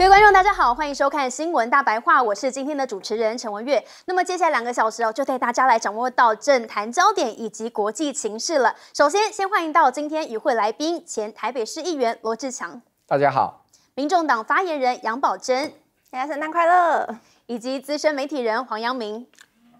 各位观众，大家好，欢迎收看《新闻大白话》，我是今天的主持人陈文岳。那么接下来两个小时哦，就带大家来掌握到政坛焦点以及国际情势了。首先，先欢迎到今天与会来宾，前台北市议员罗志强，大家好；民众党发言人杨宝珍，大家圣诞快乐；以及资深媒体人黄阳明，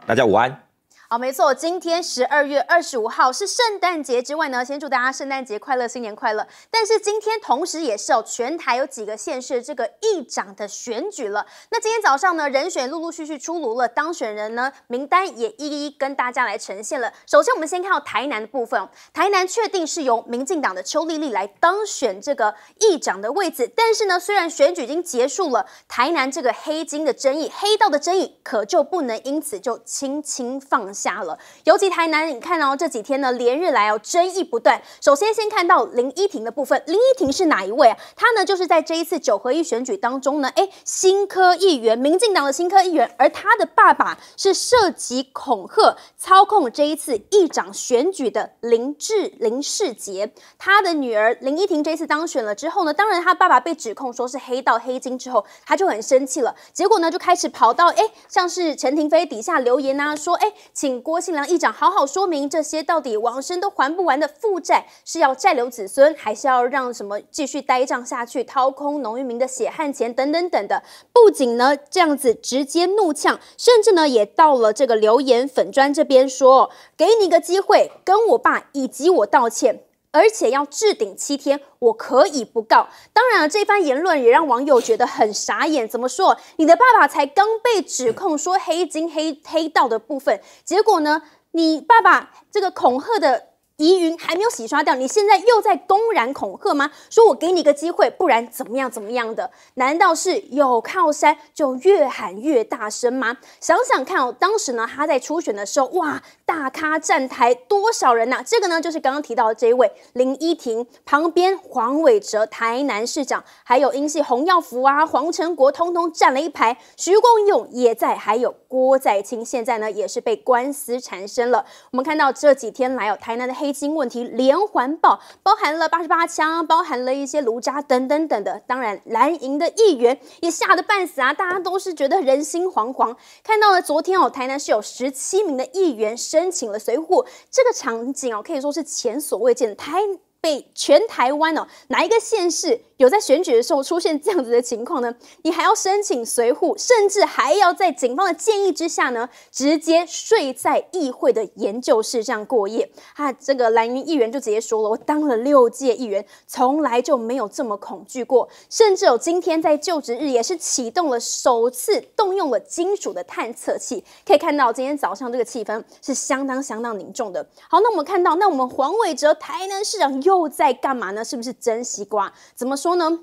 大家午安。好，没错，今天十二月二十五号是圣诞节之外呢，先祝大家圣诞节快乐，新年快乐。但是今天同时也是有全台有几个县市这个议长的选举了。那今天早上呢，人选陆陆续续出炉了，当选人呢名单也一一跟大家来呈现了。首先，我们先看到台南的部分，台南确定是由民进党的邱丽丽来当选这个议长的位置。但是呢，虽然选举已经结束了，台南这个黑金的争议、黑道的争议，可就不能因此就轻轻放。下。下了，尤其台南，你看哦，这几天呢，连日来哦，争议不断。首先，先看到林依婷的部分。林依婷是哪一位啊？她呢，就是在这一次九合一选举当中呢，哎，新科议员，民进党的新科议员，而她的爸爸是涉及恐吓、操控这一次议长选举的林志林世杰。他的女儿林依婷这次当选了之后呢，当然他爸爸被指控说是黑道黑金之后，他就很生气了，结果呢，就开始跑到哎，像是陈廷飞底下留言呐，说哎，请。郭新良议长好好说明这些到底王生都还不完的负债是要债留子孙，还是要让什么继续呆账下去，掏空农民的血汗钱等等等的。不仅呢这样子直接怒呛，甚至呢也到了这个留言粉砖这边说，给你个机会跟我爸以及我道歉。而且要置顶七天，我可以不告。当然了，这番言论也让网友觉得很傻眼。怎么说？你的爸爸才刚被指控说黑金、黑黑道的部分，结果呢？你爸爸这个恐吓的。疑云还没有洗刷掉，你现在又在公然恐吓吗？说我给你个机会，不然怎么样怎么样的？难道是有靠山就越喊越大声吗？想想看哦，当时呢他在初选的时候，哇，大咖站台多少人呐？这个呢就是刚刚提到的这一位林依婷，旁边黄伟哲、台南市长，还有英系洪耀福啊、黄成国，通通站了一排，徐光勇也在，还有。郭在清现在呢也是被官司缠身了。我们看到这几天来哦，台南的黑金问题连环爆，包含了八十八枪，包含了一些炉渣等等等的。当然，蓝营的议员也吓得半死啊！大家都是觉得人心惶惶。看到了昨天哦，台南是有十七名的议员申请了随护，这个场景哦可以说是前所未见。台被全台湾哦，哪一个县市有在选举的时候出现这样子的情况呢？你还要申请随护，甚至还要在警方的建议之下呢，直接睡在议会的研究室这样过夜。啊，这个蓝云议员就直接说了，我当了六届议员，从来就没有这么恐惧过。甚至有今天在就职日也是启动了首次动用了金属的探测器，可以看到今天早上这个气氛是相当相当凝重的。好，那我们看到，那我们黄伟哲台南市长。又在干嘛呢？是不是真西瓜？怎么说呢？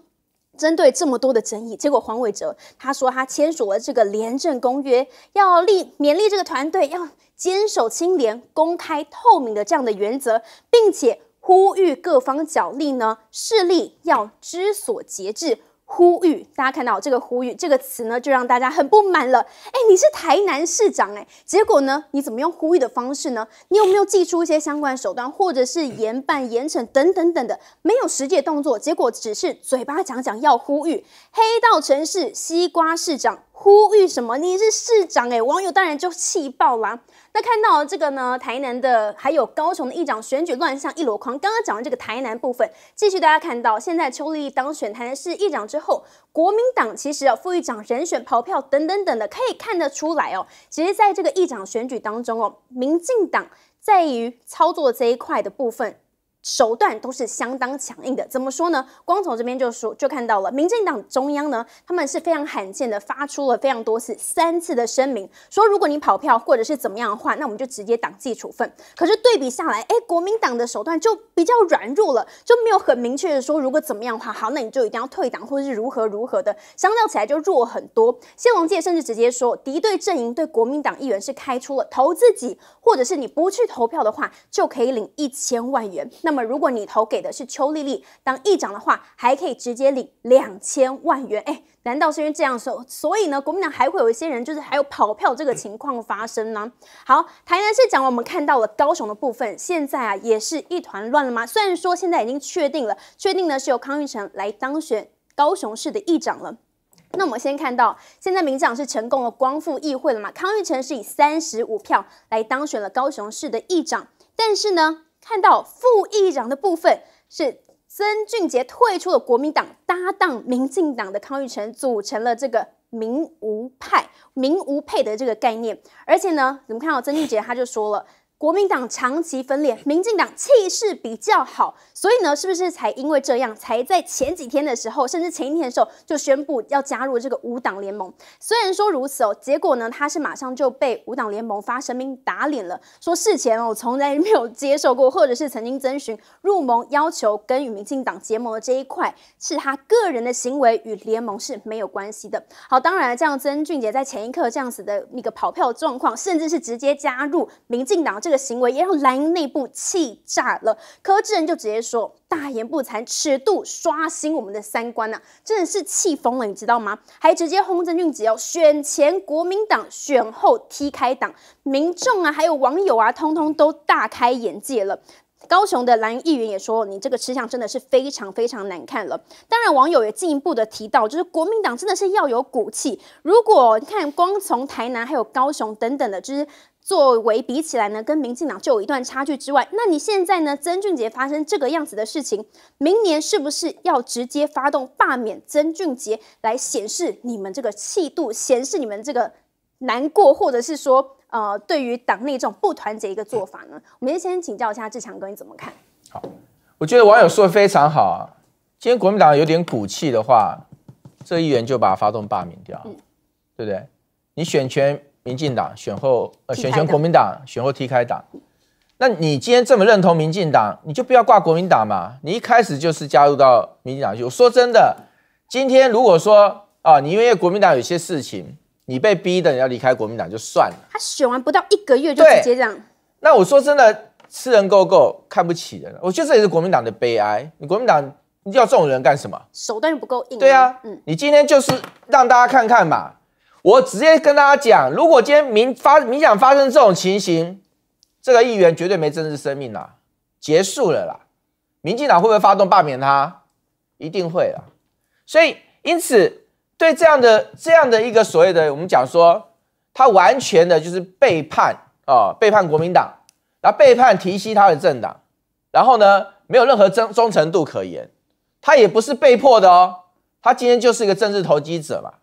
针对这么多的争议，结果黄伟哲他说他签署了这个廉政公约，要立勉励这个团队要坚守清廉、公开、透明的这样的原则，并且呼吁各方角力呢，势力要知所节制。呼吁，大家看到这个“呼吁”这个词呢，就让大家很不满了。哎，你是台南市长哎，结果呢，你怎么用呼吁的方式呢？你有没有祭出一些相关手段，或者是严办、严惩等等等的？没有实际动作，结果只是嘴巴讲讲要呼吁，黑道城市西瓜市长呼吁什么？你是市长哎，网友当然就气爆啦。那看到这个呢，台南的还有高雄的议长选举乱象一箩筐。刚刚讲完这个台南部分，继续大家看到，现在邱丽丽当选台南市议长之后，国民党其实啊，副议长人选跑票等等等的，可以看得出来哦，其实在这个议长选举当中哦，民进党在于操作这一块的部分。手段都是相当强硬的，怎么说呢？光从这边就说就看到了，民进党中央呢，他们是非常罕见的发出了非常多次三次的声明，说如果你跑票或者是怎么样的话，那我们就直接党纪处分。可是对比下来，哎，国民党的手段就比较软弱了，就没有很明确的说如果怎么样的话，好，那你就一定要退党或者是如何如何的，相较起来就弱很多。新党界甚至直接说，敌对阵营对国民党议员是开出了投自己或者是你不去投票的话，就可以领一千万元。那么那么，如果你投给的是邱丽丽当议长的话，还可以直接领两千万元。哎，难道是因为这样说？所以呢，国民党还会有一些人，就是还有跑票这个情况发生吗？好，台南市长我们看到了高雄的部分，现在啊也是一团乱了吗？虽然说现在已经确定了，确定呢是由康裕成来当选高雄市的议长了。那我们先看到，现在民进党是成功了光复议会了嘛？康裕成是以三十五票来当选了高雄市的议长，但是呢？看到副议长的部分是曾俊杰退出了国民党，搭档民进党的康裕成组成了这个“民无派”、“民无配”的这个概念，而且呢，你们看到曾俊杰他就说了。国民党长期分裂，民进党气势比较好，所以呢，是不是才因为这样，才在前几天的时候，甚至前一天的时候就宣布要加入这个五党联盟？虽然说如此哦，结果呢，他是马上就被五党联盟发声明打脸了，说事前哦从来没有接受过，或者是曾经征询入盟要求，跟与民进党结盟的这一块是他个人的行为，与联盟是没有关系的。好，当然这样，曾俊杰在前一刻这样子的那个跑票状况，甚至是直接加入民进党。这个行为也让蓝营内部气炸了，柯智之就直接说大言不惭，尺度刷新我们的三观呐，真的是气疯了，你知道吗？还直接轰郑俊杰哦，选前国民党，选后踢开党，民众啊，还有网友啊，通通都大开眼界了。高雄的蓝议员也说，你这个吃相真的是非常非常难看了。当然，网友也进一步的提到，就是国民党真的是要有骨气，如果你看光从台南还有高雄等等的，就是。作为比起来呢，跟民进党就有一段差距之外，那你现在呢？曾俊杰发生这个样子的事情，明年是不是要直接发动罢免曾俊杰，来显示你们这个气度，显示你们这个难过，或者是说，呃，对于党内这种不团结一个做法呢？我们先请教一下志强哥，你怎么看？好，我觉得网友说的非常好啊。今天国民党有点骨气的话，这议员就把发动罢免掉，对不对？你选权。民进党选后，呃，选选国民党选后踢开党。那你今天这么认同民进党，你就不要挂国民党嘛。你一开始就是加入到民进党去。我说真的，今天如果说啊，你因为国民党有些事情，你被逼的你要离开国民党就算了。他选完不到一个月就直接这样。那我说真的，吃人够够，看不起人。我觉得这也是国民党的悲哀。你国民党要这种人干什么？手段又不够硬。对啊，嗯，你今天就是让大家看看嘛。我直接跟大家讲，如果今天民发民想发生这种情形，这个议员绝对没政治生命啦，结束了啦。民进党会不会发动罢免他？一定会啦。所以，因此对这样的这样的一个所谓的，我们讲说，他完全的就是背叛啊，背叛国民党，然后背叛提携他的政党，然后呢，没有任何真忠诚度可言。他也不是被迫的哦，他今天就是一个政治投机者嘛。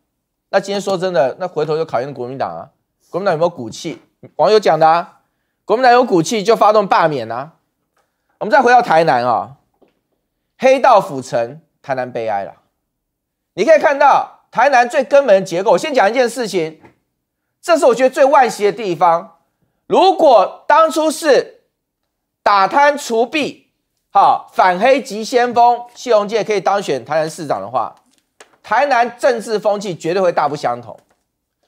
那今天说真的，那回头就考验国民党啊，国民党有没有骨气？网友讲的啊，国民党有骨气就发动罢免啊。我们再回到台南啊，黑道腐城，台南悲哀了。你可以看到台南最根本的结构。我先讲一件事情，这是我觉得最惋惜的地方。如果当初是打贪除弊，好反黑急先锋，谢荣借可以当选台南市长的话。台南政治风气绝对会大不相同，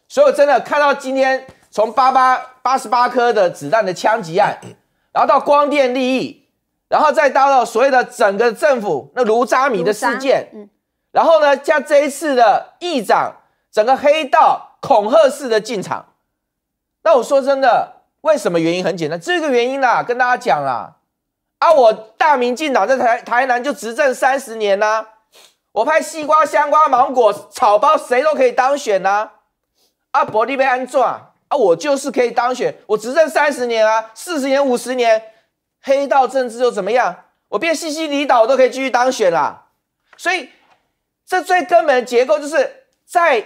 所以我真的看到今天从八八八十八颗的子弹的枪击案，然后到光电利益，然后再到了所谓的整个政府那卢渣米的事件，然后呢，像这一次的议长整个黑道恐吓式的进场，那我说真的，为什么原因很简单，这个原因啦，跟大家讲啦，啊，我大民进党在台台南就执政三十年啦。我拍西瓜、香瓜、芒果，草包谁都可以当选呐！阿伯利被安葬啊，我就是可以当选，我执政三十年啊，四十年、五十年，黑道政治又怎么样？我变西西里岛都可以继续当选啦！所以，这最根本的结构就是在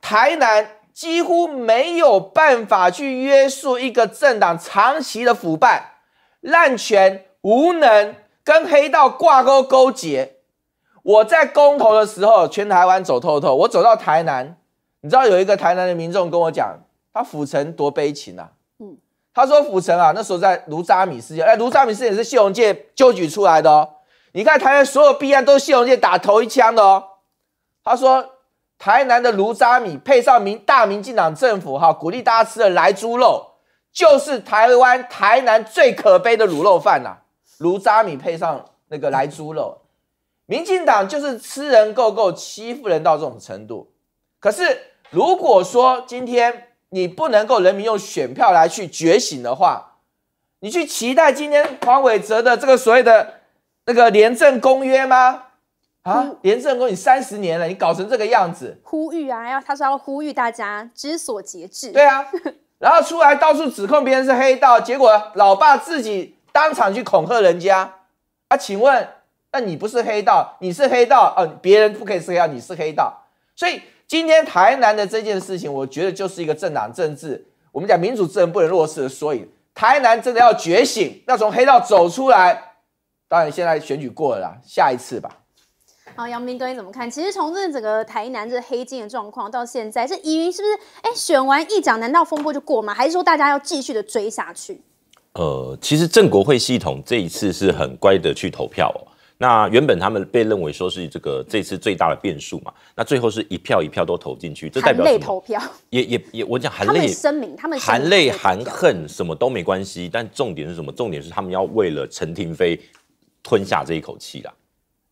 台南几乎没有办法去约束一个政党长期的腐败、滥权、无能，跟黑道挂钩勾结。我在公投的时候，全台湾走透透。我走到台南，你知道有一个台南的民众跟我讲，他府城多悲情呐。嗯，他说府城啊，那时候在卢渣米事件，哎，卢渣米事件是谢荣界揪举出来的哦。你看台南所有弊案都是谢荣界打头一枪的哦。他说台南的卢渣米配上民大民进党政府哈鼓励大家吃的来猪肉，就是台湾台南最可悲的卤肉饭呐。卢渣米配上那个来猪肉。民进党就是吃人够够，欺负人到这种程度。可是如果说今天你不能够人民用选票来去觉醒的话，你去期待今天黄伟哲的这个所谓的那个廉政公约吗？啊，廉政公你三十年了，你搞成这个样子，呼吁啊，要他说要呼吁大家知所节制。对啊，然后出来到处指控别人是黑道，结果老爸自己当场去恐吓人家。啊，请问？那你不是黑道，你是黑道呃，别人不可以是黑道，你是黑道。所以今天台南的这件事情，我觉得就是一个政党政治。我们讲民主制人不能落实的缩影。台南真的要觉醒，那从黑道走出来。当然，现在选举过了啦，下一次吧。好，杨明哥你怎么看？其实从这整个台南这黑金的状况到现在，这疑云是不是？哎，选完议长难道风波就过吗？还是说大家要继续的追下去？呃，其实郑国会系统这一次是很乖的去投票哦。那原本他们被认为说是这个这次最大的变数嘛，那最后是一票一票都投进去，这代表什么？投票也也也，我讲含泪声明，他们含泪含恨什么都没关系，但重点是什么？重点是他们要为了陈廷飞吞下这一口气啦。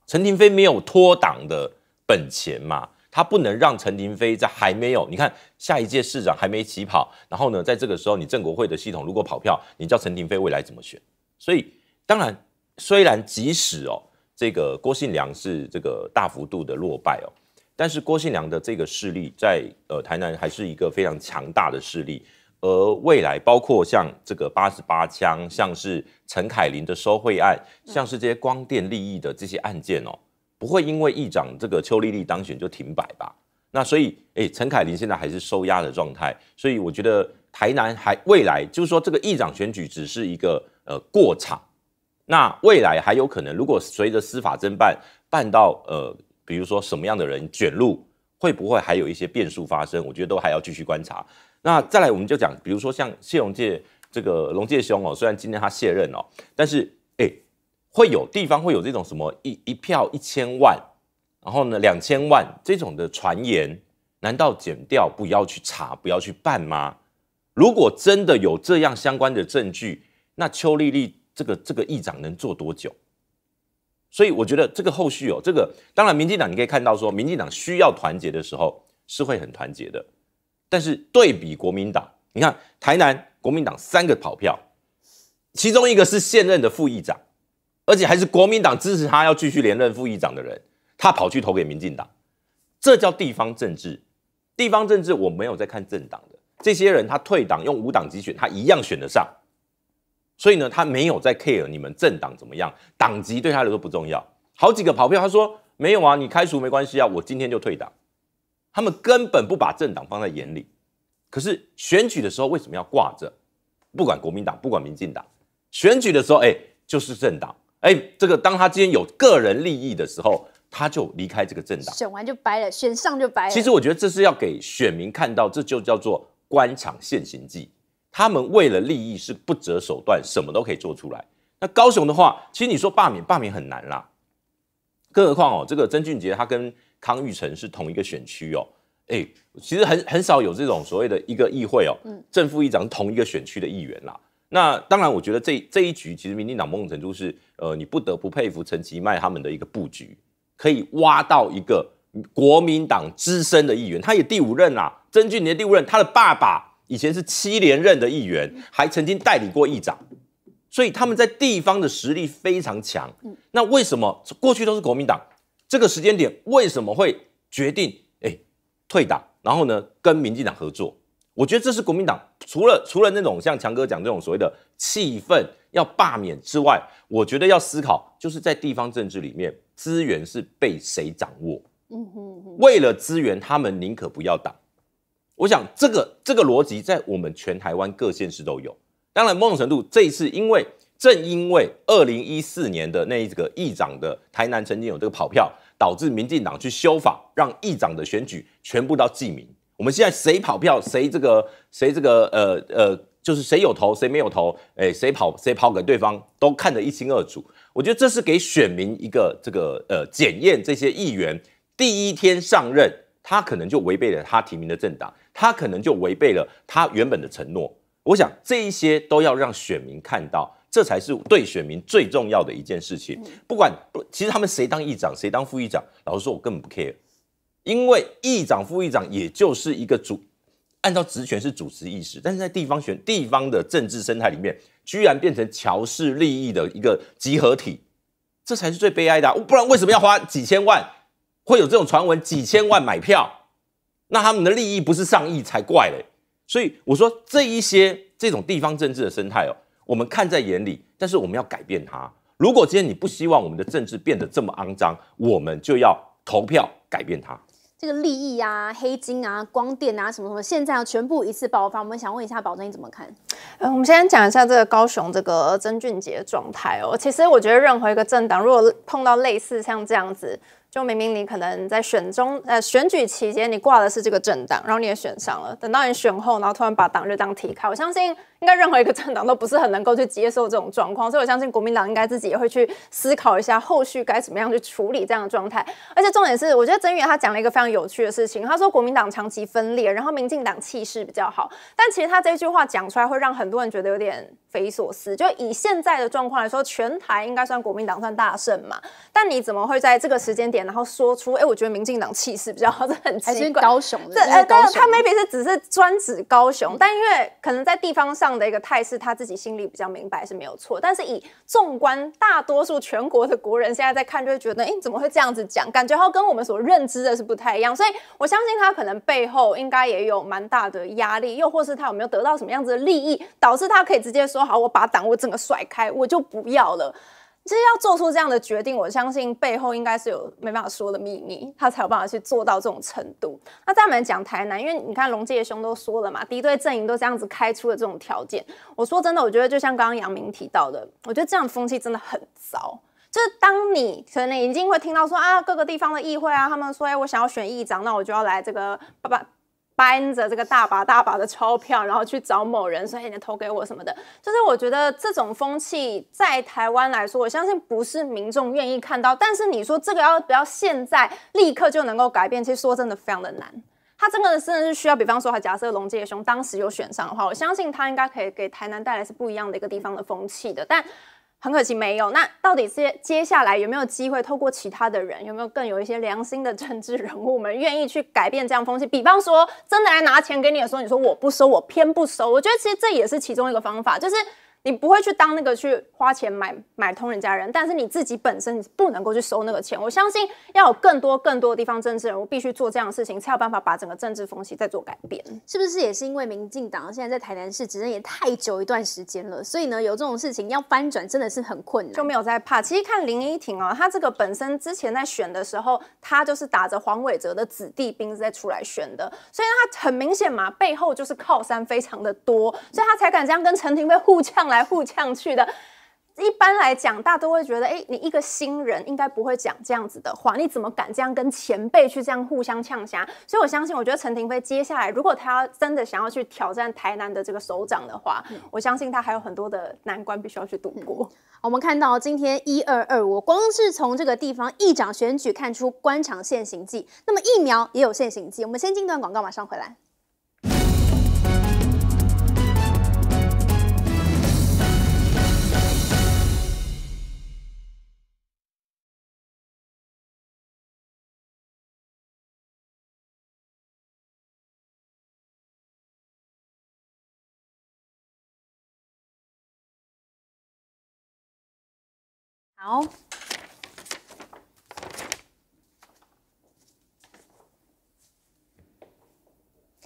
陈廷飞没有脱党的本钱嘛，他不能让陈廷飞在还没有，你看下一届市长还没起跑，然后呢，在这个时候你政国会的系统如果跑票，你叫陈廷飞未来怎么选？所以当然，虽然即使哦。这个郭信良是这个大幅度的落败哦，但是郭信良的这个势力在呃台南还是一个非常强大的势力，而未来包括像这个八十八枪，像是陈凯琳的收贿案，像是这些光电利益的这些案件哦，不会因为议长这个邱丽丽当选就停摆吧？那所以，哎，陈凯琳现在还是收押的状态，所以我觉得台南还未来就是说这个议长选举只是一个呃过场。那未来还有可能，如果随着司法侦办办到呃，比如说什么样的人卷入，会不会还有一些变数发生？我觉得都还要继续观察。那再来，我们就讲，比如说像谢龙介这个龙介兄哦，虽然今天他卸任哦，但是哎，会有地方会有这种什么一一票一千万，然后呢两千万这种的传言，难道剪掉不要去查不要去办吗？如果真的有这样相关的证据，那邱丽丽。这个这个议长能做多久？所以我觉得这个后续哦，这个当然民进党你可以看到，说民进党需要团结的时候是会很团结的。但是对比国民党，你看台南国民党三个跑票，其中一个是现任的副议长，而且还是国民党支持他要继续连任副议长的人，他跑去投给民进党，这叫地方政治。地方政治我没有在看政党的这些人，他退党用无党籍选，他一样选得上。所以呢，他没有在 care 你们政党怎么样，党籍对他来说不重要。好几个跑票，他说没有啊，你开除没关系啊，我今天就退党。他们根本不把政党放在眼里。可是选举的时候为什么要挂着？不管国民党，不管民进党，选举的时候，哎，就是政党。哎，这个当他今天有个人利益的时候，他就离开这个政党。选完就白了，选上就白了。其实我觉得这是要给选民看到，这就叫做官场现行记。他们为了利益是不择手段，什么都可以做出来。那高雄的话，其实你说罢免，罢免很难啦。更何况哦，这个曾俊杰他跟康裕成是同一个选区哦。哎，其实很很少有这种所谓的一个议会哦，正副议长同一个选区的议员啦。那当然，我觉得这这一局，其实民进党某种程度是呃，你不得不佩服陈其迈他们的一个布局，可以挖到一个国民党资深的议员，他也第五任啦，曾俊杰第五任，他的爸爸。以前是七连任的议员，还曾经代理过议长，所以他们在地方的实力非常强。那为什么过去都是国民党？这个时间点为什么会决定哎退党，然后呢跟民进党合作？我觉得这是国民党除了除了那种像强哥讲这种所谓的气氛要罢免之外，我觉得要思考，就是在地方政治里面资源是被谁掌握？为了资源，他们宁可不要党。我想这个这个逻辑在我们全台湾各县市都有。当然某种程度，这一次因为正因为二零一四年的那个议长的台南曾经有这个跑票，导致民进党去修法，让议长的选举全部到记名。我们现在谁跑票，谁这个谁这个呃呃，就是谁有投谁没有投，哎，谁跑谁跑给对方都看得一清二楚。我觉得这是给选民一个这个呃检验这些议员第一天上任，他可能就违背了他提名的政党。他可能就违背了他原本的承诺，我想这一些都要让选民看到，这才是对选民最重要的一件事情。不管其实他们谁当议长，谁当副议长，老实说，我根本不 care，因为议长、副议长也就是一个主，按照职权是主持意识，但是在地方选地方的政治生态里面，居然变成乔氏利益的一个集合体，这才是最悲哀的。不然为什么要花几千万，会有这种传闻，几千万买票？那他们的利益不是上亿才怪嘞，所以我说这一些这种地方政治的生态哦，我们看在眼里，但是我们要改变它。如果今天你不希望我们的政治变得这么肮脏，我们就要投票改变它。这个利益啊、黑金啊、光电啊什么什么，现在全部一次爆发。我们想问一下，宝珍你怎么看？呃，我们先讲一下这个高雄这个曾俊杰状态哦。其实我觉得任何一个政党，如果碰到类似像这样子。就明明你可能在选中呃选举期间，你挂的是这个政党，然后你也选上了。等到你选后，然后突然把党就当踢开，我相信。应该任何一个政党都不是很能够去接受这种状况，所以我相信国民党应该自己也会去思考一下后续该怎么样去处理这样的状态。而且重点是，我觉得曾源他讲了一个非常有趣的事情，他说国民党长期分裂，然后民进党气势比较好。但其实他这句话讲出来会让很多人觉得有点匪夷所思。就以现在的状况来说，全台应该算国民党算大胜嘛？但你怎么会在这个时间点，然后说出“哎，我觉得民进党气势比较好”这很奇怪。高雄的对，对，他 maybe 是只是专指高雄，但因为可能在地方上。这样的一个态势，他自己心里比较明白是没有错。但是以纵观大多数全国的国人现在在看，就会觉得，哎，怎么会这样子讲？感觉好像跟我们所认知的是不太一样。所以我相信他可能背后应该也有蛮大的压力，又或是他有没有得到什么样子的利益，导致他可以直接说好，我把党我整个甩开，我就不要了。其实要做出这样的决定，我相信背后应该是有没办法说的秘密，他才有办法去做到这种程度。那再们讲台南，因为你看龙介兄都说了嘛，敌对阵营都这样子开出了这种条件。我说真的，我觉得就像刚刚杨明提到的，我觉得这样风气真的很糟。就是当你可能已经会听到说啊，各个地方的议会啊，他们说，哎，我想要选议长，那我就要来这个爸爸。搬着这个大把大把的钞票，然后去找某人所以你投给我什么的。”就是我觉得这种风气在台湾来说，我相信不是民众愿意看到。但是你说这个要不要现在立刻就能够改变？其实说真的非常的难。他这个真的是需要，比方说，他假设龙介雄当时有选上的话，我相信他应该可以给台南带来是不一样的一个地方的风气的。但很可惜没有。那到底接接下来有没有机会，透过其他的人，有没有更有一些良心的政治人物们愿意去改变这样风气？比方说，真的来拿钱给你的时候，你说我不收，我偏不收。我觉得其实这也是其中一个方法，就是。你不会去当那个去花钱买买通人家人，但是你自己本身你不能够去收那个钱。我相信要有更多更多的地方政治人物必须做这样的事情，才有办法把整个政治风气再做改变。是不是也是因为民进党现在在台南市执政也太久一段时间了，所以呢有这种事情要翻转真的是很困难。就没有在怕。其实看林依婷啊，她这个本身之前在选的时候，她就是打着黄伟哲的子弟兵在出来选的，所以她很明显嘛，背后就是靠山非常的多，所以她才敢这样跟陈廷飞互呛。来互呛去的，一般来讲，大家会觉得，哎，你一个新人应该不会讲这样子的话，你怎么敢这样跟前辈去这样互相呛虾？所以，我相信，我觉得陈廷飞接下来，如果他真的想要去挑战台南的这个首长的话，我相信他还有很多的难关必须要去度过。我们看到今天一二二，我光是从这个地方议长选举看出官场现行记，那么疫苗也有现行记。我们先进段广告，马上回来。好。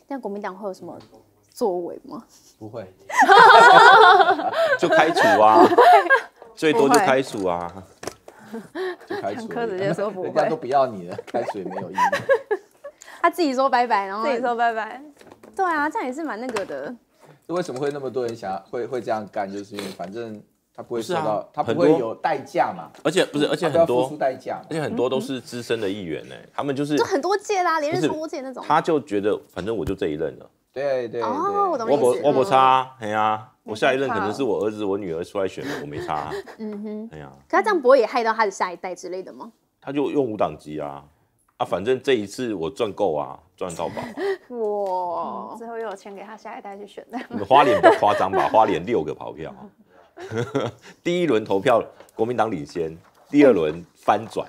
那国民党会有什么作为吗？不会，就开除啊，最多就开除啊，就开除。柯志杰说不会，人家都不要你了，开除也没有意义。他自己说拜拜，然后自己说拜拜，对啊，这样也是蛮那个的。为什么会那么多人想要会会这样干？就是因为反正。他不会受到，他不会有代价嘛？而且不是，而且很多代价，而且很多都是资深的议员呢。他们就是就很多届啦，连任出多届那种。他就觉得反正我就这一任了。对对哦，我不我不差，哎呀，我下一任可能是我儿子我女儿出来选，我没差。嗯哼，哎呀，可他这样不会也害到他的下一代之类的吗？他就用五档机啊，啊，反正这一次我赚够啊，赚到饱。哇，最后又有钱给他下一代去选。花脸不夸张吧？花脸六个跑票。第一轮投票，国民党领先。第二轮翻转。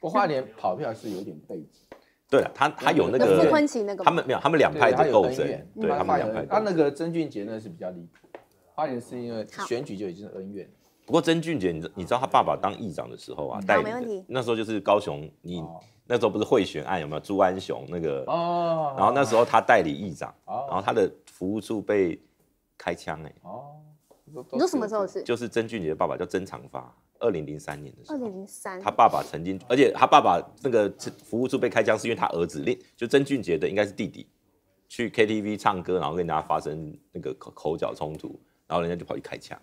我花莲跑票是有点背景。对了，他他有那个。那他们没有，他们两派的斗争。对，他们两派。他那个曾俊杰呢是比较离谱。花莲是因为选举就已经是恩怨。不过曾俊杰，你你知道他爸爸当议长的时候啊，代理。没问题。那时候就是高雄，你那时候不是贿选案有没有朱安雄那个？哦。然后那时候他代理议长，然后他的服务处被开枪哎。哦。你说什么时候是？就是曾俊杰的爸爸叫曾长发，二零零三年的时候。二零零三，他爸爸曾经，而且他爸爸那个服务处被开枪，是因为他儿子，另就曾俊杰的应该是弟弟，去 KTV 唱歌，然后跟人家发生那个口口角冲突，然后人家就跑去开枪。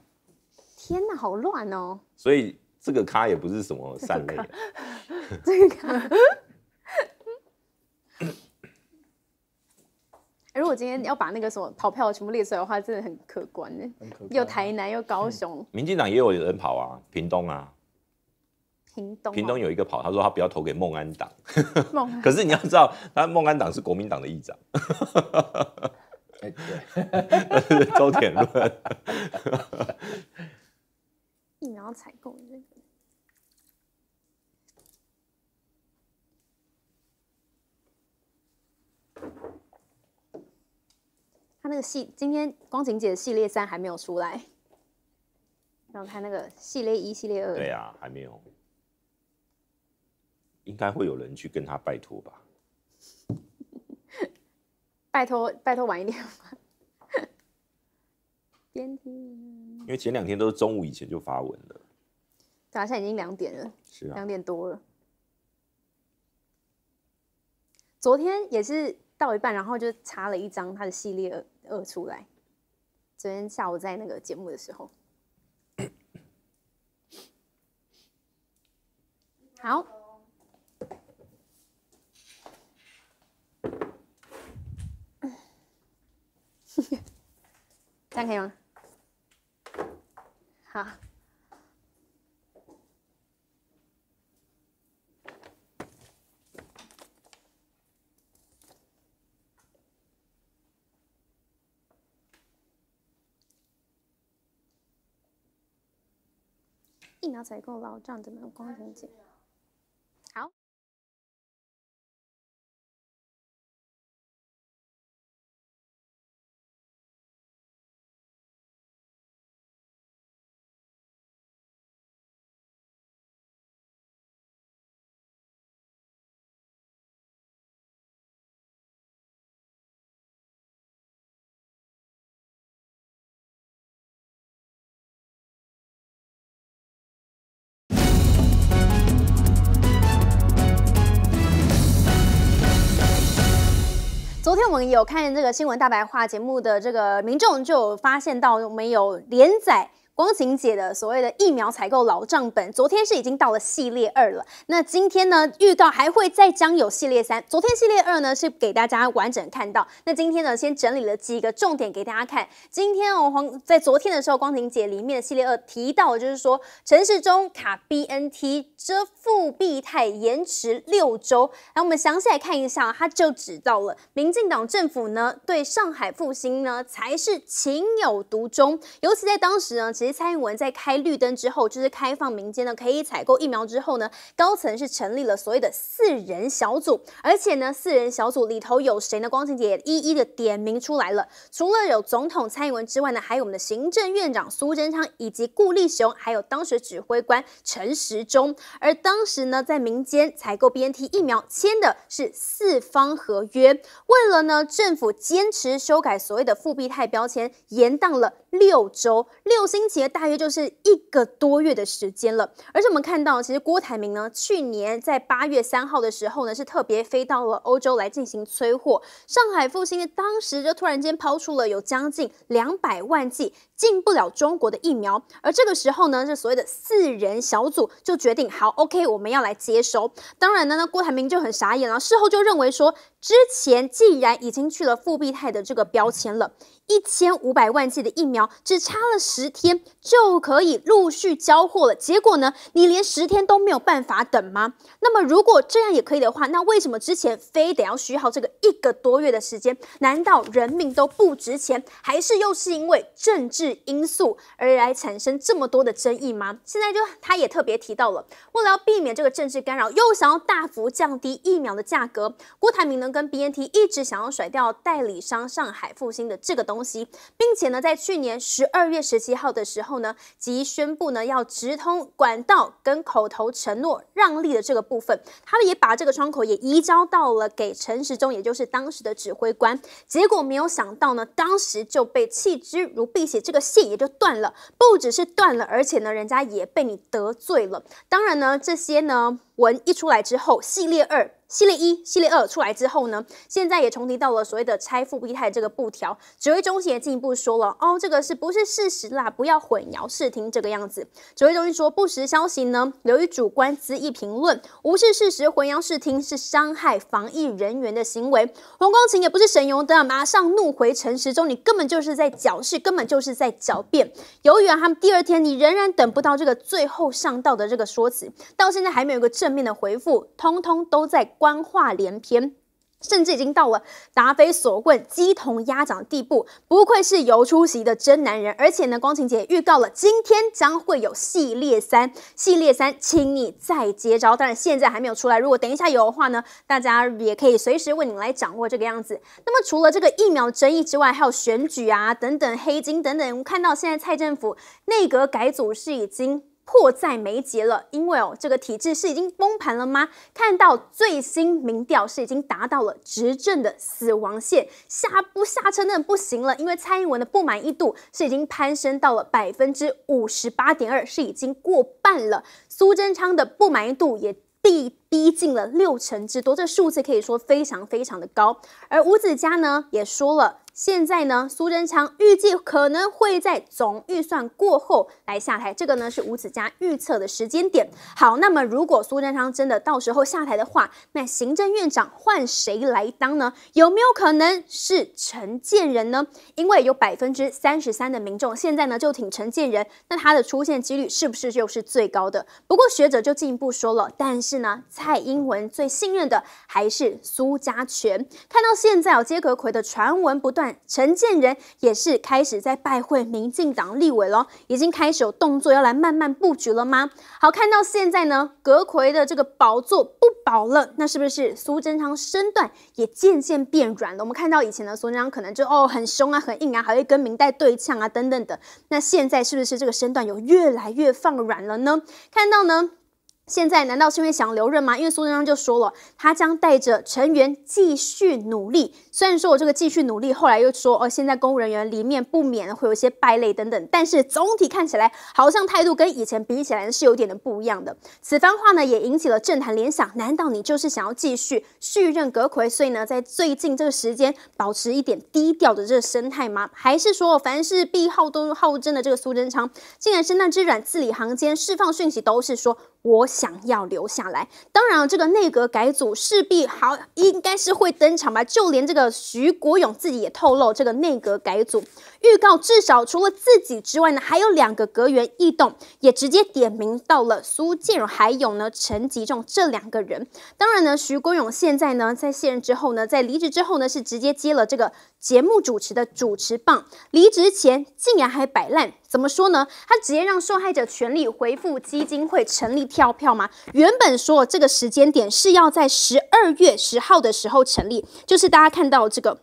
天哪，好乱哦！所以这个咖也不是什么善类。这个咖。如果今天要把那个什么跑票全部列出来的话，真的很可观呢。又台南又高雄，民进党也有人跑啊，屏东啊。屏东。屏东有一个跑，他说他不要投给孟安党。孟。可是你要知道，他孟安党是国民党的议长。对。周田论。疫苗采购。他那个系今天光景姐的系列三还没有出来，然后他那个系列一、系列二，对呀，还没有，应该会有人去跟他拜托吧？拜托拜托晚一点吧，因为前两天都是中午以前就发文了，对啊，现在已经两点了，是两点多了，昨天也是。到一半，然后就插了一张他的系列二出来。昨天下午在那个节目的时候，好，可以吗？好。那采购老账怎么光清减？因为我们有看这个新闻大白话节目的这个民众，就发现到我们有连载。光晴姐的所谓的疫苗采购老账本，昨天是已经到了系列二了。那今天呢，预告还会再将有系列三。昨天系列二呢是给大家完整看到，那今天呢先整理了几个重点给大家看。今天哦，黄在昨天的时候，光晴姐里面的系列二提到，就是说城市中卡 BNT 遮腹必泰延迟六周。然后我们详细来看一下，它就指到了民进党政府呢对上海复兴呢才是情有独钟，尤其在当时呢，其实。蔡英文在开绿灯之后，就是开放民间呢可以采购疫苗之后呢，高层是成立了所谓的四人小组，而且呢四人小组里头有谁呢？光晴姐也一一的点名出来了，除了有总统蔡英文之外呢，还有我们的行政院长苏贞昌，以及顾立雄，还有当时指挥官陈时中。而当时呢，在民间采购 B N T 疫苗签的是四方合约，为了呢政府坚持修改所谓的“复辟”态标签，延宕了六周六星期。大约就是一个多月的时间了，而且我们看到，其实郭台铭呢，去年在八月三号的时候呢，是特别飞到了欧洲来进行催货。上海复星当时就突然间抛出了有将近两百万剂进不了中国的疫苗，而这个时候呢，是所谓的四人小组就决定，好，OK，我们要来接收。当然呢，那郭台铭就很傻眼了，事后就认为说。之前既然已经去了富必泰的这个标签了，一千五百万剂的疫苗只差了十天就可以陆续交货了。结果呢，你连十天都没有办法等吗？那么如果这样也可以的话，那为什么之前非得要需耗这个一个多月的时间？难道人命都不值钱，还是又是因为政治因素而来产生这么多的争议吗？现在就他也特别提到了，为了要避免这个政治干扰，又想要大幅降低疫苗的价格，郭台铭呢？跟 BNT 一直想要甩掉代理商上海复兴的这个东西，并且呢，在去年十二月十七号的时候呢，即宣布呢要直通管道跟口头承诺让利的这个部分，他们也把这个窗口也移交到了给陈时中，也就是当时的指挥官。结果没有想到呢，当时就被弃之如敝屣，这个线也就断了。不只是断了，而且呢，人家也被你得罪了。当然呢，这些呢。文一出来之后，系列二、系列一、系列二出来之后呢，现在也重提到了所谓的“拆富逼害这个布条。指挥中心也进一步说了，哦，这个是不是事实啦？不要混淆视听，这个样子。指挥中心说不实消息呢，由于主观恣意评论，无视事实，混淆视听是伤害防疫人员的行为。洪光琴也不是省油的，马上怒回陈时中，你根本就是在搅事，根本就是在狡辩。由于啊、他们第二天你仍然等不到这个最后上道的这个说辞，到现在还没有个证。正面的回复，通通都在官话连篇，甚至已经到了答非所问、鸡同鸭讲的地步。不愧是有出息的真男人。而且呢，光晴姐预告了，今天将会有系列三，系列三，请你再接招。当然，现在还没有出来。如果等一下有的话呢，大家也可以随时为你来掌握这个样子。那么，除了这个疫苗争议之外，还有选举啊等等黑金等等。我们看到现在蔡政府内阁改组是已经。迫在眉睫了，因为哦，这个体制是已经崩盘了吗？看到最新民调是已经达到了执政的死亡线下不下车那不行了，因为蔡英文的不满意度是已经攀升到了百分之五十八点二，是已经过半了。苏贞昌的不满意度也必逼近了六成之多，这数字可以说非常非常的高。而吴子嘉呢也说了。现在呢，苏贞昌预计可能会在总预算过后来下台，这个呢是吴子嘉预测的时间点。好，那么如果苏贞昌真的到时候下台的话，那行政院长换谁来当呢？有没有可能是陈建仁呢？因为有百分之三十三的民众现在呢就挺陈建仁，那他的出现几率是不是就是最高的？不过学者就进一步说了，但是呢，蔡英文最信任的还是苏家权。看到现在哦，谢和奎的传闻不断。陈建仁也是开始在拜会民进党立委了，已经开始有动作要来慢慢布局了吗？好，看到现在呢，阁魁的这个宝座不保了，那是不是苏贞昌身段也渐渐变软了？我们看到以前的苏贞昌可能就哦很凶啊、很硬啊，还会跟明代对呛啊等等的，那现在是不是这个身段有越来越放软了呢？看到呢？现在难道是因为想留任吗？因为苏贞昌就说了，他将带着成员继续努力。虽然说我这个继续努力，后来又说，哦，现在公务人员里面不免会有一些败类等等，但是总体看起来好像态度跟以前比起来是有点的不一样的。此番话呢也引起了政坛联想，难道你就是想要继续续任阁魁，所以呢在最近这个时间保持一点低调的这个生态吗？还是说，凡是必好都好争的这个苏贞昌，竟然是那只软字里行间释放讯息都是说。我想要留下来。当然，这个内阁改组势必好，应该是会登场吧。就连这个徐国勇自己也透露，这个内阁改组。预告至少除了自己之外呢，还有两个阁员异动，也直接点名到了苏建荣，还有呢陈吉仲这两个人。当然呢，徐国勇现在呢在卸任之后呢，在离职之后呢，是直接接了这个节目主持的主持棒。离职前竟然还摆烂，怎么说呢？他直接让受害者权利回复基金会成立跳票吗？原本说这个时间点是要在十二月十号的时候成立，就是大家看到这个。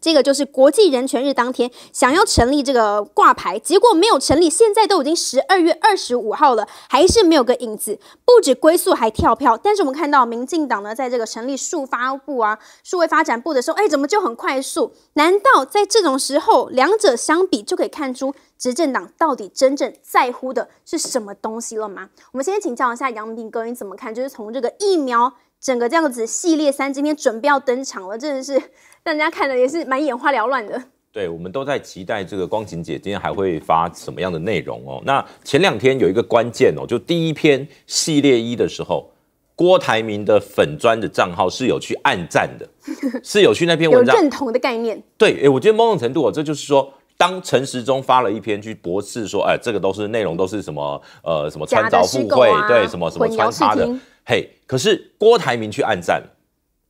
这个就是国际人权日当天想要成立这个挂牌，结果没有成立。现在都已经十二月二十五号了，还是没有个影子。不止归宿还跳票。但是我们看到民进党呢，在这个成立数发布啊、数位发展部的时候，哎，怎么就很快速？难道在这种时候，两者相比就可以看出执政党到底真正在乎的是什么东西了吗？我们先请教一下杨平哥，你怎么看？就是从这个疫苗整个这样子系列三，今天准备要登场了，真的是。让人家看了也是蛮眼花缭乱的。对，我们都在期待这个光晴姐今天还会发什么样的内容哦。那前两天有一个关键哦，就第一篇系列一的时候，郭台铭的粉砖的账号是有去暗赞的，是有去那篇文章认同的概念。对，哎，我觉得某种程度哦，这就是说，当陈时中发了一篇去驳斥说，哎，这个都是内容都是什么呃什么穿凿附会，对，什么什么穿插的，嘿，可是郭台铭去暗赞了。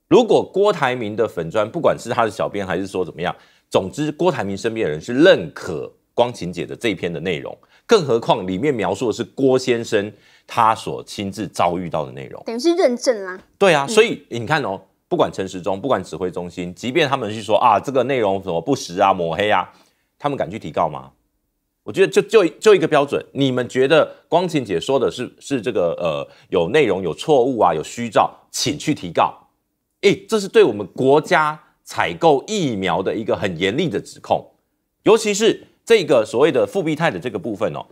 如果郭台铭的粉砖，不管是他的小编，还是说怎么样，总之郭台铭身边的人是认可光晴姐的这一篇的内容，更何况里面描述的是郭先生他所亲自遭遇到的内容，等于是认证啦。对啊，所以你看哦，不管陈时中，不管指挥中心，即便他们去说啊这个内容什么不实啊、抹黑啊，他们敢去提告吗？我觉得就就就一个标准，你们觉得光晴姐说的是是这个呃有内容有错误啊有虚造，请去提告。哎，这是对我们国家采购疫苗的一个很严厉的指控，尤其是这个所谓的复必泰的这个部分哦，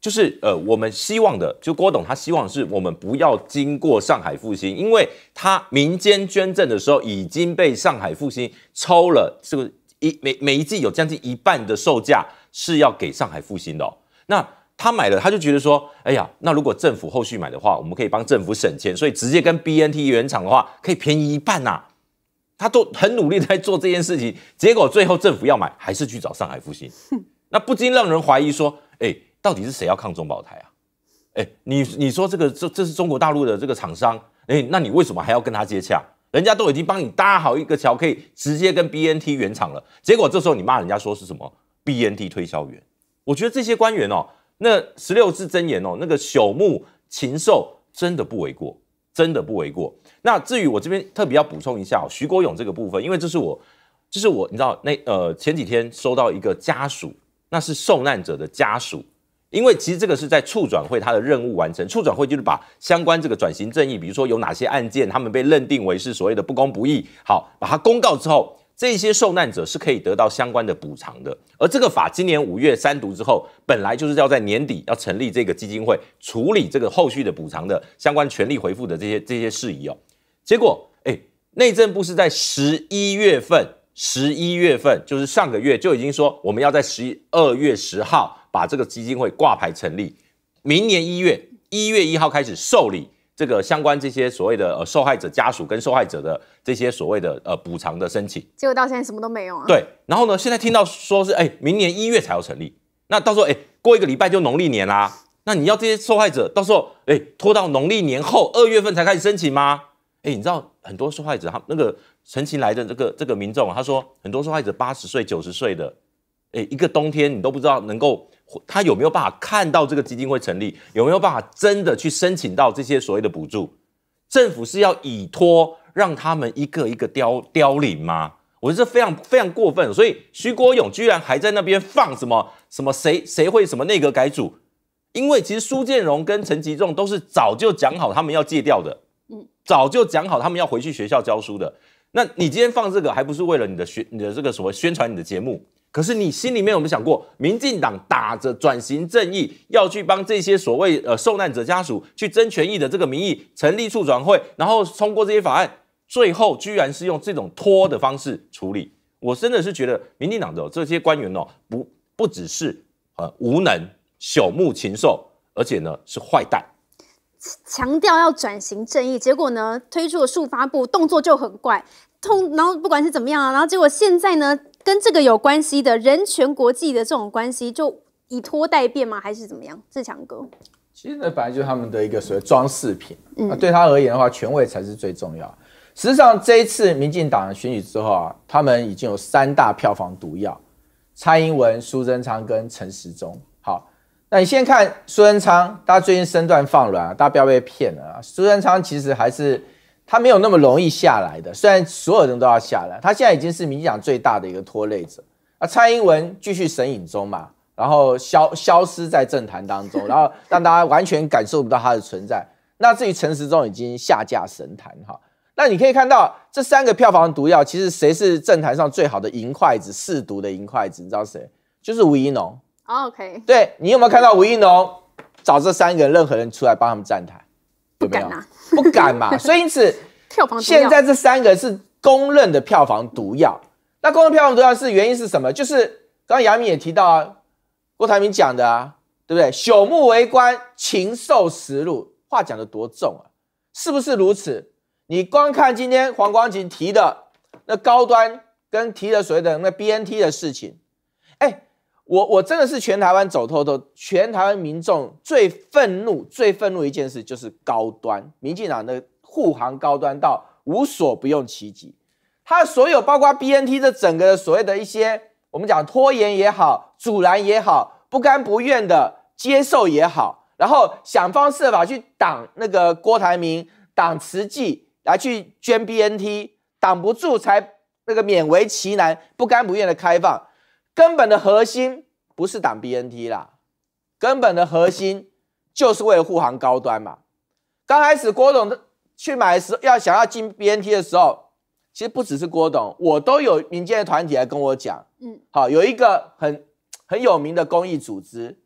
就是呃，我们希望的，就郭董他希望是我们不要经过上海复兴，因为他民间捐赠的时候已经被上海复兴抽了不是一每每一季有将近一半的售价是要给上海复兴的，那。他买了，他就觉得说，哎呀，那如果政府后续买的话，我们可以帮政府省钱，所以直接跟 B N T 原厂的话，可以便宜一半呐。他都很努力在做这件事情，结果最后政府要买，还是去找上海复哼，那不禁让人怀疑说，哎，到底是谁要抗中保台啊？哎，你你说这个这这是中国大陆的这个厂商，哎，那你为什么还要跟他接洽？人家都已经帮你搭好一个桥，可以直接跟 B N T 原厂了，结果这时候你骂人家说是什么 B N T 推销员？我觉得这些官员哦。那十六字真言哦，那个朽木禽兽真的不为过，真的不为过。那至于我这边特别要补充一下哦，徐国勇这个部分，因为这是我，这是我，你知道那呃前几天收到一个家属，那是受难者的家属，因为其实这个是在促转会他的任务完成，促转会就是把相关这个转型正义，比如说有哪些案件他们被认定为是所谓的不公不义，好把它公告之后。这些受难者是可以得到相关的补偿的，而这个法今年五月三读之后，本来就是要在年底要成立这个基金会，处理这个后续的补偿的相关权利回复的这些这些事宜哦。结果，哎，内政部是在十一月份，十一月份就是上个月就已经说我们要在十二月十号把这个基金会挂牌成立，明年一月一月一号开始受理。这个相关这些所谓的呃受害者家属跟受害者的这些所谓的呃补偿的申请，结果到现在什么都没有啊。对，然后呢，现在听到说是哎明年一月才要成立，那到时候哎过一个礼拜就农历年啦，那你要这些受害者到时候哎拖到农历年后二月份才开始申请吗？哎，你知道很多受害者他那个陈情来的这个这个民众，他说很多受害者八十岁九十岁的，哎一个冬天你都不知道能够。他有没有办法看到这个基金会成立？有没有办法真的去申请到这些所谓的补助？政府是要依托让他们一个一个凋凋零吗？我觉得非常非常过分。所以徐国勇居然还在那边放什么什么谁谁会什么内阁改组？因为其实苏建荣跟陈吉仲都是早就讲好他们要戒掉的，早就讲好他们要回去学校教书的。那你今天放这个，还不是为了你的宣你的这个什么宣传你的节目？可是你心里面有没有想过，民进党打着转型正义要去帮这些所谓呃受难者家属去争权益的这个名义成立促转会，然后通过这些法案，最后居然是用这种拖的方式处理？我真的是觉得民进党的这些官员哦，不不只是呃无能、朽木禽兽，而且呢是坏蛋。强调要转型正义，结果呢推出的速发布动作就很怪，通然后不管是怎么样，然后结果现在呢？跟这个有关系的，人权国际的这种关系，就以拖代变吗？还是怎么样？志强哥，其实呢，本来就是他们的一个所谓装饰品。嗯，对他而言的话，权位才是最重要。实际上，这一次民进党选举之后啊，他们已经有三大票房毒药：蔡英文、苏贞昌跟陈时中。好，那你先看苏贞昌，大家最近身段放软啊，大家不要被骗了啊。苏贞昌其实还是。他没有那么容易下来的，虽然所有人都要下来，他现在已经是民进党最大的一个拖累者。啊，蔡英文继续神隐中嘛，然后消消失在政坛当中，然后让大家完全感受不到他的存在。那至于陈时中已经下架神坛哈，那你可以看到这三个票房毒药，其实谁是政坛上最好的银筷子试毒的银筷子？你知道谁？就是吴一农。OK，对你有没有看到吴一农找这三个人任何人出来帮他们站台？有没有？不敢嘛，所以因此，现在这三个是公认的票房毒药。那公认票房毒药是原因是什么？就是刚刚杨明也提到啊，郭台铭讲的啊，对不对？朽木为官，禽兽食禄，话讲的多重啊，是不是如此？你光看今天黄光芹提的那高端跟提的谁的那 BNT 的事情。我我真的是全台湾走透透，全台湾民众最愤怒、最愤怒一件事就是高端，民进党的护航高端到无所不用其极，他所有包括 B N T 这整个所谓的一些，我们讲拖延也好、阻拦也好、不甘不愿的接受也好，然后想方设法去挡那个郭台铭挡慈济来去捐 B N T，挡不住才那个勉为其难、不甘不愿的开放。根本的核心不是挡 B N T 啦，根本的核心就是为了护航高端嘛。刚开始郭董去买时，要想要进 B N T 的时候，其实不只是郭董，我都有民间的团体来跟我讲，嗯，好，有一个很很有名的公益组织，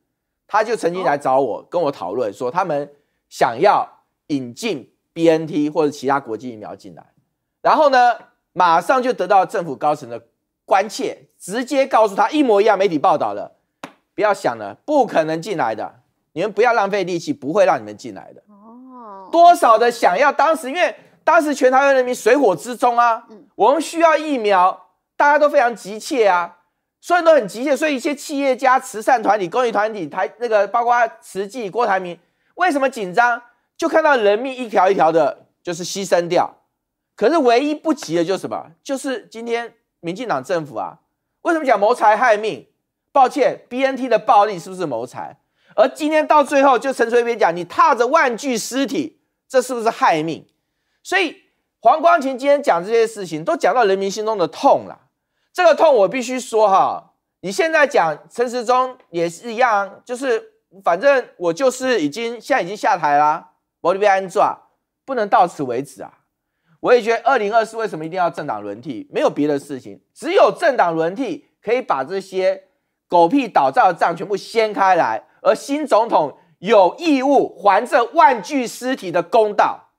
他就曾经来找我跟我讨论说，他们想要引进 B N T 或者其他国际疫苗进来，然后呢，马上就得到政府高层的关切。直接告诉他一模一样媒体报道了，不要想了，不可能进来的，你们不要浪费力气，不会让你们进来的。哦，多少的想要，当时因为当时全台湾人民水火之中啊，我们需要疫苗，大家都非常急切啊，所以都很急切，所以一些企业家、慈善团体、公益团体、台那个包括慈济、郭台铭，为什么紧张？就看到人命一条一条的，就是牺牲掉。可是唯一不急的，就是什么？就是今天民进党政府啊。为什么讲谋财害命？抱歉，B N T 的暴力是不是谋财？而今天到最后，就陈水扁讲，你踏着万具尸体，这是不是害命？所以黄光芹今天讲这些事情，都讲到人民心中的痛了。这个痛，我必须说哈，你现在讲陈时中也是一样，就是反正我就是已经现在已经下台啦，我被安抓，不能到此为止啊。我也觉得，二零二四为什么一定要政党轮替？没有别的事情，只有政党轮替可以把这些狗屁倒灶的账全部掀开来，而新总统有义务还这万具尸体的公道。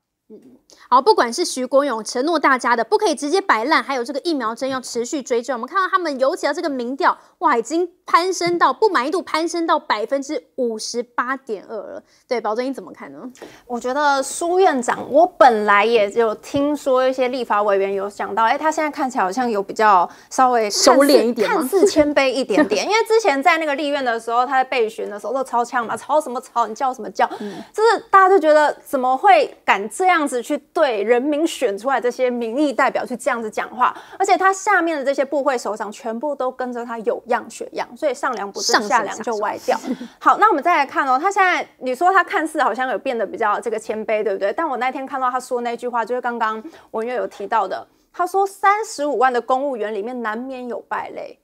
好，不管是徐国勇承诺大家的，不可以直接摆烂，还有这个疫苗针要持续追踪。我们看到他们，尤其要这个民调，哇，已经攀升到不满意度攀升到百分之五十八点二了。对，宝珍你怎么看呢？我觉得苏院长，我本来也有听说一些立法委员有讲到，哎，他现在看起来好像有比较稍微收敛一点，看似谦卑一点点。因为之前在那个立院的时候，他在备询的时候都超呛嘛，吵什么吵，你叫什么叫，就是大家就觉得怎么会敢这样子去。对人民选出来这些民意代表去这样子讲话，而且他下面的这些部会首长全部都跟着他有样学样，所以上梁不正下梁就歪掉。好，那我们再来看哦，他现在你说他看似好像有变得比较这个谦卑，对不对？但我那天看到他说那句话，就是刚刚文月有提到的，他说三十五万的公务员里面难免有败类。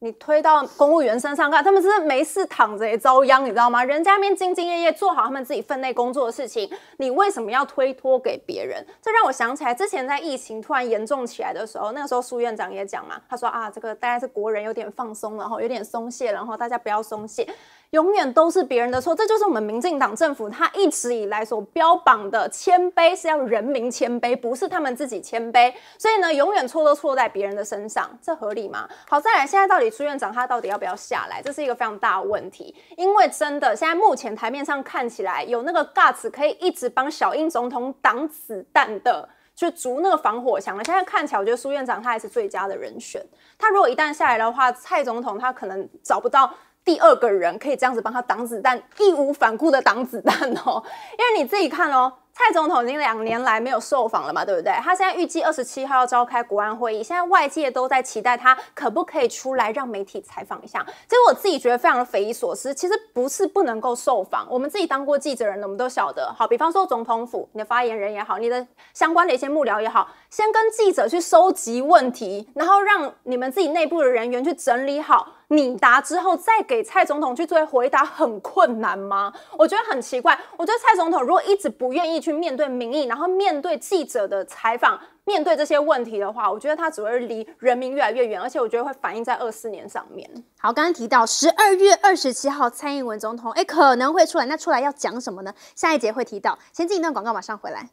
你推到公务员身上看，他们真是没事躺着也遭殃，你知道吗？人家那边兢兢业业做好他们自己分内工作的事情，你为什么要推脱给别人？这让我想起来之前在疫情突然严重起来的时候，那个时候苏院长也讲嘛，他说啊，这个大概是国人有点放松，然后有点松懈，然后大家不要松懈。永远都是别人的错，这就是我们民进党政府他一直以来所标榜的谦卑，是要人民谦卑，不是他们自己谦卑。所以呢，永远错都错在别人的身上，这合理吗？好，再来，现在到底苏院长他到底要不要下来，这是一个非常大的问题。因为真的现在目前台面上看起来有那个 guts 可以一直帮小英总统挡子弹的，去逐那个防火墙了。现在看起来我觉得苏院长他还是最佳的人选。他如果一旦下来的话，蔡总统他可能找不到。第二个人可以这样子帮他挡子弹，义无反顾的挡子弹哦，因为你自己看哦，蔡总统已经两年来没有受访了嘛，对不对？他现在预计二十七号要召开国安会议，现在外界都在期待他可不可以出来让媒体采访一下，结果我自己觉得非常的匪夷所思。其实不是不能够受访，我们自己当过记者人的，我们都晓得，好，比方说总统府你的发言人也好，你的相关的一些幕僚也好，先跟记者去收集问题，然后让你们自己内部的人员去整理好。你答之后再给蔡总统去做回答很困难吗？我觉得很奇怪。我觉得蔡总统如果一直不愿意去面对民意，然后面对记者的采访，面对这些问题的话，我觉得他只会离人民越来越远，而且我觉得会反映在二四年上面。好，刚刚提到十二月二十七号蔡英文总统，哎，可能会出来，那出来要讲什么呢？下一节会提到。先进一段广告，马上回来。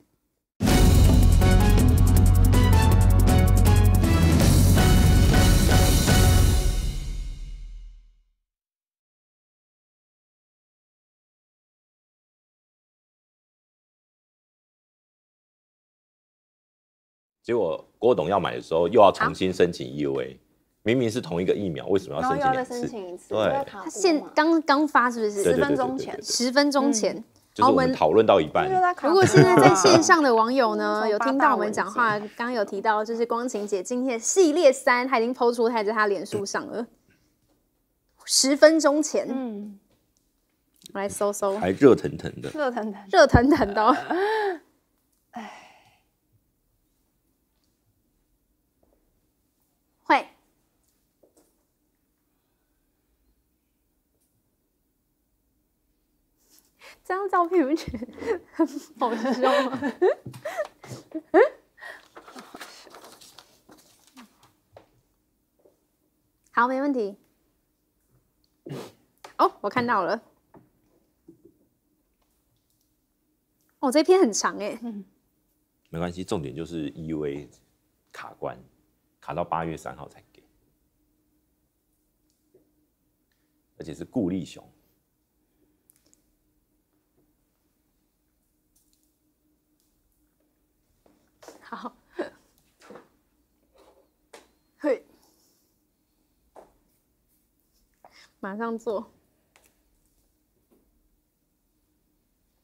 结果郭董要买的时候，又要重新申请 EUA，明明是同一个疫苗，为什么要申请两次？对，他现刚刚发，是不是十分钟前？十分钟前，就是、我们讨论到一半。如果现在在线上的网友呢，有听到我们讲话，刚刚有提到，就是光晴姐今天系列三，她已经剖出，她在她脸书上了，十分钟前，嗯，我来搜搜，还热腾腾的，热腾腾，热腾腾到。这张照片不觉得很搞笑吗？好，没问题。哦，我看到了。哦，这篇很长哎。没关系，重点就是 EUA 卡关，卡到八月三号才给，而且是顾立雄。马上做！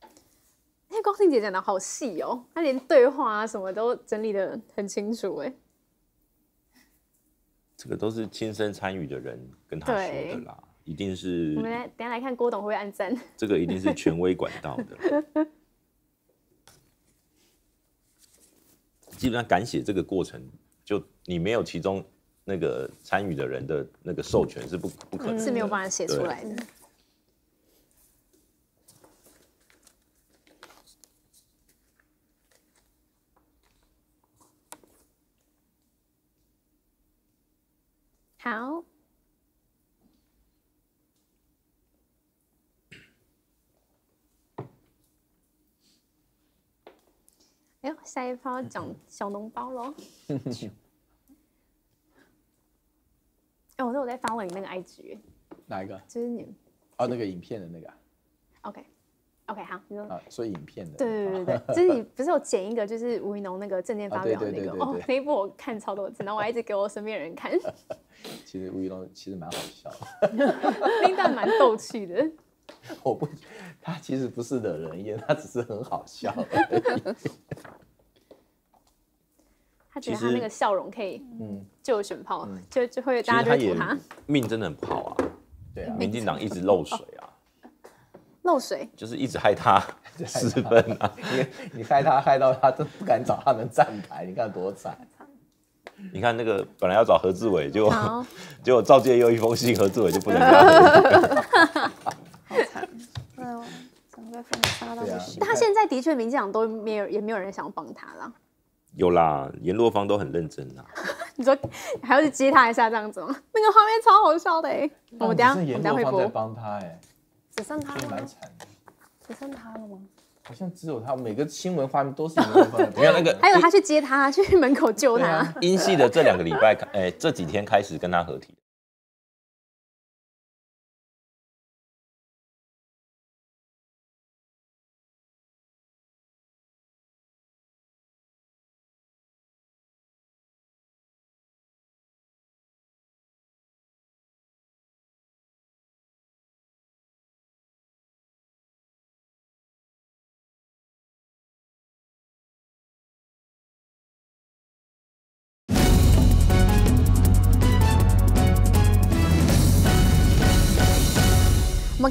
哎，高兴姐讲的好细哦，她连对话啊什么都整理的很清楚哎。这个都是亲身参与的人跟他说的啦，一定是我们来等下来看郭董会不会按赞，这个一定是权威管道的。基本上，敢写这个过程，就你没有其中。那个参与的人的那个授权是不不可能是没有办法写出来的。好。哎呦，下一趴讲小笼包喽。我说我在翻我你那个 IG，哪一个？就是你哦，那个影片的那个。OK，OK，好，你说啊，所以影片的，对对对对，就是你不是有剪一个，就是吴云龙那个证件发表那个，哦，那一部我看超多次，然后我还一直给我身边人看。其实吴云龙其实蛮好笑，林 段蛮逗趣的。我不，他其实不是惹人厌，他只是很好笑而已。他得他那个笑容可以救沈炮。就就会大家就赌他命真的很不好啊，对啊，民进党一直漏水啊，漏水就是 一直害他失分啊，你你害他害到他都不敢找他们站台，你看多惨，你看那个本来要找何志伟就结果赵介又一封信，何志伟就不能，好惨，整个粉刷到不行，他现在的确民进党都没有也没有人想帮他了。有啦，阎若方都很认真啦。你说还要去接他一下这样子吗？那个画面超好笑的哎。我们等下会播。帮他哎，只剩他了。蛮惨的，只剩他了吗？好像只有他，每个新闻画面都是。还有那个，还有他去接他，去门口救他。音戏的这两个礼拜，哎，这几天开始跟他合体。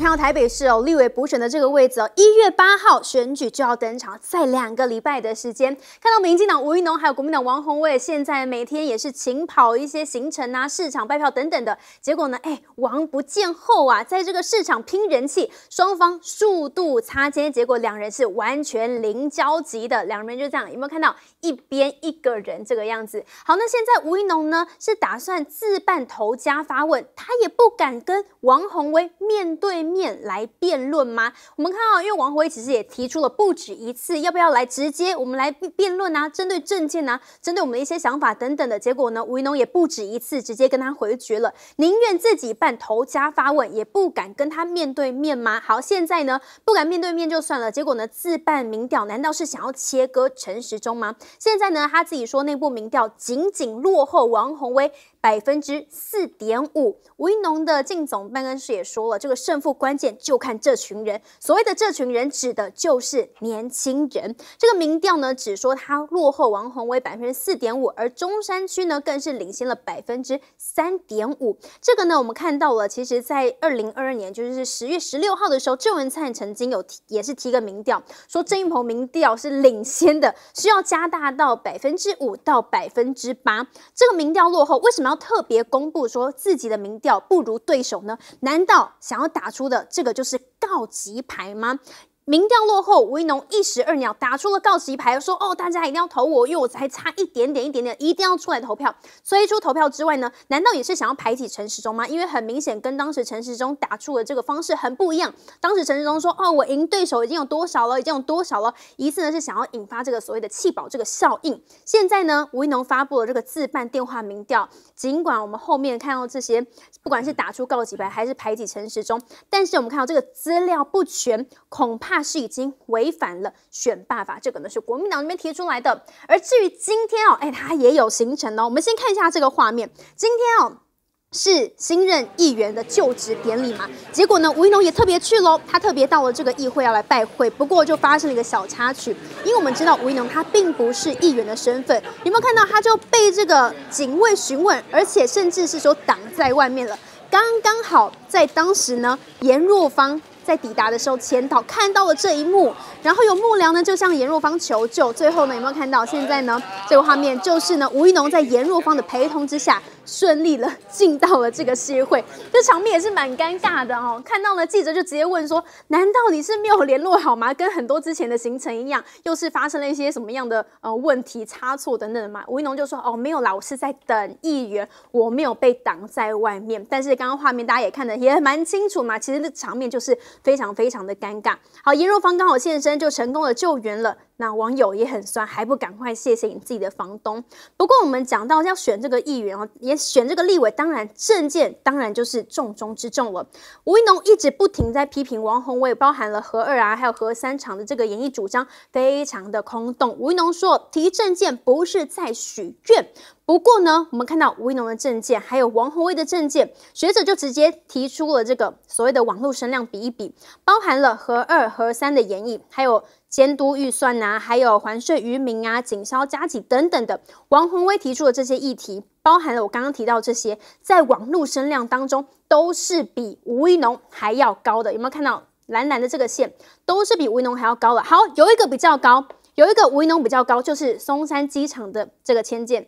看到台北市哦，立委补选的这个位置哦，一月八号选举就要登场，在两个礼拜的时间，看到民进党吴育农还有国民党王宏卫，现在每天也是勤跑一些行程啊，市场拜票等等的。结果呢，哎，王不见后啊，在这个市场拼人气，双方速度擦肩，结果两人是完全零交集的，两人就这样，有没有看到一边一个人这个样子？好，那现在吴育农呢是打算自办头家发问，他也不敢跟王宏威面对。面来辩论吗？我们看到，因为王宏威其实也提出了不止一次，要不要来直接我们来辩论啊？针对政见啊，针对我们的一些想法等等的。结果呢，吴怡农也不止一次直接跟他回绝了，宁愿自己办头家发问，也不敢跟他面对面吗？好，现在呢，不敢面对面就算了，结果呢，自办民调，难道是想要切割陈时中吗？现在呢，他自己说内部民调仅仅落后王宏威。百分之四点五，吴一农的进总办公室也说了，这个胜负关键就看这群人。所谓的这群人，指的就是年轻人。这个民调呢，只说他落后王宏威百分之四点五，而中山区呢，更是领先了百分之三点五。这个呢，我们看到了，其实在二零二二年，就是十月十六号的时候，郑文灿曾经有提，也是提个民调，说郑运鹏民调是领先的，需要加大到百分之五到百分之八。这个民调落后，为什么？要特别公布说自己的民调不如对手呢？难道想要打出的这个就是告急牌吗？民调落后，吴依农一石二鸟，打出了告急牌，说：“哦，大家一定要投我，因为我才差一点点，一点点，一定要出来投票。”以出投票之外呢，难道也是想要排挤陈时中吗？因为很明显，跟当时陈时中打出的这个方式很不一样。当时陈时中说：“哦，我赢对手已经有多少了，已经有多少了。”一次呢是想要引发这个所谓的弃保”这个效应。现在呢，吴依农发布了这个自办电话民调，尽管我们后面看到这些，不管是打出告急牌还是排挤陈时中，但是我们看到这个资料不全，恐怕。怕是已经违反了选办法，这个呢是国民党那边提出来的。而至于今天哦，哎，他也有行程呢。我们先看一下这个画面。今天哦，是新任议员的就职典礼嘛？结果呢，吴一农也特别去喽。他特别到了这个议会要来拜会，不过就发生了一个小插曲。因为我们知道吴一农他并不是议员的身份，有没有看到？他就被这个警卫询问，而且甚至是说挡在外面了。刚刚好在当时呢，颜若芳。在抵达的时候，前导看到了这一幕，然后有幕僚呢就向颜若芳求救。最后呢，有没有看到现在呢这个画面？就是呢，吴一农在颜若芳的陪同之下。顺利的进到了这个协会，这场面也是蛮尴尬的哦。看到了记者就直接问说：“难道你是没有联络好吗？跟很多之前的行程一样，又是发生了一些什么样的呃问题差错等等吗？”吴一农就说：“哦，没有，我是在等议员，我没有被挡在外面。但是刚刚画面大家也看的也蛮清楚嘛，其实那场面就是非常非常的尴尬。好，颜若芳刚好现身，就成功的救援了。”那网友也很酸，还不赶快谢谢你自己的房东。不过我们讲到要选这个议员哦，也选这个立委，当然证件当然就是重中之重了。吴一农一直不停在批评王宏伟，包含了何二啊，还有何三场的这个演绎主张非常的空洞。吴一农说，提证件不是在许愿。不过呢，我们看到吴宜农的证件，还有王宏威的证件，学者就直接提出了这个所谓的网络声量比一比，包含了和二和三的演绎，还有监督预算呐，还有还税于民啊，紧缩加紧等等的。王宏威提出的这些议题，包含了我刚刚提到这些，在网络声量当中都是比吴宜农还要高的。有没有看到蓝蓝的这个线，都是比吴宜农还要高的？好，有一个比较高，有一个吴宜农比较高，就是松山机场的这个签件。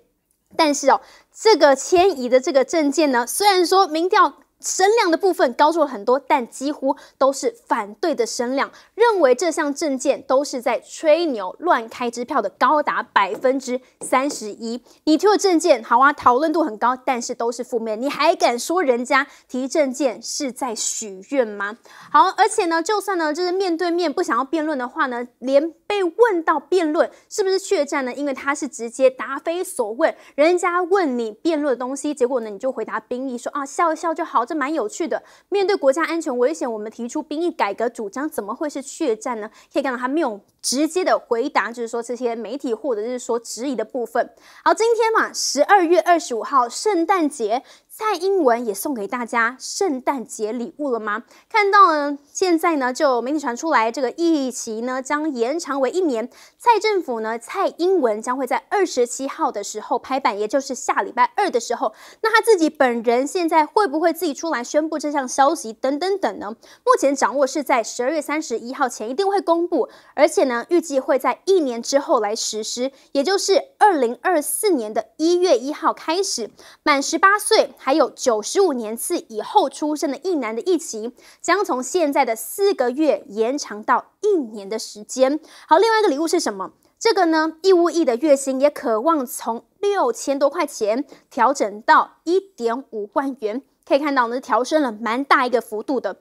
但是哦，这个迁移的这个证件呢，虽然说民调。声量的部分高出了很多，但几乎都是反对的声量，认为这项政件都是在吹牛、乱开支票的，高达百分之三十一。你提的政件好啊，讨论度很高，但是都是负面。你还敢说人家提政件是在许愿吗？好，而且呢，就算呢，就是面对面不想要辩论的话呢，连被问到辩论是不是血战呢？因为他是直接答非所问，人家问你辩论的东西，结果呢，你就回答兵役说啊，笑一笑就好。蛮有趣的，面对国家安全危险，我们提出兵役改革主张，怎么会是血战呢？可以看到他没有直接的回答，就是说这些媒体或者是说质疑的部分。好，今天嘛，十二月二十五号，圣诞节。蔡英文也送给大家圣诞节礼物了吗？看到现在呢，就媒体传出来，这个疫情呢将延长为一年。蔡政府呢，蔡英文将会在二十七号的时候拍板，也就是下礼拜二的时候。那他自己本人现在会不会自己出来宣布这项消息等等等呢？目前掌握是在十二月三十一号前一定会公布，而且呢，预计会在一年之后来实施，也就是二零二四年的一月一号开始，满十八岁还。还有九十五年次以后出生的一男的疫情，将从现在的四个月延长到一年的时间。好，另外一个礼物是什么？这个呢，义务役的月薪也渴望从六千多块钱调整到一点五万元，可以看到呢，调升了蛮大一个幅度的。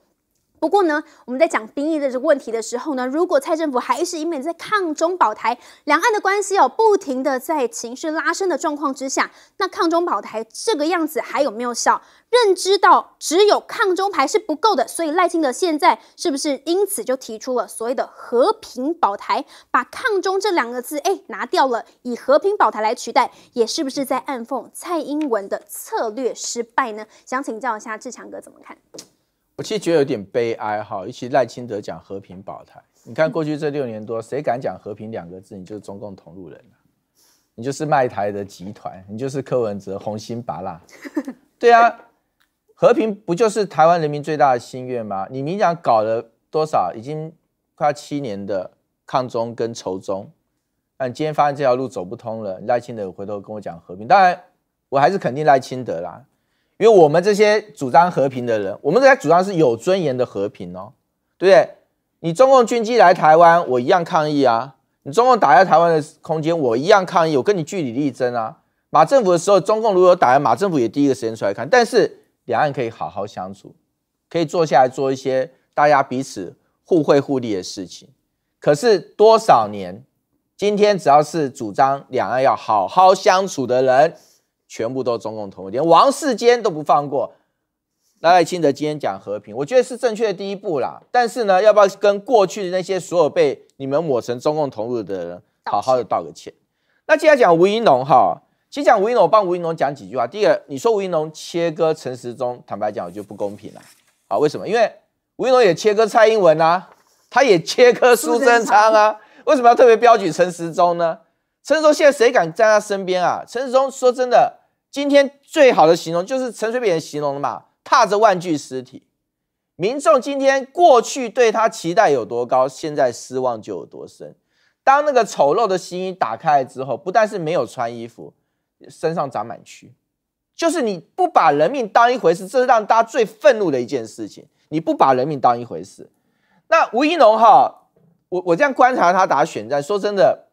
不过呢，我们在讲兵役的这个问题的时候呢，如果蔡政府还是因为在抗中保台，两岸的关系哦，不停的在情绪拉伸的状况之下，那抗中保台这个样子还有没有效？认知到只有抗中牌是不够的，所以赖清德现在是不是因此就提出了所谓的和平保台，把抗中这两个字哎拿掉了，以和平保台来取代，也是不是在暗讽蔡英文的策略失败呢？想请教一下志强哥怎么看？我其实觉得有点悲哀哈，尤其赖清德讲和平保台，你看过去这六年多，谁敢讲和平两个字，你就是中共同路人你就是卖台的集团，你就是柯文哲红心拔蜡，对啊，和平不就是台湾人民最大的心愿吗？你明讲搞了多少，已经快七年的抗中跟仇中，但今天发现这条路走不通了，赖清德回头跟我讲和平，当然我还是肯定赖清德啦。因为我们这些主张和平的人，我们才主张是有尊严的和平哦，对不对？你中共军机来台湾，我一样抗议啊！你中共打压台湾的空间，我一样抗议，我跟你据理力争啊！马政府的时候，中共如果打压马政府，也第一个时间出来看。但是两岸可以好好相处，可以坐下来做一些大家彼此互惠互利的事情。可是多少年，今天只要是主张两岸要好好相处的人。全部都中共投入，连王世坚都不放过。赖清德今天讲和平，我觉得是正确的第一步啦。但是呢，要不要跟过去的那些所有被你们抹成中共投入的人，好好的道个歉？那接下来讲吴宜农哈，其实讲吴龙，农，帮吴宜农讲几句话。第一个，你说吴宜农切割陈时中，坦白讲，我觉得不公平啦。啊，为什么？因为吴宜农也切割蔡英文啊，他也切割苏贞昌啊，为什么要特别标举陈时中呢？陈时中现在谁敢在他身边啊？陈时中说真的。今天最好的形容就是陈水扁形容的嘛，踏着万具尸体，民众今天过去对他期待有多高，现在失望就有多深。当那个丑陋的新衣打开来之后，不但是没有穿衣服，身上长满蛆，就是你不把人命当一回事，这是让大家最愤怒的一件事情。你不把人命当一回事，那吴一农哈，我我这样观察他打选战，说真的，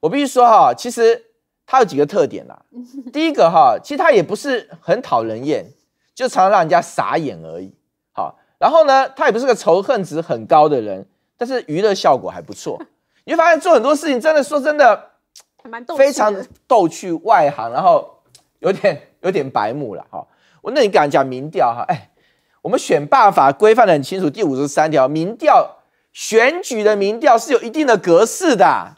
我必须说哈，其实。他有几个特点啦，第一个哈，其实他也不是很讨人厌，就常常让人家傻眼而已。好，然后呢，他也不是个仇恨值很高的人，但是娱乐效果还不错。你会发现做很多事情真的说真的，非常逗趣外行，然后有点有点白目了哈。我那你敢讲民调哈？哎，我们选罢法规范的很清楚，第五十三条，民调选举的民调是有一定的格式的。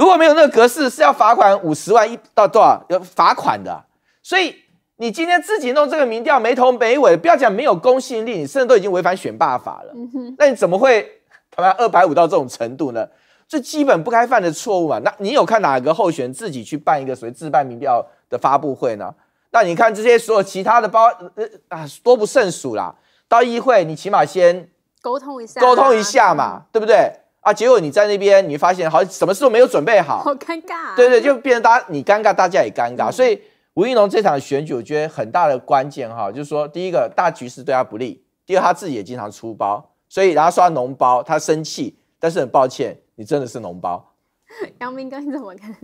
如果没有那个格式，是要罚款五十万一到多少？要罚款的。所以你今天自己弄这个民调没头没尾，不要讲没有公信力，你甚至都已经违反选罢法了。那你怎么会他妈二百五到这种程度呢？最基本不该犯的错误嘛？那你有看哪个候选自己去办一个所谓自办民调的发布会呢？那你看这些所有其他的包，呃啊，多不胜数啦。到议会，你起码先沟通一下，沟通一下嘛，对不对？啊！结果你在那边，你发现好像什么事都没有准备好，好尴尬。对对，就变成大家你尴尬，大家也尴尬。所以吴依农这场选举，我觉得很大的关键哈，就是说第一个大局势对他不利，第二他自己也经常出包，所以然后刷脓包，他生气，但是很抱歉，你真的是脓包。杨明哥，你怎么看？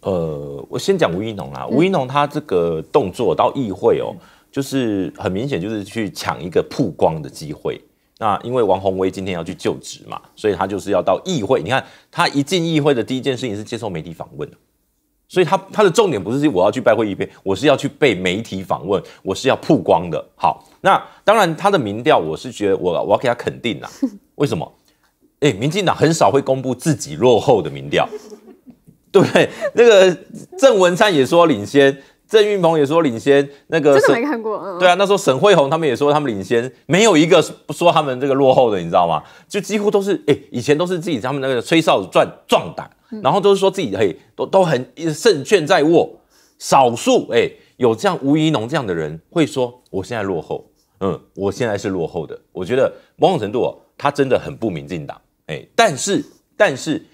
呃，我先讲吴依农啦。吴依农他这个动作到议会哦，就是很明显就是去抢一个曝光的机会。那因为王宏威今天要去就职嘛，所以他就是要到议会。你看他一进议会的第一件事情是接受媒体访问，所以他他的重点不是我要去拜会议会，我是要去被媒体访问，我是要曝光的。好，那当然他的民调，我是觉得我我要给他肯定啊。为什么？哎，民进党很少会公布自己落后的民调，对 不对？那个郑文灿也说领先。郑云鹏也说领先，那个真的没看过。对啊，那时候沈惠红他们也说他们领先，没有一个不说他们这个落后的，你知道吗？就几乎都是，哎，以前都是自己他们那个吹哨子壮壮胆，然后都是说自己嘿都都很胜券在握。少数哎，有像吴怡农这样的人会说，我现在落后，嗯，我现在是落后的。我觉得某种程度哦，他真的很不民进党，哎，但是但是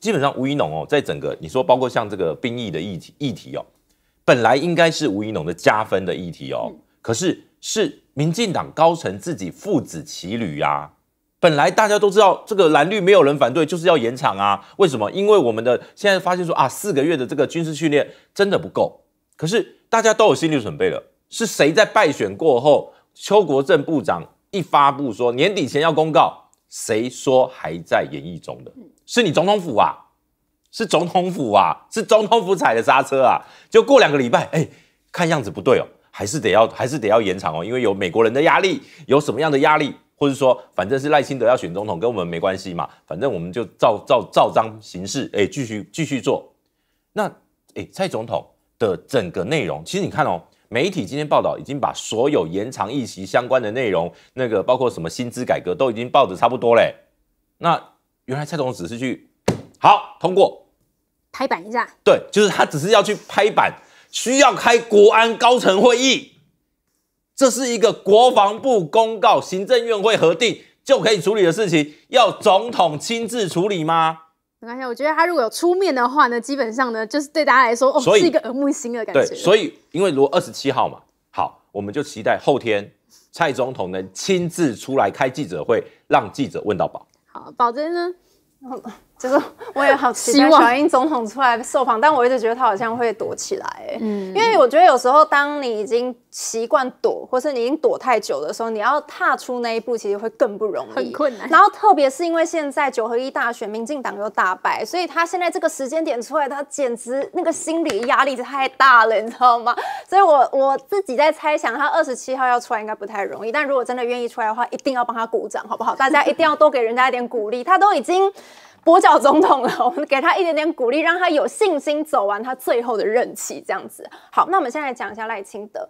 基本上吴怡农哦，在整个你说包括像这个兵役的议题议题哦。本来应该是吴怡农的加分的议题哦，可是是民进党高层自己父子骑驴呀。本来大家都知道这个蓝绿没有人反对，就是要延长啊。为什么？因为我们的现在发现说啊，四个月的这个军事训练真的不够。可是大家都有心理准备了，是谁在败选过后，邱国正部长一发布说年底前要公告，谁说还在演绎中的？是你总统府啊。是总统府啊，是总统府踩的刹车啊，就过两个礼拜，哎，看样子不对哦，还是得要，还是得要延长哦，因为有美国人的压力，有什么样的压力，或者是说，反正是赖清德要选总统，跟我们没关系嘛，反正我们就照照照章行事，哎，继续继续做。那哎，蔡总统的整个内容，其实你看哦，媒体今天报道已经把所有延长议席相关的内容，那个包括什么薪资改革都已经报的差不多嘞。那原来蔡总只是去好通过。拍板一下，对，就是他只是要去拍板，需要开国安高层会议，这是一个国防部公告、行政院会核定就可以处理的事情，要总统亲自处理吗？没关系，我觉得他如果有出面的话呢，基本上呢，就是对大家来说哦，是一个耳目一新的感觉。对，所以因为如果二十七号嘛，好，我们就期待后天蔡总统能亲自出来开记者会，让记者问到宝。好，保珍呢？就是我也好期待小英总统出来受访，但我一直觉得他好像会躲起来，嗯，因为我觉得有时候当你已经习惯躲，或是你已经躲太久的时候，你要踏出那一步，其实会更不容易，很困难。然后特别是因为现在九合一大选，民进党又大败，所以他现在这个时间点出来，他简直那个心理压力太大了，你知道吗？所以我我自己在猜想，他二十七号要出来应该不太容易，但如果真的愿意出来的话，一定要帮他鼓掌，好不好？大家一定要多给人家一点鼓励，他都已经。跛脚总统了，我们给他一点点鼓励，让他有信心走完他最后的任期，这样子。好，那我们先在讲一下赖清德。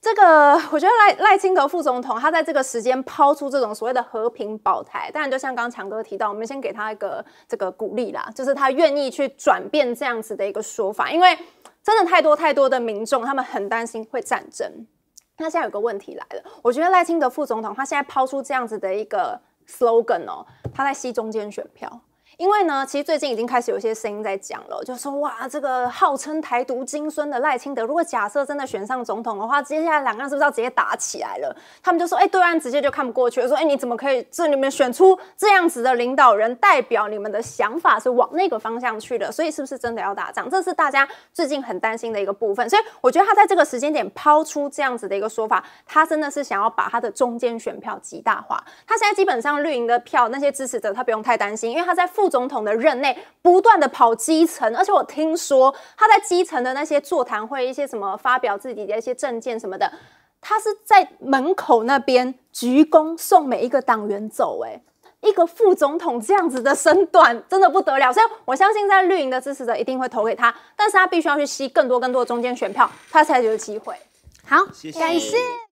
这个我觉得赖赖清德副总统，他在这个时间抛出这种所谓的和平保台，当然就像刚刚强哥提到，我们先给他一个这个鼓励啦，就是他愿意去转变这样子的一个说法，因为真的太多太多的民众，他们很担心会战争。那现在有个问题来了，我觉得赖清德副总统他现在抛出这样子的一个 slogan 哦，他在吸中间选票。因为呢，其实最近已经开始有一些声音在讲了，就说哇，这个号称台独金孙的赖清德，如果假设真的选上总统的话，接下来两岸不是要直接打起来了。他们就说，哎，对岸直接就看不过去了，说，哎，你怎么可以？这里面选出这样子的领导人，代表你们的想法是往那个方向去的，所以是不是真的要打仗？这是大家最近很担心的一个部分。所以我觉得他在这个时间点抛出这样子的一个说法，他真的是想要把他的中间选票极大化。他现在基本上绿营的票，那些支持者他不用太担心，因为他在副。副总统的任内，不断的跑基层，而且我听说他在基层的那些座谈会，一些什么发表自己的一些政见什么的，他是在门口那边鞠躬送每一个党员走，哎，一个副总统这样子的身段，真的不得了，所以我相信在绿营的支持者一定会投给他，但是他必须要去吸更多更多的中间选票，他才有机会。好，谢谢，感谢。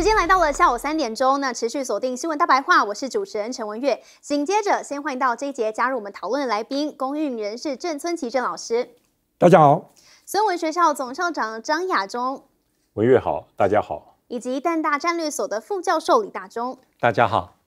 时间来到了下午三点钟，那持续锁定新闻大白话，我是主持人陈文月。紧接着，先欢迎到这一节加入我们讨论的来宾：公运人士郑村奇正老师，大家好；孙文学校总校长张亚中。文月好，大家好；以及淡大战略所的副教授李大忠，大家好。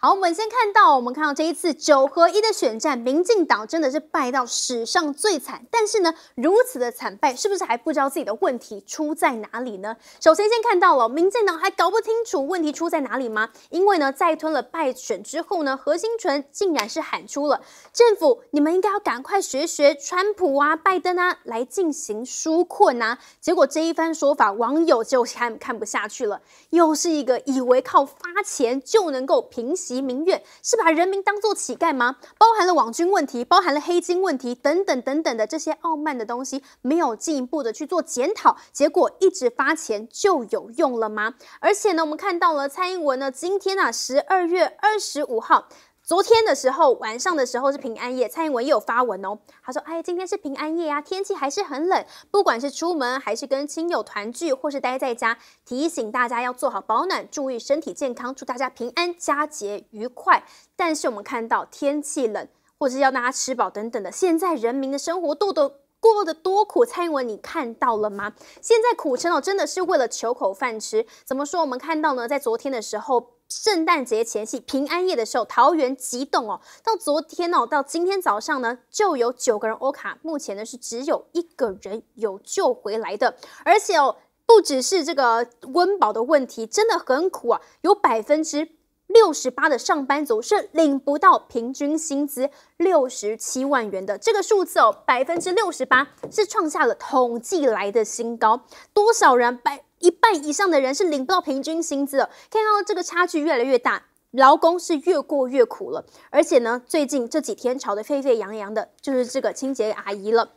好，我们先看到，我们看到这一次九合一的选战，民进党真的是败到史上最惨。但是呢，如此的惨败，是不是还不知道自己的问题出在哪里呢？首先，先看到了民进党还搞不清楚问题出在哪里吗？因为呢，在吞了败选之后呢，何心纯竟然是喊出了“政府，你们应该要赶快学学川普啊、拜登啊，来进行纾困啊。”结果这一番说法，网友就看看不下去了，又是一个以为靠发钱就能够平。息。及民怨是把人民当做乞丐吗？包含了网军问题，包含了黑金问题等等等等的这些傲慢的东西，没有进一步的去做检讨，结果一直发钱就有用了吗？而且呢，我们看到了蔡英文呢，今天啊，十二月二十五号。昨天的时候，晚上的时候是平安夜，蔡英文也有发文哦。他说：“哎，今天是平安夜啊，天气还是很冷，不管是出门还是跟亲友团聚，或是待在家，提醒大家要做好保暖，注意身体健康，祝大家平安佳节愉快。”但是我们看到天气冷，或是要大家吃饱等等的，现在人民的生活度都。过得多苦，蔡英文你看到了吗？现在苦撑哦，真的是为了求口饭吃。怎么说？我们看到呢，在昨天的时候。圣诞节前夕，平安夜的时候，桃园急冻哦，到昨天哦，到今天早上呢，就有九个人欧卡，目前呢是只有一个人有救回来的，而且哦，不只是这个温饱的问题，真的很苦啊，有百分之六十八的上班族是领不到平均薪资六十七万元的这个数字哦，百分之六十八是创下了统计来的新高，多少人百？一半以上的人是领不到平均薪资的，看到这个差距越来越大，劳工是越过越苦了。而且呢，最近这几天吵得沸沸扬扬的，就是这个清洁阿姨了。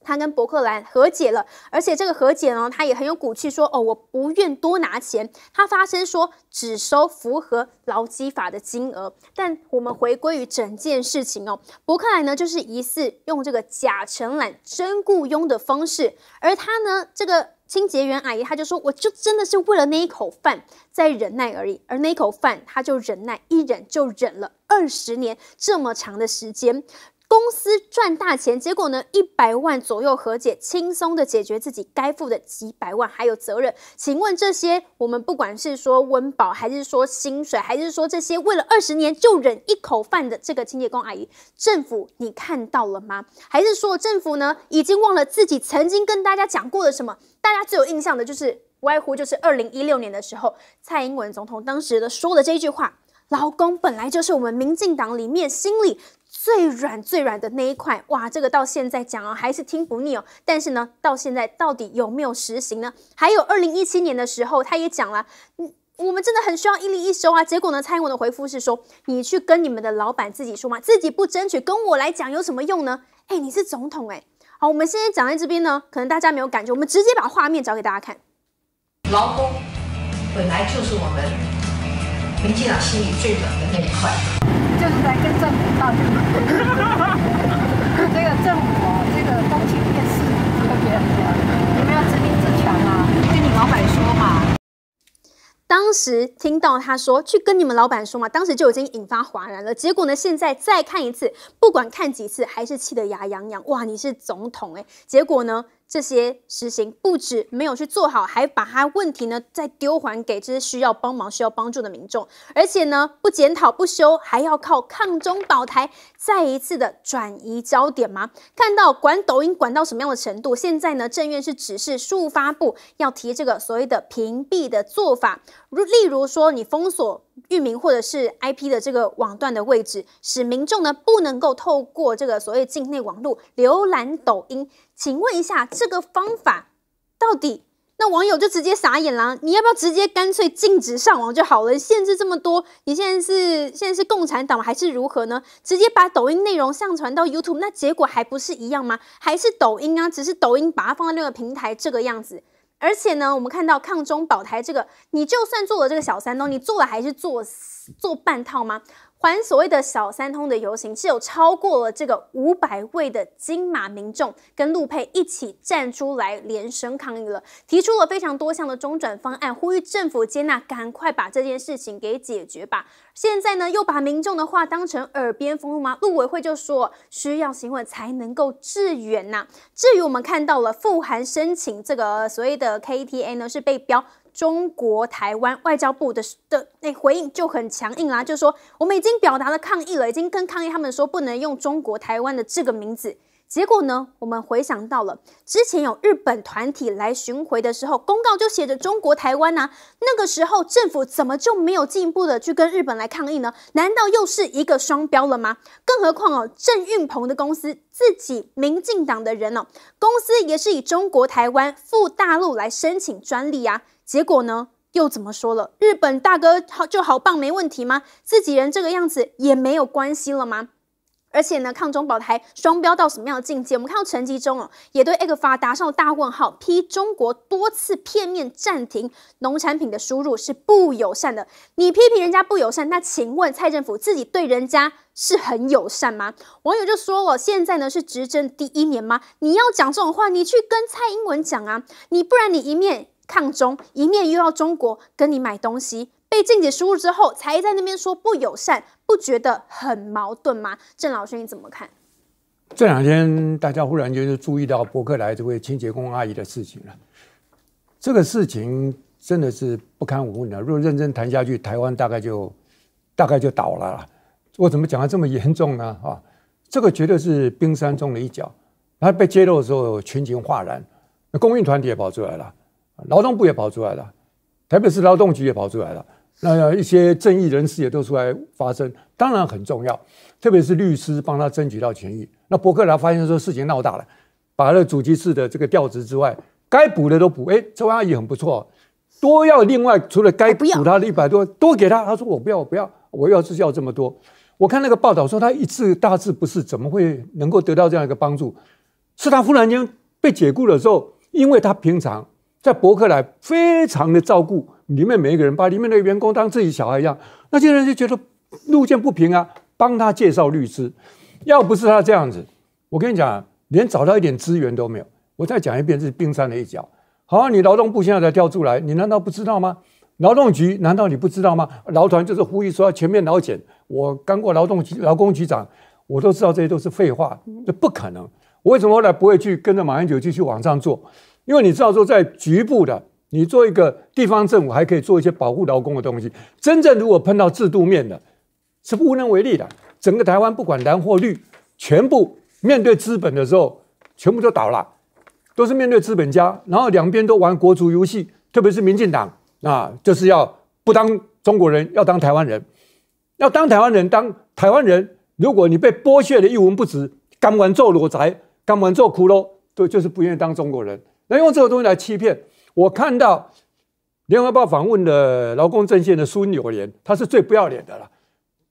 她跟伯克兰和解了，而且这个和解呢，她也很有骨气，说哦，我不愿多拿钱。她发声说只收符合劳基法的金额。但我们回归于整件事情哦，伯克兰呢，就是疑似用这个假承揽真雇佣的方式，而他呢，这个。清洁员阿姨，她就说：“我就真的是为了那一口饭在忍耐而已，而那一口饭，她就忍耐，一忍就忍了二十年这么长的时间。”公司赚大钱，结果呢？一百万左右和解，轻松的解决自己该付的几百万，还有责任。请问这些，我们不管是说温饱，还是说薪水，还是说这些为了二十年就忍一口饭的这个清洁工阿姨，政府你看到了吗？还是说政府呢，已经忘了自己曾经跟大家讲过的什么？大家最有印象的就是，无外乎就是二零一六年的时候，蔡英文总统当时的说的这一句话：“劳工本来就是我们民进党里面心里。”最软最软的那一块，哇，这个到现在讲啊，还是听不腻哦。但是呢，到现在到底有没有实行呢？还有二零一七年的时候，他也讲了，嗯，我们真的很需要一立一收啊。结果呢，蔡英文的回复是说，你去跟你们的老板自己说嘛，自己不争取，跟我来讲有什么用呢？哎，你是总统哎，好，我们现在讲在这边呢，可能大家没有感觉，我们直接把画面找给大家看，劳工本来就是我们民进党心里最软的那一块。就是在跟政府，这个政府，这个东青电视，不跟别人讲，你们要自立自强啊，跟你老板说嘛。当时听到他说去跟你们老板说嘛，当时就已经引发哗然了。结果呢，现在再看一次，不管看几次，还是气得牙痒痒。哇，你是总统哎，结果呢？这些事情不止没有去做好，还把他问题呢再丢还给这些需要帮忙、需要帮助的民众，而且呢不检讨不修，还要靠抗中保台。再一次的转移焦点吗？看到管抖音管到什么样的程度？现在呢，正院是指示数发布要提这个所谓的屏蔽的做法，如例如说你封锁域名或者是 IP 的这个网段的位置，使民众呢不能够透过这个所谓境内网络浏览抖音。请问一下，这个方法到底？那网友就直接傻眼了，你要不要直接干脆禁止上网就好了？限制这么多，你现在是现在是共产党还是如何呢？直接把抖音内容上传到 YouTube，那结果还不是一样吗？还是抖音啊，只是抖音把它放在那个平台这个样子。而且呢，我们看到抗中保台这个，你就算做了这个小三东，你做了还是做做半套吗？还所谓的小三通的游行，是有超过了这个五百位的金马民众跟陆配一起站出来连声抗议了，提出了非常多项的中转方案，呼吁政府接纳，赶快把这件事情给解决吧。现在呢，又把民众的话当成耳边风吗？陆委会就说需要行问才能够致远呐。至于我们看到了富含申请这个所谓的 KTA 呢，是被标。中国台湾外交部的的那回应就很强硬啦，就说我们已经表达了抗议了，已经跟抗议他们说不能用中国台湾的这个名字。结果呢，我们回想到了之前有日本团体来巡回的时候，公告就写着中国台湾呐。那个时候政府怎么就没有进一步的去跟日本来抗议呢？难道又是一个双标了吗？更何况哦，郑运鹏的公司自己民进党的人哦，公司也是以中国台湾赴大陆来申请专利啊。结果呢？又怎么说了？日本大哥好就好棒，没问题吗？自己人这个样子也没有关系了吗？而且呢，抗中保台双标到什么样的境界？我们看到陈吉中啊，也对 A 股发达上了大问号，批中国多次片面暂停农产品的输入是不友善的。你批评人家不友善，那请问蔡政府自己对人家是很友善吗？网友就说了，现在呢是执政第一年吗？你要讲这种话，你去跟蔡英文讲啊，你不然你一面。抗中一面又要中国跟你买东西，被禁止输入之后，才在那边说不友善，不觉得很矛盾吗？郑老师你怎么看？这两天大家忽然就是注意到伯克来这位清洁工阿姨的事情了，这个事情真的是不堪无问的。如果认真谈下去，台湾大概就大概就倒了。我怎么讲的这么严重呢？啊，这个绝对是冰山中的一角。然后被揭露的时候，群情哗然，那公益团体也跑出来了。劳动部也跑出来了，特别是劳动局也跑出来了。那一些正义人士也都出来发声，当然很重要。特别是律师帮他争取到权益。那伯克莱发现说事情闹大了，把他的主机室的这个调职之外，该补的都补。哎，这位阿姨很不错，多要另外除了该补他的一百多，多给他。他说我不要，我不要，我要是要这么多。我看那个报道说他一次大字不识，怎么会能够得到这样一个帮助？是他忽然间被解雇的时候，因为他平常。在伯克莱非常的照顾里面每一个人，把里面的员工当自己小孩一样。那些人就觉得路见不平啊，帮他介绍律师。要不是他这样子，我跟你讲，连找到一点资源都没有。我再讲一遍，这是冰山的一角。好，你劳动部现在才跳出来，你难道不知道吗？劳动局难道你不知道吗？劳团就是呼吁说要全面劳检。我刚过劳动局，劳工局长，我都知道这些都是废话，这不可能。我为什么后来不会去跟着马英九继续往上做？因为你知道说，在局部的，你做一个地方政府还可以做一些保护劳工的东西。真正如果碰到制度面的，是无能为力的。整个台湾不管蓝或绿，全部面对资本的时候，全部都倒了，都是面对资本家。然后两边都玩国足游戏，特别是民进党啊，就是要不当中国人，要当台湾人，要当台湾人，当台湾人。如果你被剥削的一文不值，干完做裸宅，干完做骷髅，对，就是不愿意当中国人。那用这个东西来欺骗我看到《联合报》访问的劳工阵线的孙友莲，他是最不要脸的了。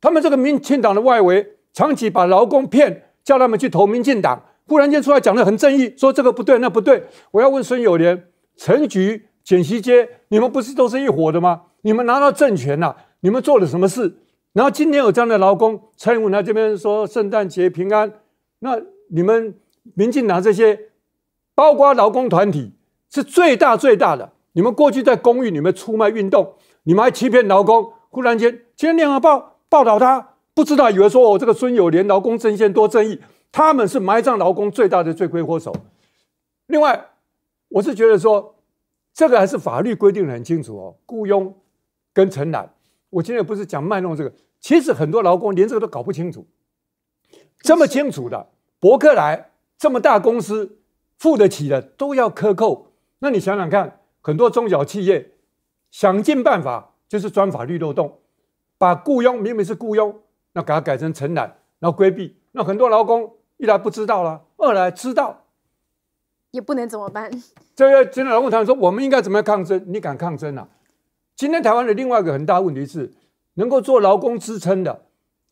他们这个民进党的外围，长期把劳工骗，叫他们去投民进党，忽然间出来讲的很正义，说这个不对，那不对。我要问孙友莲、陈菊、简席街，你们不是都是一伙的吗？你们拿到政权了，你们做了什么事？然后今天有这样的劳工蔡英文与这边说圣诞节平安，那你们民进党这些？包括劳工团体是最大最大的。你们过去在公寓里面出卖运动，你们还欺骗劳工。忽然间，今天联合报报道他不知道，以为说我这个孙友莲劳工阵线多正义，他们是埋葬劳工最大的罪魁祸首。另外，我是觉得说，这个还是法律规定的很清楚哦。雇佣跟承揽，我今天不是讲卖弄这个，其实很多劳工连这个都搞不清楚。这么清楚的伯克莱这么大公司。付得起的都要克扣，那你想想看，很多中小企业想尽办法就是钻法律漏洞，把雇佣明明是雇佣，那给它改成承揽，然后规避。那很多劳工一来不知道了，二来知道也不能怎么办。这个真的劳工团说，我们应该怎么样抗争？你敢抗争啊？今天台湾的另外一个很大问题是，能够做劳工支撑的，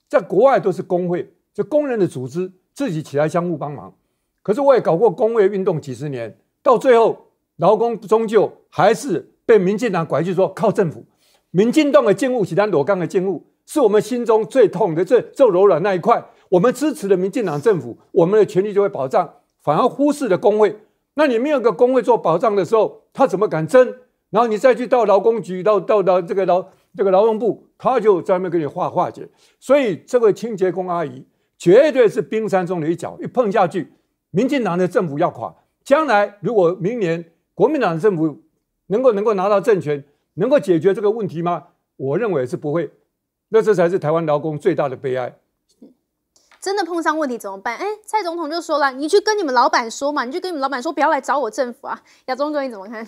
在国外都是工会，就工人的组织自己起来相互帮忙。可是我也搞过工会运动几十年，到最后，劳工终究还是被民进党拐去说靠政府。民进党的进物，其他裸钢的进物，是我们心中最痛的、最最柔软那一块。我们支持了民进党政府，我们的权利就会保障，反而忽视了工会。那你没有个工会做保障的时候，他怎么敢争？然后你再去到劳工局、到到到这个劳这个劳动部，他就在那给你化化解。所以，这位清洁工阿姨绝对是冰山中的一角，一碰下去。民进党的政府要垮，将来如果明年国民党政府能够能够拿到政权，能够解决这个问题吗？我认为是不会。那这才是台湾劳工最大的悲哀。真的碰上问题怎么办？哎，蔡总统就说了，你去跟你们老板说嘛，你去跟你们老板说，不要来找我政府啊。亚中哥你怎么看？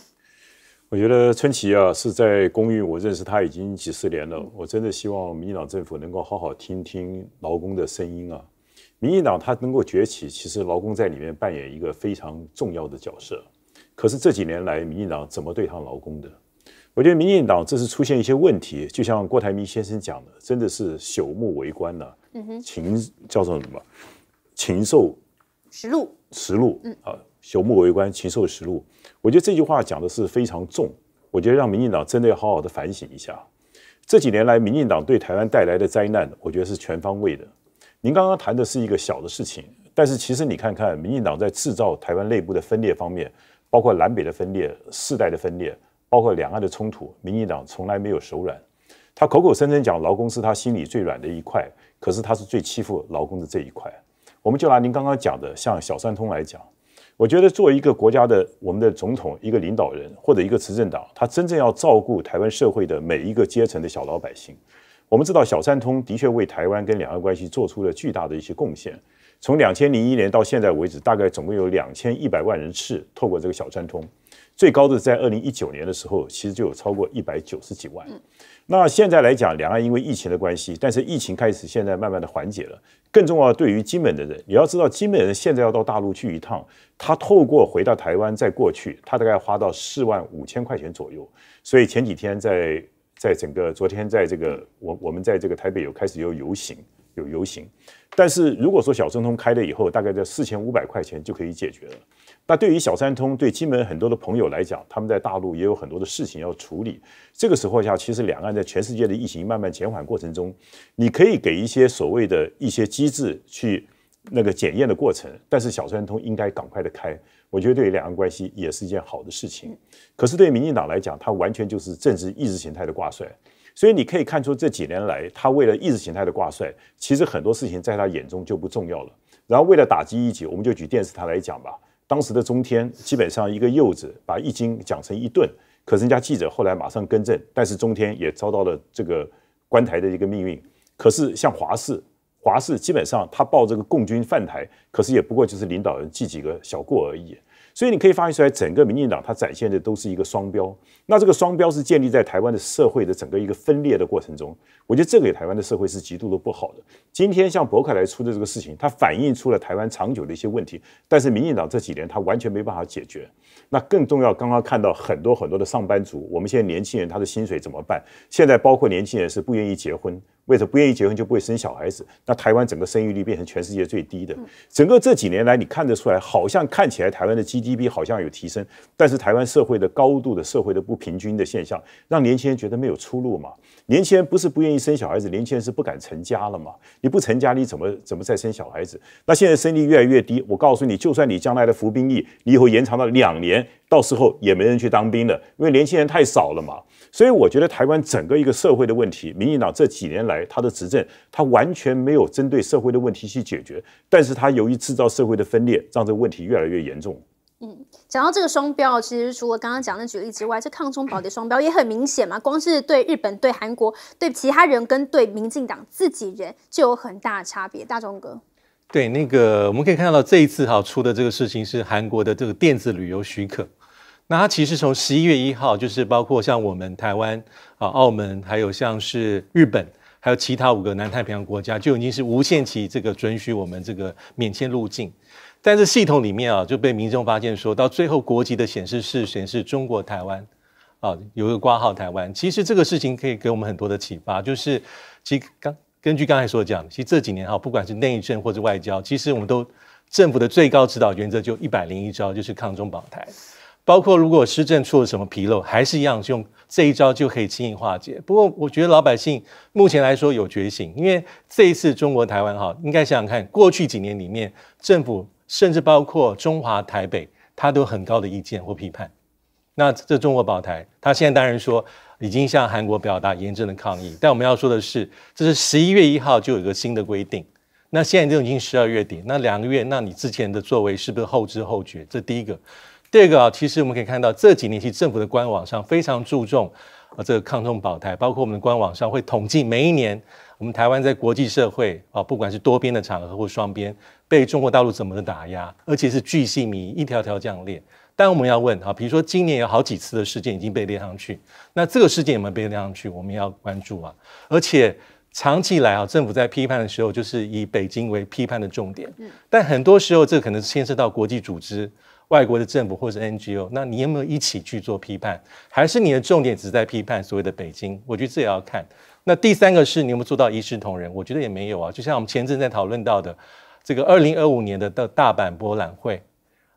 我觉得春琪啊是在公寓，我认识他已经几十年了，我真的希望民进党政府能够好好听听劳工的声音啊。民进党它能够崛起，其实劳工在里面扮演一个非常重要的角色。可是这几年来，民进党怎么对抗劳工的？我觉得民进党这次出现一些问题，就像郭台铭先生讲的，真的是朽木为官呐。嗯哼，禽叫做什么？禽兽食禄，食禄。嗯，啊，朽木为官，禽兽食禄。我觉得这句话讲的是非常重。我觉得让民进党真的要好好的反省一下。这几年来，民进党对台湾带来的灾难，我觉得是全方位的。您刚刚谈的是一个小的事情，但是其实你看看，民进党在制造台湾内部的分裂方面，包括南北的分裂、世代的分裂，包括两岸的冲突，民进党从来没有手软。他口口声声讲劳工是他心里最软的一块，可是他是最欺负劳工的这一块。我们就拿您刚刚讲的像小三通来讲，我觉得作为一个国家的我们的总统、一个领导人或者一个执政党，他真正要照顾台湾社会的每一个阶层的小老百姓。我们知道小三通的确为台湾跟两岸关系做出了巨大的一些贡献。从两千零一年到现在为止，大概总共有两千一百万人次透过这个小三通，最高的在二零一九年的时候，其实就有超过一百九十几万。那现在来讲，两岸因为疫情的关系，但是疫情开始现在慢慢的缓解了。更重要，对于金门的人，你要知道，金门人现在要到大陆去一趟，他透过回到台湾再过去，他大概花到四万五千块钱左右。所以前几天在。在整个昨天，在这个我我们在这个台北有开始有游行有游行，但是如果说小申通开了以后，大概在四千五百块钱就可以解决了。那对于小三通，对金门很多的朋友来讲，他们在大陆也有很多的事情要处理。这个时候下，其实两岸在全世界的疫情慢慢减缓过程中，你可以给一些所谓的一些机制去那个检验的过程。但是小三通应该赶快的开。我觉得对两岸关系也是一件好的事情，可是对民进党来讲，它完全就是政治意识形态的挂帅，所以你可以看出这几年来，他为了意识形态的挂帅，其实很多事情在他眼中就不重要了。然后为了打击一己，我们就举电视台来讲吧，当时的中天基本上一个柚子把易经讲成一顿，可人家记者后来马上更正，但是中天也遭到了这个关台的一个命运。可是像华视。华氏基本上他报这个共军饭台，可是也不过就是领导人记几个小过而已。所以你可以发现出来，整个民进党它展现的都是一个双标。那这个双标是建立在台湾的社会的整个一个分裂的过程中。我觉得这个台湾的社会是极度的不好的。今天像博克来出的这个事情，它反映出了台湾长久的一些问题。但是民进党这几年他完全没办法解决。那更重要，刚刚看到很多很多的上班族，我们现在年轻人他的薪水怎么办？现在包括年轻人是不愿意结婚。为什么不愿意结婚就不会生小孩子？那台湾整个生育率变成全世界最低的。整个这几年来，你看得出来，好像看起来台湾的 GDP 好像有提升，但是台湾社会的高度的社会的不平均的现象，让年轻人觉得没有出路嘛。年轻人不是不愿意生小孩子，年轻人是不敢成家了嘛。你不成家，你怎么怎么再生小孩子？那现在生育越来越低。我告诉你，就算你将来的服兵役，你以后延长到两年，到时候也没人去当兵了，因为年轻人太少了嘛。所以我觉得台湾整个一个社会的问题，民进党这几年来。他的执政，他完全没有针对社会的问题去解决，但是他由于制造社会的分裂，让这个问题越来越严重。嗯，讲到这个双标其实除了刚刚讲的举例之外，这抗中保的双标也很明显嘛，光是对日本、对韩国、对其他人跟对民进党自己人就有很大差别。大中哥，对那个我们可以看到，这一次哈出的这个事情是韩国的这个电子旅游许可，那它其实从十一月一号就是包括像我们台湾啊、澳门，还有像是日本。还有其他五个南太平洋国家就已经是无限期这个准许我们这个免签入境，但是系统里面啊就被民众发现说，到最后国籍的显示是显示中国台湾啊有一个挂号台湾，其实这个事情可以给我们很多的启发，就是其实刚根据刚才所讲，其实这几年哈不管是内政或者外交，其实我们都政府的最高指导原则就一百零一招就是抗中保台。包括如果施政出了什么纰漏，还是一样用这一招就可以轻易化解。不过，我觉得老百姓目前来说有觉醒，因为这一次中国台湾哈，应该想想看，过去几年里面，政府甚至包括中华台北，他都很高的意见或批判。那这中国宝台，他现在当然说已经向韩国表达严正的抗议。但我们要说的是，这是十一月一号就有一个新的规定，那现在都已经十二月底，那两个月，那你之前的作为是不是后知后觉？这第一个。这个啊，其实我们可以看到，这几年其实政府的官网上非常注重啊这个抗中保台，包括我们的官网上会统计每一年我们台湾在国际社会啊，不管是多边的场合或双边，被中国大陆怎么打压，而且是巨细靡一条条这样列。但我们要问啊，比如说今年有好几次的事件已经被列上去，那这个事件有没有被列上去，我们要关注啊。而且长期以来啊，政府在批判的时候就是以北京为批判的重点，但很多时候这可能牵涉到国际组织。外国的政府或是 NGO，那你有没有一起去做批判？还是你的重点只在批判所谓的北京？我觉得这也要看。那第三个是你有没有做到一视同仁？我觉得也没有啊。就像我们前阵在讨论到的，这个二零二五年的大大阪博览会，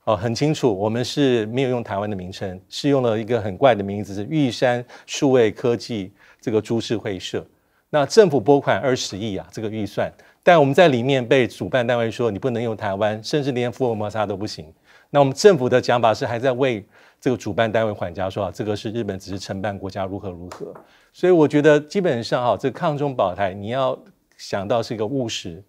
哦，很清楚，我们是没有用台湾的名称，是用了一个很怪的名字，是玉山数位科技这个株式会社。那政府拨款二十亿啊，这个预算，但我们在里面被主办单位说你不能用台湾，甚至连福尔摩沙都不行。那我们政府的讲法是还在为这个主办单位缓颊，说啊，这个是日本只是承办国家如何如何。所以我觉得基本上哈，这个抗中保台，你要想到是一个务实，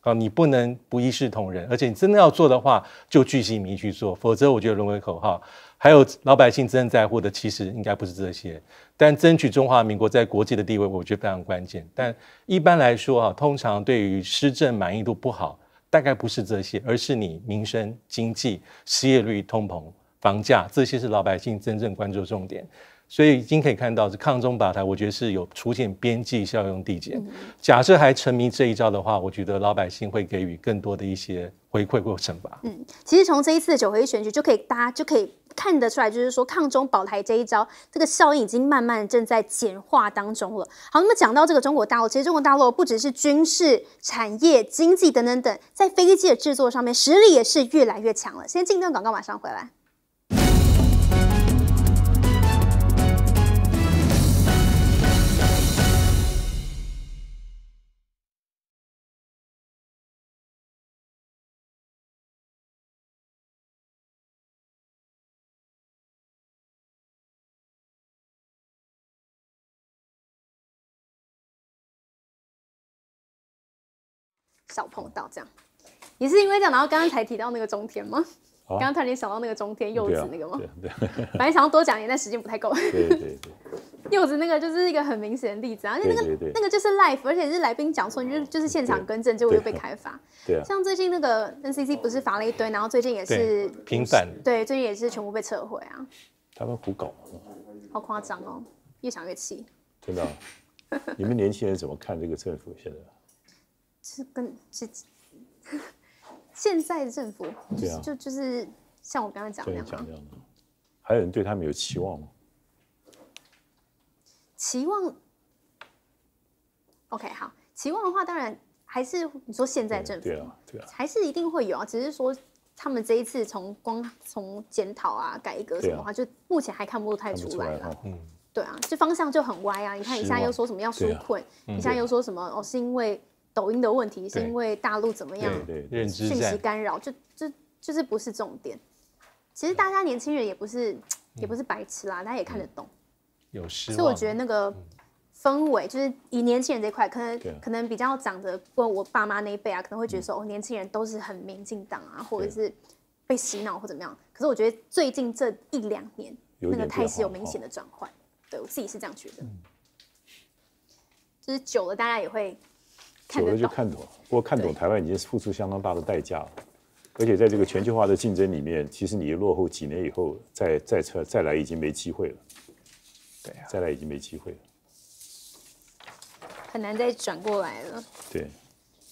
啊，你不能不一视同仁，而且你真的要做的话，就集民意去做，否则我觉得沦为口号。还有老百姓真正在乎的，其实应该不是这些，但争取中华民国在国际的地位，我觉得非常关键。但一般来说哈，通常对于施政满意度不好。大概不是这些，而是你民生、经济、失业率、通膨、房价，这些是老百姓真正关注重点。所以已经可以看到，是抗中拔台，我觉得是有出现边际效用递减。假设还沉迷这一招的话，我觉得老百姓会给予更多的一些回馈或惩罚。嗯，其实从这一次的九合一选举就可以，大家就可以。看得出来，就是说抗中保台这一招，这个效应已经慢慢正在简化当中了。好，那么讲到这个中国大陆，其实中国大陆不只是军事、产业、经济等等等，在飞机的制作上面，实力也是越来越强了。先进一段广告，马上回来。找碰到这样，也是因为这样，然后刚刚才提到那个中天吗？刚刚突然想到那个中天柚子那个吗？对对。反 正 想要多讲一点，但时间不太够。对对对。柚子那个就是一个很明显的例子，而且那个那个就是 life，而且是来宾讲错，你就就是现场更正，结果又被开罚。对啊。像最近那个 NCC 不是罚了一堆，然后最近也是平反。对，最近也是全部被撤回啊。他们胡搞。好夸张哦，越想越气。真的，你们年轻人怎么看这个政府现在？是跟是 现在的政府，对啊，就就是像我刚刚讲的讲样的，还有人对他们有期望吗？期望？OK，好，期望的话，当然还是你说现在政府对啊，对啊，还是一定会有啊，只是说他们这一次从光从检讨啊、改革什么话，就目前还看不太出来了。嗯，对啊，这方向就很歪啊！你看，一下又说什么要纾困，一下又说什么哦，是因为。抖音的问题是因为大陆怎么样？对对，认讯息干扰，就就就是不是重点。其实大家年轻人也不是也不是白痴啦，大家也看得懂。有失所以我觉得那个氛围，就是以年轻人这块，可能可能比较长得过我爸妈那一辈啊，可能会觉得说，哦，年轻人都是很民进党啊，或者是被洗脑或怎么样。可是我觉得最近这一两年，那个态势有明显的转换。对我自己是这样觉得，就是久了大家也会。久了就看懂，不过看懂台湾已经付出相当大的代价了，而且在这个全球化的竞争里面，其实你落后几年以后，再再再再来已经没机会了。对啊，再来已经没机会了，很难再转过来了。对。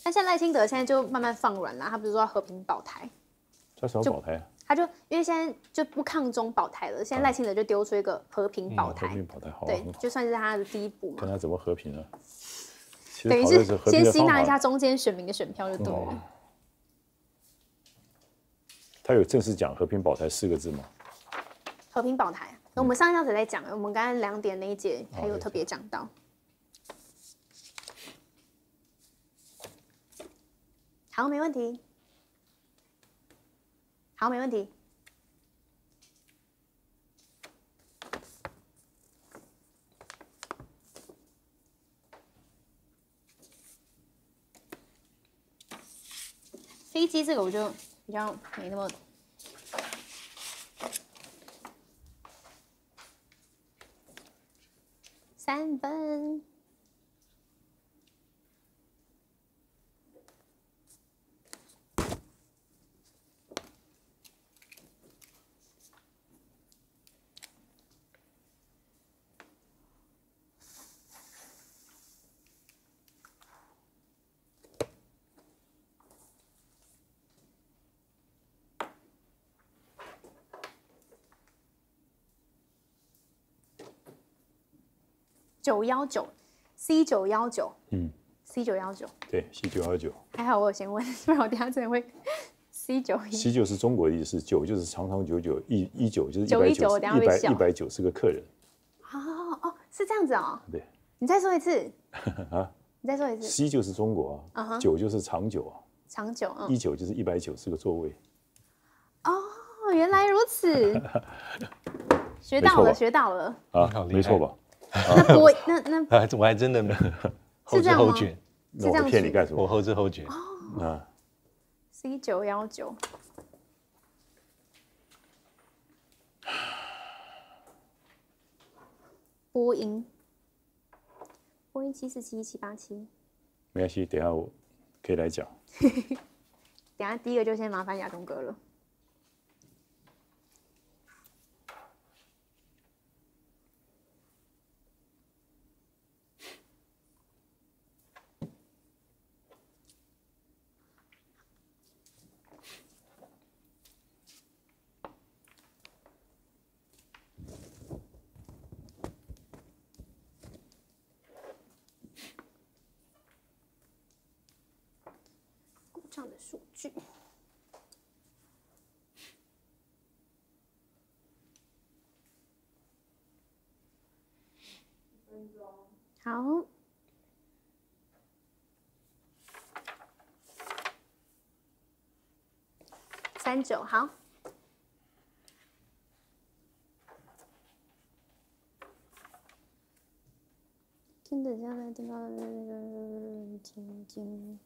那现在赖清德现在就慢慢放软了，他不是说要和平保台？叫什么保台啊？他就因为现在就不抗中保台了，现在赖清德就丢出一个和平保台。和平保台好。对，就算是他的第一步嘛。看他怎么和平啊？等于是先吸纳一下中间选民的选票就对了。他有正式讲“和平保台”四个字吗？和平保台，我们上一章在讲，我们刚才两点那一节，还有特别讲到。好，没问题。好，没问题。飞机这个我就比较没那么三分。九幺九，C 九幺九，嗯，C 九幺九，对，C 九幺九。还好我有先问，不然我等下真的会。C 九一，C 九是中国的意思，九就是长长久久，一一九就是一百九，一百一百九是个客人。哦哦，是这样子哦。对，你再说一次。啊，你再说一次。C 就是中国啊，九就是长久啊。长久啊，一九就是一百九十个座位。哦，原来如此，学到了，学到了啊，没错吧？那波那那，我还真的后知后觉，我骗你干什么？我后知后觉啊，C 九幺九，波音，波音七四七一七八七，没关系，等下我可以来讲。等下第一个就先麻烦亚东哥了。好，三九好，听得见吗？听到吗？那个，静静。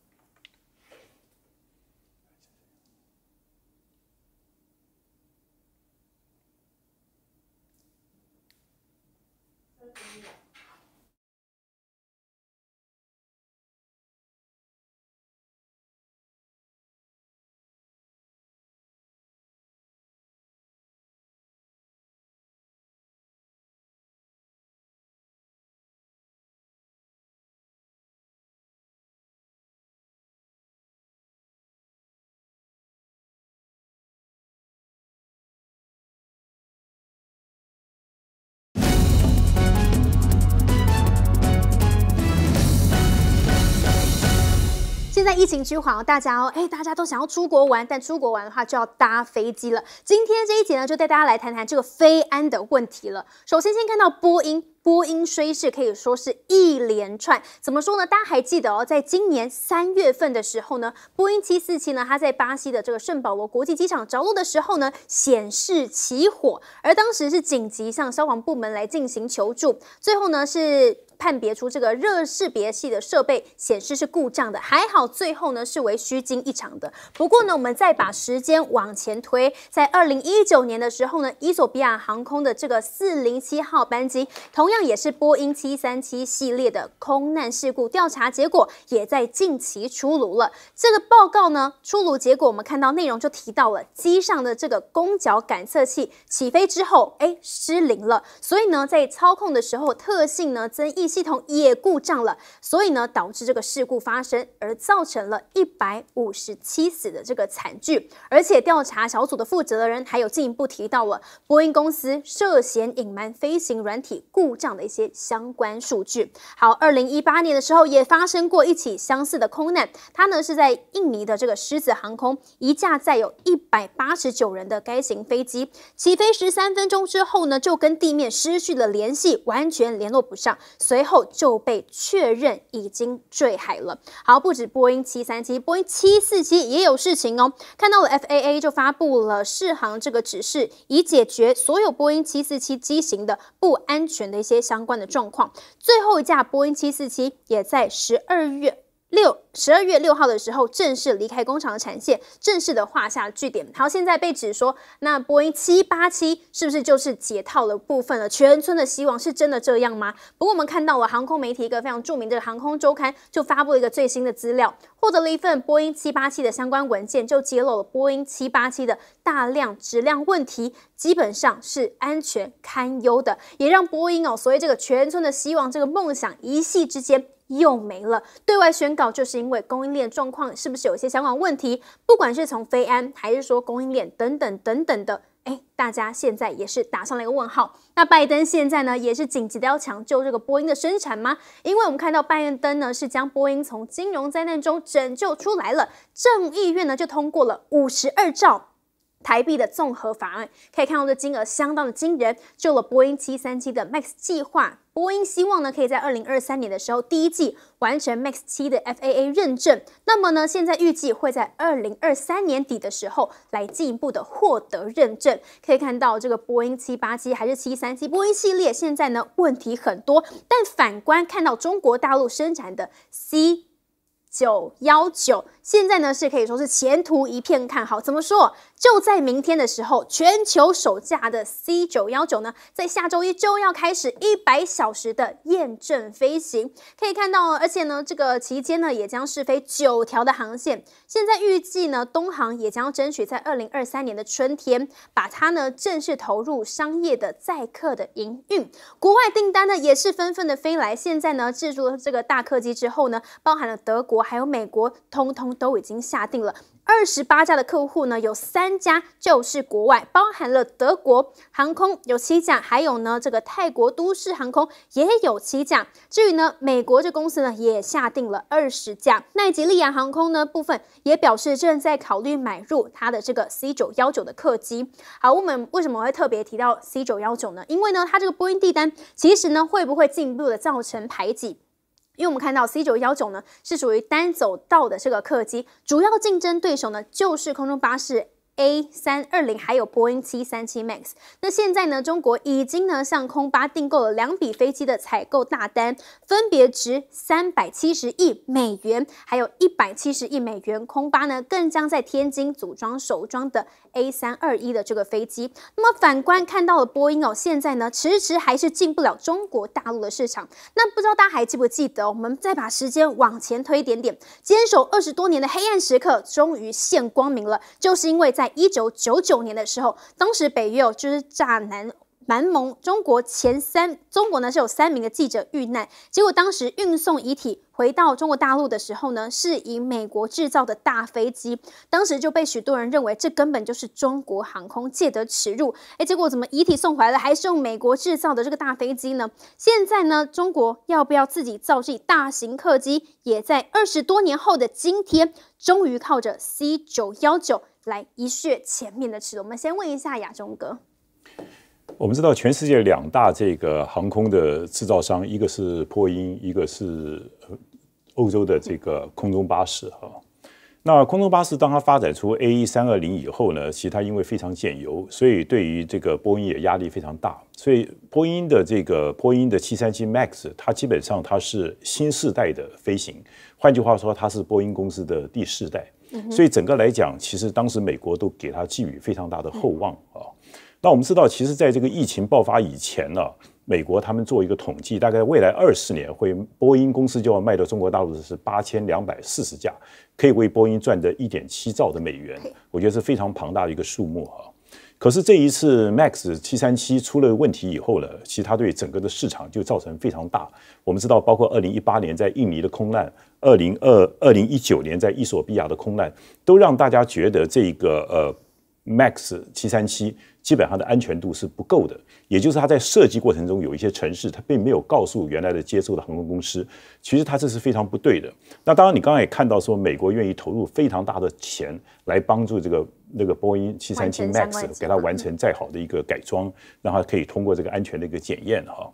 现在疫情趋缓，大家哦，哎，大家都想要出国玩，但出国玩的话就要搭飞机了。今天这一节呢，就带大家来谈谈这个飞安的问题了。首先，先看到波音。波音衰事可以说是一连串，怎么说呢？大家还记得哦，在今年三月份的时候呢，波音七四七呢，它在巴西的这个圣保罗国际机场着陆的时候呢，显示起火，而当时是紧急向消防部门来进行求助，最后呢是判别出这个热识别器的设备显示是故障的，还好最后呢是为虚惊一场的。不过呢，我们再把时间往前推，在二零一九年的时候呢，伊索比亚航空的这个四零七号班机同样。也是波音七三七系列的空难事故调查结果也在近期出炉了。这个报告呢出炉结果，我们看到内容就提到了机上的这个攻角感测器起飞之后哎失灵了，所以呢在操控的时候特性呢增益系统也故障了，所以呢导致这个事故发生，而造成了一百五十七死的这个惨剧。而且调查小组的负责人还有进一步提到了波音公司涉嫌隐瞒飞行软体故。这样的一些相关数据。好，二零一八年的时候也发生过一起相似的空难，它呢是在印尼的这个狮子航空一架载有一百八十九人的该型飞机起飞十三分钟之后呢就跟地面失去了联系，完全联络不上，随后就被确认已经坠海了。好，不止波音七三七，波音七四七也有事情哦。看到了 F A A 就发布了试航这个指示，以解决所有波音七四七机型的不安全的一些。些相关的状况，最后一架波音七四七也在十二月。六十二月六号的时候，正式离开工厂的产线，正式的画下句点。好，现在被指说，那波音七八七是不是就是解套的部分了？全村的希望是真的这样吗？不过我们看到了航空媒体一个非常著名的《航空周刊》就发布了一个最新的资料，获得了一份波音七八七的相关文件，就揭露了波音七八七的大量质量问题，基本上是安全堪忧的，也让波音哦，所以这个全村的希望，这个梦想一夕之间。又没了，对外宣告就是因为供应链状况是不是有些相关问题？不管是从非安还是说供应链等等等等的，哎，大家现在也是打上了一个问号。那拜登现在呢也是紧急的要抢救这个波音的生产吗？因为我们看到拜登呢是将波音从金融灾难中拯救出来了，众议院呢就通过了五十二兆。台币的综合法案可以看到，这金额相当的惊人。救了波音七三七的 MAX 计划，波音希望呢可以在二零二三年的时候第一季完成 MAX 七的 FAA 认证。那么呢，现在预计会在二零二三年底的时候来进一步的获得认证。可以看到，这个波音七八七还是七三七，波音系列现在呢问题很多。但反观看到中国大陆生产的 C 九幺九，现在呢是可以说是前途一片看好。怎么说？就在明天的时候，全球首架的 C 九幺九呢，在下周一就要开始一百小时的验证飞行。可以看到，而且呢，这个期间呢，也将试飞九条的航线。现在预计呢，东航也将争取在二零二三年的春天，把它呢正式投入商业的载客的营运。国外订单呢也是纷纷的飞来。现在呢，制作了这个大客机之后呢，包含了德国还有美国，通通都已经下定了。二十八家的客户呢，有三家就是国外，包含了德国航空有七架，还有呢这个泰国都市航空也有七架。至于呢美国这公司呢，也下定了二十架。奈及利亚航空呢部分也表示正在考虑买入它的这个 C 九幺九的客机。好，我们为什么会特别提到 C 九幺九呢？因为呢它这个波音订单其实呢会不会进一步的造成排挤？因为我们看到 C 九幺九呢是属于单走道的这个客机，主要竞争对手呢就是空中巴士。A 三二零还有波音七三七 MAX，那现在呢？中国已经呢向空巴订购了两笔飞机的采购大单，分别值三百七十亿美元，还有一百七十亿美元。空巴呢更将在天津组装首装的 A 三二一的这个飞机。那么反观看到了波音哦，现在呢迟迟还是进不了中国大陆的市场。那不知道大家还记不记得？我们再把时间往前推一点点，坚守二十多年的黑暗时刻终于现光明了，就是因为在。一九九九年的时候，当时北约就是炸南满蒙中国前三，中国呢是有三名的记者遇难。结果当时运送遗体回到中国大陆的时候呢，是以美国制造的大飞机，当时就被许多人认为这根本就是中国航空借得耻辱。哎，结果怎么遗体送回来了，还是用美国制造的这个大飞机呢？现在呢，中国要不要自己造这大型客机？也在二十多年后的今天，终于靠着 C 九幺九来一血前面的耻辱。我们先问一下亚中哥。我们知道，全世界两大这个航空的制造商，一个是波音，一个是欧洲的这个空中巴士哈。那空中巴士当它发展出 A320 以后呢，其实它因为非常减油，所以对于这个波音也压力非常大。所以波音的这个波音的737 MAX，它基本上它是新世代的飞行，换句话说，它是波音公司的第四代。所以整个来讲，其实当时美国都给它寄予非常大的厚望啊。那我们知道，其实，在这个疫情爆发以前呢，美国他们做一个统计，大概未来二十年，会波音公司就要卖到中国大陆的是八千两百四十架，可以为波音赚得一点七兆的美元。我觉得是非常庞大的一个数目哈。可是这一次 MAX 七三七出了问题以后呢，其实它对整个的市场就造成非常大。我们知道，包括二零一八年在印尼的空难，二零二二零一九年在伊索比亚的空难，都让大家觉得这个呃 MAX 七三七。基本上的安全度是不够的，也就是它在设计过程中有一些城市，它并没有告诉原来的接收的航空公司，其实它这是非常不对的。那当然，你刚刚也看到说，美国愿意投入非常大的钱来帮助这个那个波音七三七 MAX，给它完成再好的一个改装，然后可以通过这个安全的一个检验哈。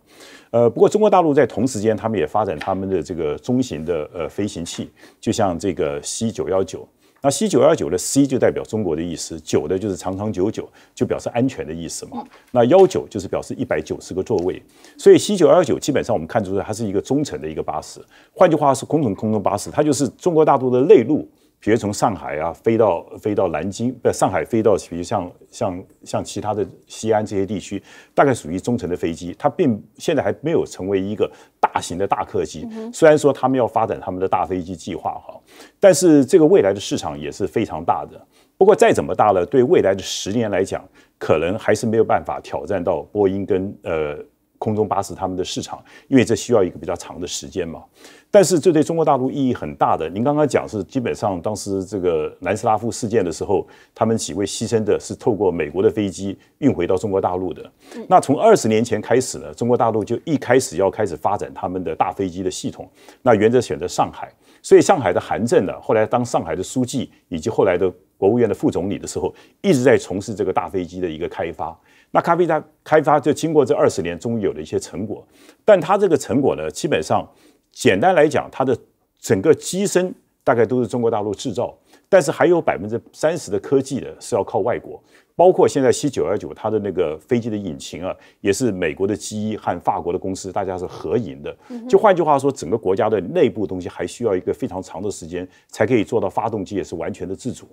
呃，不过中国大陆在同时间，他们也发展他们的这个中型的呃飞行器，就像这个 C 九幺九。那 C 九幺九的 C 就代表中国的意思，九的就是长长久久，就表示安全的意思嘛。那幺九就是表示一百九十个座位，所以 C 九幺九基本上我们看出来它是一个中程的一个巴士，换句话是空乘空中巴士，它就是中国大陆的内陆。比如从上海啊飞到飞到南京，不，上海飞到，比如像像像其他的西安这些地区，大概属于中程的飞机，它并现在还没有成为一个大型的大客机。虽然说他们要发展他们的大飞机计划哈，但是这个未来的市场也是非常大的。不过再怎么大了，对未来的十年来讲，可能还是没有办法挑战到波音跟呃。空中巴士他们的市场，因为这需要一个比较长的时间嘛。但是这对中国大陆意义很大的。您刚刚讲是，基本上当时这个南斯拉夫事件的时候，他们几位牺牲的是透过美国的飞机运回到中国大陆的。那从二十年前开始呢，中国大陆就一开始要开始发展他们的大飞机的系统。那原则选择上海，所以上海的韩正呢，后来当上海的书记，以及后来的国务院的副总理的时候，一直在从事这个大飞机的一个开发。那咖啡它开发就经过这二十年，终于有了一些成果，但它这个成果呢，基本上简单来讲，它的整个机身大概都是中国大陆制造，但是还有百分之三十的科技的是要靠外国，包括现在 C 九幺九它的那个飞机的引擎啊，也是美国的 GE 和法国的公司大家是合营的。就换句话说，整个国家的内部东西还需要一个非常长的时间才可以做到发动机也是完全的自主。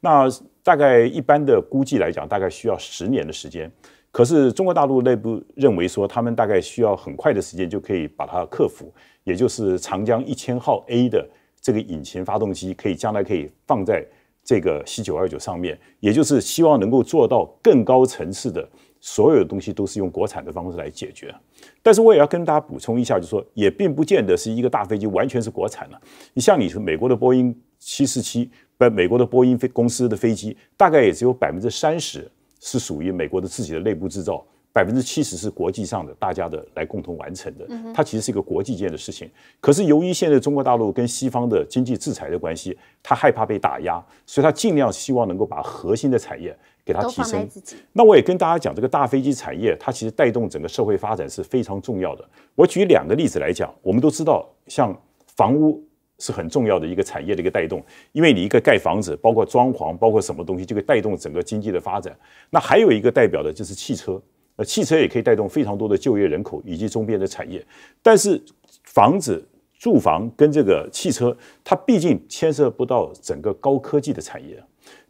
那。大概一般的估计来讲，大概需要十年的时间。可是中国大陆内部认为说，他们大概需要很快的时间就可以把它克服，也就是长江一千号 A 的这个引擎发动机，可以将来可以放在这个 C 九二九上面，也就是希望能够做到更高层次的所有的东西都是用国产的方式来解决。但是我也要跟大家补充一下，就是说也并不见得是一个大飞机完全是国产的。你像你说美国的波音。七四七，呃，美国的波音飞公司的飞机大概也只有百分之三十是属于美国的自己的内部制造，百分之七十是国际上的大家的来共同完成的。它其实是一个国际间的事情。可是由于现在中国大陆跟西方的经济制裁的关系，它害怕被打压，所以它尽量希望能够把核心的产业给它提升。那我也跟大家讲，这个大飞机产业它其实带动整个社会发展是非常重要的。我举两个例子来讲，我们都知道，像房屋。是很重要的一个产业的一个带动，因为你一个盖房子，包括装潢，包括什么东西，就会带动整个经济的发展。那还有一个代表的就是汽车，呃，汽车也可以带动非常多的就业人口以及周边的产业。但是房子、住房跟这个汽车，它毕竟牵涉不到整个高科技的产业。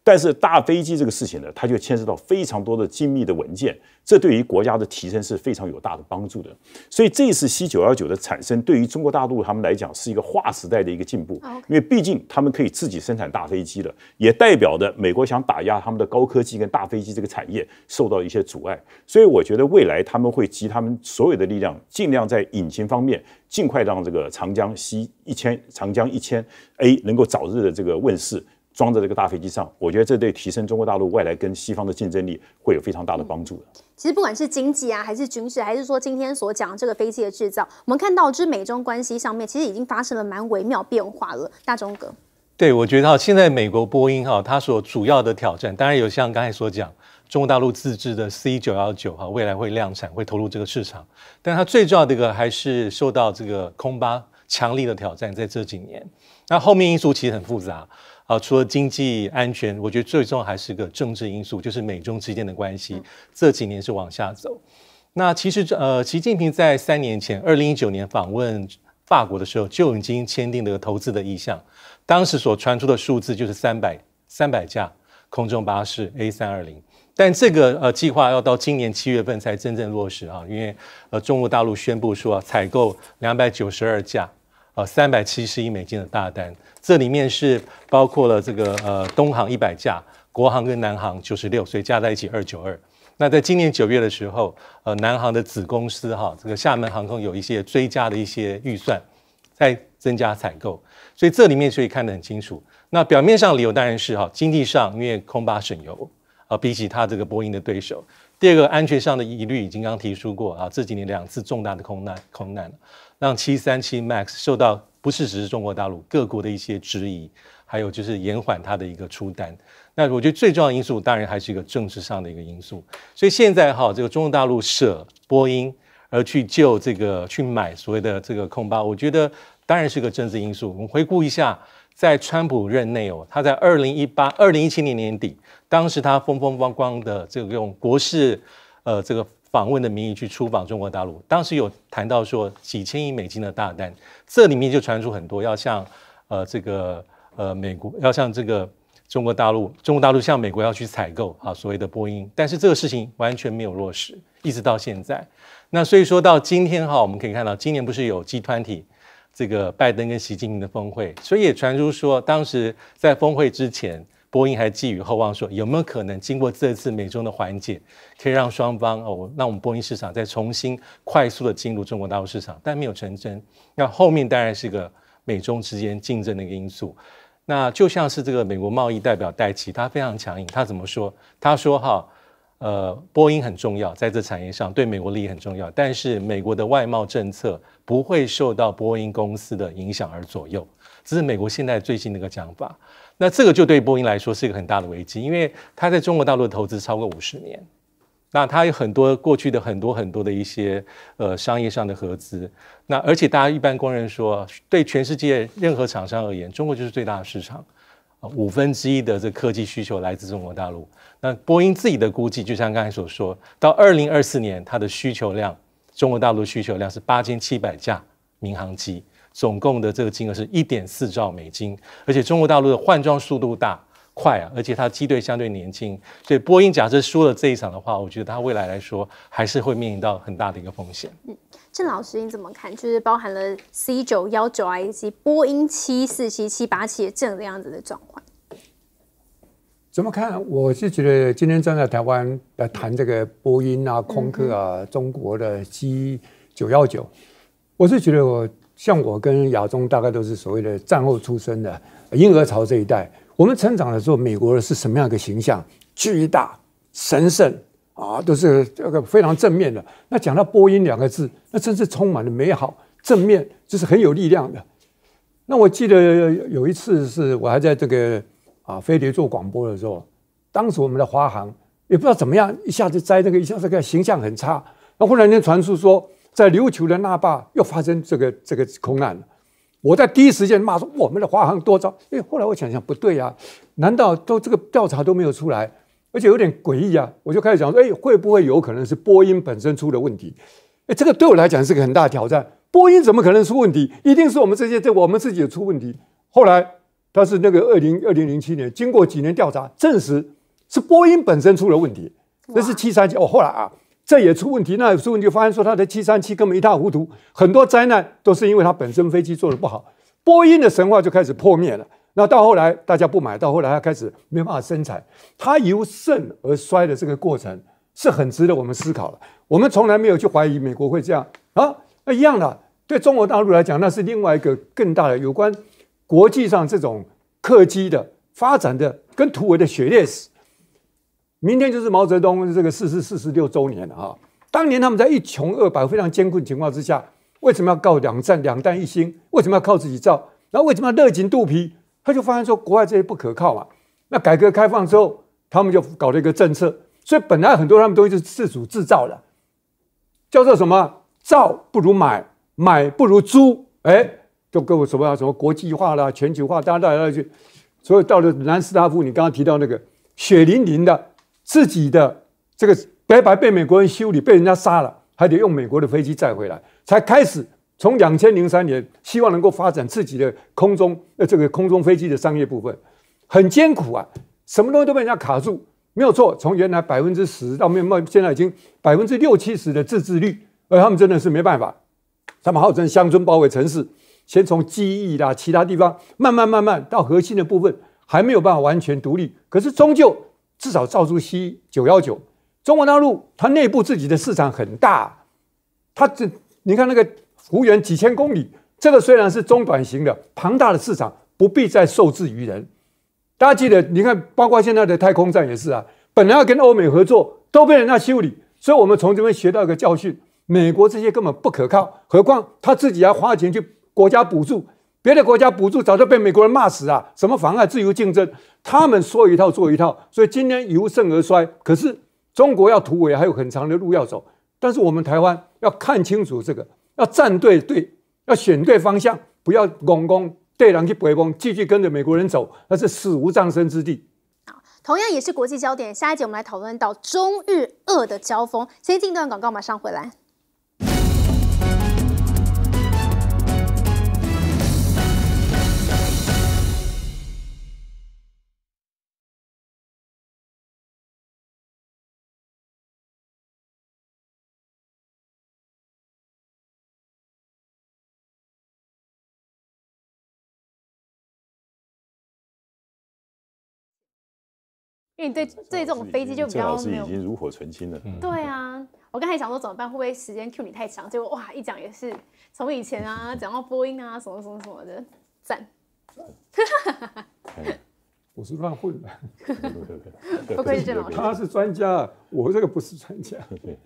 但是大飞机这个事情呢，它就牵涉到非常多的精密的文件，这对于国家的提升是非常有大的帮助的。所以这次 C 九幺九的产生，对于中国大陆他们来讲是一个划时代的一个进步，因为毕竟他们可以自己生产大飞机了，也代表着美国想打压他们的高科技跟大飞机这个产业受到一些阻碍。所以我觉得未来他们会集他们所有的力量，尽量在引擎方面尽快让这个长江 C 一千、长江一千 A 能够早日的这个问世。装在这个大飞机上，我觉得这对提升中国大陆未来跟西方的竞争力会有非常大的帮助的。其实不管是经济啊，还是军事，还是说今天所讲这个飞机的制造，我们看到这美中关系上面其实已经发生了蛮微妙变化了。大中哥，对我觉得哈，现在美国波音哈，它所主要的挑战，当然有像刚才所讲，中国大陆自制的 C 九幺九哈，未来会量产，会投入这个市场，但它最重要的一个还是受到这个空巴强力的挑战，在这几年，那后面因素其实很复杂。啊，除了经济安全，我觉得最重要还是个政治因素，就是美中之间的关系这几年是往下走。那其实这呃，习近平在三年前，二零一九年访问法国的时候，就已经签订了投资的意向。当时所传出的数字就是三百三百架空中巴士 A 三二零，但这个呃计划要到今年七月份才真正落实啊，因为呃，中国大陆宣布说采购两百九十二架。呃，三百七十亿美金的大单，这里面是包括了这个呃东航一百架，国航跟南航九十六，所以加在一起二九二。那在今年九月的时候，呃南航的子公司哈这个厦门航空有一些追加的一些预算，在增加采购，所以这里面可以看得很清楚。那表面上理由当然是哈经济上，因为空巴省油啊，比起它这个波音的对手。第二个安全上的疑虑已经刚提出过啊，这几年两次重大的空难，空难。让七三七 MAX 受到不是只是中国大陆各国的一些质疑，还有就是延缓它的一个出单。那我觉得最重要的因素，当然还是一个政治上的一个因素。所以现在哈，这个中国大陆舍波音而去救这个去买所谓的这个空巴，我觉得当然是个政治因素。我们回顾一下，在川普任内哦，他在二零一八、二零一七年年底，当时他风风光光的这个用国事，呃，这个。访问的名义去出访中国大陆，当时有谈到说几千亿美金的大单，这里面就传出很多要向呃这个呃美国要向这个中国大陆中国大陆向美国要去采购啊所谓的波音，但是这个事情完全没有落实，一直到现在。那所以说到今天哈，我们可以看到今年不是有集团体这个拜登跟习近平的峰会，所以也传出说当时在峰会之前。波音还寄予厚望，说有没有可能经过这次美中的缓解，可以让双方哦，让我们波音市场再重新快速的进入中国大陆市场，但没有成真。那后面当然是个美中之间竞争的一个因素。那就像是这个美国贸易代表戴奇，他非常强硬，他怎么说？他说哈，呃，波音很重要，在这产业上对美国利益很重要，但是美国的外贸政策不会受到波音公司的影响而左右。这是美国现在最新的一个讲法，那这个就对波音来说是一个很大的危机，因为它在中国大陆投资超过五十年，那它有很多过去的很多很多的一些呃商业上的合资，那而且大家一般公认说，对全世界任何厂商而言，中国就是最大的市场，五分之一的这科技需求来自中国大陆。那波音自己的估计，就像刚才所说，到二零二四年它的需求量，中国大陆的需求量是八千七百架民航机。总共的这个金额是一点四兆美金，而且中国大陆的换装速度大快啊，而且它的机队相对年轻，所以波音假设输了这一场的话，我觉得它未来来说还是会面临到很大的一个风险。嗯，郑老师你怎么看？就是包含了 C 九幺九、i 及波音七四七、七八七的这样子的转换，怎么看？我是觉得今天站在台湾来谈这个波音啊、空客啊、中国的 C 九幺九，我是觉得我。像我跟亚中大概都是所谓的战后出生的婴儿潮这一代，我们成长的时候，美国是什么样一个形象？巨大、神圣啊，都是这个非常正面的。那讲到波音两个字，那真是充满了美好、正面，就是很有力量的。那我记得有一次是我还在这个啊飞碟做广播的时候，当时我们的花行，也不知道怎么样，一下子摘那个一下子个形象很差。那忽然间传出说。在琉球的那霸又发生这个这个空难了，我在第一时间骂说我们的华航多糟，哎，后来我想想不对啊，难道都这个调查都没有出来，而且有点诡异啊，我就开始讲说，哎，会不会有可能是波音本身出了问题？哎，这个对我来讲是个很大挑战，波音怎么可能出问题？一定是我们这些对我们自己出问题。后来，但是那个二零二零零七年，经过几年调查，证实是波音本身出了问题，那是七三七，后来啊。这也出问题，那也出问题。发现说他的七三七根本一塌糊涂，很多灾难都是因为它本身飞机做的不好。波音的神话就开始破灭了。那到后来大家不买，到后来他开始没办法生产，它由盛而衰的这个过程是很值得我们思考的。我们从来没有去怀疑美国会这样啊，那一样的对中国大陆来讲，那是另外一个更大的有关国际上这种客机的发展的跟突围的血历史。明天就是毛泽东这个逝世四十六周年了哈。当年他们在一穷二白、非常艰困情况之下，为什么要搞两战两弹一星？为什么要靠自己造？然后为什么要勒紧肚皮？他就发现说，国外这些不可靠嘛。那改革开放之后，他们就搞了一个政策，所以本来很多他们东西是自主制造的，叫做什么“造不如买，买不如租”。哎，就各种什么什么国际化啦、全球化，大家来来去去。所以到了南斯拉夫，你刚刚提到那个血淋淋的。自己的这个白白被美国人修理，被人家杀了，还得用美国的飞机载回来，才开始从两千零三年，希望能够发展自己的空中呃这个空中飞机的商业部分，很艰苦啊，什么东西都被人家卡住，没有错，从原来百分之十到面貌，现在已经百分之六七十的自制率，而他们真的是没办法，他们号称乡村包围城市，先从机翼啦其他地方慢慢慢慢到核心的部分，还没有办法完全独立，可是终究。至少造出 C 九幺九，中国大陆它内部自己的市场很大，它这你看那个幅员几千公里，这个虽然是中短型的，庞大的市场不必再受制于人。大家记得，你看包括现在的太空站也是啊，本来要跟欧美合作，都被人家修理，所以我们从这边学到一个教训：美国这些根本不可靠，何况他自己要花钱去国家补助。别的国家补助早就被美国人骂死啊！什么妨碍自由竞争，他们说一套做一套，所以今天由盛而衰。可是中国要突围还有很长的路要走，但是我们台湾要看清楚这个，要站对队，要选对方向，不要拱拱对狼去北风，继续跟着美国人走，那是死无葬身之地。好，同样也是国际焦点，下一节我们来讨论到中日俄的交锋。先进段广告，马上回来。对对，这种飞机就最好是已经如火纯青了。对啊，我刚才想说怎么办，会不会时间 Q 你太长？结果哇，一讲也是从以前啊讲到波音啊，什么什么什么的，赞 我是乱混的。不愧是郑老师，他是专家，我这个不是专家。对。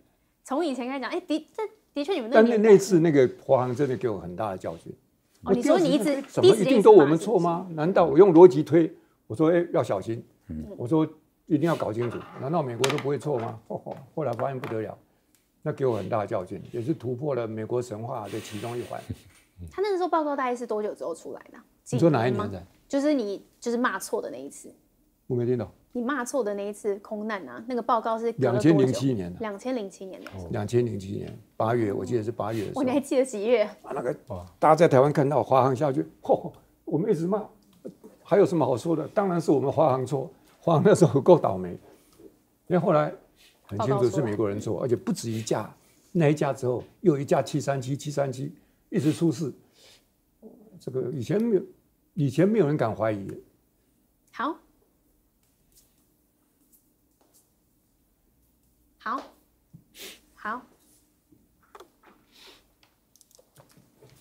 从以前开始讲，哎，的这的确你们。但那那次那个华航真的给我很大的教训。哦，你说你一直么一定都我们错吗？难道我用逻辑推？我说哎要小心，嗯、我说。一定要搞清楚，难道美国都不会错吗？后来发现不得了，那给我很大的教训，也是突破了美国神话的其中一环。他那时候报告大概是多久之后出来的？你说哪一年的？就是你就是骂错的那一次。我没听懂。你骂错的那一次空难啊，那个报告是两千零七年的。两千零七年的。两千零七年八月，我记得是八月。我还记得几月？啊，那个大家在台湾看到华航下去，我们一直骂，还有什么好说的？当然是我们华航错。黄那时候够倒霉，因为后来很清楚是美国人做，而且不止一架，那一架之后又一架七三七，七三七一直出事。这个以前没有，以前没有人敢怀疑。好，好，好。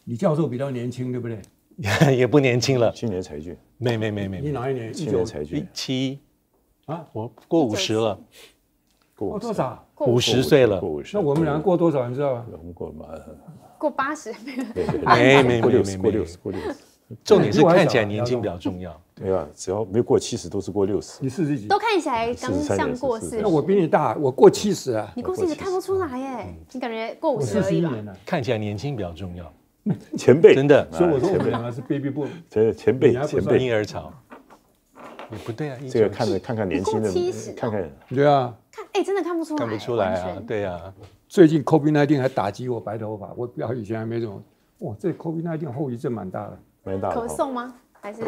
你教授比较年轻，对不对？也不年轻了，青年才俊。没没没没，你哪一年？青年才俊。七。啊，我过五十了，过多少？五十岁了。那我们俩过多少？你知道吗？我们过八过八十，没没没没没过六十过六十。重点是看起来年轻比较重要，对吧？只要没过七十，都是过六十。你四十几？都看起来刚像过四十。那我比你大，我过七十啊。你过七十看不出来耶，你感觉过五十而已。吧？看起来年轻比较重要，前辈真的。所以我说我们两个是 baby boy，前前辈前辈婴儿潮。也不对啊，这个看着看看年轻的，看看，对啊，看哎，真的看不出来，看不出来啊，对啊，最近 Covid-19 还打击我白头发，我表以前还没怎么，哇，这 Covid-19 后遗症蛮大的，蛮大，咳嗽吗？还是？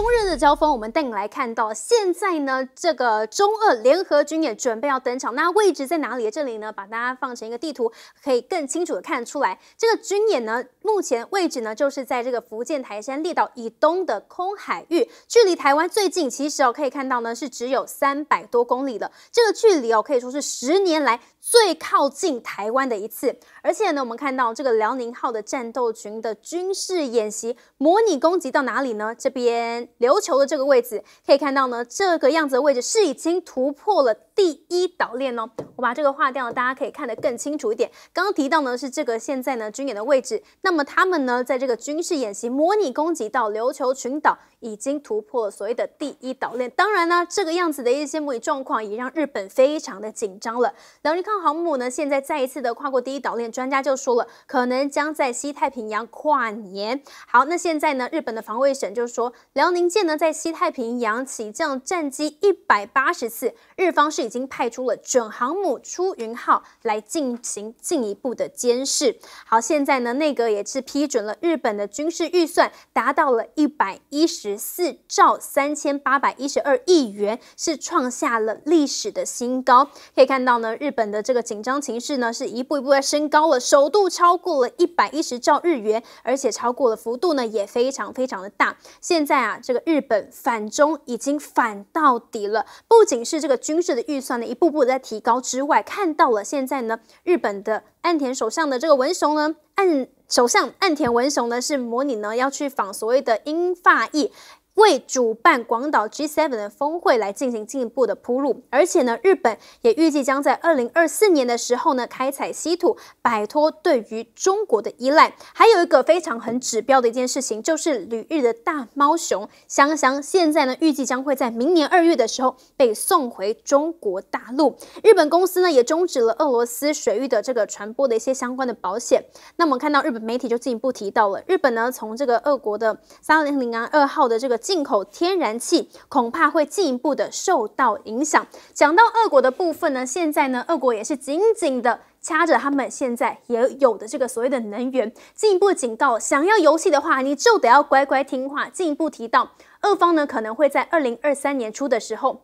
中日的交锋，我们带你来看到现在呢，这个中俄联合军演准备要登场，那位置在哪里？这里呢，把大家放成一个地图，可以更清楚的看出来。这个军演呢，目前位置呢，就是在这个福建台山列岛以东的空海域，距离台湾最近。其实哦，可以看到呢，是只有三百多公里了。这个距离哦，可以说是十年来最靠近台湾的一次。而且呢，我们看到这个辽宁号的战斗群的军事演习，模拟攻击到哪里呢？这边。琉球的这个位置可以看到呢，这个样子的位置是已经突破了第一岛链哦。我把这个划掉，大家可以看得更清楚一点。刚刚提到呢是这个现在呢军演的位置，那么他们呢在这个军事演习模拟攻击到琉球群岛，已经突破了所谓的第一岛链。当然呢，这个样子的一些模拟状况也让日本非常的紧张了。辽宁号航母呢现在再一次的跨过第一岛链，专家就说了，可能将在西太平洋跨年。好，那现在呢日本的防卫省就说辽宁。军舰呢在西太平洋起降战机一百八十次，日方是已经派出了准航母出云号来进行进一步的监视。好，现在呢内阁也是批准了日本的军事预算达到了一百一十四兆三千八百一十二亿元，是创下了历史的新高。可以看到呢，日本的这个紧张情势呢是一步一步在升高了，首度超过了一百一十兆日元，而且超过了幅度呢也非常非常的大。现在啊。这个日本反中已经反到底了，不仅是这个军事的预算呢一步步在提高之外，看到了现在呢，日本的岸田首相的这个文雄呢，岸首相岸田文雄呢是模拟呢要去访所谓的英法意。为主办广岛 G7 的峰会来进行进一步的铺路，而且呢，日本也预计将在二零二四年的时候呢开采稀土，摆脱对于中国的依赖。还有一个非常很指标的一件事情，就是旅日的大猫熊香香，现在呢预计将会在明年二月的时候被送回中国大陆。日本公司呢也终止了俄罗斯水域的这个传播的一些相关的保险。那我们看到日本媒体就进一步提到了，日本呢从这个俄国的三零零二号的这个。进口天然气恐怕会进一步的受到影响。讲到俄国的部分呢，现在呢，俄国也是紧紧的掐着他们现在也有的这个所谓的能源，进一步警告，想要游戏的话，你就得要乖乖听话。进一步提到，俄方呢可能会在二零二三年初的时候。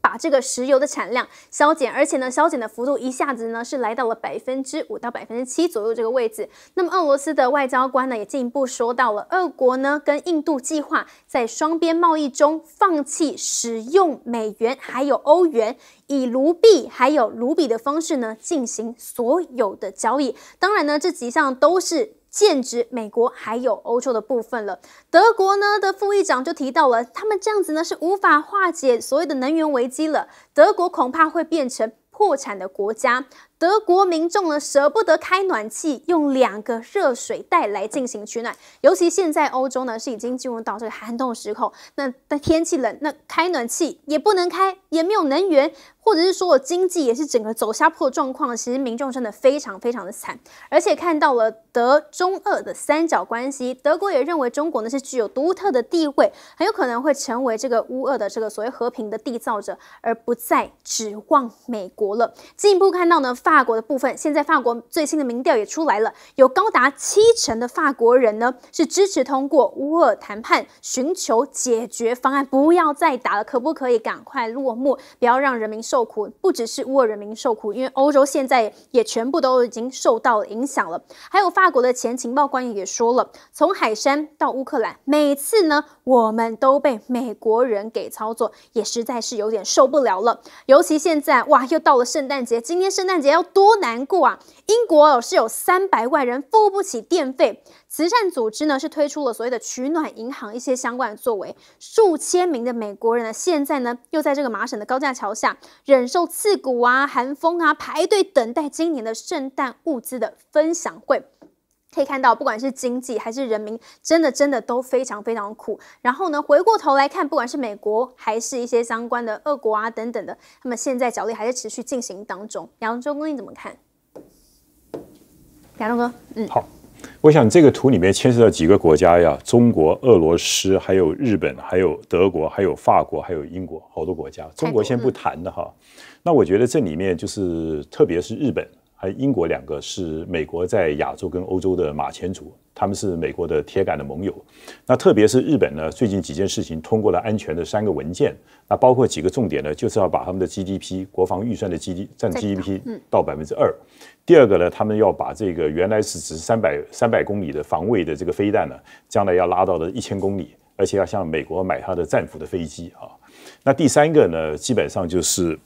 把这个石油的产量削减，而且呢，削减的幅度一下子呢是来到了百分之五到百分之七左右这个位置。那么，俄罗斯的外交官呢也进一步说到了，俄国呢跟印度计划在双边贸易中放弃使用美元，还有欧元，以卢币还有卢比的方式呢进行所有的交易。当然呢，这几项都是。剑指美国还有欧洲的部分了。德国呢的副议长就提到了，他们这样子呢是无法化解所谓的能源危机了。德国恐怕会变成破产的国家。德国民众呢舍不得开暖气，用两个热水袋来进行取暖。尤其现在欧洲呢是已经进入到这个寒冬时候，那那天气冷，那开暖气也不能开，也没有能源，或者是说经济也是整个走下坡的状况。其实民众真的非常非常的惨，而且看到了德中俄的三角关系，德国也认为中国呢是具有独特的地位，很有可能会成为这个乌俄的这个所谓和平的缔造者，而不再指望美国了。进一步看到呢。法国的部分，现在法国最新的民调也出来了，有高达七成的法国人呢是支持通过乌俄谈判寻求解决方案，不要再打了，可不可以赶快落幕，不要让人民受苦。不只是乌俄人民受苦，因为欧洲现在也全部都已经受到影响了。还有法国的前情报官员也说了，从海山到乌克兰，每次呢。我们都被美国人给操作，也实在是有点受不了了。尤其现在，哇，又到了圣诞节，今天圣诞节要多难过啊！英国是有三百万人付不起电费，慈善组织呢是推出了所谓的取暖银行一些相关的作为。数千名的美国人呢，现在呢又在这个麻省的高架桥下忍受刺骨啊寒风啊，排队等待今年的圣诞物资的分享会。可以看到，不管是经济还是人民，真的真的都非常非常苦。然后呢，回过头来看，不管是美国还是一些相关的俄国啊等等的，他们现在角力还在持续进行当中。亚东哥，你怎么看？亚东哥，嗯，好。我想这个图里面牵涉到几个国家呀，中国、俄罗斯，还有日本，还有德国，还有法国，还有英国，好多国家。中国先不谈的哈。那我觉得这里面就是，特别是日本。还有英国两个是美国在亚洲跟欧洲的马前卒，他们是美国的铁杆的盟友。那特别是日本呢，最近几件事情通过了安全的三个文件，那包括几个重点呢，就是要把他们的 GDP 国防预算的 GDP 占 GDP 到百分之二。第二个呢，他们要把这个原来是指三百三百公里的防卫的这个飞弹呢，将来要拉到的一千公里，而且要向美国买他的战斧的飞机啊。那第三个呢，基本上就是。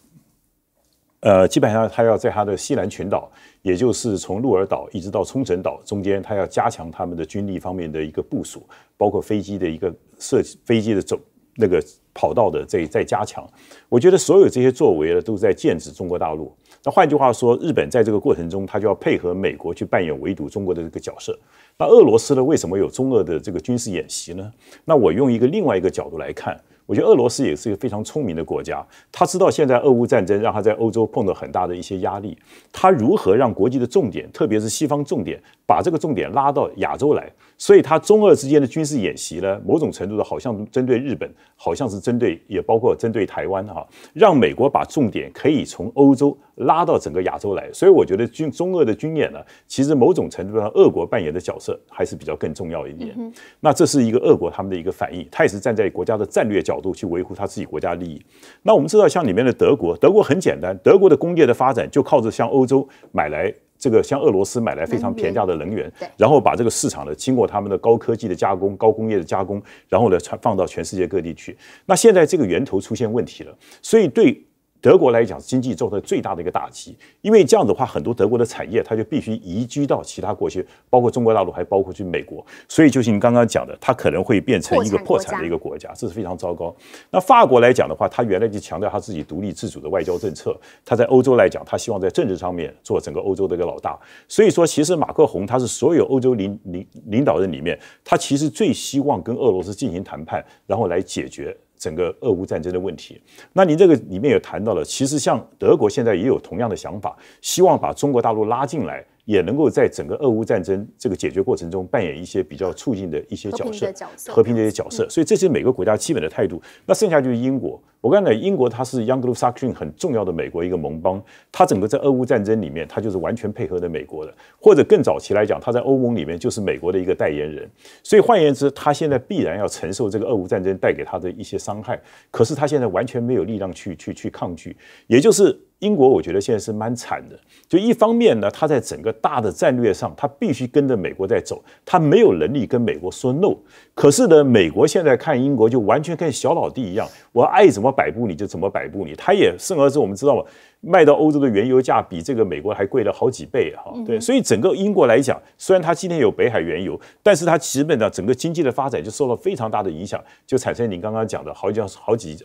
呃，基本上他要在他的西南群岛，也就是从鹿儿岛一直到冲绳岛中间，他要加强他们的军力方面的一个部署，包括飞机的一个设飞机的走那个跑道的在在加强。我觉得所有这些作为呢，都在剑指中国大陆。那换句话说，日本在这个过程中，他就要配合美国去扮演围堵中国的这个角色。那俄罗斯呢，为什么有中俄的这个军事演习呢？那我用一个另外一个角度来看。我觉得俄罗斯也是一个非常聪明的国家，他知道现在俄乌战争让他在欧洲碰到很大的一些压力，他如何让国际的重点，特别是西方重点，把这个重点拉到亚洲来？所以它中俄之间的军事演习呢，某种程度的好像针对日本，好像是针对，也包括针对台湾哈，让美国把重点可以从欧洲拉到整个亚洲来。所以我觉得军中俄的军演呢，其实某种程度上，俄国扮演的角色还是比较更重要一点。那这是一个俄国他们的一个反应，他也是站在国家的战略角度去维护他自己国家利益。那我们知道，像里面的德国，德国很简单，德国的工业的发展就靠着向欧洲买来。这个向俄罗斯买来非常便宜的能源，然后把这个市场呢，经过他们的高科技的加工、高工业的加工，然后呢，放到全世界各地去。那现在这个源头出现问题了，所以对。德国来讲，经济造成最大的一个打击，因为这样的话，很多德国的产业它就必须移居到其他国家，包括中国大陆，还包括去美国。所以就是你刚刚讲的，它可能会变成一个破产的一个国家，这是非常糟糕。那法国来讲的话，它原来就强调它自己独立自主的外交政策，它在欧洲来讲，它希望在政治上面做整个欧洲的一个老大。所以说，其实马克龙他是所有欧洲领领领导人里面，他其实最希望跟俄罗斯进行谈判，然后来解决。整个俄乌战争的问题，那你这个里面也谈到了，其实像德国现在也有同样的想法，希望把中国大陆拉进来。也能够在整个俄乌战争这个解决过程中扮演一些比较促进的一些角色、和平的一些角色。所以这是每个国家基本的态度。那剩下就是英国。我刚才英国它是 y o u n g l o s a x o n 很重要的美国一个盟邦，它整个在俄乌战争里面，它就是完全配合的美国的。或者更早期来讲，它在欧盟里面就是美国的一个代言人。所以换言之，它现在必然要承受这个俄乌战争带给它的一些伤害。可是它现在完全没有力量去去去抗拒。也就是。英国，我觉得现在是蛮惨的。就一方面呢，他在整个大的战略上，他必须跟着美国在走，他没有能力跟美国说 no。可是呢，美国现在看英国就完全跟小老弟一样，我爱怎么摆布你就怎么摆布你。他也，甚是我们知道嘛，卖到欧洲的原油价比这个美国还贵了好几倍哈。对，所以整个英国来讲，虽然它今天有北海原油，但是它基本上整个经济的发展就受了非常大的影响，就产生你刚刚讲的好几好几。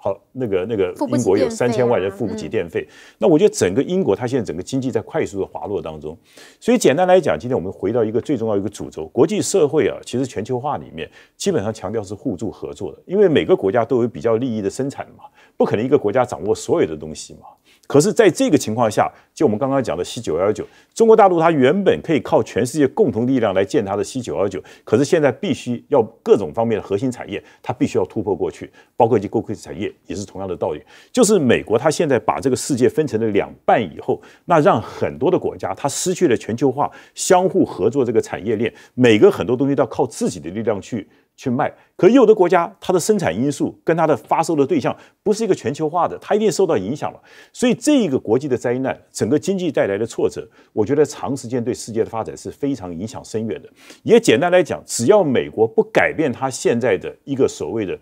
好，那个那个英国有三千万人付不起电费，那我觉得整个英国它现在整个经济在快速的滑落当中，所以简单来讲，今天我们回到一个最重要一个主轴，国际社会啊，其实全球化里面基本上强调是互助合作的，因为每个国家都有比较利益的生产嘛，不可能一个国家掌握所有的东西嘛。可是，在这个情况下，就我们刚刚讲的 C 九幺九，中国大陆它原本可以靠全世界共同力量来建它的 C 九幺九，可是现在必须要各种方面的核心产业，它必须要突破过去，包括一些高科技产业，也是同样的道理。就是美国它现在把这个世界分成了两半以后，那让很多的国家它失去了全球化相互合作这个产业链，每个很多东西都要靠自己的力量去。去卖，可有的国家它的生产因素跟它的发售的对象不是一个全球化的，它一定受到影响了。所以这一个国际的灾难，整个经济带来的挫折，我觉得长时间对世界的发展是非常影响深远的。也简单来讲，只要美国不改变它现在的一个所谓的，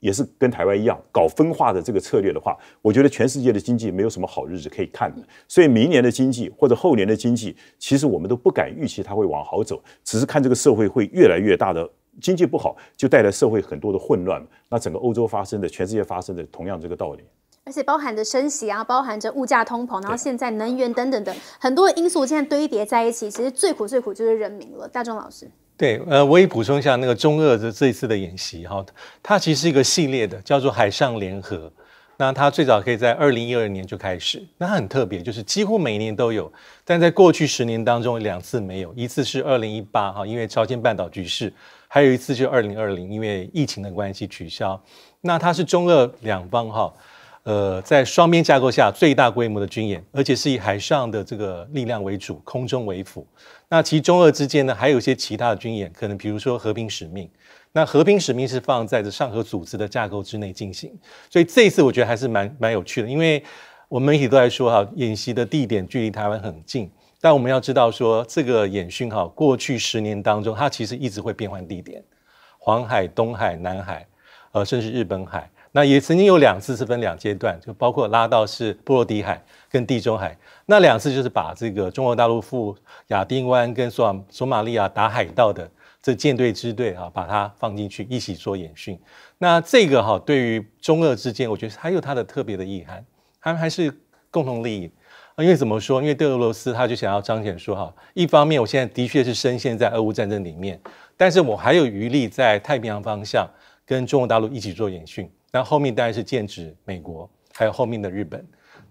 也是跟台湾一样搞分化的这个策略的话，我觉得全世界的经济没有什么好日子可以看的。所以明年的经济或者后年的经济，其实我们都不敢预期它会往好走，只是看这个社会会越来越大的。经济不好就带来社会很多的混乱，那整个欧洲发生的，全世界发生的，同样这个道理。而且包含着升息啊，包含着物价通膨，然后现在能源等等等很多因素现在堆叠在一起，其实最苦最苦就是人民了，大众老师。对，呃，我也补充一下，那个中俄的这一次的演习哈，它其实是一个系列的，叫做海上联合。那它最早可以在二零一二年就开始，那它很特别，就是几乎每年都有，但在过去十年当中两次没有，一次是二零一八哈，因为朝鲜半岛局势。还有一次就二零二零，因为疫情的关系取消。那它是中俄两方哈，呃，在双边架构下最大规模的军演，而且是以海上的这个力量为主，空中为辅。那其中俄之间呢，还有一些其他的军演，可能比如说和平使命。那和平使命是放在这上合组织的架构之内进行。所以这一次我觉得还是蛮蛮有趣的，因为我们媒体都在说哈，演习的地点距离台湾很近。但我们要知道，说这个演训哈，过去十年当中，它其实一直会变换地点，黄海、东海、南海，呃，甚至日本海。那也曾经有两次是分两阶段，就包括拉到是波罗的海跟地中海。那两次就是把这个中国大陆赴亚丁湾跟索索马利亚打海盗的这舰队支队啊，把它放进去一起做演训。那这个哈，对于中俄之间，我觉得还有它的特别的意涵，还还是共同利益。因为怎么说？因为对俄罗斯，他就想要彰显说：哈，一方面我现在的确是深陷在俄乌战争里面，但是我还有余力在太平洋方向跟中国大陆一起做演训。那后面当然是剑指美国，还有后面的日本。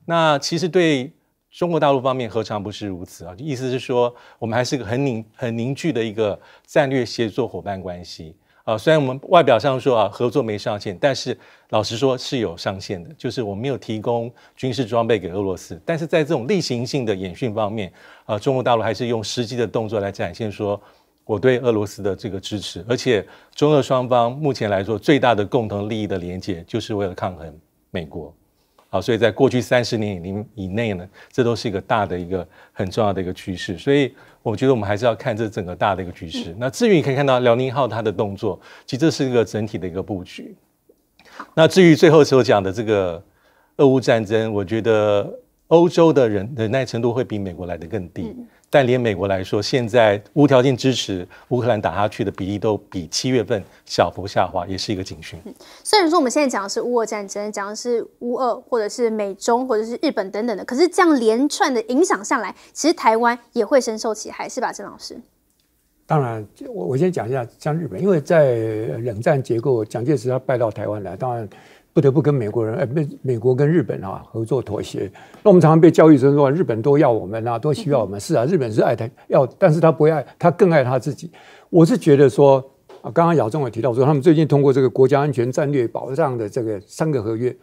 那其实对中国大陆方面何尝不是如此啊？意思是说，我们还是一个很凝、很凝聚的一个战略协作伙伴关系。啊，虽然我们外表上说啊合作没上限，但是老实说是有上限的，就是我没有提供军事装备给俄罗斯，但是在这种例行性的演训方面，啊，中国大陆还是用实际的动作来展现说我对俄罗斯的这个支持，而且中俄双方目前来说最大的共同利益的连接，就是为了抗衡美国，好，所以在过去三十年以以内呢，这都是一个大的一个很重要的一个趋势，所以。我觉得我们还是要看这整个大的一个局势。那至于你可以看到辽宁号它的动作，其实这是一个整体的一个布局。那至于最后所讲的这个俄乌战争，我觉得欧洲的人忍耐程度会比美国来的更低。但连美国来说，现在无条件支持乌克兰打下去的比例都比七月份小幅下滑，也是一个警讯。虽然说我们现在讲的是乌俄战争，讲的是乌俄，或者是美中，或者是日本等等的，可是这样连串的影响下来，其实台湾也会深受其害，是吧，郑老师？当然，我我先讲一下，像日本，因为在冷战结构，蒋介石要败到台湾来，当然。不得不跟美国人，哎，美美国跟日本啊合作妥协。那我们常常被教育成说，日本都要我们啊，都需要我们。是啊，日本是爱他要，但是他不爱他，更爱他自己。我是觉得说，啊，刚刚姚总也提到说，他们最近通过这个国家安全战略保障的这个三个合约，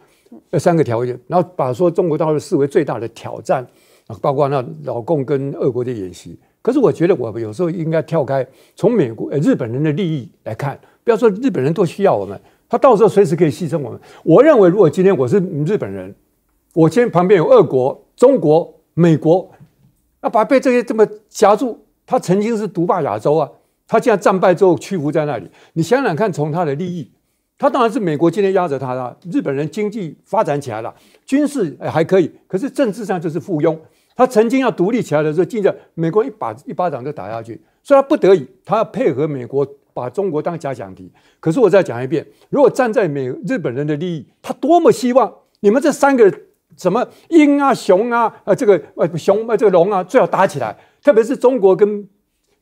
呃，三个条约，然后把说中国大陆视为最大的挑战啊，包括那老共跟俄国的演习。可是我觉得我有时候应该跳开，从美国、日本人的利益来看，不要说日本人都需要我们。他到时候随时可以牺牲我们。我认为，如果今天我是日本人，我今天旁边有俄国、中国、美国，那把被这些这么夹住，他曾经是独霸亚洲啊，他竟然战败之后屈服在那里。你想想看，从他的利益，他当然是美国今天压着他了。日本人经济发展起来了，军事还可以，可是政治上就是附庸。他曾经要独立起来的时候，记得美国一把一巴掌就打下去，所以他不得已，他要配合美国。把中国当假想敌，可是我再讲一遍，如果站在美日本人的利益，他多么希望你们这三个什么鹰啊、熊啊、呃这个呃熊呃这个龙啊，最好打起来，特别是中国跟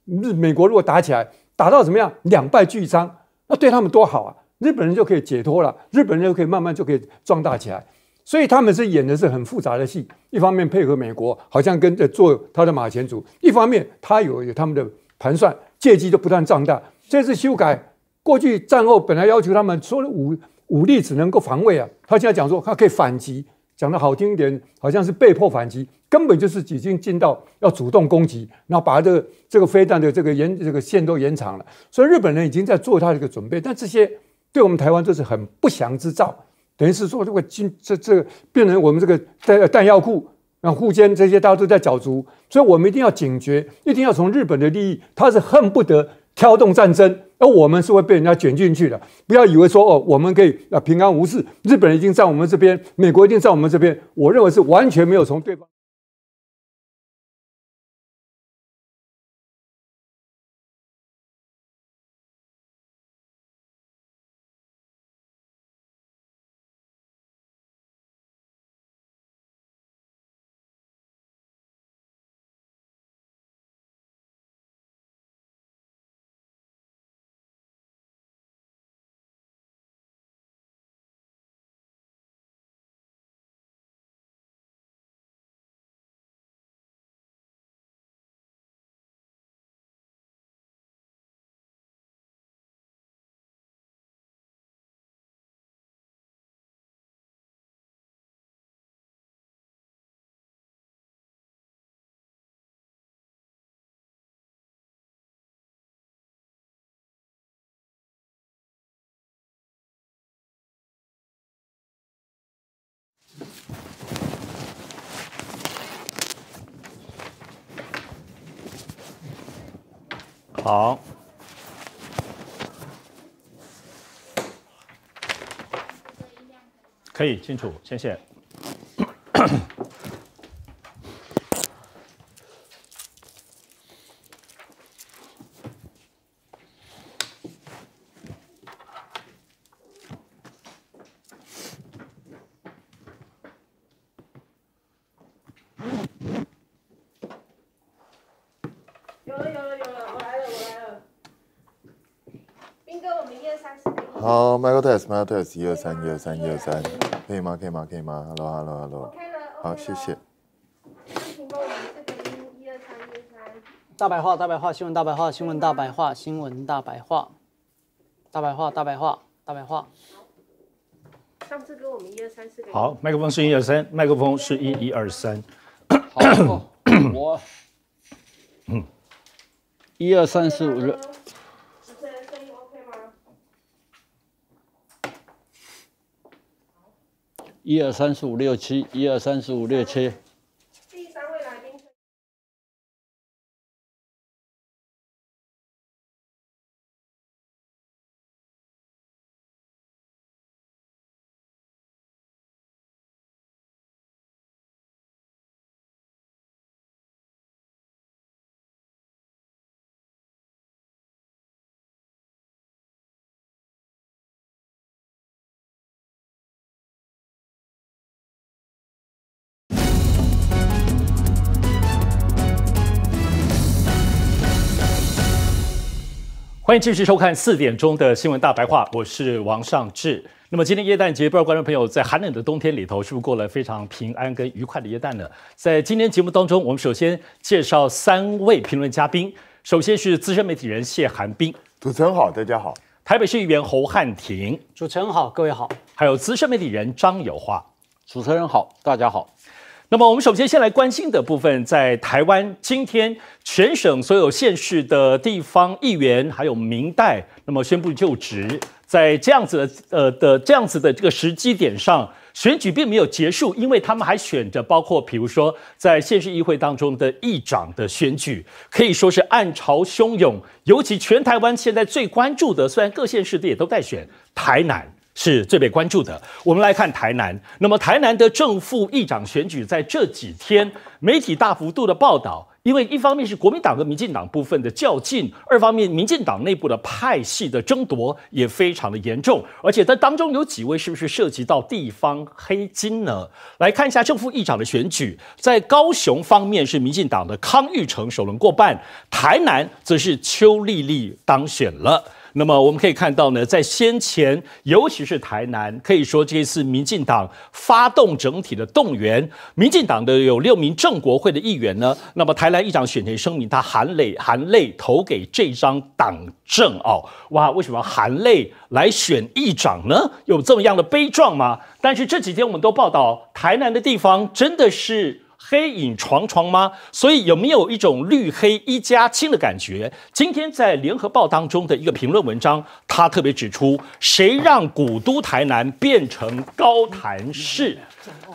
日美国如果打起来，打到怎么样两败俱伤，那对他们多好啊！日本人就可以解脱了，日本人就可以慢慢就可以壮大起来。所以他们是演的是很复杂的戏，一方面配合美国，好像跟着做他的马前卒；一方面他有有他们的盘算，借机就不断壮大。这次修改，过去战后本来要求他们说武武力只能够防卫啊，他现在讲说他可以反击，讲的好听一点，好像是被迫反击，根本就是已经进到要主动攻击，然后把这个这个飞弹的这个延这个线都延长了，所以日本人已经在做他的一个准备，但这些对我们台湾这是很不祥之兆，等于是说这个军这这变成我们这个弹弹药库、那护肩这些大家都在角逐，所以我们一定要警觉，一定要从日本的利益，他是恨不得。挑动战争，而我们是会被人家卷进去的。不要以为说哦，我们可以啊平安无事。日本人已经在我们这边，美国一定在我们这边。我认为是完全没有从对方。好，可以清楚，谢谢。大家大家都是一二三一二三一二三，可以吗可以吗可以吗，Hello Hello Hello，好谢谢。大白话大白话新闻大白话新闻大白话新闻大白话，大白话大白话大白话。上次跟我们一二三四。好，麦克风是一二三，麦克风是一一二三。好，我嗯 一二三四五六。一二三四五六七，一二三四五六七。欢迎继续收看四点钟的新闻大白话，我是王尚志。那么今天耶诞节，不知道观众朋友在寒冷的冬天里头，是不是过了非常平安跟愉快的耶诞呢？在今天节目当中，我们首先介绍三位评论嘉宾，首先是资深媒体人谢寒冰，主持人好，大家好；台北市议员侯汉庭，主持人好，各位好；还有资深媒体人张友华，主持人好，大家好。那么我们首先先来关心的部分，在台湾今天全省所有县市的地方议员还有明代，那么宣布就职。在这样子的呃的这样子的这个时机点上，选举并没有结束，因为他们还选着，包括比如说在县市议会当中的议长的选举，可以说是暗潮汹涌。尤其全台湾现在最关注的，虽然各县市的也都在选，台南。是最被关注的。我们来看台南，那么台南的正副议长选举在这几天媒体大幅度的报道，因为一方面是国民党和民进党部分的较劲，二方面民进党内部的派系的争夺也非常的严重，而且在当中有几位是不是涉及到地方黑金呢？来看一下正副议长的选举，在高雄方面是民进党的康裕成首轮过半，台南则是邱丽丽当选了。那么我们可以看到呢，在先前，尤其是台南，可以说这一次民进党发动整体的动员，民进党的有六名正国会的议员呢。那么台南议长选前声明，他含泪含泪投给这张党证哦，哇，为什么含泪来选议长呢？有这么样的悲壮吗？但是这几天我们都报道，台南的地方真的是。黑影幢幢吗？所以有没有一种绿黑一家亲的感觉？今天在《联合报》当中的一个评论文章，他特别指出，谁让古都台南变成高谭市？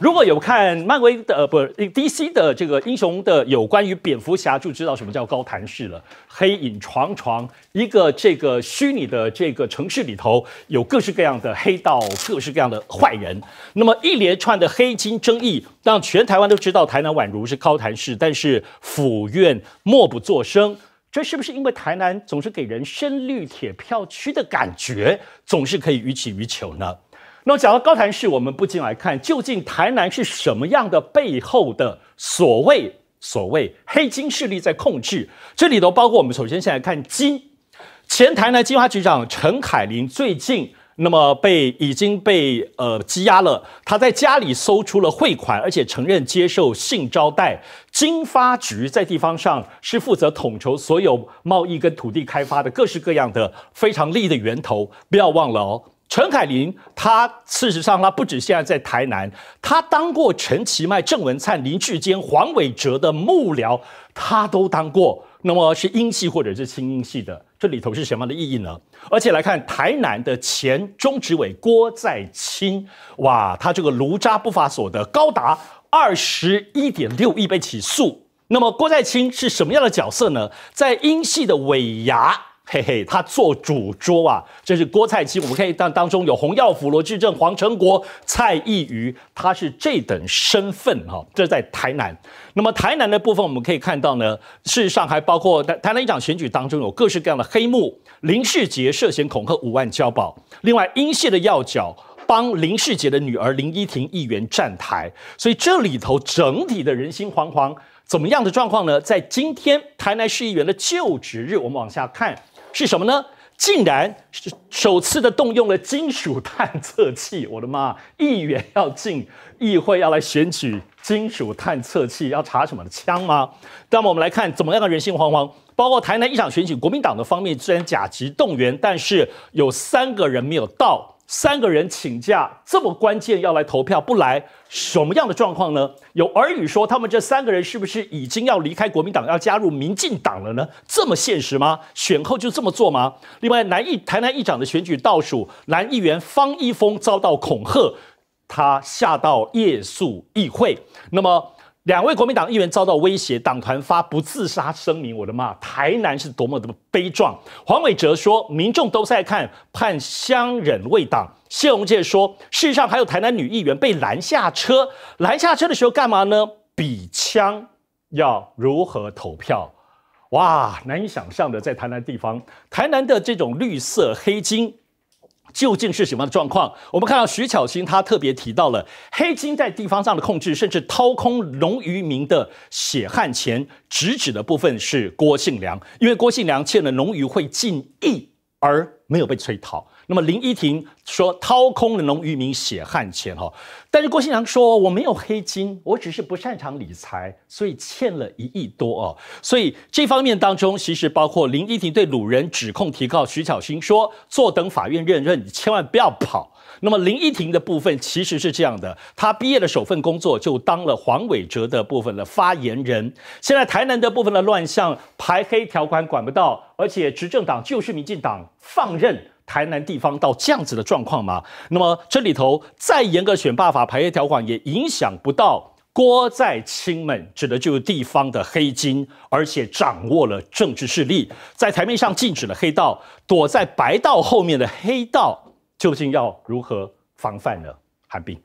如果有看漫威的，呃，不 D C 的这个英雄的有关于蝙蝠侠，就知道什么叫高谭市了。黑影床床，一个这个虚拟的这个城市里头有各式各样的黑道，各式各样的坏人。那么一连串的黑金争议，让全台湾都知道台南宛如是高谭市，但是府院默不作声，这是不是因为台南总是给人深绿铁票区的感觉，总是可以予取予求呢？那么，讲到高潭市，我们不禁来看，究竟台南是什么样的？背后的所谓所谓黑金势力在控制这里头，包括我们首先先来看金，前台南金花局长陈凯琳最近那么被已经被呃羁押了，他在家里搜出了汇款，而且承认接受性招待。金发局在地方上是负责统筹所有贸易跟土地开发的各式各样的非常利益的源头，不要忘了哦。陈凯琳，他事实上他不止现在在台南，他当过陈其迈、郑文灿、林志坚、黄伟哲的幕僚，他都当过。那么是英系或者是清英系的，这里头是什么样的意义呢？而且来看台南的前中执委郭在清，哇，他这个卢渣不法所得高达二十一点六亿被起诉。那么郭在清是什么样的角色呢？在英系的尾牙。嘿嘿，他坐主桌啊，这是郭蔡期，我们可以当当中有洪耀辅、罗志正、黄成国、蔡逸瑜，他是这等身份哈。这是在台南，那么台南的部分我们可以看到呢，事实上还包括台台南一场选举当中有各式各样的黑幕，林世杰涉嫌恐吓五万交保，另外英系的要角帮林世杰的女儿林依婷议员站台，所以这里头整体的人心惶惶，怎么样的状况呢？在今天台南市议员的就职日，我们往下看。是什么呢？竟然首次的动用了金属探测器！我的妈，议员要进议会要来选举，金属探测器要查什么的枪吗？那么我们来看怎么样的人心惶惶，包括台南一场选举，国民党的方面虽然假级动员，但是有三个人没有到。三个人请假这么关键，要来投票不来，什么样的状况呢？有耳语说他们这三个人是不是已经要离开国民党，要加入民进党了呢？这么现实吗？选后就这么做吗？另外，南议台南议长的选举倒数，南议员方一峰遭到恐吓，他下到夜宿议会。那么。两位国民党议员遭到威胁，党团发不自杀声明。我的妈，台南是多么的悲壮！黄伟哲说，民众都在看，判乡人未党。谢龙介说，事实上还有台南女议员被拦下车，拦下车的时候干嘛呢？比枪，要如何投票？哇，难以想象的，在台南地方，台南的这种绿色黑金。究竟是什么的状况？我们看到徐巧芯，他特别提到了黑金在地方上的控制，甚至掏空农渔民的血汗钱，直指的部分是郭姓良，因为郭姓良欠了农渔会近亿，而没有被催讨。那么林依婷说掏空了农渔民血汗钱哈，但是郭新男说我没有黑金，我只是不擅长理财，所以欠了一亿多哦。所以这方面当中，其实包括林依婷对鲁人指控提告徐巧芯说，坐等法院认认，你千万不要跑。那么林依婷的部分其实是这样的，她毕业的首份工作就当了黄伟哲的部分的发言人。现在台南的部分的乱象，排黑条款管不到，而且执政党就是民进党放任。台南地方到这样子的状况吗？那么这里头再严格选罢法排列条款也影响不到郭在清们，指的就是地方的黑金，而且掌握了政治势力，在台面上禁止了黑道，躲在白道后面的黑道究竟要如何防范呢？韩冰，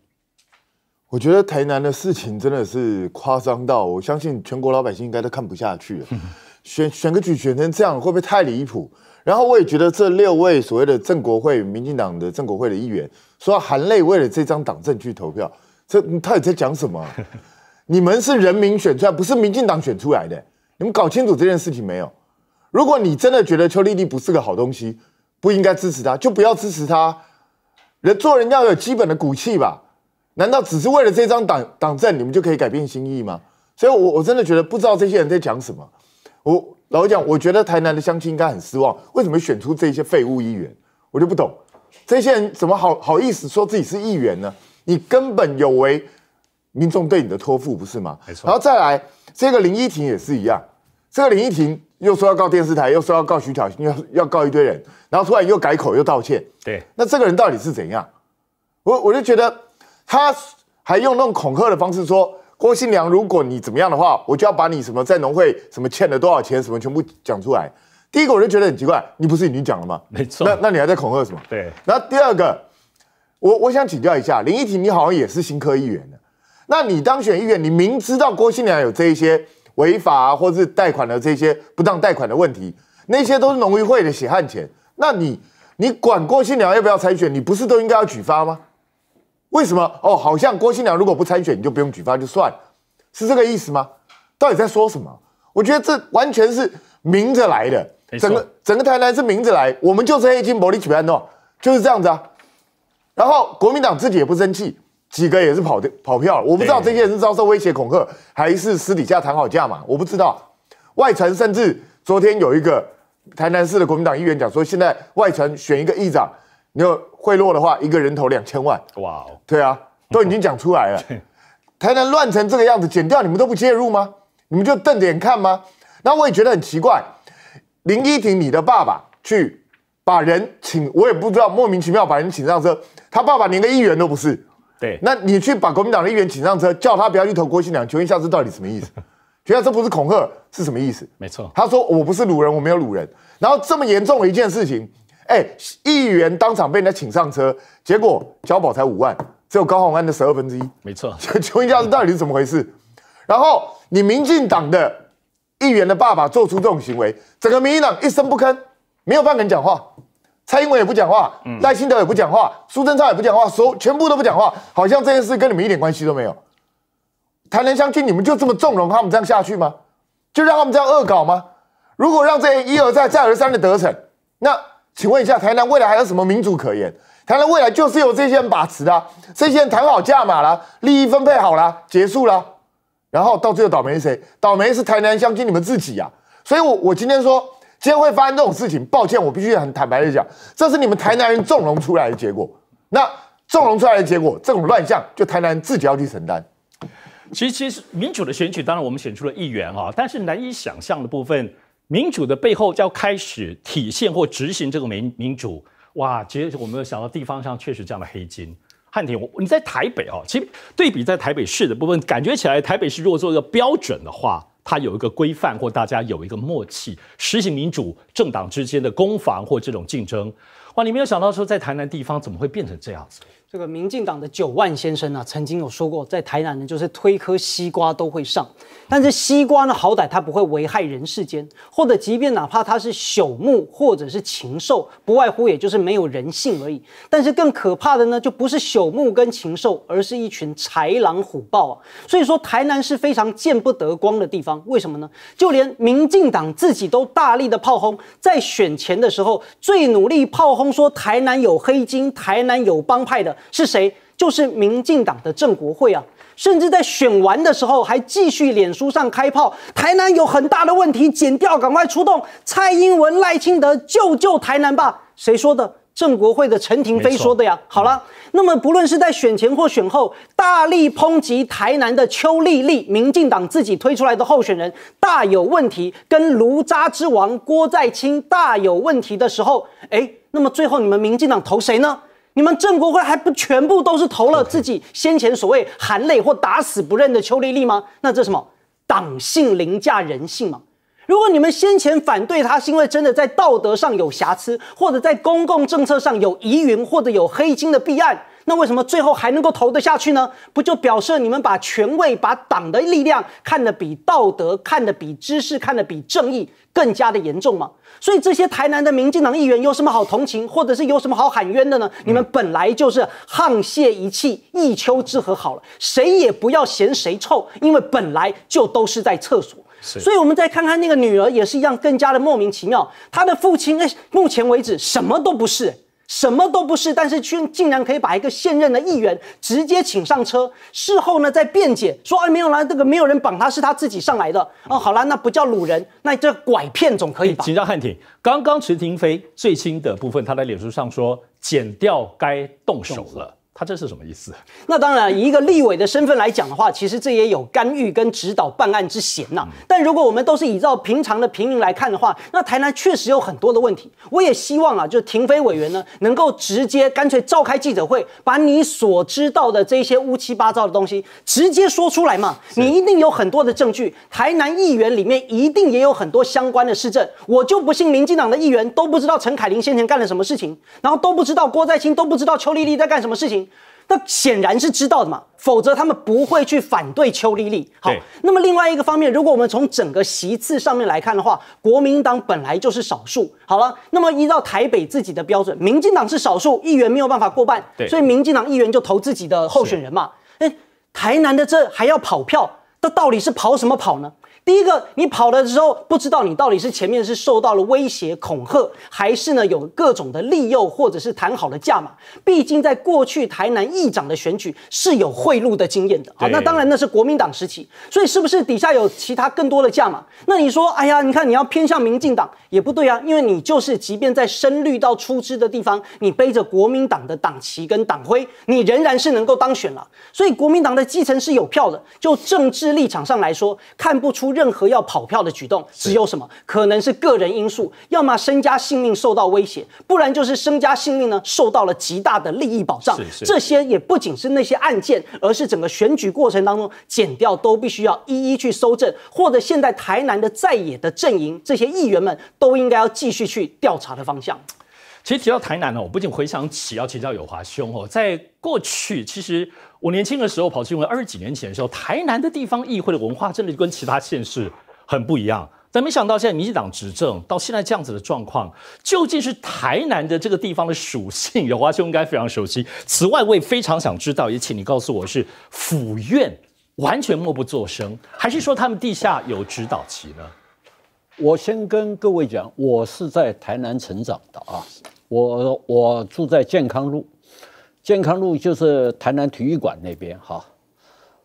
我觉得台南的事情真的是夸张到，我相信全国老百姓应该都看不下去，选选个举选成这样，会不会太离谱？然后我也觉得这六位所谓的正国会、民进党的正国会的议员，说含泪为了这张党证去投票，这他也在讲什么？你们是人民选出来，不是民进党选出来的，你们搞清楚这件事情没有？如果你真的觉得邱丽丽不是个好东西，不应该支持她，就不要支持她。人做人要有基本的骨气吧？难道只是为了这张党党证，你们就可以改变心意吗？所以，我我真的觉得不知道这些人在讲什么。我。老实讲，我觉得台南的乡亲应该很失望。为什么选出这些废物议员？我就不懂，这些人怎么好好意思说自己是议员呢？你根本有违民众对你的托付，不是吗？然后再来，这个林依婷也是一样，这个林依婷又说要告电视台，又说要告徐巧玲，要要告一堆人，然后突然又改口又道歉。对，那这个人到底是怎样？我我就觉得他还用那种恐吓的方式说。郭新良，如果你怎么样的话，我就要把你什么在农会什么欠了多少钱什么全部讲出来。第一个我就觉得很奇怪，你不是已经讲了吗？没错。那那你还在恐吓什么？对。那第二个，我我想请教一下林依廷，你好像也是新科议员的，那你当选议员，你明知道郭新良有这一些违法啊，或是贷款的这些不当贷款的问题，那些都是农委会的血汗钱，那你你管郭新良要不要参选，你不是都应该要举发吗？为什么哦？好像郭新良如果不参选，你就不用举报就算，是这个意思吗？到底在说什么？我觉得这完全是明着来的，整个整个台南是明着来，我们就是黑金、暴力、取案弄，就是这样子啊。然后国民党自己也不生气，几个也是跑的跑票，我不知道这些人是遭受威胁恐吓，还是私底下谈好价嘛？我不知道。外城甚至昨天有一个台南市的国民党议员讲说，现在外城选一个议长。你要贿赂的话，一个人头两千万。哇哦！对啊，都已经讲出来了。台南乱成这个样子，剪掉你们都不介入吗？你们就瞪眼看吗？那我也觉得很奇怪。林依婷，你的爸爸去把人请，我也不知道莫名其妙把人请上车。他爸爸连个议员都不是。对，那你去把国民党的议员请上车，叫他不要去投郭良，请求一下这到底什么意思？觉得这不是恐吓是什么意思？没错，他说我不是鲁人，我没有鲁人。然后这么严重的一件事情。哎，议员当场被人家请上车，结果小保才五万，只有高鸿安的十二分之一。没错，一下，家到底是怎么回事？然后你民进党的议员的爸爸做出这种行为，整个民进党一声不吭，没有半个人讲话，蔡英文也不讲话，赖清德也不讲话，苏贞昌也不讲话，有全部都不讲话，好像这件事跟你们一点关系都没有。台南相亲，你们就这么纵容他们这样下去吗？就让他们这样恶搞吗？如果让这一而再、再而三的得逞，那……请问一下，台南未来还有什么民主可言？台南未来就是由这些人把持的，这些人谈好价码了，利益分配好了，结束了。然后到最后倒霉是谁？倒霉是台南乡亲你们自己呀。所以，我我今天说，今天会发生这种事情，抱歉，我必须很坦白的讲，这是你们台南人纵容出来的结果。那纵容出来的结果，这种乱象，就台南人自己要去承担。其实，其实民主的选举，当然我们选出了议员啊，但是难以想象的部分。民主的背后要开始体现或执行这个民民主，哇！其实我没有想到地方上确实这样的黑金。汉庭，你在台北哦，其实对比在台北市的部分，感觉起来台北市如果做一个标准的话，它有一个规范或大家有一个默契，实行民主，政党之间的攻防或这种竞争，哇！你没有想到说在台南地方怎么会变成这样子。这个民进党的九万先生啊，曾经有说过，在台南呢，就是推颗西瓜都会上。但是西瓜呢，好歹它不会危害人世间，或者即便哪怕它是朽木或者是禽兽，不外乎也就是没有人性而已。但是更可怕的呢，就不是朽木跟禽兽，而是一群豺狼虎豹。啊！所以说，台南是非常见不得光的地方。为什么呢？就连民进党自己都大力的炮轰，在选前的时候最努力炮轰说台南有黑金，台南有帮派的。是谁？就是民进党的郑国会啊！甚至在选完的时候还继续脸书上开炮，台南有很大的问题，剪掉，赶快出动，蔡英文、赖清德救救台南吧！谁说的？郑国会的陈廷飞说的呀。好了，那么不论是在选前或选后，大力抨击台南的邱丽丽，民进党自己推出来的候选人，大有问题；跟卢渣之王郭在清大有问题的时候，哎，那么最后你们民进党投谁呢？你们郑国辉还不全部都是投了自己先前所谓含泪或打死不认的邱丽丽吗？那这什么党性凌驾人性吗？如果你们先前反对他是因为真的在道德上有瑕疵，或者在公共政策上有疑云，或者有黑金的弊案，那为什么最后还能够投得下去呢？不就表示你们把权位、把党的力量看得比道德，看得比知识，看得比正义？更加的严重吗？所以这些台南的民进党议员有什么好同情，或者是有什么好喊冤的呢？你们本来就是沆瀣一气，一丘之貉好了，谁也不要嫌谁臭，因为本来就都是在厕所。所以我们再看看那个女儿，也是一样，更加的莫名其妙。她的父亲，哎，目前为止什么都不是。什么都不是，但是却竟然可以把一个现任的议员直接请上车。事后呢，再辩解说，哎，没有啦，这个没有人绑他，是他自己上来的。哦，好啦，那不叫掳人，那这拐骗总可以吧？请教汉庭刚刚陈廷飞最新的部分，他在脸书上说，剪掉该动手了。他这是什么意思？那当然，以一个立委的身份来讲的话，其实这也有干预跟指导办案之嫌呐。但如果我们都是依照平常的平民来看的话，那台南确实有很多的问题。我也希望啊，就是庭飞委员呢，能够直接干脆召开记者会，把你所知道的这些乌七八糟的东西直接说出来嘛。你一定有很多的证据，台南议员里面一定也有很多相关的施政。我就不信民进党的议员都不知道陈凯琳先前干了什么事情，然后都不知道郭在清都不知道邱丽丽在干什么事情。那显然是知道的嘛，否则他们不会去反对邱丽丽。好，那么另外一个方面，如果我们从整个席次上面来看的话，国民党本来就是少数。好了，那么依照台北自己的标准，民进党是少数议员没有办法过半，所以民进党议员就投自己的候选人嘛。哎，台南的这还要跑票，这到底是跑什么跑呢？第一个，你跑的时候不知道你到底是前面是受到了威胁恐吓，还是呢有各种的利诱，或者是谈好了价码。毕竟在过去台南议长的选举是有贿赂的经验的啊。那当然那是国民党时期，所以是不是底下有其他更多的价码？那你说，哎呀，你看你要偏向民进党也不对啊，因为你就是即便在深绿到出资的地方，你背着国民党的党旗跟党徽，你仍然是能够当选了。所以国民党的基层是有票的，就政治立场上来说，看不出。任何要跑票的举动，只有什么可能是个人因素，要么身家性命受到威胁，不然就是身家性命呢受到了极大的利益保障。这些也不仅是那些案件，而是整个选举过程当中剪掉都必须要一一去搜证，或者现在台南的在野的阵营，这些议员们都应该要继续去调查的方向。其实提到台南呢，我不仅回想起要提到友华兄哦，在过去其实。我年轻的时候跑去，因二十几年前的时候，台南的地方议会的文化真的跟其他县市很不一样。但没想到现在民进党执政到现在这样子的状况，究竟是台南的这个地方的属性？有华兄应该非常熟悉。此外，我也非常想知道，也请你告诉我是府院完全默不作声，还是说他们地下有指导旗呢？我先跟各位讲，我是在台南成长的啊，我我住在健康路。健康路就是台南体育馆那边哈，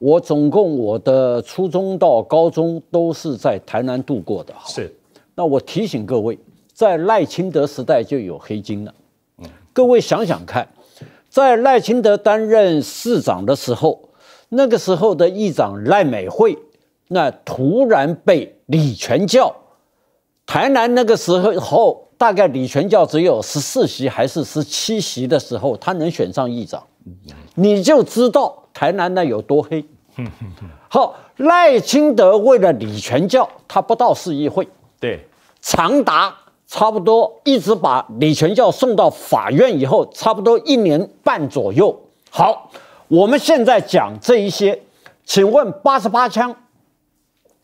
我总共我的初中到高中都是在台南度过的，是。那我提醒各位，在赖清德时代就有黑金了。嗯，各位想想看，在赖清德担任市长的时候，那个时候的议长赖美惠，那突然被李全教，台南那个时候后。大概李全教只有十四席还是十七席的时候，他能选上议长，你就知道台南那有多黑。好，赖清德为了李全教，他不到市议会，对，长达差不多一直把李全教送到法院以后，差不多一年半左右。好，我们现在讲这一些，请问八十八枪，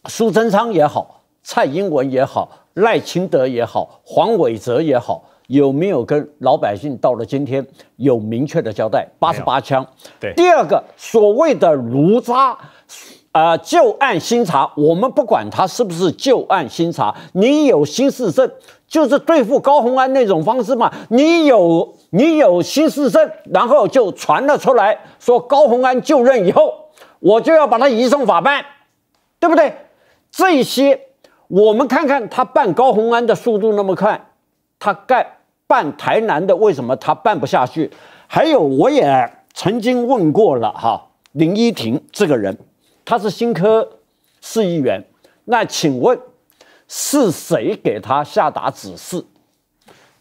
苏贞昌也好，蔡英文也好。赖清德也好，黄伟哲也好，有没有跟老百姓到了今天有明确的交代？八十八枪，对。第二个所谓的“如渣，呃，旧案新查，我们不管他是不是旧案新查。你有新事证，就是对付高鸿安那种方式嘛？你有你有新事证，然后就传了出来，说高鸿安就任以后，我就要把他移送法办，对不对？这些。我们看看他办高雄安的速度那么快，他盖办台南的为什么他办不下去？还有，我也曾经问过了哈，林依婷这个人，他是新科市议员，那请问是谁给他下达指示，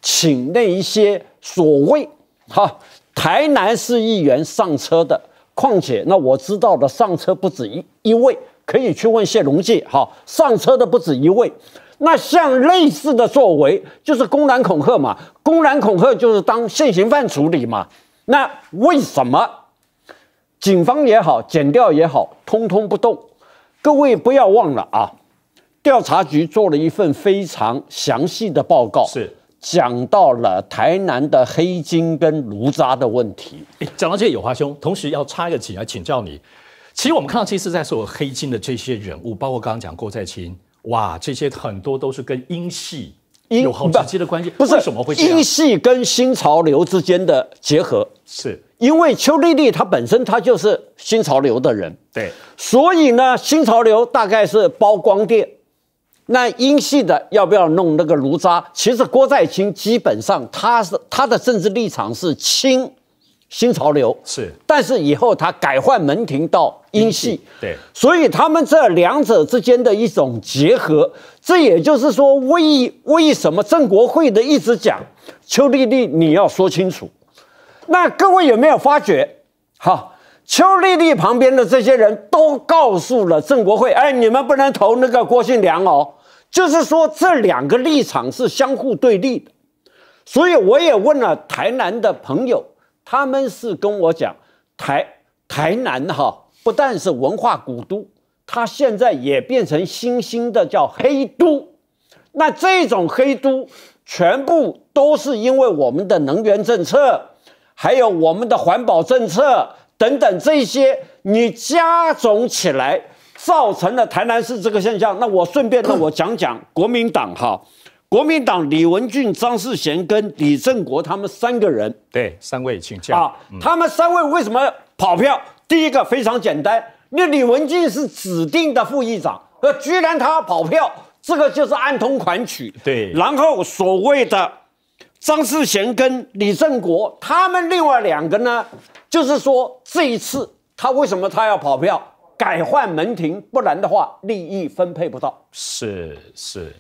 请那一些所谓哈台南市议员上车的？况且那我知道的上车不止一一位。可以去问谢容记，好上车的不止一位。那像类似的作为，就是公然恐吓嘛，公然恐吓就是当现行犯处理嘛。那为什么警方也好，检调也好，通通不动？各位不要忘了啊，调查局做了一份非常详细的报告，是讲到了台南的黑金跟炉渣的问题。讲到这，有华兄，同时要插一个进来，请教你。其实我们看到这次在所有黑金的这些人物，包括刚刚讲郭在清，哇，这些很多都是跟英系有好直接的关系。不是什么会？英系跟新潮流之间的结合，是因为邱丽丽她本身她就是新潮流的人。对，所以呢，新潮流大概是包光电，那英系的要不要弄那个炉渣？其实郭在清基本上他是他的政治立场是亲。新潮流是，但是以后他改换门庭到英系，对，所以他们这两者之间的一种结合，这也就是说，为为什么郑国会的一直讲邱丽丽你要说清楚？那各位有没有发觉？哈，邱丽丽旁边的这些人都告诉了郑国会，哎，你们不能投那个郭信良哦，就是说这两个立场是相互对立的。所以我也问了台南的朋友。他们是跟我讲，台台南哈不但是文化古都，它现在也变成新兴的叫黑都。那这种黑都，全部都是因为我们的能源政策，还有我们的环保政策等等这些，你加总起来，造成了台南市这个现象。那我顺便那我讲讲国民党哈。国民党李文俊、张世贤跟李正国，他们三个人，对，三位，请讲。啊，他们三位为什么跑票？第一个非常简单，那李文俊是指定的副议长，呃，居然他跑票，这个就是暗通款曲。对，然后所谓的张世贤跟李正国，他们另外两个呢，就是说这一次他为什么他要跑票，改换门庭，不然的话利益分配不到。是是。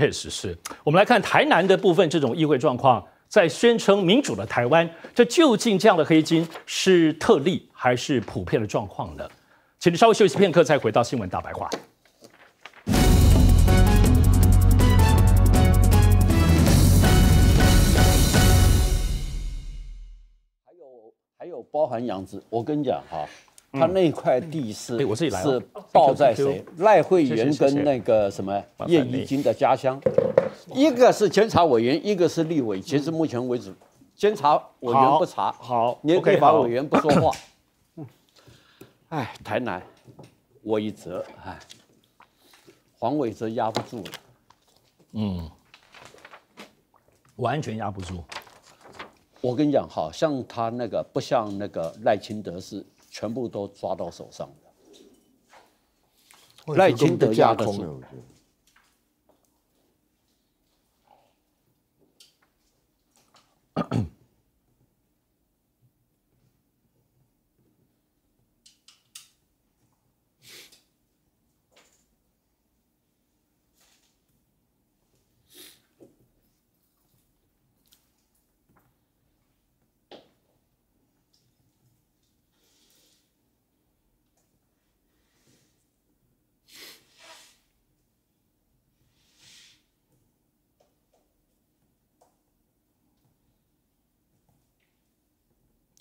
确实是我们来看台南的部分，这种议会状况，在宣称民主的台湾，这究竟这样的黑金是特例还是普遍的状况呢？请你稍微休息片刻，再回到新闻大白话。还有还有，包含养殖，我跟你讲哈。他那块地是是报在谁？赖惠元跟那个什么叶宜金的家乡，一个是监察委员，一个是立委。截至目前为止，监察委员不查，好，你立法委员不说话。嗯，哎，台南，我一折哎，黄伟哲压不住了，嗯，完全压不住。我跟你讲，好像他那个不像那个赖清德是。全部都抓到手上的，赖清德压得住。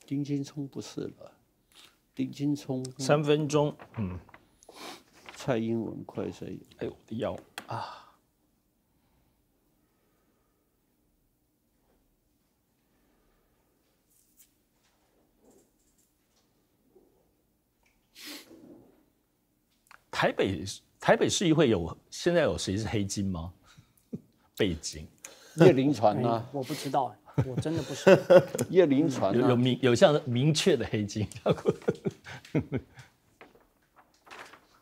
丁金聪不是了，丁金聪三分钟，嗯，蔡英文快衰，哎，呦，我的腰啊！台北台北市议会有现在有谁是黑金吗？背景叶临传呢？我不知道。我真的不是 叶临传，有明有像明确的黑金。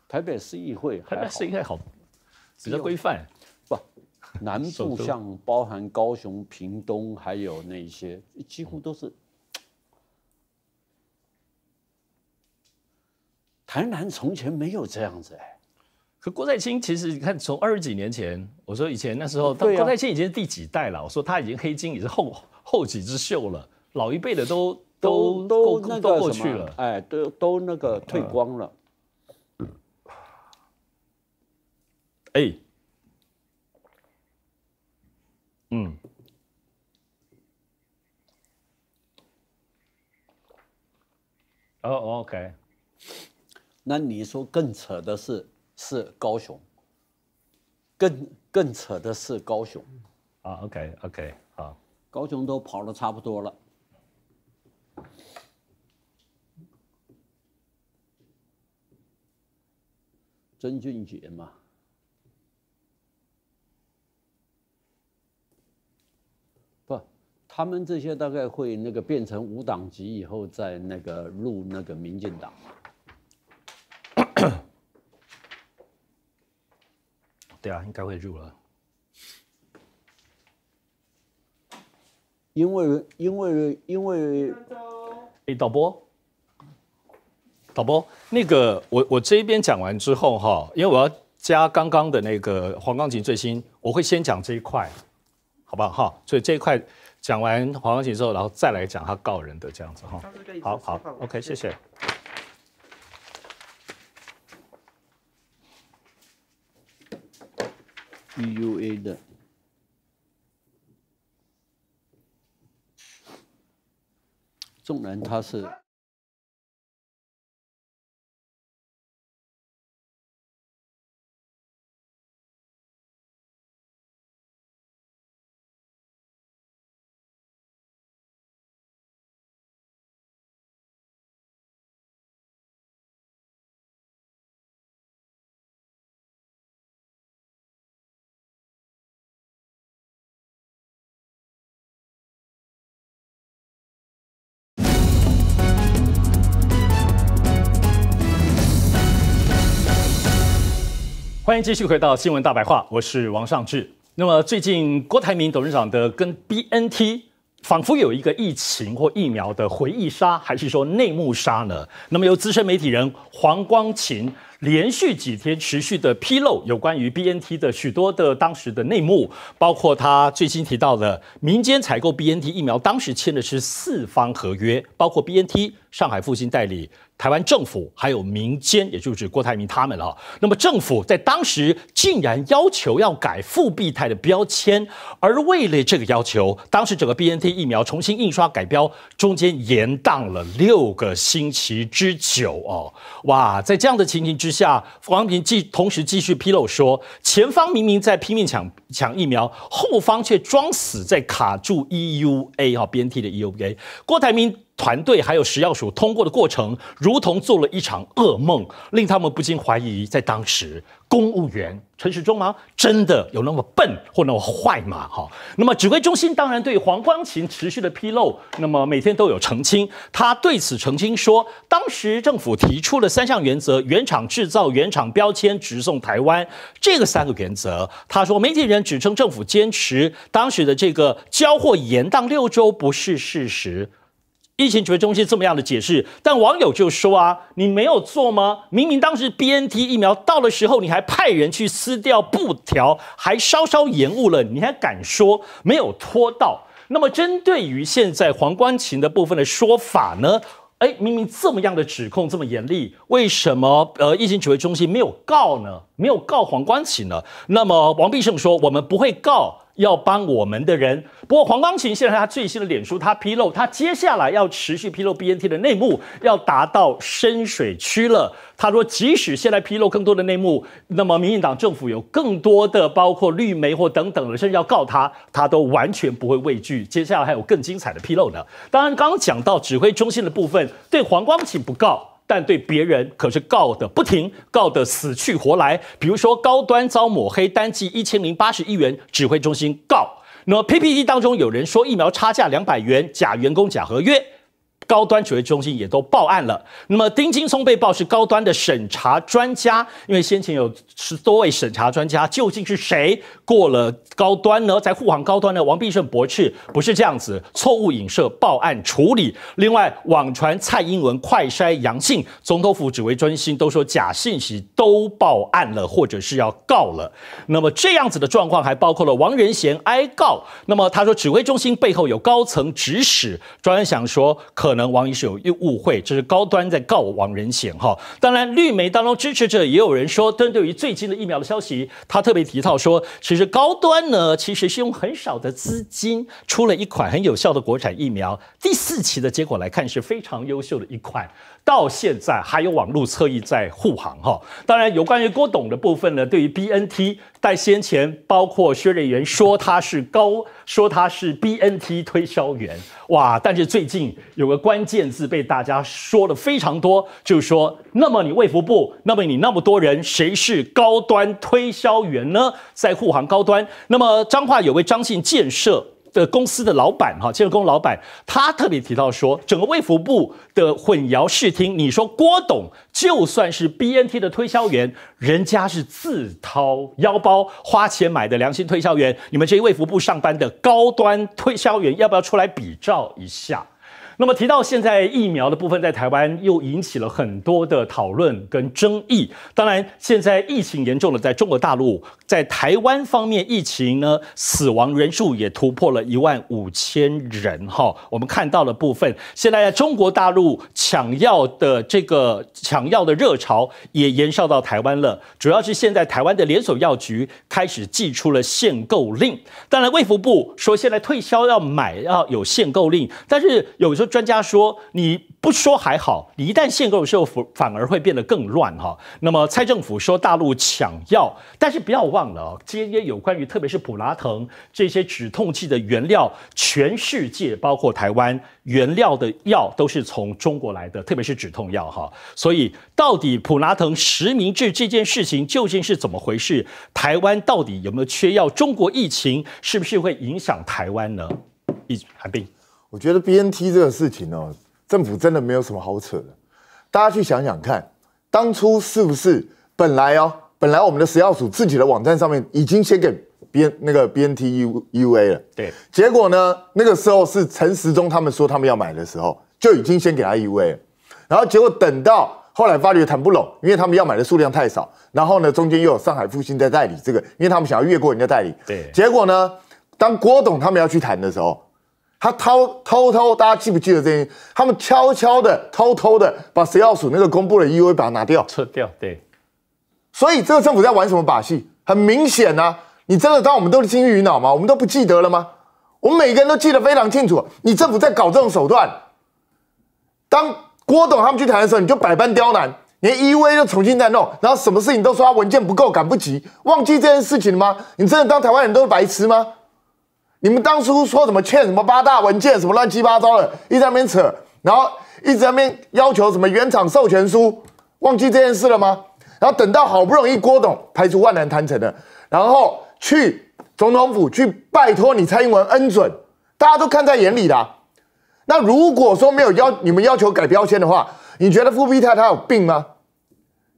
台北市议会台北市该好，比较规范。不，南部像包含高雄、屏东，还有那些，几乎都是。台南从前没有这样子哎。可郭在清其实你看，从二十几年前，我说以前那时候，郭在清已经是第几代了？我说他已经黑金已是后后起之秀了，老一辈的都都都都过去了，哎，都都那个退光了。哎，嗯，哦，OK，那你说更扯的是？是高雄，更更扯的是高雄，啊，OK OK，好，高雄都跑得差不多了，曾俊杰嘛，不，他们这些大概会那个变成无党籍以后再那个入那个民进党。对啊，应该会入了。因为因为因为，哎，导播，导播，那个我我这边讲完之后哈，因为我要加刚刚的那个黄钢琴最新，我会先讲这一块，好不好哈？所以这一块讲完黄钢琴之后，然后再来讲他告人的这样子哈。好好，OK，谢谢。EUA 的，纵然他是。欢迎继续回到新闻大白话，我是王尚志。那么最近郭台铭董事长的跟 B N T 仿佛有一个疫情或疫苗的回忆杀，还是说内幕杀呢？那么由资深媒体人黄光琴连续几天持续的披露有关于 B N T 的许多的当时的内幕，包括他最新提到的民间采购 B N T 疫苗，当时签的是四方合约，包括 B N T。上海复兴代理台湾政府，还有民间，也就是郭台铭他们了。那么政府在当时竟然要求要改复必泰的标签，而为了这个要求，当时整个 B N T 疫苗重新印刷改标，中间延宕了六个星期之久哦。哇，在这样的情形之下，黄平继同时继续披露说，前方明明在拼命抢抢疫苗，后方却装死在卡住 E U A 哈 B N T 的 E U A，郭台铭。团队还有食药署通过的过程，如同做了一场噩梦，令他们不禁怀疑，在当时，公务员陈时中吗？真的有那么笨或那么坏吗？哈，那么指挥中心当然对黄光琴持续的披露，那么每天都有澄清。他对此澄清说，当时政府提出了三项原则：原厂制造、原厂标签、直送台湾。这个三个原则，他说媒体人指称政府坚持当时的这个交货延宕六周不是事实。疫情指挥中心这么样的解释，但网友就说啊，你没有做吗？明明当时 B N T 疫苗到的时候，你还派人去撕掉布条，还稍稍延误了，你还敢说没有拖到？那么针对于现在黄冠琴的部分的说法呢？哎，明明这么样的指控这么严厉，为什么呃疫情指挥中心没有告呢？没有告黄冠琴呢？那么王必胜说，我们不会告。要帮我们的人，不过黄光琴现在他最新的脸书，他披露他接下来要持续披露 B N T 的内幕，要达到深水区了。他说，即使现在披露更多的内幕，那么民进党政府有更多的包括绿媒或等等的，甚至要告他，他都完全不会畏惧。接下来还有更精彩的披露呢。当然，刚刚讲到指挥中心的部分，对黄光琴不告。但对别人可是告得不停，告得死去活来。比如说，高端遭抹黑，单计一千零八十亿元，指挥中心告。那么 PPT 当中有人说疫苗差价两百元，假员工假合约。高端指挥中心也都报案了。那么丁金松被曝是高端的审查专家，因为先前有十多位审查专家，究竟是谁过了高端呢？在护航高端的王必胜驳斥，不是这样子，错误影射报案处理。另外网传蔡英文快筛阳性，总统府指挥中心都说假信息，都报案了或者是要告了。那么这样子的状况还包括了王仁贤挨告。那么他说指挥中心背后有高层指使，专文想说可。可能王医是有误会，这是高端在告王仁贤哈。当然，绿媒当中支持者也有人说，针对于最近的疫苗的消息，他特别提到说，其实高端呢其实是用很少的资金出了一款很有效的国产疫苗。第四期的结果来看，是非常优秀的一款。到现在还有网络侧翼在护航哈，当然有关于郭董的部分呢。对于 B N T 在先前，包括薛瑞元说他是高，说他是 B N T 推销员哇。但是最近有个关键字被大家说的非常多，就是说，那么你卫福部，那么你那么多人，谁是高端推销员呢？在护航高端。那么彰化有位张信建设。的公司的老板哈，建筑公司老板，他特别提到说，整个卫福部的混淆视听。你说郭董就算是 B N T 的推销员，人家是自掏腰包花钱买的良心推销员，你们这些卫福部上班的高端推销员，要不要出来比照一下？那么提到现在疫苗的部分，在台湾又引起了很多的讨论跟争议。当然，现在疫情严重的在中国大陆，在台湾方面，疫情呢死亡人数也突破了一万五千人。哈，我们看到了部分。现在在中国大陆抢药的这个抢药的热潮也延烧到台湾了。主要是现在台湾的连锁药局开始寄出了限购令。当然，卫福部说现在退烧要买要有限购令，但是有时候。专家说，你不说还好，你一旦限购的时候，反反而会变得更乱哈。那么，蔡政府说大陆抢药，但是不要忘了，这些有关于特别是普拉腾这些止痛剂的原料，全世界包括台湾原料的药都是从中国来的，特别是止痛药哈。所以，到底普拉腾实名制这件事情究竟是怎么回事？台湾到底有没有缺药？中国疫情是不是会影响台湾呢？一韩冰。我觉得 B N T 这个事情哦，政府真的没有什么好扯的。大家去想想看，当初是不是本来哦，本来我们的食药署自己的网站上面已经先给 B 那个 B N T U U A 了。对。结果呢，那个时候是陈时中他们说他们要买的时候，就已经先给他 UA 了。然后结果等到后来发律谈不拢，因为他们要买的数量太少。然后呢，中间又有上海复兴在代理这个，因为他们想要越过人家代理。对。结果呢，当郭董他们要去谈的时候。他偷偷偷，大家记不记得这？他们悄悄的、偷偷的把食药署那个公布的 E U V 把它拿掉、撤掉。对。所以这个政府在玩什么把戏？很明显啊！你真的当我们都是金鱼脑吗？我们都不记得了吗？我们每个人都记得非常清楚。你政府在搞这种手段。当郭董他们去谈的时候，你就百般刁难，连 E U V 都重新再弄，然后什么事情都说文件不够、赶不及，忘记这件事情吗？你真的当台湾人都白痴吗？你们当初说什么欠什么八大文件什么乱七八糟的，一直在那边扯，然后一直在那边要求什么原厂授权书，忘记这件事了吗？然后等到好不容易郭董排除万难谈成了，然后去总统府去拜托你蔡英文恩准，大家都看在眼里的。那如果说没有要你们要求改标签的话，你觉得富辟他他有病吗？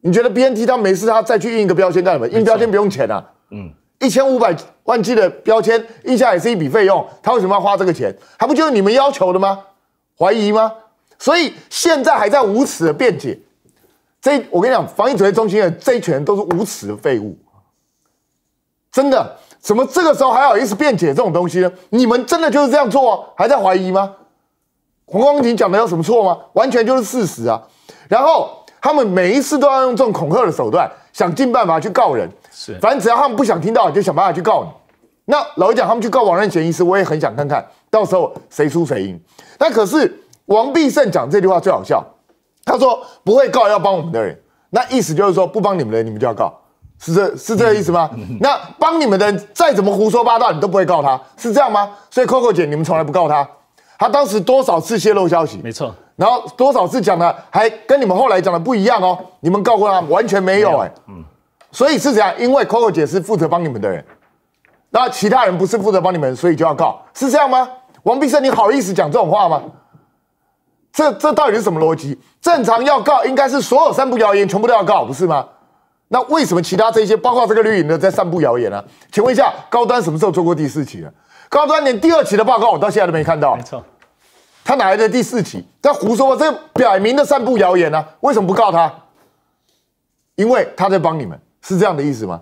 你觉得 BNT 他没事他再去印一个标签干什么？印标签不用钱啊。嗯。一千五百万剂的标签，一下也是一笔费用，他为什么要花这个钱？还不就是你们要求的吗？怀疑吗？所以现在还在无耻的辩解，这我跟你讲，防疫指挥中心的这一群都是无耻的废物，真的，怎么这个时候还好意思辩解这种东西呢？你们真的就是这样做，还在怀疑吗？黄光庭讲的有什么错吗？完全就是事实啊，然后。他们每一次都要用这种恐吓的手段，想尽办法去告人。是，反正只要他们不想听到，就想办法去告你。那老实讲，他们去告王任贤，其实我也很想看看，到时候谁输谁赢。那可是王必胜讲这句话最好笑，他说不会告要帮我们的人，那意思就是说不帮你们的人，你们就要告，是这是这个意思吗？那帮你们的人再怎么胡说八道，你都不会告他，是这样吗？所以 Coco 姐，你们从来不告他，他当时多少次泄露消息？没错。然后多少次讲了，还跟你们后来讲的不一样哦。你们告过他完全没有哎，嗯，所以是这样，因为 Coco 姐是负责帮你们的人，那其他人不是负责帮你们，所以就要告，是这样吗？王必胜，你好意思讲这种话吗？这这到底是什么逻辑？正常要告应该是所有散布谣言全部都要告，不是吗？那为什么其他这些包括这个绿营的在散布谣言呢？请问一下，高端什么时候做过第四期的？高端连第二期的报告我到现在都没看到，没错。他哪来的第四起？他胡说这摆明的散布谣言呢！为什么不告他？因为他在帮你们，是这样的意思吗？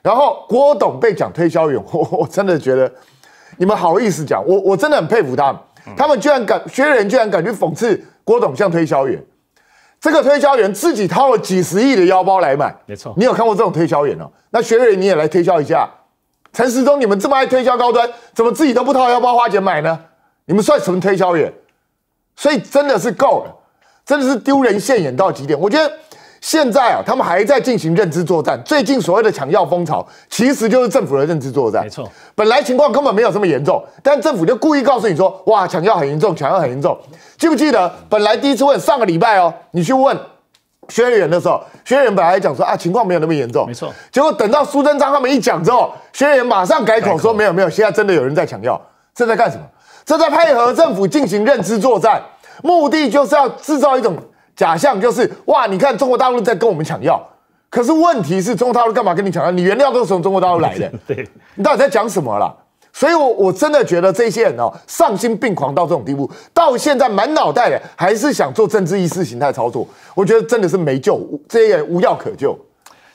然后郭董被讲推销员，我 我真的觉得你们好意思讲我，我真的很佩服他，他们居然敢薛仁居然敢去讽刺郭董像推销员，这个推销员自己掏了几十亿的腰包来买，没错，你有看过这种推销员哦？那薛人，你也来推销一下，陈世中，你们这么爱推销高端，怎么自己都不掏腰包花钱买呢？你们算什么推销员？所以真的是够了，真的是丢人现眼到极点。我觉得现在啊，他们还在进行认知作战。最近所谓的抢药风潮，其实就是政府的认知作战。没错，本来情况根本没有这么严重，但政府就故意告诉你说，哇，抢药很严重，抢药很严重。记不记得，本来第一次问上个礼拜哦，你去问宣言的时候，宣言本来讲说啊，情况没有那么严重。没错，结果等到苏贞昌他们一讲之后，宣言马上改口说，没有没有，现在真的有人在抢药，正在干什么？这在配合政府进行认知作战，目的就是要制造一种假象，就是哇，你看中国大陆在跟我们抢药，可是问题是，中国大陆干嘛跟你抢药？你原料都是从中国大陆来的，对，你到底在讲什么啦？所以，我我真的觉得这些人哦，丧心病狂到这种地步，到现在满脑袋的还是想做政治意识形态操作，我觉得真的是没救，这些人无药可救。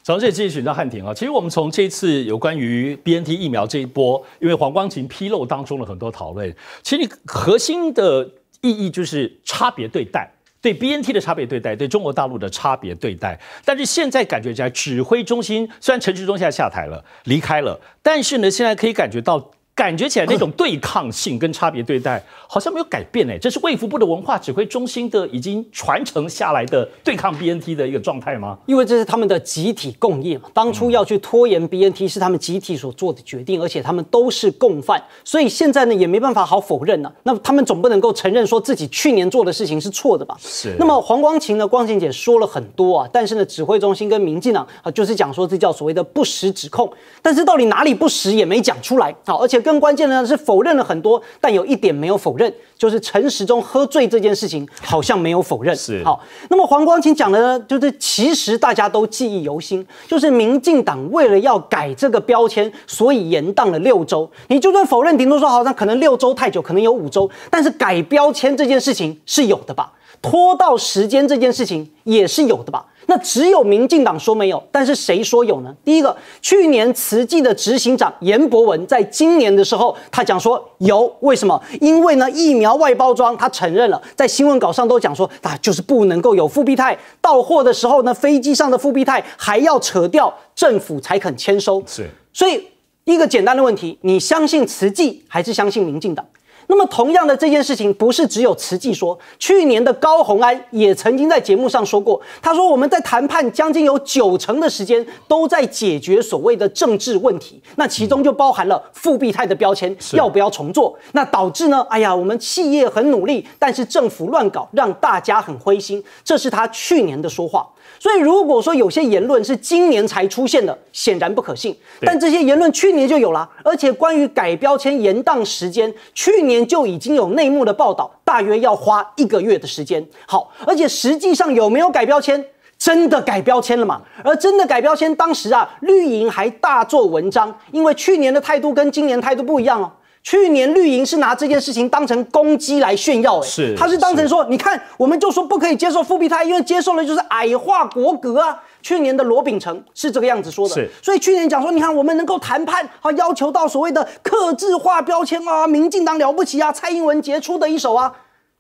从这里继续请到汉庭啊，其实我们从这次有关于 B N T 疫苗这一波，因为黄光琴披露当中的很多讨论，其实核心的意义就是差别对待，对 B N T 的差别对待，对中国大陆的差别对待。但是现在感觉在指挥中心，虽然陈志忠现在下台了，离开了，但是呢，现在可以感觉到。感觉起来那种对抗性跟差别对待好像没有改变哎，这是卫福部的文化指挥中心的已经传承下来的对抗 BNT 的一个状态吗？因为这是他们的集体共业嘛，当初要去拖延 BNT 是他们集体所做的决定，而且他们都是共犯，所以现在呢也没办法好否认呢。那他们总不能够承认说自己去年做的事情是错的吧？是。那么黄光琴呢？光琴姐说了很多啊，但是呢，指挥中心跟民进党啊就是讲说这叫所谓的不实指控，但是到底哪里不实也没讲出来好，而且。更关键呢是否认了很多，但有一点没有否认，就是陈时中喝醉这件事情好像没有否认。是好，那么黄光琴讲的呢，就是其实大家都记忆犹新，就是民进党为了要改这个标签，所以延宕了六周。你就算否认，顶多说好像可能六周太久，可能有五周，但是改标签这件事情是有的吧？拖到时间这件事情也是有的吧？那只有民进党说没有，但是谁说有呢？第一个，去年慈济的执行长严伯文，在今年的时候，他讲说有。为什么？因为呢疫苗外包装他承认了，在新闻稿上都讲说，啊，就是不能够有复必泰。到货的时候呢，飞机上的复必泰还要扯掉，政府才肯签收。是，所以一个简单的问题，你相信慈济还是相信民进党？那么，同样的这件事情不是只有慈济说，去年的高洪安也曾经在节目上说过，他说我们在谈判将近有九成的时间都在解决所谓的政治问题，那其中就包含了复辟态的标签要不要重做，那导致呢，哎呀，我们企业很努力，但是政府乱搞，让大家很灰心，这是他去年的说话。所以，如果说有些言论是今年才出现的，显然不可信。但这些言论去年就有了，而且关于改标签延档时间，去年就已经有内幕的报道，大约要花一个月的时间。好，而且实际上有没有改标签？真的改标签了吗？而真的改标签，当时啊，绿营还大做文章，因为去年的态度跟今年态度不一样哦。去年绿营是拿这件事情当成攻击来炫耀，是他是当成说，你看我们就说不可以接受复辟，他因为接受了就是矮化国格啊。去年的罗秉成是这个样子说的，是。所以去年讲说，你看我们能够谈判啊，要求到所谓的克制化标签啊，民进党了不起啊，蔡英文杰出的一手啊。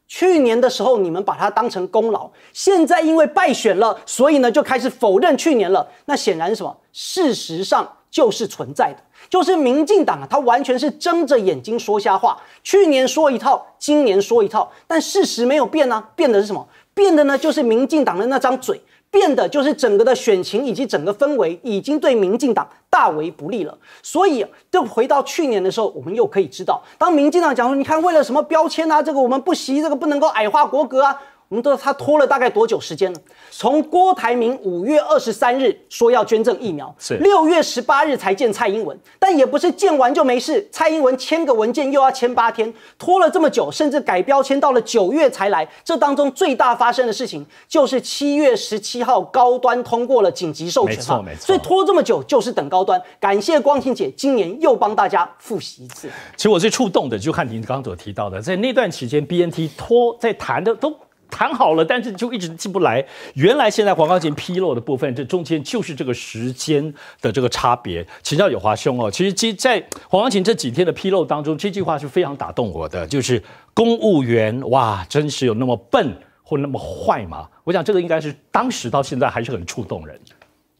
去年的时候你们把它当成功劳，现在因为败选了，所以呢就开始否认去年了。那显然什么？事实上就是存在的。就是民进党啊，他完全是睁着眼睛说瞎话。去年说一套，今年说一套，但事实没有变呢。变的是什么？变的呢就是民进党的那张嘴，变的就是整个的选情以及整个氛围已经对民进党大为不利了。所以，就回到去年的时候，我们又可以知道，当民进党讲说，你看为了什么标签啊，这个我们不习这个不能够矮化国格啊。我们都知道他拖了大概多久时间呢？从郭台铭五月二十三日说要捐赠疫苗，是六月十八日才见蔡英文，但也不是见完就没事。蔡英文签个文件又要签八天，拖了这么久，甚至改标签，到了九月才来。这当中最大发生的事情就是七月十七号高端通过了紧急授权没错没错。所以拖这么久就是等高端。感谢光庭姐今年又帮大家复习一次。其实我最触动的就看您刚刚所提到的，在那段期间 B N T 拖在谈的都。谈好了，但是就一直进不来。原来现在黄冈琴披露的部分，这中间就是这个时间的这个差别。请教有华兄哦，其实今在黄冈琴这几天的披露当中，这句话是非常打动我的，就是公务员哇，真是有那么笨或那么坏吗？我想这个应该是当时到现在还是很触动人。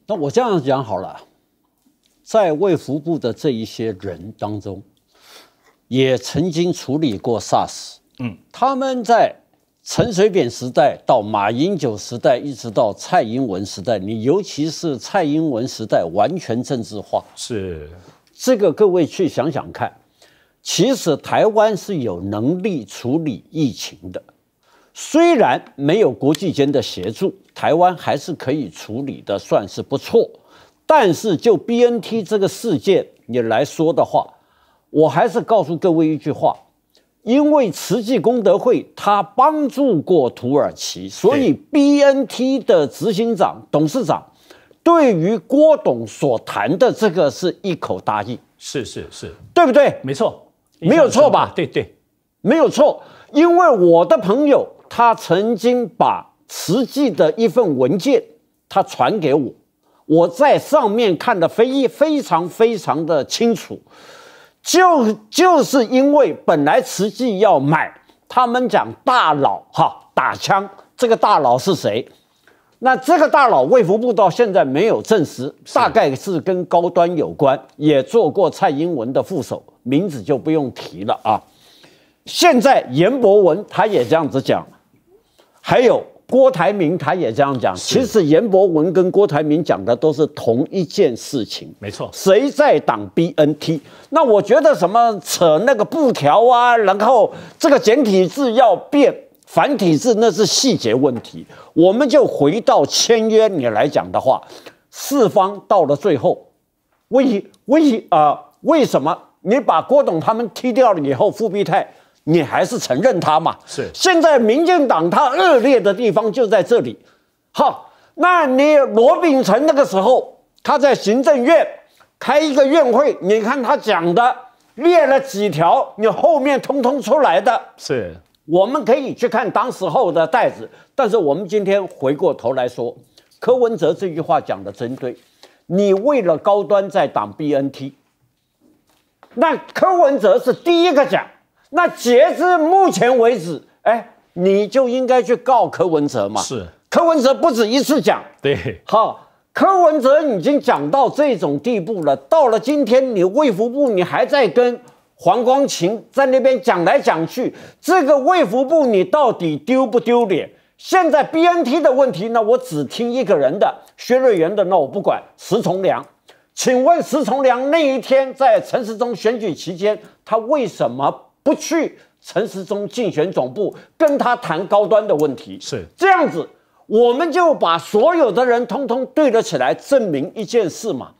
那我这样讲好了，在卫福部的这一些人当中，也曾经处理过 SARS。嗯，他们在。陈水扁时代到马英九时代，一直到蔡英文时代，你尤其是蔡英文时代，完全政治化。是，这个各位去想想看，其实台湾是有能力处理疫情的，虽然没有国际间的协助，台湾还是可以处理的，算是不错。但是就 B N T 这个事件，你来说的话，我还是告诉各位一句话。因为慈济功德会，他帮助过土耳其，所以 BNT 的执行长、董事长对于郭董所谈的这个是一口答应，是是是，对不对？没错，没有错吧？对对，没有错。因为我的朋友他曾经把慈济的一份文件他传给我，我在上面看的非一非常非常的清楚。就就是因为本来实际要买，他们讲大佬哈打枪，这个大佬是谁？那这个大佬，卫福部到现在没有证实，大概是跟高端有关，也做过蔡英文的副手，名字就不用提了啊。现在严博文他也这样子讲，还有。郭台铭他也这样讲，其实严伯文跟郭台铭讲的都是同一件事情，没错。谁在挡 B N T？那我觉得什么扯那个布条啊，然后这个简体字要变繁体字，那是细节问题。我们就回到签约，你来讲的话，四方到了最后，为为啊，为什么你把郭董他们踢掉了以后，富辟泰？你还是承认他嘛？是。现在民进党他恶劣的地方就在这里。好，那你罗秉成那个时候他在行政院开一个院会，你看他讲的列了几条，你后面通通出来的。是。我们可以去看当时候的袋子，但是我们今天回过头来说，柯文哲这句话讲的真对。你为了高端在挡 BNT，那柯文哲是第一个讲。那截至目前为止，哎，你就应该去告柯文哲嘛？是，柯文哲不止一次讲，对，好，柯文哲已经讲到这种地步了。到了今天，你卫福部你还在跟黄光琴在那边讲来讲去，这个卫福部你到底丢不丢脸？现在 B N T 的问题呢？我只听一个人的，薛瑞元的，那我不管石崇良。请问石崇良那一天在陈时中选举期间，他为什么？不去陈时中竞选总部跟他谈高端的问题，是这样子，我们就把所有的人通通对得起来，证明一件事嘛。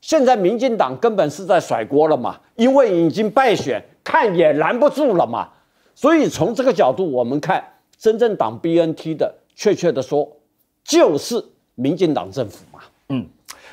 现在民进党根本是在甩锅了嘛，因为已经败选，看也拦不住了嘛。所以从这个角度，我们看真正党 B N T 的确切的说，就是民进党政府嘛。嗯。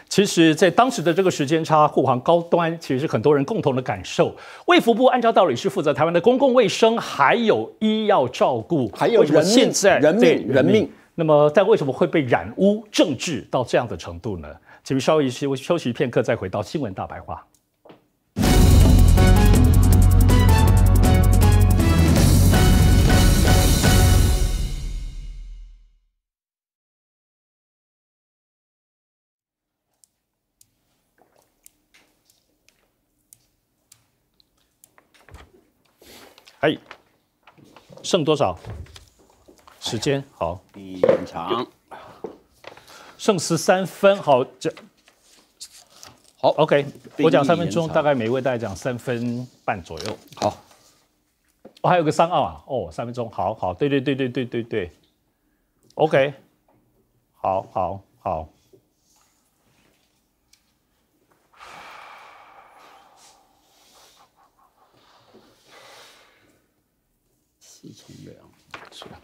其实，在当时的这个时间差，护航高端其实是很多人共同的感受。卫福部按照道理是负责台湾的公共卫生，还有医药照顾，还有什么现在人命人命。那么，但为什么会被染污政治到这样的程度呢？请稍微休我休息片刻再回到新闻大白话。哎，剩多少时间？好，延长，剩十三分。好，这好，OK。我讲三分钟，大概每一位大概讲三分半左右。好，我还有个三二啊。哦，三分钟。好好，对对对对对对对，OK。好好好。是从良，是吧？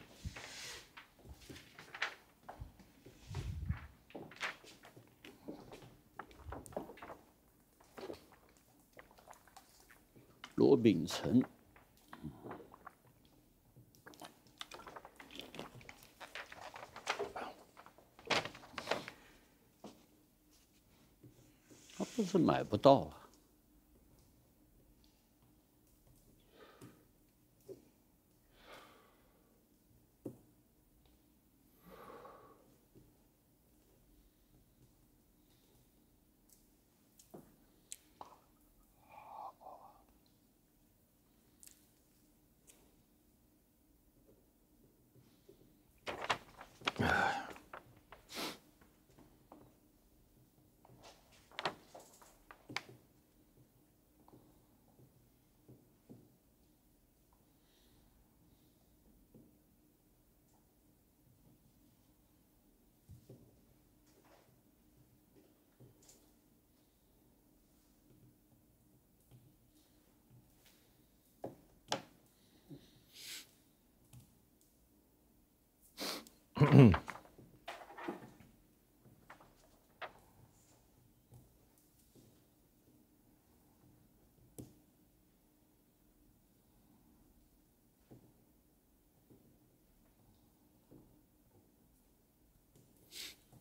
罗秉成。他不是买不到啊。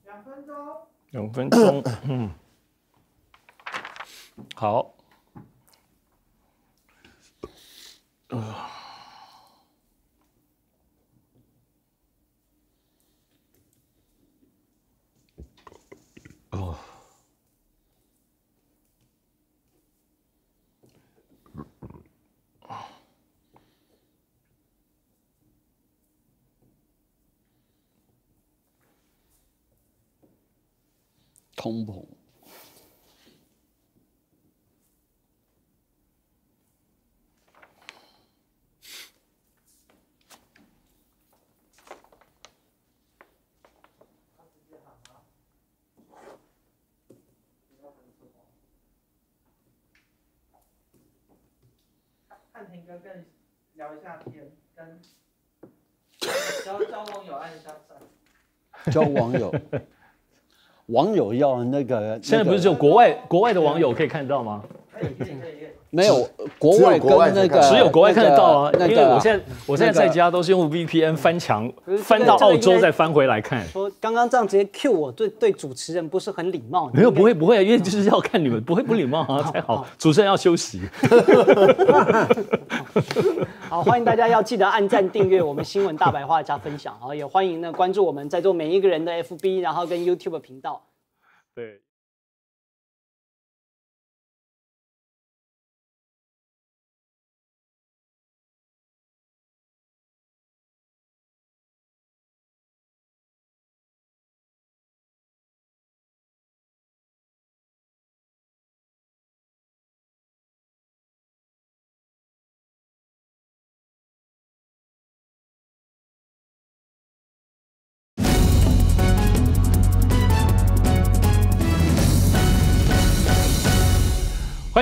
两分钟。两分钟。嗯。好。啊。通不通？汉庭哥跟聊一下天，跟交交网友，按一下赞。交网友。网友要那个，现在不是只有国外国外的网友可以看到吗？没有，国外国外那个只有国外看得到啊。那为我现在我现在在家都是用 VPN 翻墙，翻到澳洲再翻回来看。说刚刚这样直接 Q 我对对主持人不是很礼貌。没有，不会不会，因为就是要看你们，不会不礼貌啊才 好。主持人要休息。好，欢迎大家要记得按赞订阅我们新闻大白话加分享。好，也欢迎呢关注我们在座每一个人的 FB，然后跟 YouTube 频道。对。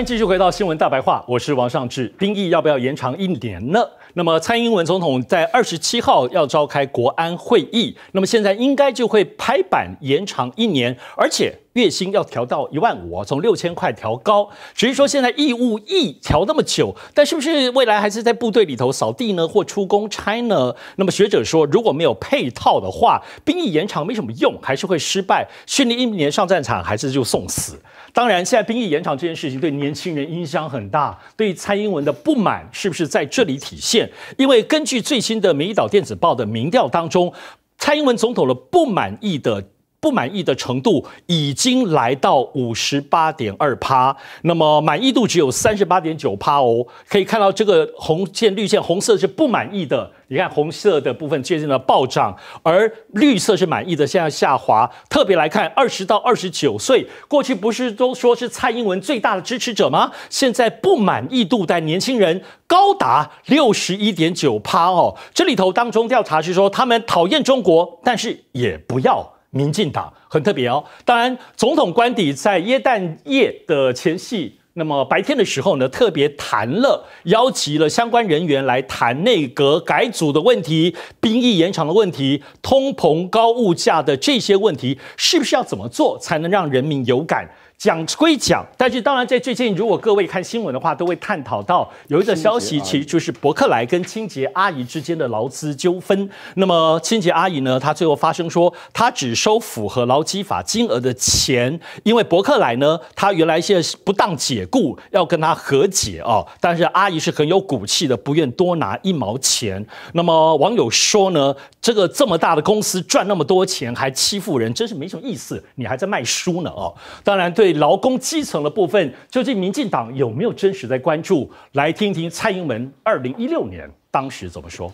继续回到新闻大白话，我是王尚志。兵役要不要延长一年呢？那么蔡英文总统在二十七号要召开国安会议，那么现在应该就会拍板延长一年，而且月薪要调到一万五，从六千块调高。只是说现在义务役调那么久，但是不是未来还是在部队里头扫地呢，或出公差呢？那么学者说，如果没有配套的话，兵役延长没什么用，还是会失败，训练一年上战场还是就送死。当然，现在兵役延长这件事情对年轻人影响很大，对蔡英文的不满是不是在这里体现？因为根据最新的《美岛电子报》的民调当中，蔡英文总统的不满意的。不满意的程度已经来到五十八点二趴，那么满意度只有三十八点九趴哦。可以看到这个红线、绿线，红色是不满意的，你看红色的部分接近了暴涨，而绿色是满意的，现在下滑。特别来看二十到二十九岁，过去不是都说是蔡英文最大的支持者吗？现在不满意度的年轻人高达六十一点九趴哦。这里头当中调查是说，他们讨厌中国，但是也不要。民进党很特别哦，当然，总统官邸在耶诞夜的前夕，那么白天的时候呢，特别谈了，邀集了相关人员来谈内阁改组的问题、兵役延长的问题、通膨高物价的这些问题，是不是要怎么做才能让人民有感？讲归讲，但是当然，在最近，如果各位看新闻的话，都会探讨到有一个消息，其实就是伯克莱跟清洁阿姨之间的劳资纠纷。那么清洁阿姨呢，她最后发声说，她只收符合劳基法金额的钱，因为伯克莱呢，他原来一些不当解雇要跟他和解哦。但是阿姨是很有骨气的，不愿多拿一毛钱。那么网友说呢，这个这么大的公司赚那么多钱还欺负人，真是没什么意思。你还在卖书呢哦，当然对。劳工基层的部分，究竟民进党有没有真实在关注？来听听蔡英文二零一六年当时怎么说。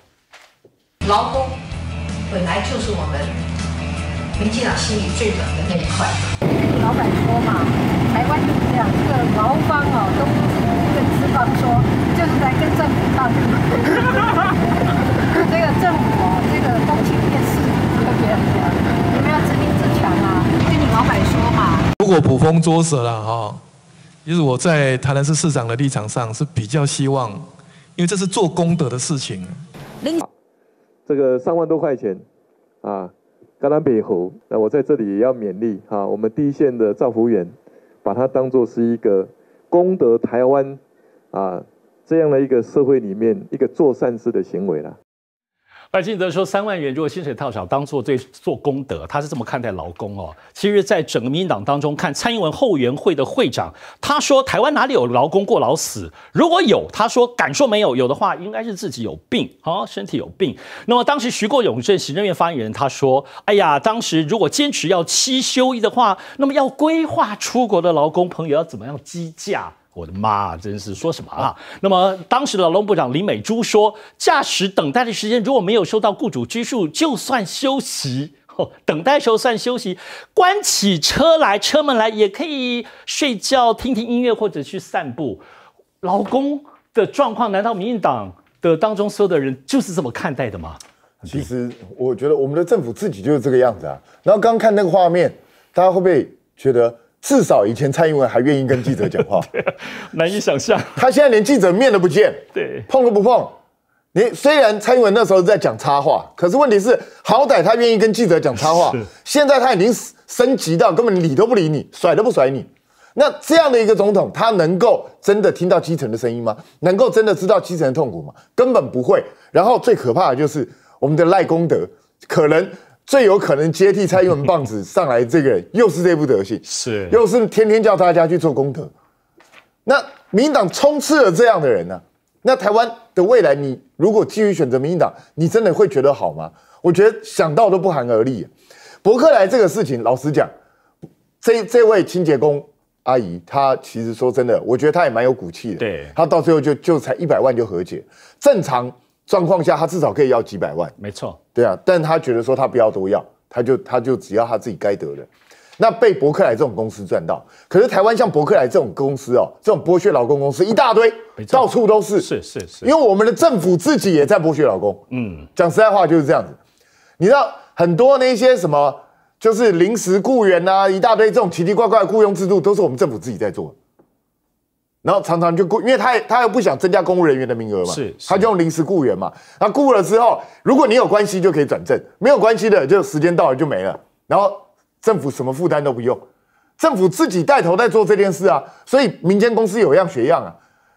劳工本来就是我们民进党心里最软的那一块。跟你老板说嘛，台湾就是这样？这个劳方哦，都是跟资方说，就是在跟政府打。这个政府哦，这个动情电视特别你们要自立自强啊，跟你老板说嘛。如果捕风捉蛇了哈，其实我在台南市市长的立场上是比较希望，因为这是做功德的事情。这个三万多块钱啊，甘榄北湖，那我在这里也要勉励哈，我们第一线的造福员，把它当作是一个功德台湾啊这样的一个社会里面一个做善事的行为了。白进德说：“三万元，如果薪水太少，当做对做功德，他是这么看待劳工哦。其实，在整个民进党当中，看蔡英文后援会的会长，他说：台湾哪里有劳工过劳死？如果有，他说敢说没有，有的话，应该是自己有病，哦，身体有病。那么当时徐国勇正行政院发言人他说：，哎呀，当时如果坚持要七休一的话，那么要规划出国的劳工朋友要怎么样机价？”我的妈！真是说什么啊？那么当时的劳工部长李美珠说，驾驶等待的时间如果没有受到雇主拘束，就算休息。等待时候算休息，关起车来，车门来也可以睡觉、听听音乐或者去散步。劳工的状况，难道民进党的当中所有的人就是这么看待的吗？其实我觉得我们的政府自己就是这个样子啊。然后刚看那个画面，大家会不会觉得？至少以前蔡英文还愿意跟记者讲话，难以想象。他现在连记者面都不见，碰都不碰。你虽然蔡英文那时候在讲插话，可是问题是，好歹他愿意跟记者讲插话。现在他已经升级到根本理都不理你，甩都不甩你。那这样的一个总统，他能够真的听到基层的声音吗？能够真的知道基层的痛苦吗？根本不会。然后最可怕的就是我们的赖公德，可能。最有可能接替蔡英文棒子上来这个人，又是这部德行，是又是天天叫大家去做功德。那民党充斥了这样的人呢？那台湾的未来，你如果继续选择民进党，你真的会觉得好吗？我觉得想到都不寒而栗。伯克莱这个事情，老实讲，这这位清洁工阿姨，她其实说真的，我觉得她也蛮有骨气的。对，她到最后就就才一百万就和解，正常。状况下，他至少可以要几百万，没错。对啊，但他觉得说他不要多要，他就他就只要他自己该得的。那被伯克莱这种公司赚到，可是台湾像伯克莱这种公司哦，这种剥削劳工公司一大堆，到处都是。是是是，因为我们的政府自己也在剥削劳工。嗯，讲实在话就是这样子，你知道很多那些什么就是临时雇员呐，一大堆这种奇奇怪怪的雇佣制度，都是我们政府自己在做。然后常常就雇，因为他他又不想增加公务人员的名额嘛，是他就用临时雇员嘛。那雇了之后，如果你有关系就可以转正，没有关系的就时间到了就没了。然后政府什么负担都不用，政府自己带头在做这件事啊。所以民间公司有样学样啊。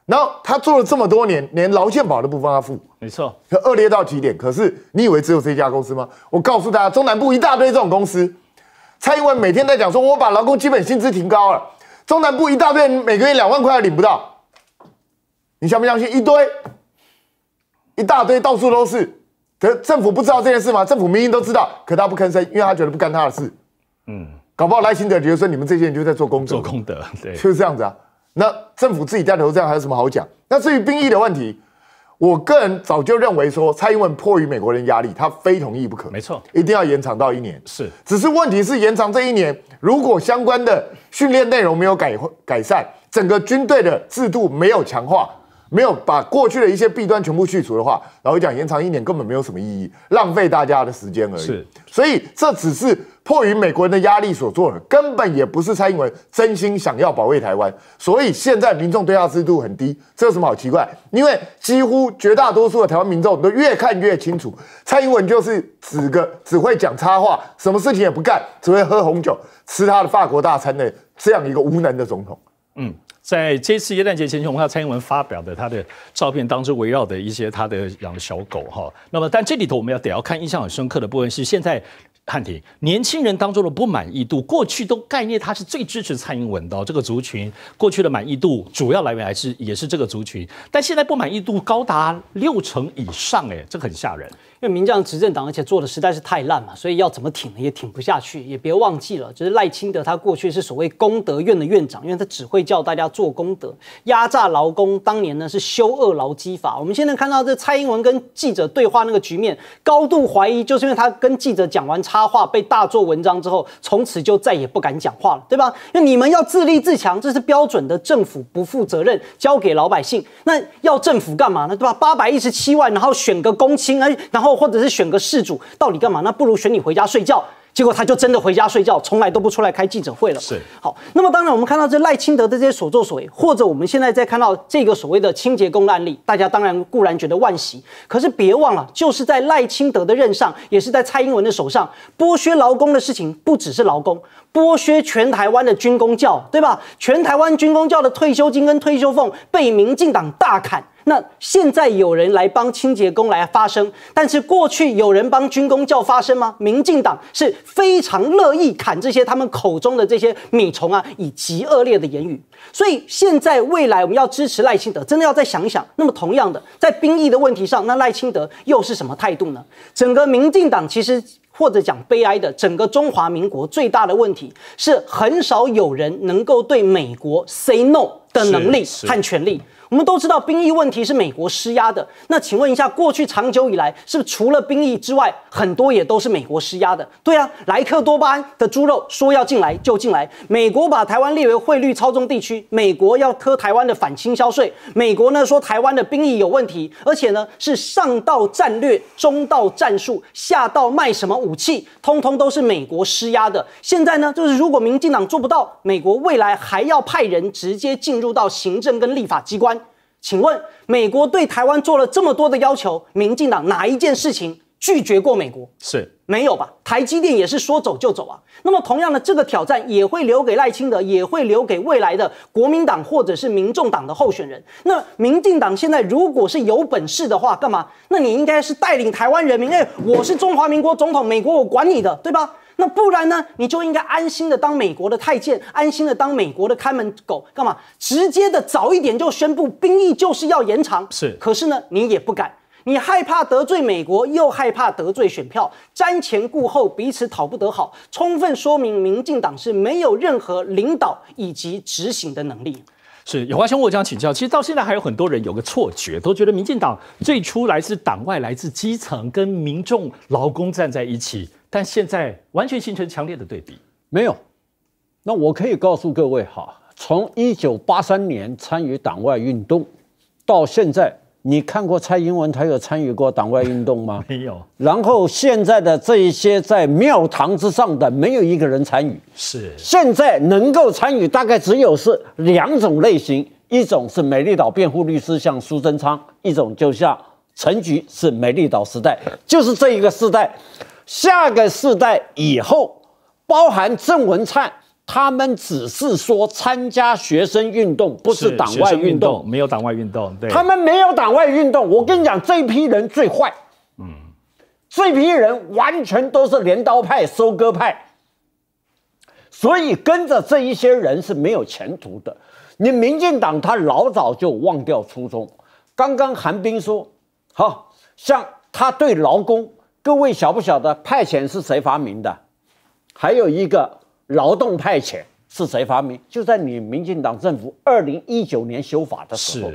然后他做了这么多年，连劳健保都不帮他付，没错，恶劣到极点。可是你以为只有这家公司吗？我告诉大家，中南部一大堆这种公司。蔡英文每天在讲说，我把劳工基本薪资提高了。中南部一大堆，每个月两万块领不到，你相不相信？一堆，一大堆，到处都是。可政府不知道这件事吗？政府、明明都知道，可他不吭声，因为他觉得不干他的事。嗯，搞不好来新德，比如说你们这些人就在做功德，做功德，对，就是这样子啊。那政府自己带头这样，还有什么好讲？那至于兵役的问题。我个人早就认为说，蔡英文迫于美国人压力，他非同意不可。没错，一定要延长到一年。是，只是问题是延长这一年，如果相关的训练内容没有改改善，整个军队的制度没有强化。没有把过去的一些弊端全部去除的话，然后讲延长一年根本没有什么意义，浪费大家的时间而已。所以这只是迫于美国人的压力所做的，根本也不是蔡英文真心想要保卫台湾。所以现在民众对他的支持度很低，这有什么好奇怪？因为几乎绝大多数的台湾民众都越看越清楚，蔡英文就是只个只会讲插话，什么事情也不干，只会喝红酒、吃他的法国大餐的这样一个无能的总统。嗯。在这次耶诞节前夕，我们看蔡英文发表的他的照片当中，围绕的一些他的养的小狗哈。那么，但这里头我们要得要看印象很深刻的部分是，现在汉庭年轻人当中的不满意度，过去都概念他是最支持蔡英文的这个族群，过去的满意度主要来源还是也是这个族群，但现在不满意度高达六成以上，哎，这很吓人。因为民进党执政党，而且做的实在是太烂了，所以要怎么挺也挺不下去。也别忘记了，就是赖清德他过去是所谓功德院的院长，因为他只会叫大家做功德，压榨劳工。当年呢是修恶劳基法。我们现在看到这蔡英文跟记者对话那个局面，高度怀疑就是因为他跟记者讲完插话被大做文章之后，从此就再也不敢讲话了，对吧？那你们要自立自强，这是标准的政府不负责任，交给老百姓。那要政府干嘛呢？对吧？八百一十七万，然后选个公卿，哎，然后。或者是选个事主到底干嘛？那不如选你回家睡觉。结果他就真的回家睡觉，从来都不出来开记者会了。是好。那么当然，我们看到这赖清德的这些所作所为，或者我们现在在看到这个所谓的清洁工案例，大家当然固然觉得万喜，可是别忘了，就是在赖清德的任上，也是在蔡英文的手上，剥削劳工的事情不只是劳工。剥削全台湾的军工教，对吧？全台湾军工教的退休金跟退休俸被民进党大砍。那现在有人来帮清洁工来发声，但是过去有人帮军工教发声吗？民进党是非常乐意砍这些他们口中的这些米虫啊，以极恶劣的言语。所以现在未来我们要支持赖清德，真的要再想一想。那么同样的，在兵役的问题上，那赖清德又是什么态度呢？整个民进党其实。或者讲悲哀的，整个中华民国最大的问题是，很少有人能够对美国 say no 的能力和权力。我们都知道兵役问题是美国施压的，那请问一下，过去长久以来是不是除了兵役之外，很多也都是美国施压的？对啊，莱克多巴胺的猪肉说要进来就进来，美国把台湾列为汇率操纵地区，美国要磕台湾的反倾销税，美国呢说台湾的兵役有问题，而且呢是上到战略、中到战术、下到卖什么武器，通通都是美国施压的。现在呢，就是如果民进党做不到，美国未来还要派人直接进入到行政跟立法机关。请问美国对台湾做了这么多的要求，民进党哪一件事情拒绝过美国？是没有吧？台积电也是说走就走啊。那么同样的，这个挑战也会留给赖清德，也会留给未来的国民党或者是民众党的候选人。那民进党现在如果是有本事的话，干嘛？那你应该是带领台湾人民，哎，我是中华民国总统，美国我管你的，对吧？那不然呢？你就应该安心的当美国的太监，安心的当美国的看门狗，干嘛？直接的早一点就宣布兵役就是要延长。是，可是呢，你也不敢，你害怕得罪美国，又害怕得罪选票，瞻前顾后，彼此讨不得好，充分说明民进党是没有任何领导以及执行的能力。是，有华兄，我想请教，其实到现在还有很多人有个错觉，都觉得民进党最初来自党外，来自基层跟民众、劳工站在一起。但现在完全形成强烈的对比。没有，那我可以告诉各位哈，从一九八三年参与党外运动到现在，你看过蔡英文他有参与过党外运动吗？没有。然后现在的这一些在庙堂之上的，没有一个人参与。是。现在能够参与，大概只有是两种类型，一种是美丽岛辩护律师，像苏贞昌；一种就像陈菊，是美丽岛时代，就是这一个时代。下个世代以后，包含郑文灿，他们只是说参加学生运动，不是党外运动，没有党外运动。对，他们没有党外运动。我跟你讲，这一批人最坏，嗯，这批人完全都是镰刀派、收割派，所以跟着这一些人是没有前途的。你民进党他老早就忘掉初衷。刚刚韩冰说，好像他对劳工。各位晓不晓得派遣是谁发明的？还有一个劳动派遣是谁发明？就在你民进党政府二零一九年修法的时候，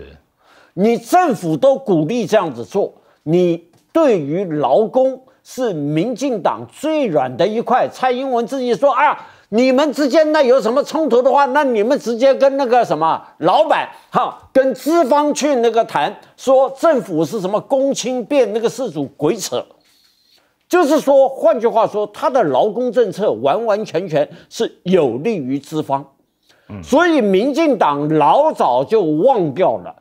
你政府都鼓励这样子做。你对于劳工是民进党最软的一块。蔡英文自己说啊，你们之间那有什么冲突的话，那你们直接跟那个什么老板哈，跟资方去那个谈，说政府是什么公亲变那个事主鬼扯。就是说，换句话说，他的劳工政策完完全全是有利于资方。所以民进党老早就忘掉了，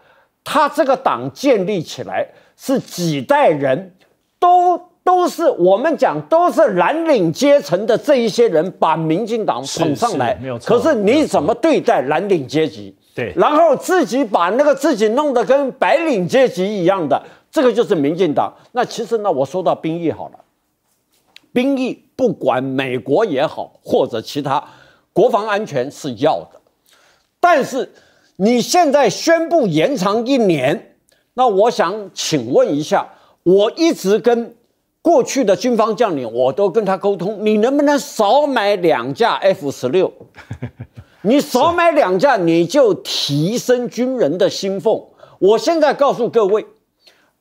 他这个党建立起来是几代人都都是我们讲都是蓝领阶层的这一些人把民进党捧上来，可是你怎么对待蓝领阶级？对，然后自己把那个自己弄得跟白领阶级一样的，这个就是民进党。那其实呢，我说到兵役好了。兵役不管美国也好，或者其他国防安全是要的，但是你现在宣布延长一年，那我想请问一下，我一直跟过去的军方将领，我都跟他沟通，你能不能少买两架 F 十六？你少买两架，你就提升军人的薪俸。我现在告诉各位，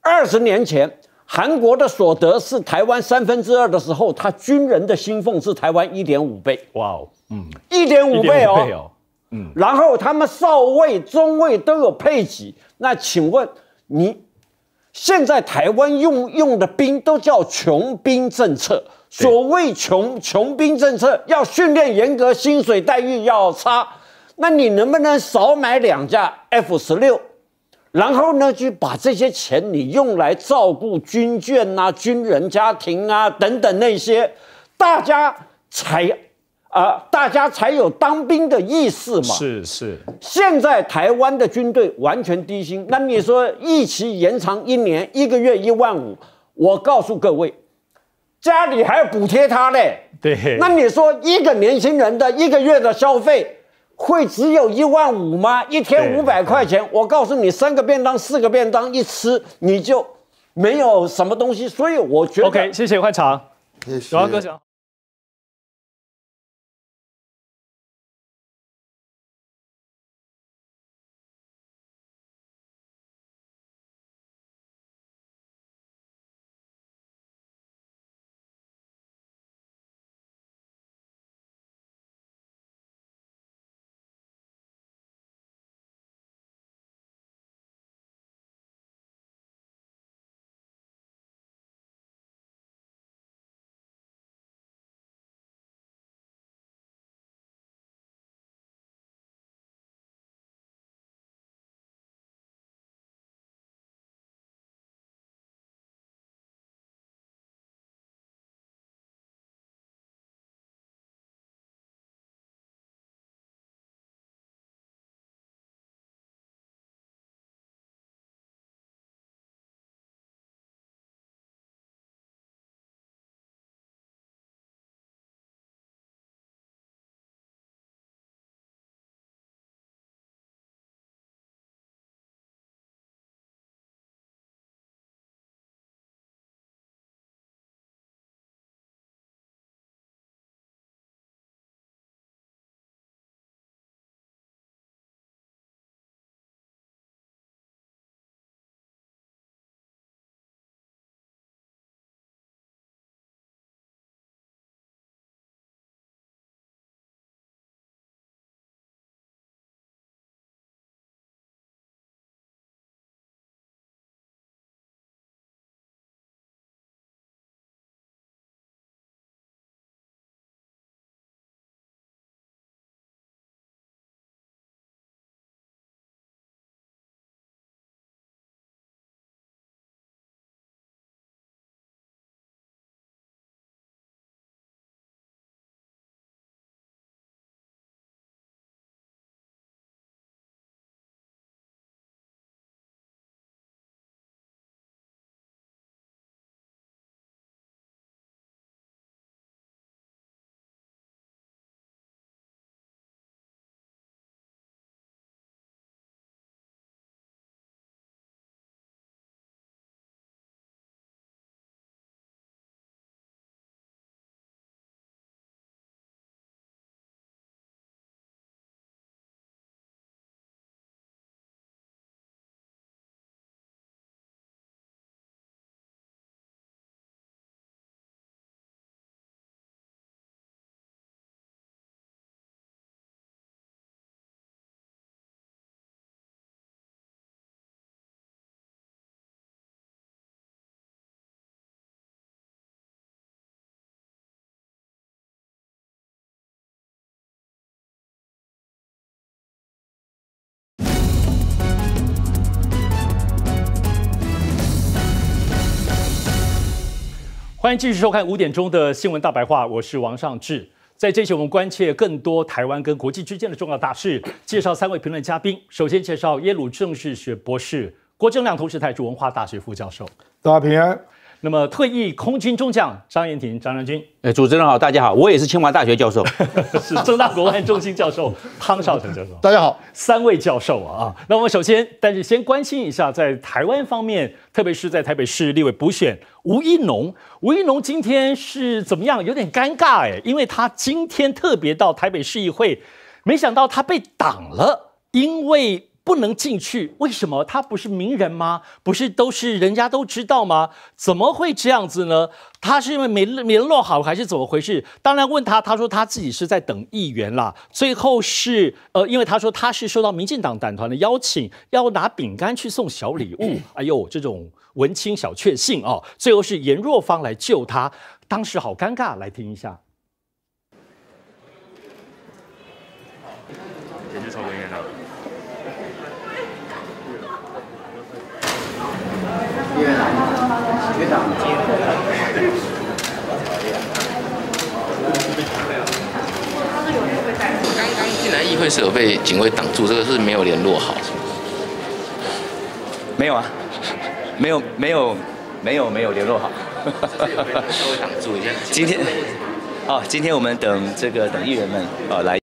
二十年前。韩国的所得是台湾三分之二的时候，他军人的薪俸是台湾一点五倍。哇哦，嗯，一点五倍哦，嗯。然后他们少尉、中尉都有配给。那请问你，现在台湾用用的兵都叫穷兵政策。所谓穷穷兵政策，要训练严格，薪水待遇要差。那你能不能少买两架 F 十六？然后呢，就把这些钱你用来照顾军眷啊、军人家庭啊等等那些，大家才，啊，大家才有当兵的意思嘛。是是。现在台湾的军队完全低薪，那你说一期延长一年一个月一万五，我告诉各位，家里还要补贴他嘞。对。那你说一个年轻人的一个月的消费？会只有一万五吗？一天五百块钱，我告诉你，三个便当，四个便当一吃，你就没有什么东西。所以我觉得。O.K. 谢谢，换场，永王哥讲。欢迎继续收看五点钟的新闻大白话，我是王尚志。在这期，我们关切更多台湾跟国际之间的重要大事，介绍三位评论嘉宾。首先介绍耶鲁政治学博士郭正亮，同时台驻文化大学副教授。大家平安。那么，退役空军中将张延廷，张将军，呃，主持人好，大家好，我也是清华大学教授，是正大国安中心教授 汤少成教授，大家好，三位教授啊啊，那我们首先，但是先关心一下，在台湾方面，特别是在台北市立委补选，吴一农，吴一农今天是怎么样，有点尴尬哎，因为他今天特别到台北市议会，没想到他被挡了，因为。不能进去，为什么他不是名人吗？不是都是人家都知道吗？怎么会这样子呢？他是因为没联络好还是怎么回事？当然问他，他说他自己是在等议员啦。最后是呃，因为他说他是受到民进党党团的邀请，要拿饼干去送小礼物。哎呦，这种文青小确幸哦。最后是严若芳来救他，当时好尴尬，来听一下。刚刚进来议会是有被警卫挡住，这个是没有联络好。没有啊，没有没有没有没有联络好，挡住一下。今天，哦，今天我们等这个等议员们哦来。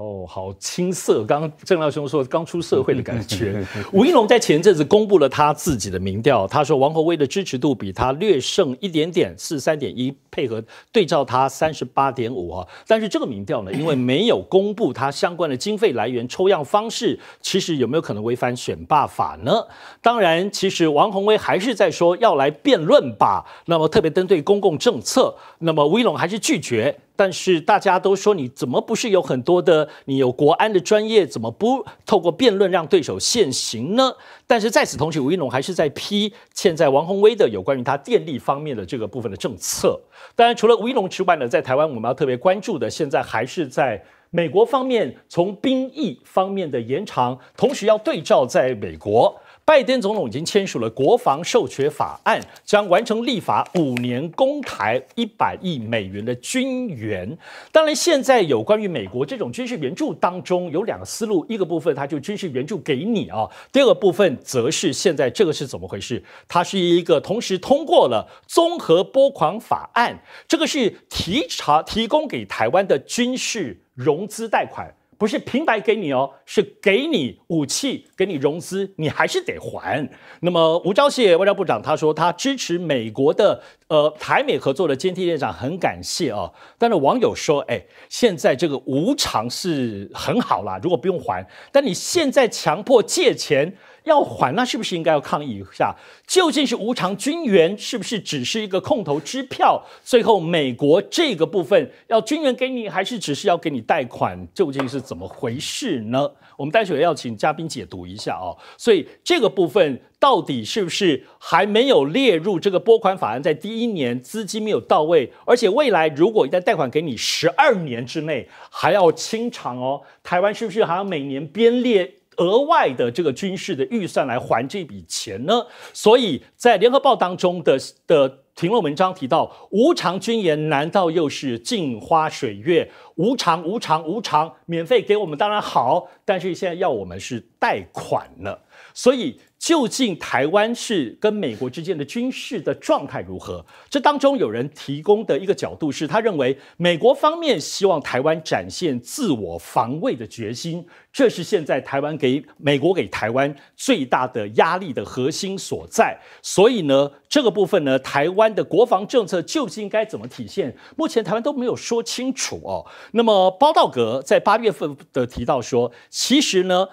哦，好青涩！刚郑亮兄说刚出社会的感觉。吴依龙在前阵子公布了他自己的民调，他说王宏威的支持度比他略胜一点点，四三点一，配合对照他三十八点五啊。但是这个民调呢，因为没有公布他相关的经费来源、抽样方式，其实有没有可能违反选罢法呢？当然，其实王宏威还是在说要来辩论吧。那么特别针对公共政策，那么威龙还是拒绝。但是大家都说你怎么不是有很多的？你有国安的专业，怎么不透过辩论让对手现行呢？但是在此同时，吴一龙还是在批现在王宏威的有关于他电力方面的这个部分的政策。当然，除了吴一龙之外呢，在台湾我们要特别关注的，现在还是在美国方面从兵役方面的延长，同时要对照在美国。拜登总统已经签署了国防授权法案，将完成立法五年公台一百亿美元的军援。当然，现在有关于美国这种军事援助当中有两个思路：一个部分它就军事援助给你啊；第二个部分则是现在这个是怎么回事？它是一个同时通过了综合拨款法案，这个是提查提供给台湾的军事融资贷款。不是平白给你哦，是给你武器，给你融资，你还是得还。那么吴钊燮外交部长他说他支持美国的呃台美合作的监听立长，很感谢哦。但是网友说，哎，现在这个无偿是很好啦，如果不用还，但你现在强迫借钱。要还那是不是应该要抗议一下？究竟是无偿军援，是不是只是一个空头支票？最后，美国这个部分要军援给你，还是只是要给你贷款？究竟是怎么回事呢？我们待会也要请嘉宾解读一下哦。所以这个部分到底是不是还没有列入这个拨款法案？在第一年资金没有到位，而且未来如果一旦贷款给你十二年之内还要清偿哦，台湾是不是还要每年编列？额外的这个军事的预算来还这笔钱呢？所以在联合报当中的的评论文章提到，无偿军援难道又是镜花水月？无偿无偿无偿，免费给我们当然好，但是现在要我们是贷款了，所以。究竟台湾是跟美国之间的军事的状态如何？这当中有人提供的一个角度是，他认为美国方面希望台湾展现自我防卫的决心，这是现在台湾给美国给台湾最大的压力的核心所在。所以呢，这个部分呢，台湾的国防政策究竟该怎么体现？目前台湾都没有说清楚哦。那么包道格在八月份的提到说，其实呢。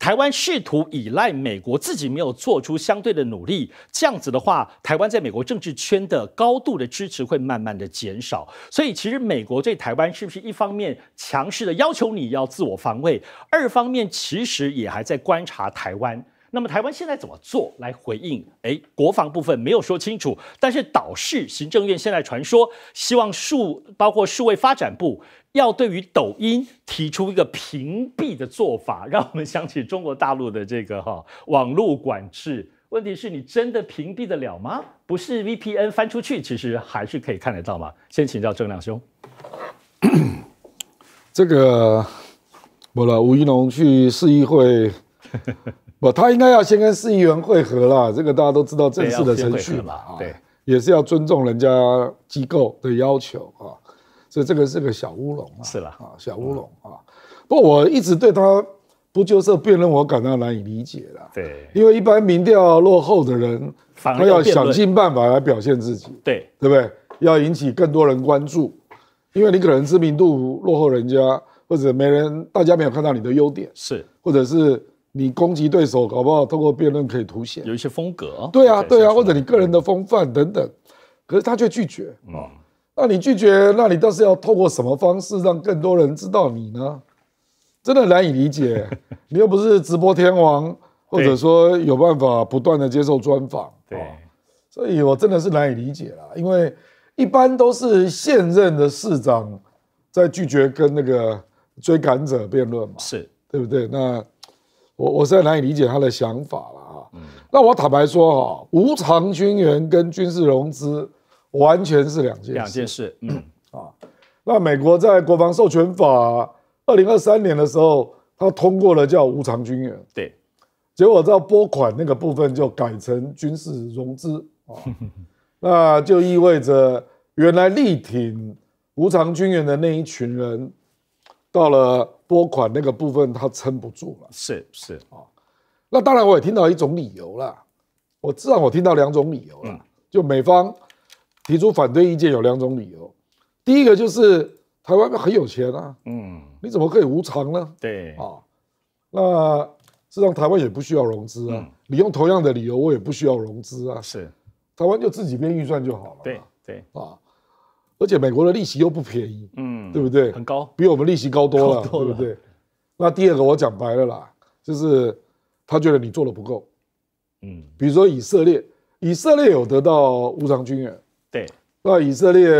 台湾试图依赖美国，自己没有做出相对的努力，这样子的话，台湾在美国政治圈的高度的支持会慢慢的减少。所以其实美国对台湾是不是一方面强势的要求你要自我防卫，二方面其实也还在观察台湾。那么台湾现在怎么做来回应？哎，国防部分没有说清楚，但是导视行政院现在传说希望数包括数位发展部。要对于抖音提出一个屏蔽的做法，让我们想起中国大陆的这个哈网络管制。问题是你真的屏蔽得了吗？不是 VPN 翻出去，其实还是可以看得到嘛。先请教郑亮兄，这个不了，吴宜龙去市议会，不，他应该要先跟市议员会合了。这个大家都知道正式的程序嘛，对，也是要尊重人家机构的要求啊。所以这个是个小乌龙啊，是了啊，小乌龙啊。不过我一直对他不就是辩论，我感到难以理解了。对，因为一般民调落后的人，他要想尽办法来表现自己。对，对不对？要引起更多人关注，因为你可能知名度落后人家，或者没人，大家没有看到你的优点，是，或者是你攻击对手，搞不好通过辩论可以凸显。有一些风格。对啊，对啊，或者你个人的风范等等，可是他却拒绝。嗯。那你拒绝，那你倒是要透过什么方式让更多人知道你呢？真的难以理解。你又不是直播天王，或者说有办法不断的接受专访，对。所以我真的是难以理解啦，因为一般都是现任的市长在拒绝跟那个追赶者辩论嘛，是对不对？那我我实在难以理解他的想法了啊。嗯，那我坦白说哈，无偿军援跟军事融资。完全是两件事，两件事，嗯啊，那美国在国防授权法二零二三年的时候，它通过了叫无偿军援，对，结果到拨款那个部分就改成军事融资啊，那就意味着原来力挺无偿军援的那一群人，到了拨款那个部分，他撑不住了，是是啊，那当然我也听到一种理由了，我至少我听到两种理由了，就美方。提出反对意见有两种理由，第一个就是台湾很有钱啊，嗯，你怎么可以无偿呢？对啊，那至上台湾也不需要融资啊，你用同样的理由，我也不需要融资啊。是，台湾就自己编预算就好了。对对啊，而且美国的利息又不便宜，嗯，对不对？很高，比我们利息高多了，对不对？那第二个我讲白了啦，就是他觉得你做的不够，嗯，比如说以色列，以色列有得到无偿军援。对，那以色列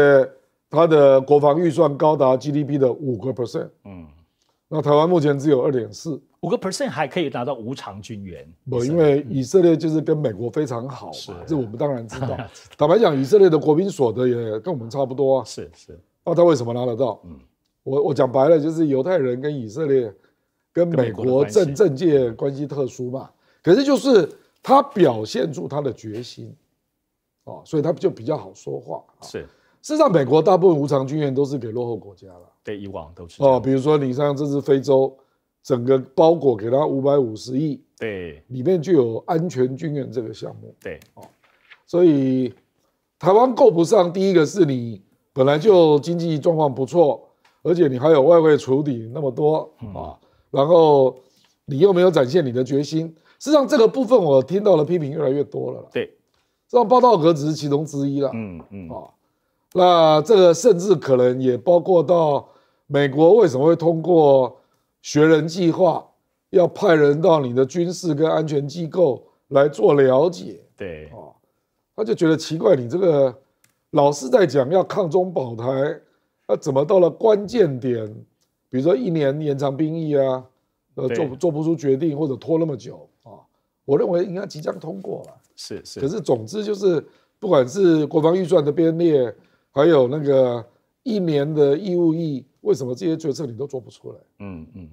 它的国防预算高达 GDP 的五个 percent，嗯，那台湾目前只有二点四五个 percent，还可以拿到无偿军援，不，因为以色列就是跟美国非常好，是，这我们当然 知道。坦白讲，以色列的国民所得也跟我们差不多，是是。那他为什么拿得到？嗯，我我讲白了，就是犹太人跟以色列跟美国政政界关系特殊嘛，可是就是他表现出他的决心。哦，所以他就比较好说话。是，事实上，美国大部分无偿军援都是给落后国家了。对，以往都是。哦，比如说你像这次非洲，整个包裹给他五百五十亿，对，里面就有安全军援这个项目。对，哦，所以台湾够不上。第一个是你本来就经济状况不错，而且你还有外汇储理那么多啊，然后你又没有展现你的决心。事实上，这个部分我听到的批评越来越多了。对。这八道格只是其中之一了，嗯嗯啊，那这个甚至可能也包括到美国为什么会通过学人计划，要派人到你的军事跟安全机构来做了解，对啊，他就觉得奇怪，你这个老是在讲要抗中保台，那怎么到了关键点，比如说一年延长兵役啊，呃做做不出决定或者拖那么久啊，我认为应该即将通过了。是是，可是总之就是，不管是国防预算的编列，还有那个一年的义务役，为什么这些决策你都做不出来？嗯嗯，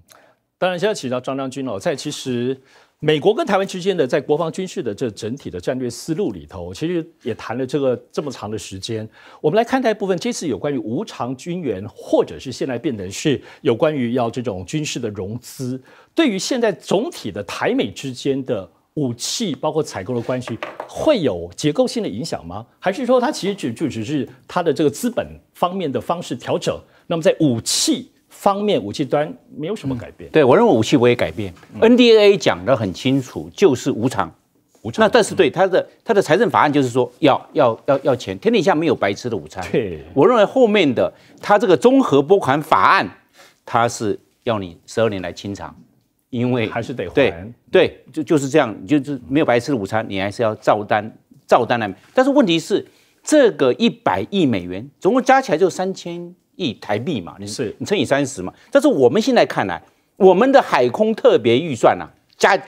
当然现在提到张将军哦，在其实美国跟台湾之间的在国防军事的这整体的战略思路里头，其实也谈了这个这么长的时间。我们来看待部分，这次有关于无偿军援，或者是现在变得是有关于要这种军事的融资，对于现在总体的台美之间的。武器包括采购的关系会有结构性的影响吗？还是说它其实只就只是它的这个资本方面的方式调整？那么在武器方面，武器端没有什么改变。对我认为武器我也改变。NDA 讲得很清楚，就是无偿，无偿。那但是对它的它的财政法案就是说要要要要钱，天底下没有白吃的午餐。对我认为后面的它这个综合拨款法案，它是要你十二年来清偿。因为还是得还，对，就就是这样，就是没有白吃的午餐，你还是要照单照单来。但是问题是，这个一百亿美元总共加起来就三千亿台币嘛，你是你乘以三十嘛。但是我们现在看来，我们的海空特别预算呐，加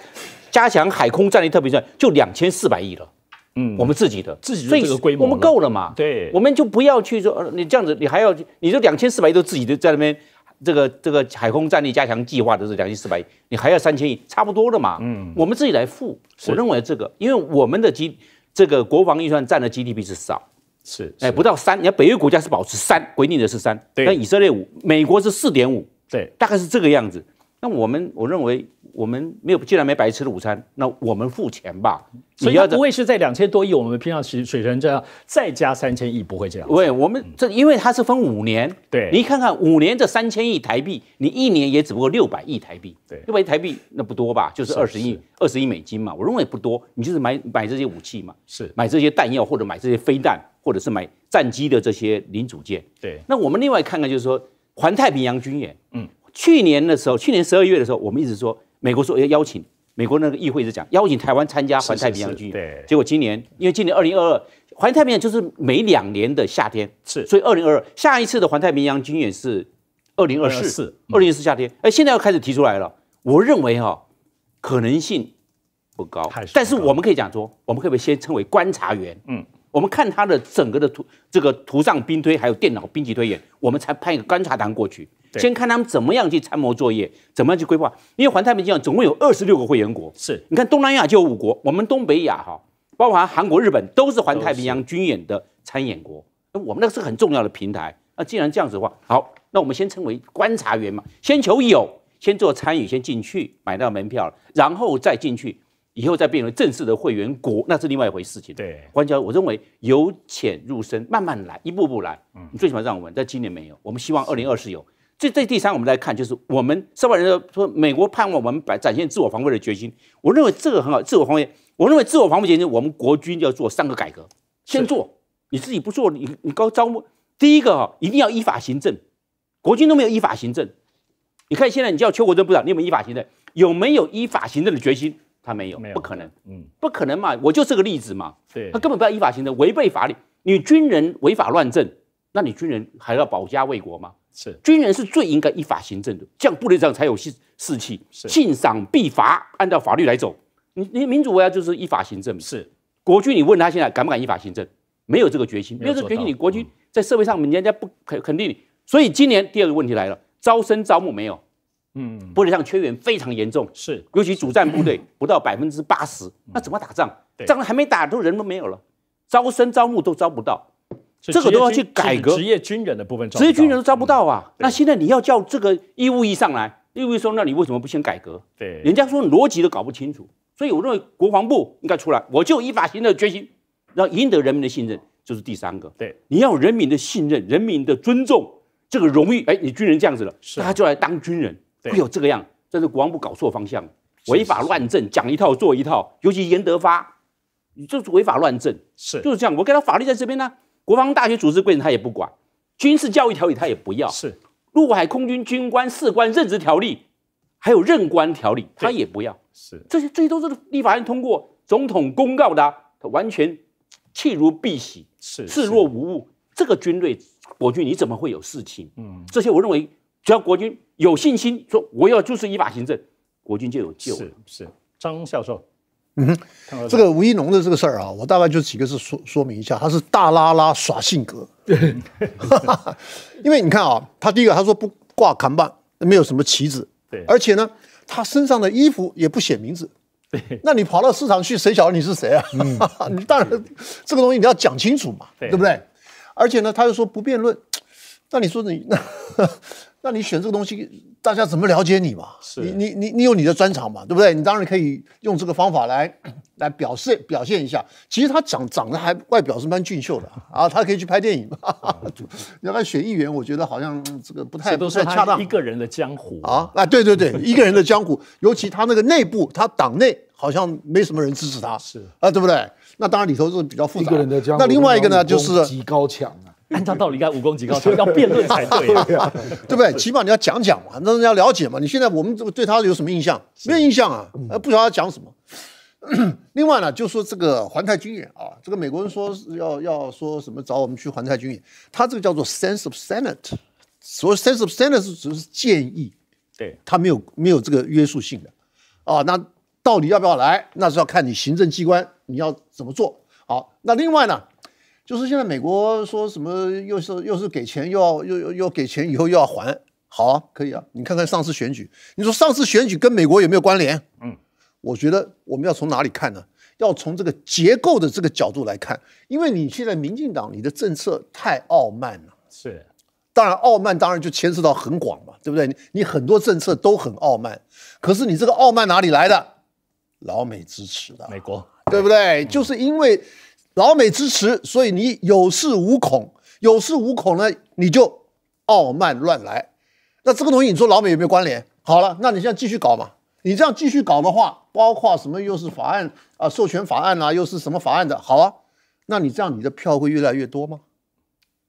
加强海空战力特别预算就两千四百亿了，嗯，我们自己的自己个规模，我们够了嘛？对，我们就不要去说，你这样子，你还要，你这两千四百亿都自己的在那边。这个这个海空战力加强计划的是两千四百亿，你还要三千亿，差不多了嘛？嗯，我们自己来付。我认为这个，因为我们的基这个国防预算占的 GDP 是少，是哎不到三。你看北约国家是保持三，规定的是三，但以色列五，美国是四点五，对，大概是这个样子。那我们我认为我们没有，既然没白吃的午餐，那我们付钱吧。所以不会是在两千多亿，我们偏向水水成这样再加三千亿不会这样。对，我们这因为它是分五年。对，你看看五年这三千亿台币，你一年也只不过六百亿台币。对，六百亿台币那不多吧？就是二十亿二十亿美金嘛，我认为不多。你就是买买这些武器嘛，是买这些弹药或者买这些飞弹，或者是买战机的这些零组件。对，那我们另外看看就是说环太平洋军演，嗯。去年的时候，去年十二月的时候，我们一直说美国说要邀请美国那个议会一直讲邀请台湾参加环太平洋军演。对，结果今年因为今年二零二二环太平洋就是每两年的夏天是，所以二零二二下一次的环太平洋军演是二零二四，二零二四夏天。哎，现在要开始提出来了，我认为哈可能性不高，但是我们可以讲说，我们可不可以先称为观察员？嗯。我们看他的整个的图，这个图上兵推还有电脑兵棋推演，我们才派一个观察团过去，先看他们怎么样去参谋作业，怎么样去规划。因为环太平洋总共有二十六个会员国，是你看东南亚就有五国，我们东北亚哈，包括韩国、日本都是环太平洋军演的参演国。那我们那个是很重要的平台。那既然这样子的话，好，那我们先称为观察员嘛，先求有，先做参与，先进去买到门票，然后再进去。以后再变为正式的会员国，那是另外一回事情。对，关键我认为由浅入深，慢慢来，一步步来。嗯，你最起码让我们，在今年没有，我们希望二零二四有。这这第三，我们来看，就是我们涉外人士说，美国盼望我们摆展现自我防卫的决心。我认为这个很好，自我防卫。我认为自我防卫决心，我们国军要做三个改革，先做。你自己不做，你你高招募第一个哈，一定要依法行政。国军都没有依法行政。你看现在你叫邱国正部长，你有没有依法行政？有没有依法行政的决心？他没有，没有，不可能，嗯，不可能嘛，我就是个例子嘛。对，他根本不要依法行政，违背法律。你军人违法乱政，那你军人还要保家卫国吗？是，军人是最应该依法行政的，这样部队上才有士士气。是，进赏必罚，按照法律来走。你你民主国家就是依法行政嘛。是，国军你问他现在敢不敢依法行政？没有这个决心，没有这个决心，你国军在社会上人家不肯肯定。你，所以今年第二个问题来了，招生招募没有。嗯，不能让缺员非常严重，是尤其主战部队 不到百分之八十，那怎么打仗？仗还没打，都人都没有了。招生招募都招不到，这个都要去改革。职业军人的部分，职业军人都招不到啊。那现在你要叫这个义务役上来，义务役说，那你为什么不先改革？对，人家说逻辑都搞不清楚。所以我认为国防部应该出来，我就依法行的决心，要赢得人民的信任，这是第三个。对，你要人民的信任，人民的尊重，这个荣誉，哎，你军人这样子了，大他就来当军人。会有这个样，真是国防部搞错方向，违法乱政，讲一套做一套。尤其严德发，你就是违法乱政，是就是这样。我跟他法律在这边呢，国防大学组织规定他也不管，军事教育条例他也不要，是陆海空军军官士官任职条例，还有任官条例他也不要，是这些这些都是立法院通过总统公告的，他完全弃如敝屣，是视若无物。这个军队国军你怎么会有事情？嗯，这些我认为。只要国军有信心说我要就是依法行政，国军就有救。是是，张教授，嗯，这个吴一农的这个事儿啊，我大概就几个字说说明一下，他是大拉拉耍性格。对，因为你看啊，他第一个他说不挂扛棒，没有什么旗子。对，而且呢，他身上的衣服也不写名字。对，那你跑到市场去，谁晓得你是谁啊？当然，这个东西你要讲清楚嘛，对不对？而且呢，他又说不辩论，那你说你那？那你选这个东西，大家怎么了解你嘛？是，你你你你有你的专长嘛，对不对？你当然可以用这个方法来，来表示表现一下。其实他长长得还外表是蛮俊秀的 啊，他可以去拍电影。你要他选议员，我觉得好像这个不太都是恰当。一个人的江湖啊，啊对对对，一个人的江湖，尤其他那个内部，他党内好像没什么人支持他，是啊，对不对？那当然里头是比较复杂。一个人的江湖，那另外一个呢，就是。按照道理，应该武功极高，所 以要辩论才对，对不对？起码你要讲讲嘛，那你要了解嘛。你现在我们这个对他有什么印象？没有印象啊，不晓得他讲什么。另外呢，就说这个环太军演啊，这个美国人说要要说什么找我们去环太军演，他这个叫做 sense of senate，所谓 sense of senate 是只是建议，对他没有没有这个约束性的。啊，那到底要不要来，那是要看你行政机关你要怎么做。好，那另外呢？就是现在美国说什么，又是又是给钱，又要又又又给钱，以后又要还，好啊，可以啊。你看看上次选举，你说上次选举跟美国有没有关联？嗯，我觉得我们要从哪里看呢？要从这个结构的这个角度来看，因为你现在民进党你的政策太傲慢了。是，当然傲慢当然就牵涉到很广嘛，对不对？你你很多政策都很傲慢，可是你这个傲慢哪里来的？老美支持的，美国，对不对？就是因为。老美支持，所以你有恃无恐，有恃无恐呢，你就傲慢乱来。那这个东西，你说老美有没有关联？好了，那你现在继续搞嘛。你这样继续搞的话，包括什么又是法案啊，授权法案啊，又是什么法案的？好啊，那你这样你的票会越来越多吗？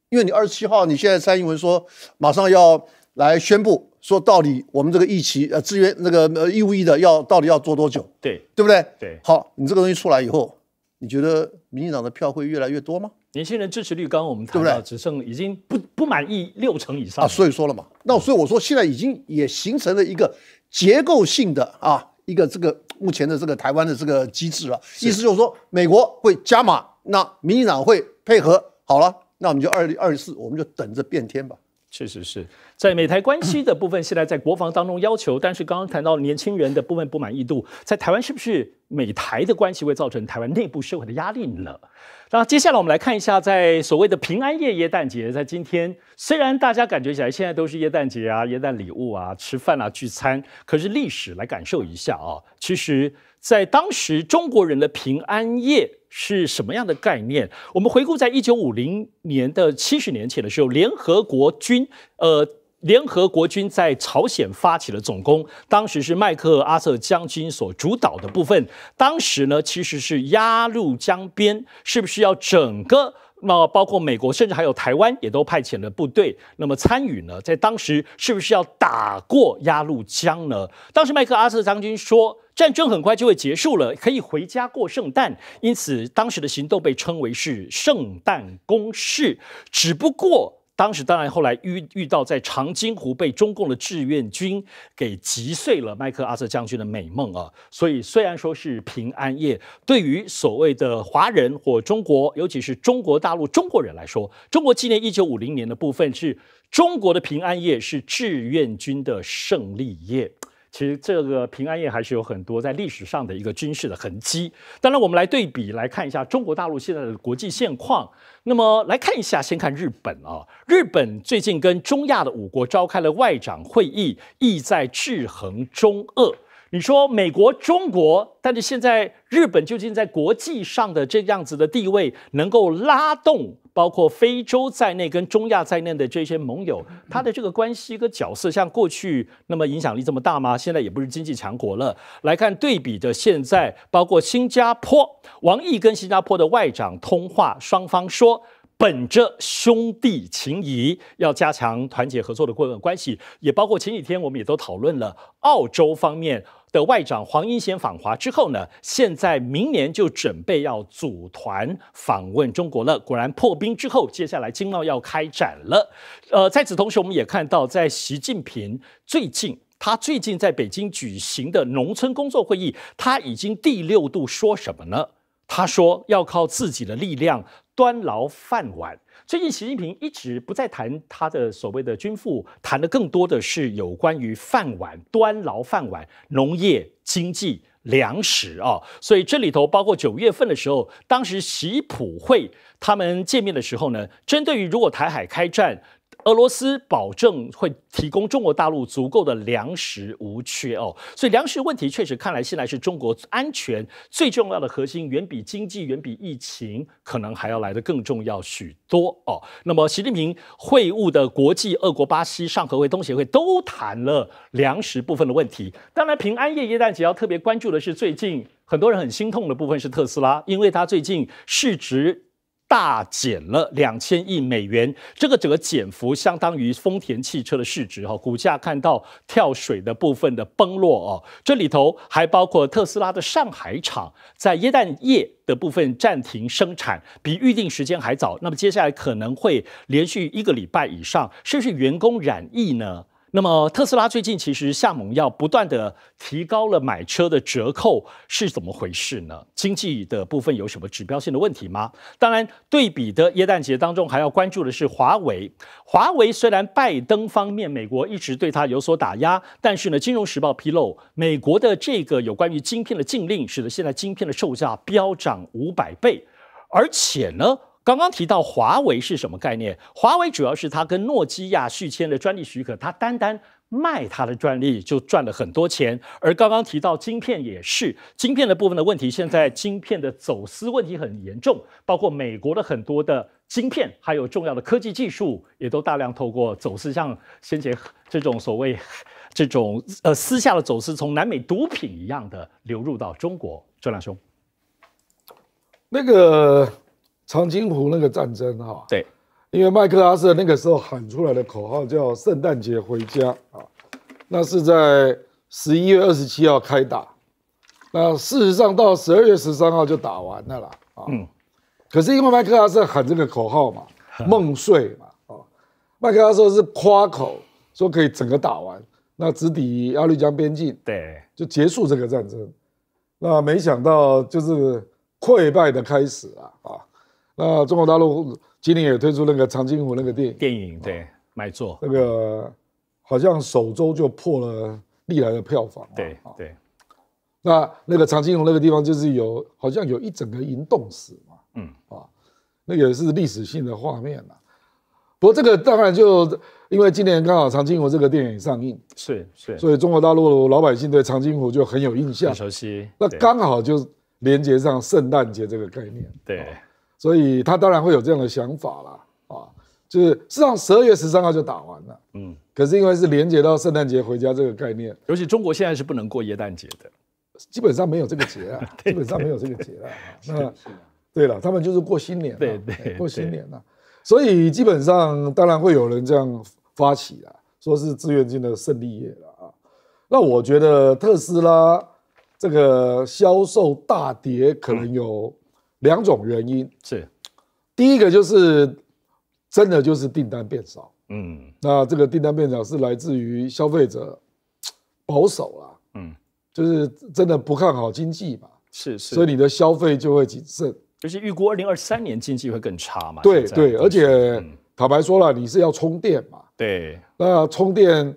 因为你二十七号，你现在蔡英文说马上要来宣布，说到底我们这个疫情呃，支援那个呃，义务役的要到底要做多久？对对不对？对。好，你这个东西出来以后，你觉得？民进党的票会越来越多吗？年轻人支持率，刚刚我们看到只剩已经不不满意六成以上啊。所以说了嘛，那所以我说现在已经也形成了一个结构性的啊一个这个目前的这个台湾的这个机制了。意思就是说，美国会加码，那民进党会配合好了，那我们就二零二四，我们就等着变天吧。确实是在美台关系的部分，现在在国防当中要求，但是刚刚谈到年轻人的部分不满意度，在台湾是不是美台的关系会造成台湾内部社会的压力呢？那接下来我们来看一下，在所谓的平安夜、耶诞节，在今天虽然大家感觉起来现在都是耶诞节啊、耶诞礼物啊、吃饭啊、聚餐，可是历史来感受一下啊，其实，在当时中国人的平安夜。是什么样的概念？我们回顾，在一九五零年的七十年前的时候，联合国军，呃，联合国军在朝鲜发起了总攻，当时是麦克阿瑟将军所主导的部分。当时呢，其实是鸭绿江边，是不是要整个？那包括美国，甚至还有台湾，也都派遣了部队。那么参与呢？在当时是不是要打过鸭绿江呢？当时麦克阿瑟将军说，战争很快就会结束了，可以回家过圣诞。因此，当时的行动被称为是“圣诞攻势”。只不过。当时，当然后来遇遇到在长津湖被中共的志愿军给击碎了麦克阿瑟将军的美梦啊，所以虽然说是平安夜，对于所谓的华人或中国，尤其是中国大陆中国人来说，中国纪念一九五零年的部分是中国的平安夜，是志愿军的胜利夜。其实这个平安夜还是有很多在历史上的一个军事的痕迹。当然，我们来对比来看一下中国大陆现在的国际现况。那么来看一下，先看日本啊，日本最近跟中亚的五国召开了外长会议，意在制衡中俄。你说美国、中国，但是现在日本究竟在国际上的这样子的地位能够拉动？包括非洲在内、跟中亚在内的这些盟友，他的这个关系跟角色，像过去那么影响力这么大吗？现在也不是经济强国了。来看对比的，现在包括新加坡，王毅跟新加坡的外长通话，双方说本着兄弟情谊，要加强团结合作的关关系。也包括前几天我们也都讨论了澳洲方面。的外长黄英贤访华之后呢，现在明年就准备要组团访问中国了。果然破冰之后，接下来经贸要开展了。呃，在此同时，我们也看到，在习近平最近，他最近在北京举行的农村工作会议，他已经第六度说什么呢？他说要靠自己的力量端牢饭碗。最近习近平一直不再谈他的所谓的军富，谈的更多的是有关于饭碗端牢饭碗、农业经济、粮食啊。所以这里头包括九月份的时候，当时习普会他们见面的时候呢，针对于如果台海开战。俄罗斯保证会提供中国大陆足够的粮食，无缺哦。所以粮食问题确实看来现在是中国安全最重要的核心，远比经济，远比疫情可能还要来的更重要许多哦。那么习近平会晤的国际二国巴西、上合会东协会都谈了粮食部分的问题。当然，平安夜、耶旦节要特别关注的是最近很多人很心痛的部分是特斯拉，因为它最近市值。大减了两千亿美元，这个整个减幅相当于丰田汽车的市值哈，股价看到跳水的部分的崩落哦。这里头还包括特斯拉的上海厂在液氮液的部分暂停生产，比预定时间还早。那么接下来可能会连续一个礼拜以上，是不是员工染疫呢？那么特斯拉最近其实下猛药，不断的提高了买车的折扣是怎么回事呢？经济的部分有什么指标性的问题吗？当然，对比的耶诞节当中还要关注的是华为。华为虽然拜登方面美国一直对它有所打压，但是呢，金融时报披露，美国的这个有关于晶片的禁令，使得现在晶片的售价飙涨五百倍，而且呢。刚刚提到华为是什么概念？华为主要是它跟诺基亚续签的专利许可，它单单卖它的专利就赚了很多钱。而刚刚提到晶片也是晶片的部分的问题，现在晶片的走私问题很严重，包括美国的很多的晶片，还有重要的科技技术，也都大量透过走私，像先前这种所谓这种呃私下的走私，从南美毒品一样的流入到中国。周亮兄，那个。长津湖那个战争啊，对，因为麦克阿瑟那个时候喊出来的口号叫“圣诞节回家”啊，那是在十一月二十七号开打，那事实上到十二月十三号就打完了啦啊。嗯。可是因为麦克阿瑟喊这个口号嘛，梦碎嘛啊，麦克阿瑟是夸口说可以整个打完，那直抵鸭绿江边境，对，就结束这个战争。那没想到就是溃败的开始啊啊。那中国大陆今年也推出那个《长津湖》那个电电影，对，卖座。那个好像首周就破了历来的票房。对对。那那个长津湖那个地方就是有好像有一整个银洞史嘛，嗯啊，那个是历史性的画面不过这个当然就因为今年刚好《长津湖》这个电影上映，是是，所以中国大陆老百姓对《长津湖》就很有印象，熟悉。那刚好就连接上圣诞节这个概念，对。所以他当然会有这样的想法啦。啊，就是事实上十二月十三号就打完了，嗯，可是因为是连接到圣诞节回家这个概念，尤其中国现在是不能过耶诞节的，基本上没有这个节啊，基本上没有这个节啊。那对了，他们就是过新年，对对，过新年了，所以基本上当然会有人这样发起了，说是志愿军的胜利夜了啊。那我觉得特斯拉这个销售大跌可能有。两种原因是，第一个就是真的就是订单变少，嗯，那这个订单变少是来自于消费者保守啦，嗯，就是真的不看好经济嘛，是是，所以你的消费就会谨慎，就是预估二零二三年经济会更差嘛，对对，而且坦白说了，你是要充电嘛，对，那充电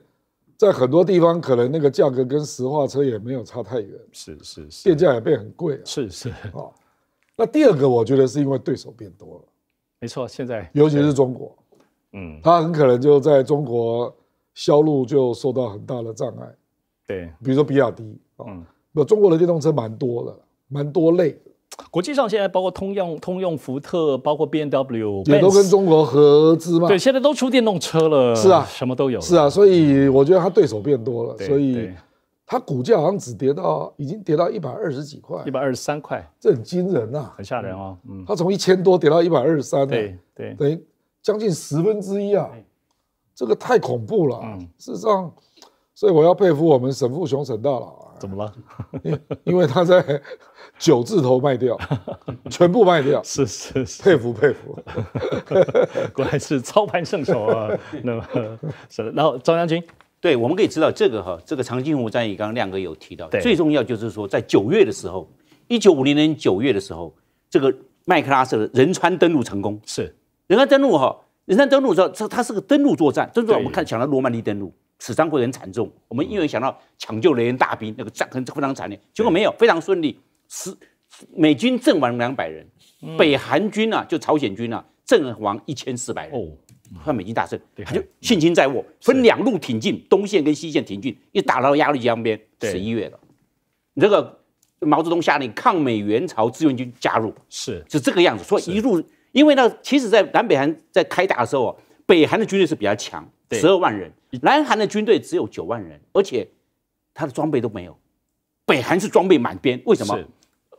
在很多地方可能那个价格跟石化车也没有差太远，是是是，电价也变很贵，是是啊。那第二个，我觉得是因为对手变多了。没错，现在尤其是中国，嗯，它很可能就在中国销路就受到很大的障碍。对，比如说比亚迪嗯，嗯，中国的电动车蛮多的，蛮多类。国际上现在包括通用、通用福特，包括 B N W，也都跟中国合资嘛？对，现在都出电动车了。是啊，什么都有。是啊，所以我觉得它对手变多了，所以。它股价好像只跌到，已经跌到一百二十几块，一百二十三块，这很惊人呐，很吓人哦。嗯，它从一千多跌到一百二十三，对对，等于将近十分之一啊，这个太恐怖了。嗯，事实上，所以我要佩服我们沈富雄沈大佬。啊。怎么了？因为他在九字头卖掉，全部卖掉。是是是，佩服佩服，果然是操盘圣手啊。那么，是然后张将军。对，我们可以知道这个哈，这个长津湖战役，刚刚亮哥有提到，最重要就是说，在九月的时候，一九五零年九月的时候，这个麦克阿瑟仁川登陆成功。是仁川登陆哈，仁川登陆之后，这它是个登陆作战。登陆我们看想到诺曼底登陆，死伤会很惨重。我们因为想到抢救雷员大兵，那个战可非常惨烈，结果没有，非常顺利。是美军阵亡两百人，北韩军呢，就朝鲜军呢，阵亡一千四百人。哦。抗美金大胜他就信心在握，分两路挺进，东线跟西线挺进，一打到鸭绿江边，十一月了。你这个毛泽东下令抗美援朝志愿军加入，是是这个样子。所以一路，因为呢，其实，在南北韩在开打的时候，北韩的军队是比较强，十二万人，南韩的军队只有九万人，而且他的装备都没有。北韩是装备满编，为什么？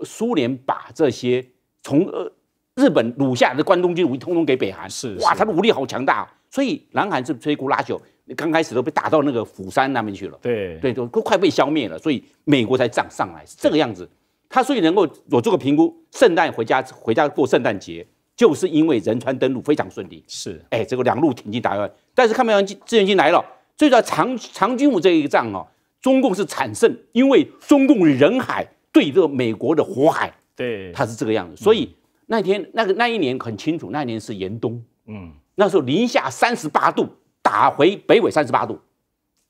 苏联把这些从呃。日本掳下的关东军武通通给北韩，是哇，他的武力好强大，所以南韩是摧枯拉朽，刚开始都被打到那个釜山那边去了，对对，都都快被消灭了，所以美国才涨上来是这个样子。他所以能够，我做个评估，圣诞回家回家过圣诞节，就是因为仁川登陆非常顺利，是哎，这个两路挺进打下来，但是看美援去志愿军来了，最主要长长军武这一仗哦，中共是惨胜，因为中共人海对这美国的火海，对他是这个样子，所以。那天那个那一年很清楚，那一年是严冬，嗯，那时候零下三十八度，打回北纬三十八度，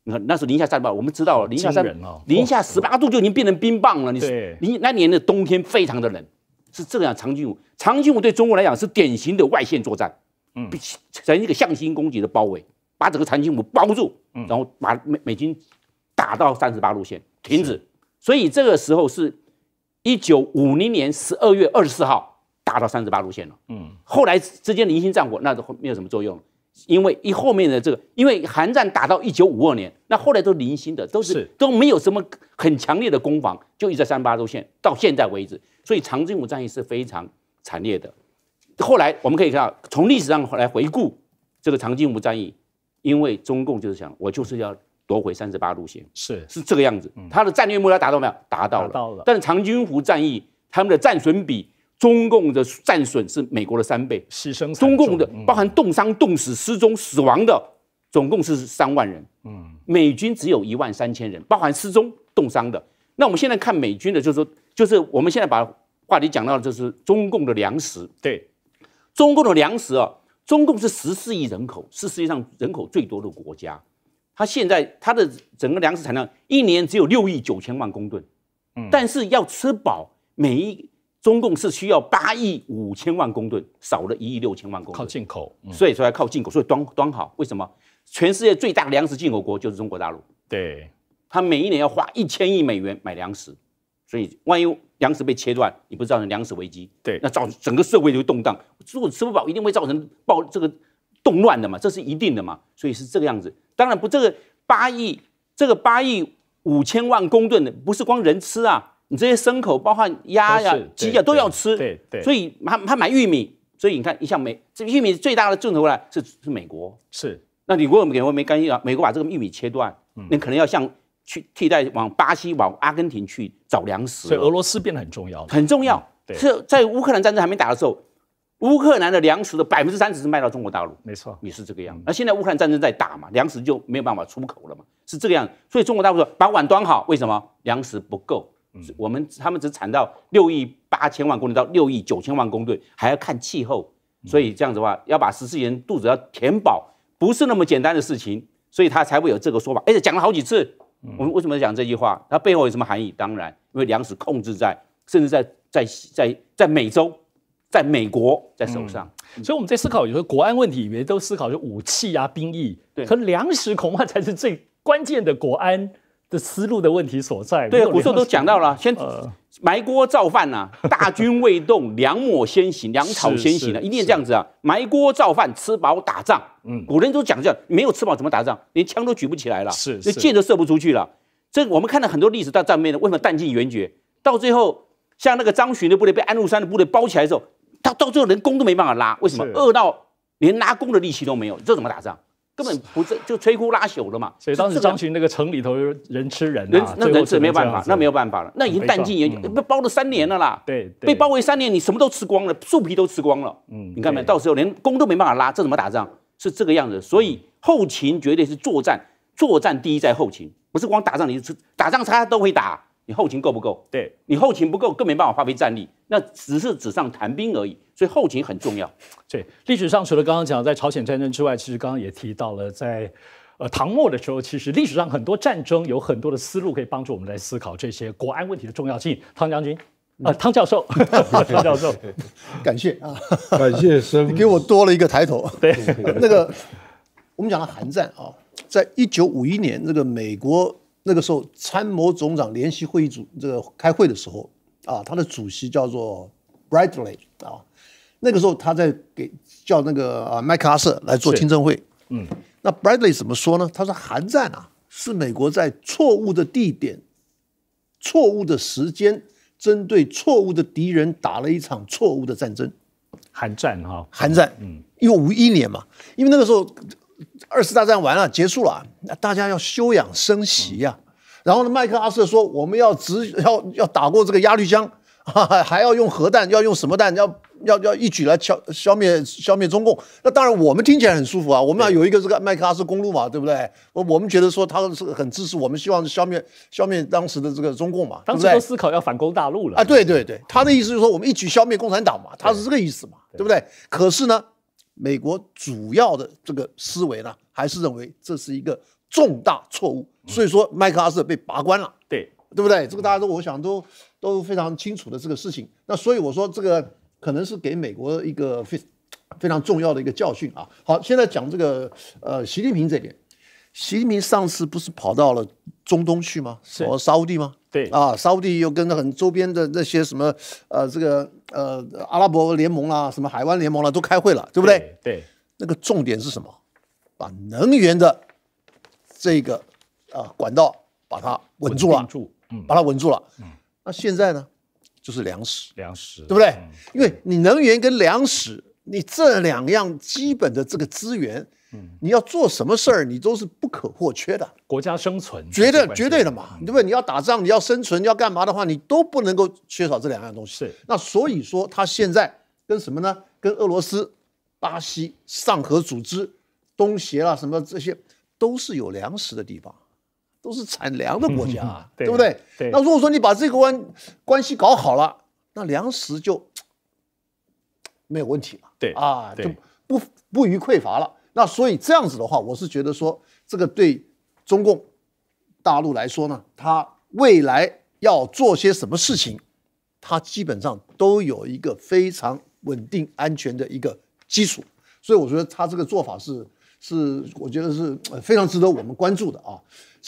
那那时候零下三十八，我们知道零下三零下十八度就已经变成冰棒了。你是，零那年的冬天非常的冷，是这样。长津湖，长津湖对中国来讲是典型的外线作战，嗯，成一个向心攻击的包围，把整个长津湖包住，嗯，然后把美美军打到三十八路线停止。所以这个时候是，一九五零年十二月二十四号。打到三十八路线了，嗯，后来之间零星战火，那都没有什么作用因为一后面的这个，因为韩战打到一九五二年，那后来都零星的，都是都没有什么很强烈的攻防，就一直在三十八路线，到现在为止。所以长津湖战役是非常惨烈的。后来我们可以看到，从历史上来回顾这个长津湖战役，因为中共就是想我就是要夺回三十八路线，是是这个样子。他的战略目标达到没有？达到了。但是长津湖战役他们的战损比。中共的战损是美国的三倍，死伤中共的包含冻伤、冻死、失踪、死亡的，总共是三万人。嗯，美军只有一万三千人，包含失踪、冻伤的。那我们现在看美军的，就是说，就是我们现在把话题讲到，就是中共的粮食。对，中共的粮食啊，中共是十四亿人口，是世界上人口最多的国家。他现在他的整个粮食产量一年只有六亿九千万公吨，嗯，但是要吃饱每一。中共是需要八亿五千万公吨，少了一亿六千万公吨靠进口，所以说要靠进口，所以端端好。为什么？全世界最大的粮食进口国就是中国大陆。对，他每一年要花一千亿美元买粮食，所以万一粮食被切断，你不造成粮食危机。对，那造整个社会就会动荡，如果吃不饱，一定会造成暴这个动乱的嘛，这是一定的嘛。所以是这个样子。当然不，这个八亿，这个八亿五千万公吨的不是光人吃啊。你这些牲口，包括鸭呀、鸡呀，都要吃，对对。所以他他买玉米，所以你看，像美这玉米最大的正头来是是美国，是。那你如果美国没干预啊，美国把这个玉米切断，你可能要像去替代往巴西、往阿根廷去找粮食。所以俄罗斯变得很重要，很重要。对，在乌克兰战争还没打的时候，乌克兰的粮食的百分之三十是卖到中国大陆。没错，你是这个样。那现在乌克兰战争在打嘛，粮食就没有办法出口了嘛，是这个样。所以中国大陆说把碗端好，为什么粮食不够？我们他们只产到六亿八千万公吨到六亿九千万公吨，还要看气候，所以这样子的话，要把十四亿人肚子要填饱，不是那么简单的事情，所以他才会有这个说法。且讲了好几次，我们为什么讲这句话？它背后有什么含义？当然，因为粮食控制在，甚至在在在在美洲，在美国在手上，所以我们在思考有时候国安问题里面都思考就武器啊、兵役，对，和粮食恐怕才是最关键的国安。思路的问题所在。对，古时候都讲到了，先埋锅造饭呐，大军未动，粮秣先行，粮草先行啊，一定要这样子啊，埋锅造饭，吃饱打仗。嗯，古人都讲这样，没有吃饱怎么打仗？连枪都举不起来了，是，那箭都射不出去了。这我们看到很多历史大战面的，为什么弹尽援绝？到最后，像那个张巡的部队被安禄山的部队包起来的时候，他到最后连弓都没办法拉，为什么？饿到连拉弓的力气都没有，这怎么打仗？根本不是就摧枯拉朽了嘛！所以当时张群那个城里头人吃人，人那人吃没办法，那没有办法了，那已经弹尽援被包了三年了啦。对，被包围三年，你什么都吃光了，树皮都吃光了。嗯，你看没有？到时候连弓都没办法拉，这怎么打仗？是这个样子。所以后勤绝对是作战，作战第一在后勤，不是光打仗，你是打仗他都会打，你后勤够不够？对，你后勤不够，更没办法发挥战力，那只是纸上谈兵而已。所以后勤很重要。对，历史上除了刚刚讲在朝鲜战争之外，其实刚刚也提到了，在呃唐末的时候，其实历史上很多战争有很多的思路可以帮助我们来思考这些国安问题的重要性。汤将军，啊汤教授，汤教授，感谢啊，感谢生，你给我多了一个抬头。对，那个我们讲了韩战啊，在一九五一年那个美国那个时候参谋总长联席会议组这个开会的时候啊，他的主席叫做 Bradley 啊。那个时候他在给叫那个啊麦克阿瑟来做听证会，嗯，那 Bradley 怎么说呢？他说韩战啊是美国在错误的地点、错误的时间，针对错误的敌人打了一场错误的战争。韩战啊，韩战，嗯，因为五一年嘛，因为那个时候二次大战完了结束了，那大家要休养生息呀。然后呢，麦克阿瑟说我们要直要要打过这个鸭绿江。还要用核弹？要用什么弹？要要要一举来消消灭消灭中共？那当然，我们听起来很舒服啊！我们要有一个这个麦克阿瑟公路嘛，对不对？我我们觉得说他是很支持我们，希望消灭消灭当时的这个中共嘛。当时都思考要反攻大陆了啊！对对对，他的意思就是说我们一举消灭共产党嘛，他是这个意思嘛，对不对？可是呢，美国主要的这个思维呢，还是认为这是一个重大错误，所以说麦克阿瑟被拔官了。对，对不对？这个大家都我想都。都非常清楚的这个事情，那所以我说这个可能是给美国一个非非常重要的一个教训啊。好，现在讲这个呃，习近平这边，习近平上次不是跑到了中东去吗？是沙乌地吗？对，啊，沙乌地又跟很周边的那些什么呃这个呃阿拉伯联盟啦，什么海湾联盟啦都开会了，对不对？对，那个重点是什么？把能源的这个啊管道把它稳住了，住，嗯，把它稳住了，嗯。那现在呢？就是粮食，粮食，对不对？因为你能源跟粮食，你这两样基本的这个资源，你要做什么事儿，你都是不可或缺的。国家生存，绝对绝对的嘛，对不对？你要打仗，你要生存，要干嘛的话，你都不能够缺少这两样东西。是。那所以说，他现在跟什么呢？跟俄罗斯、巴西、上合组织、东协啦什么这些，都是有粮食的地方。都是产粮的国家，对不对？对。那如果说你把这个关关系搞好了，那粮食就没有问题了。对啊，就不不予匮乏了。那所以这样子的话，我是觉得说，这个对中共大陆来说呢，它未来要做些什么事情，它基本上都有一个非常稳定安全的一个基础。所以我觉得他这个做法是是，我觉得是非常值得我们关注的啊。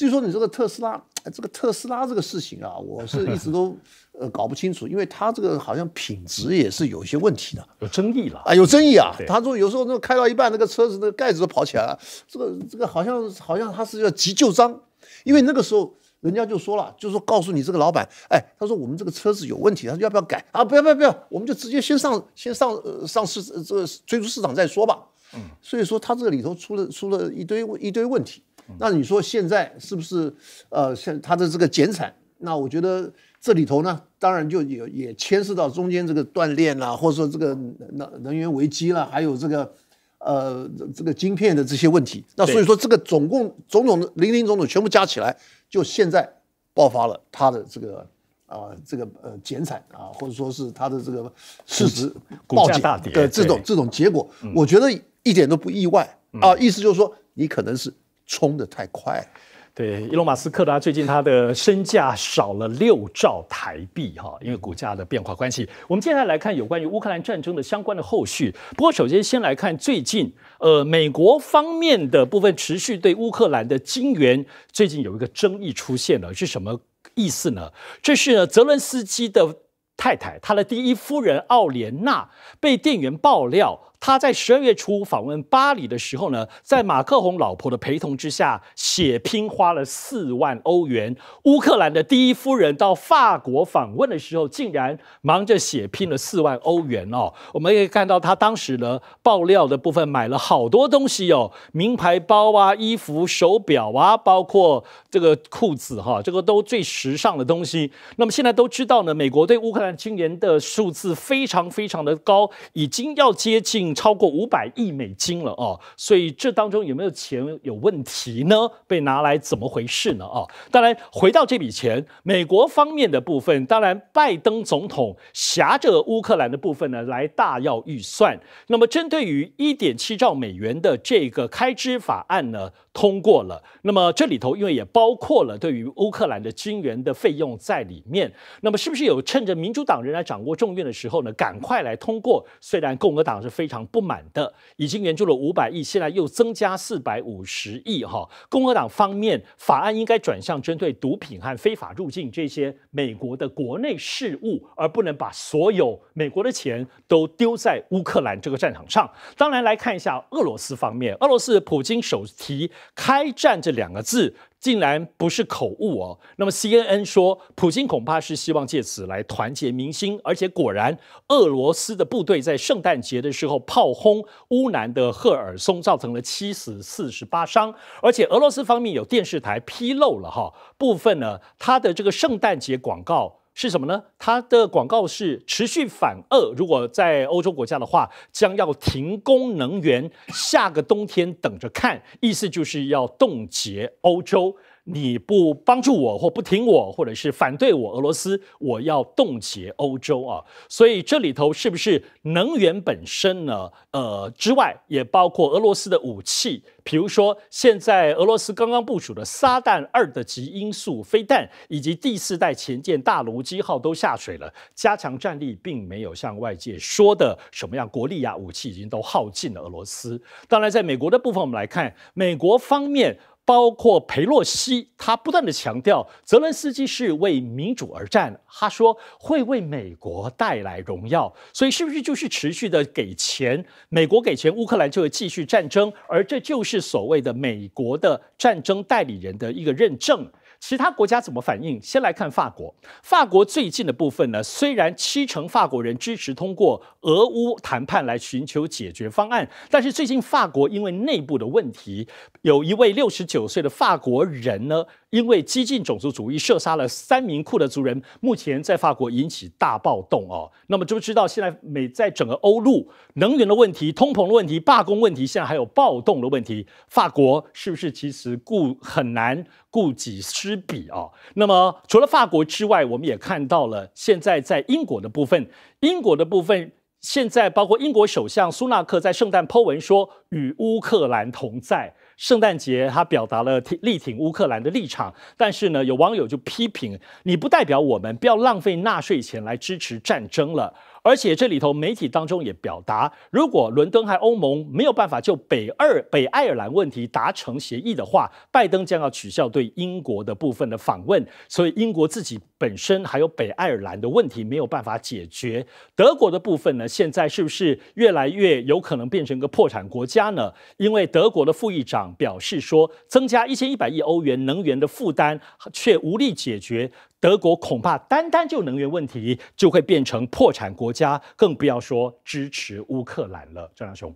于说你这个特斯拉，这个特斯拉这个事情啊，我是一直都呃搞不清楚，因为它这个好像品质也是有一些问题的，有争议了啊，有争议啊。他说有时候那开到一半，那个车子那个盖子都跑起来了，这个这个好像好像它是要急救章，因为那个时候人家就说了，就说告诉你这个老板，哎，他说我们这个车子有问题，他说要不要改啊？不要不要不要，我们就直接先上先上上市这个追逐市场再说吧。嗯，所以说它这里头出了出了一堆一堆问题。那你说现在是不是呃，现它的这个减产？那我觉得这里头呢，当然就也也牵涉到中间这个锻炼啦，或者说这个能能源危机啦，还有这个呃这个晶片的这些问题。那所以说，这个总共种种的零零总总全部加起来，就现在爆发了它的这个啊这个呃减产啊，或者说是它的这个市值暴跌的这种这种结果，我觉得一点都不意外啊。意思就是说，你可能是。冲得太快，对，伊隆马斯克他最近他的身价少了六兆台币，哈，因为股价的变化关系。我们接下来来看有关于乌克兰战争的相关的后续。不过，首先先来看最近，呃，美国方面的部分持续对乌克兰的金援，最近有一个争议出现了，是什么意思呢？这是泽伦斯基的太太，他的第一夫人奥莲娜被店员爆料。他在十二月初访问巴黎的时候呢，在马克宏老婆的陪同之下，血拼花了四万欧元。乌克兰的第一夫人到法国访问的时候，竟然忙着血拼了四万欧元哦。我们可以看到，他当时呢爆料的部分买了好多东西哦，名牌包啊、衣服、手表啊，包括这个裤子哈，这个都最时尚的东西。那么现在都知道呢，美国对乌克兰今年的数字非常非常的高，已经要接近。超过五百亿美金了哦，所以这当中有没有钱有问题呢？被拿来怎么回事呢？啊，当然回到这笔钱，美国方面的部分，当然拜登总统挟着乌克兰的部分呢来大要预算。那么针对于一点七兆美元的这个开支法案呢？通过了，那么这里头因为也包括了对于乌克兰的军援的费用在里面，那么是不是有趁着民主党人来掌握众院的时候呢，赶快来通过？虽然共和党是非常不满的，已经援助了五百亿，现在又增加四百五十亿哈。共和党方面法案应该转向针对毒品和非法入境这些美国的国内事务，而不能把所有美国的钱都丢在乌克兰这个战场上。当然来看一下俄罗斯方面，俄罗斯普京手提。开战这两个字竟然不是口误哦。那么 C N N 说，普京恐怕是希望借此来团结民心，而且果然，俄罗斯的部队在圣诞节的时候炮轰乌南的赫尔松，造成了七死四十八伤。而且俄罗斯方面有电视台披露了哈，部分呢他的这个圣诞节广告。是什么呢？它的广告是持续反恶，如果在欧洲国家的话，将要停工能源，下个冬天等着看，意思就是要冻结欧洲。你不帮助我，或不听我，或者是反对我，俄罗斯我要冻结欧洲啊！所以这里头是不是能源本身呢？呃，之外也包括俄罗斯的武器，比如说现在俄罗斯刚刚部署的“撒旦二”的极音速飞弹，以及第四代潜舰大卢基号”都下水了，加强战力，并没有像外界说的什么样国力呀，武器已经都耗尽了。俄罗斯当然，在美国的部分，我们来看美国方面。包括佩洛西，他不断的强调泽连斯基是为民主而战，他说会为美国带来荣耀，所以是不是就是持续的给钱？美国给钱，乌克兰就会继续战争，而这就是所谓的美国的战争代理人的一个认证。其他国家怎么反应？先来看法国。法国最近的部分呢，虽然七成法国人支持通过俄乌谈判来寻求解决方案，但是最近法国因为内部的问题，有一位六十九岁的法国人呢，因为激进种族主义射杀了三名库德族人，目前在法国引起大暴动哦。那么知不知道现在美在整个欧陆，能源的问题、通膨的问题、罢工问题，现在还有暴动的问题？法国是不是其实顾很难顾及？之比啊，那么除了法国之外，我们也看到了现在在英国的部分，英国的部分现在包括英国首相苏纳克在圣诞抛文说与乌克兰同在，圣诞节他表达了力挺乌克兰的立场，但是呢，有网友就批评你不代表我们，不要浪费纳税钱来支持战争了。而且这里头媒体当中也表达，如果伦敦和欧盟没有办法就北二北爱尔兰问题达成协议的话，拜登将要取消对英国的部分的访问。所以英国自己本身还有北爱尔兰的问题没有办法解决。德国的部分呢，现在是不是越来越有可能变成一个破产国家呢？因为德国的副议长表示说，增加一千一百亿欧元能源的负担，却无力解决。德国恐怕单单就能源问题就会变成破产国家，更不要说支持乌克兰了。张良雄，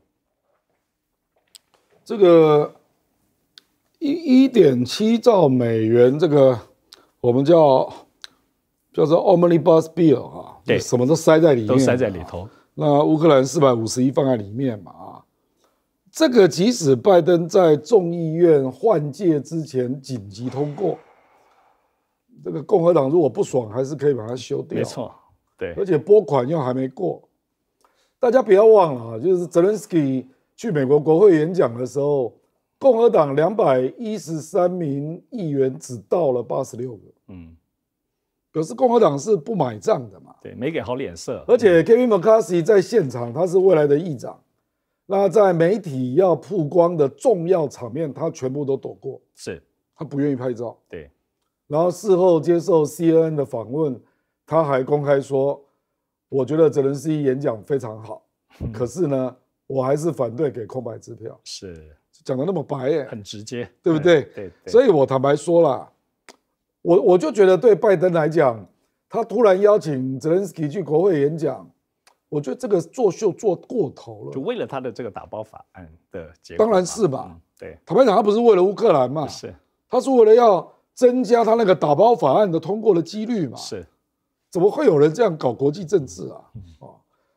这个一一点七兆美元，这个我们叫叫做 omnibus bill 啊，对，什么都塞在里面，都塞在里头。那乌克兰四百五十一放在里面嘛啊，这个即使拜登在众议院换届之前紧急通过。这个共和党如果不爽，还是可以把它修掉。没错，对。而且拨款又还没过，大家不要忘了，就是泽连斯基去美国国会演讲的时候，共和党两百一十三名议员只到了八十六个。嗯。可是共和党是不买账的嘛？对，没给好脸色。而且 Kevin McCarthy 在现场，他是未来的议长，那在媒体要曝光的重要场面，他全部都躲过。是他不愿意拍照。对。然后事后接受 CNN 的访问，他还公开说：“我觉得泽伦斯基演讲非常好，可是呢，我还是反对给空白支票。”是讲的那么白很直接，对不对？对。所以我坦白说了，我我就觉得对拜登来讲，他突然邀请泽连斯基去国会演讲，我觉得这个作秀做过头了，就为了他的这个打包法案的结果，当然是吧？对，坦白讲，他不是为了乌克兰嘛？是，他是为了要。增加他那个打包法案的通过的几率嘛？是，怎么会有人这样搞国际政治啊？啊！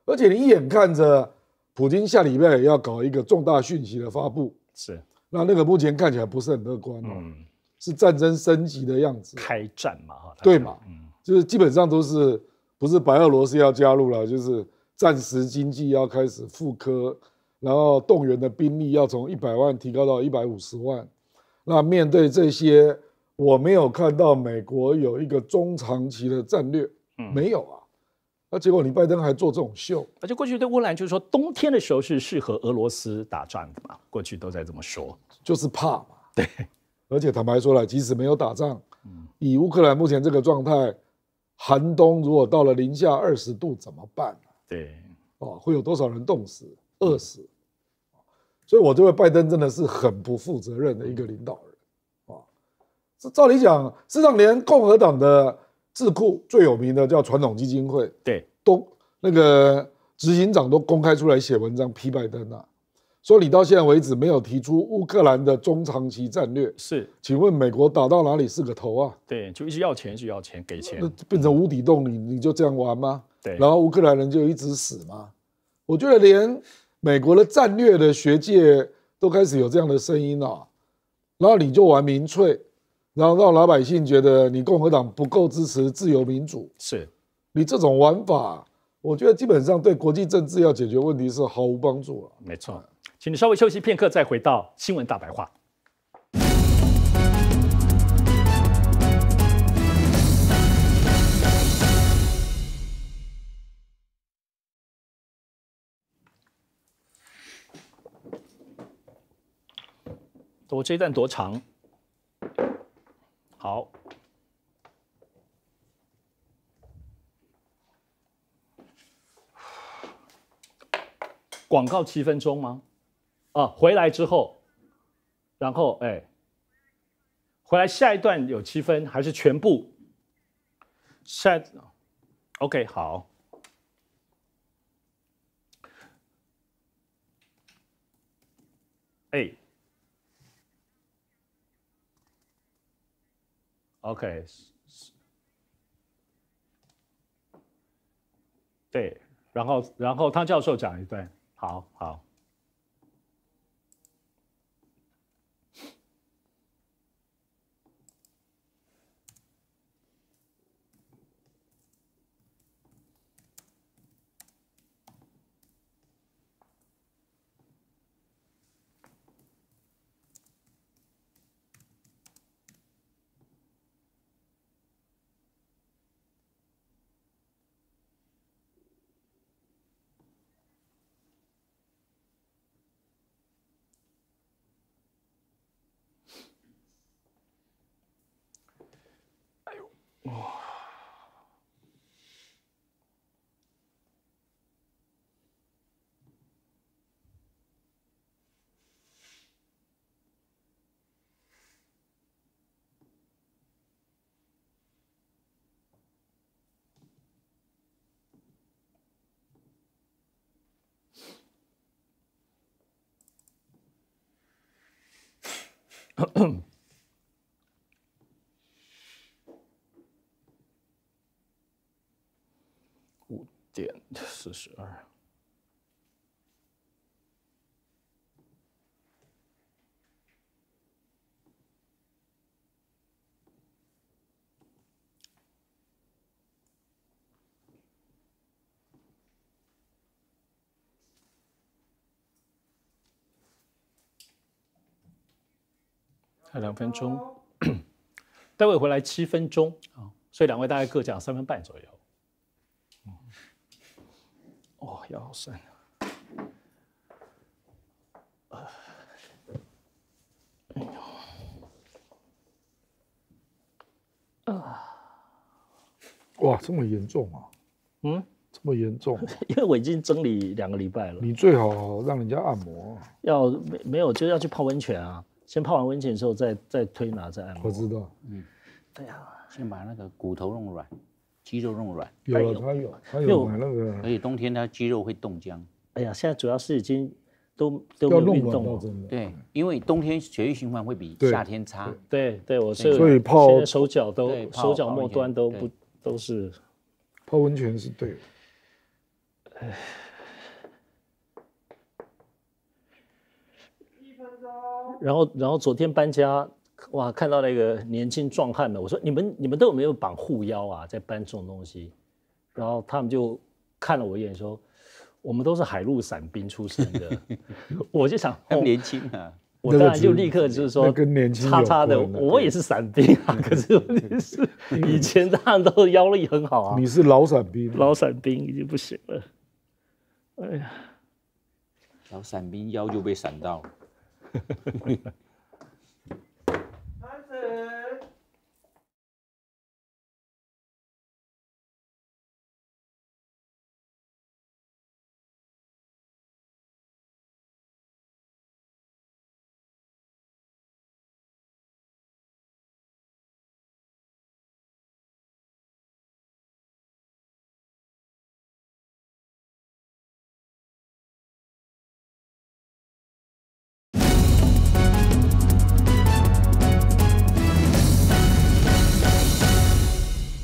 而且你一眼看着，普京下礼拜要搞一个重大讯息的发布，是。那那个目前看起来不是很乐观哦，是战争升级的样子，开战嘛？对嘛？就是基本上都是，不是白俄罗斯要加入了，就是暂时经济要开始复科。然后动员的兵力要从一百万提高到一百五十万。那面对这些。我没有看到美国有一个中长期的战略，嗯，没有啊。那结果你拜登还做这种秀，而且过去对乌克兰就是说，冬天的时候是适合俄罗斯打仗的嘛，过去都在这么说，就是怕嘛。对，而且坦白说了，即使没有打仗，以乌克兰目前这个状态，寒冬如果到了零下二十度怎么办？对，哦，会有多少人冻死、饿死？所以我认为拜登真的是很不负责任的一个领导人。照理讲，事实上，连共和党的智库最有名的叫传统基金会，对，都那个执行长都公开出来写文章批拜登啊，说你到现在为止没有提出乌克兰的中长期战略，是，请问美国打到哪里是个头啊？对，就一直要钱，就要钱，给钱，那变成无底洞，你你就这样玩吗？对，然后乌克兰人就一直死吗？我觉得连美国的战略的学界都开始有这样的声音了，然后你就玩民粹。然后让老百姓觉得你共和党不够支持自由民主，是你这种玩法，我觉得基本上对国际政治要解决问题是毫无帮助啊。没错，请你稍微休息片刻，再回到新闻大白话。我这段多长？好，广告七分钟吗？啊，回来之后，然后哎，回来下一段有七分，还是全部？下，OK，好，哎。OK，是是，对，然后然后汤教授讲一段，好好。五点四十二。还两分钟，待会回来七分钟啊，所以两位大概各讲三分半左右。哦，腰好酸哎啊！哇，这么严重啊？嗯，这么严重。因为我已经整理两个礼拜了。你最好让人家按摩。要没没有，就要去泡温泉啊。先泡完温泉之后，再再推拿再按摩。我知道，嗯，对呀，先把那个骨头弄软，肌肉弄软。有了，他有，他有。那个，而且冬天他肌肉会冻僵。哎呀，现在主要是已经都都没运动了。对，因为冬天血液循环会比夏天差。对对，我是。所以泡，现在手脚都，手脚末端都不都是，泡温泉是对。然后，然后昨天搬家，哇，看到那个年轻壮汉的。我说：“你们，你们都有没有绑护腰啊，在搬这种东西。”然后他们就看了我一眼，说：“我们都是海陆伞兵出身的。”我就想，年轻啊，我当然就立刻就是说，跟年轻有。差差的，我也是伞兵啊。可是问题是，以前当然都腰力很好啊。你是老伞兵。老伞兵已经不行了。哎呀，老伞兵腰就被闪到了。Buiten!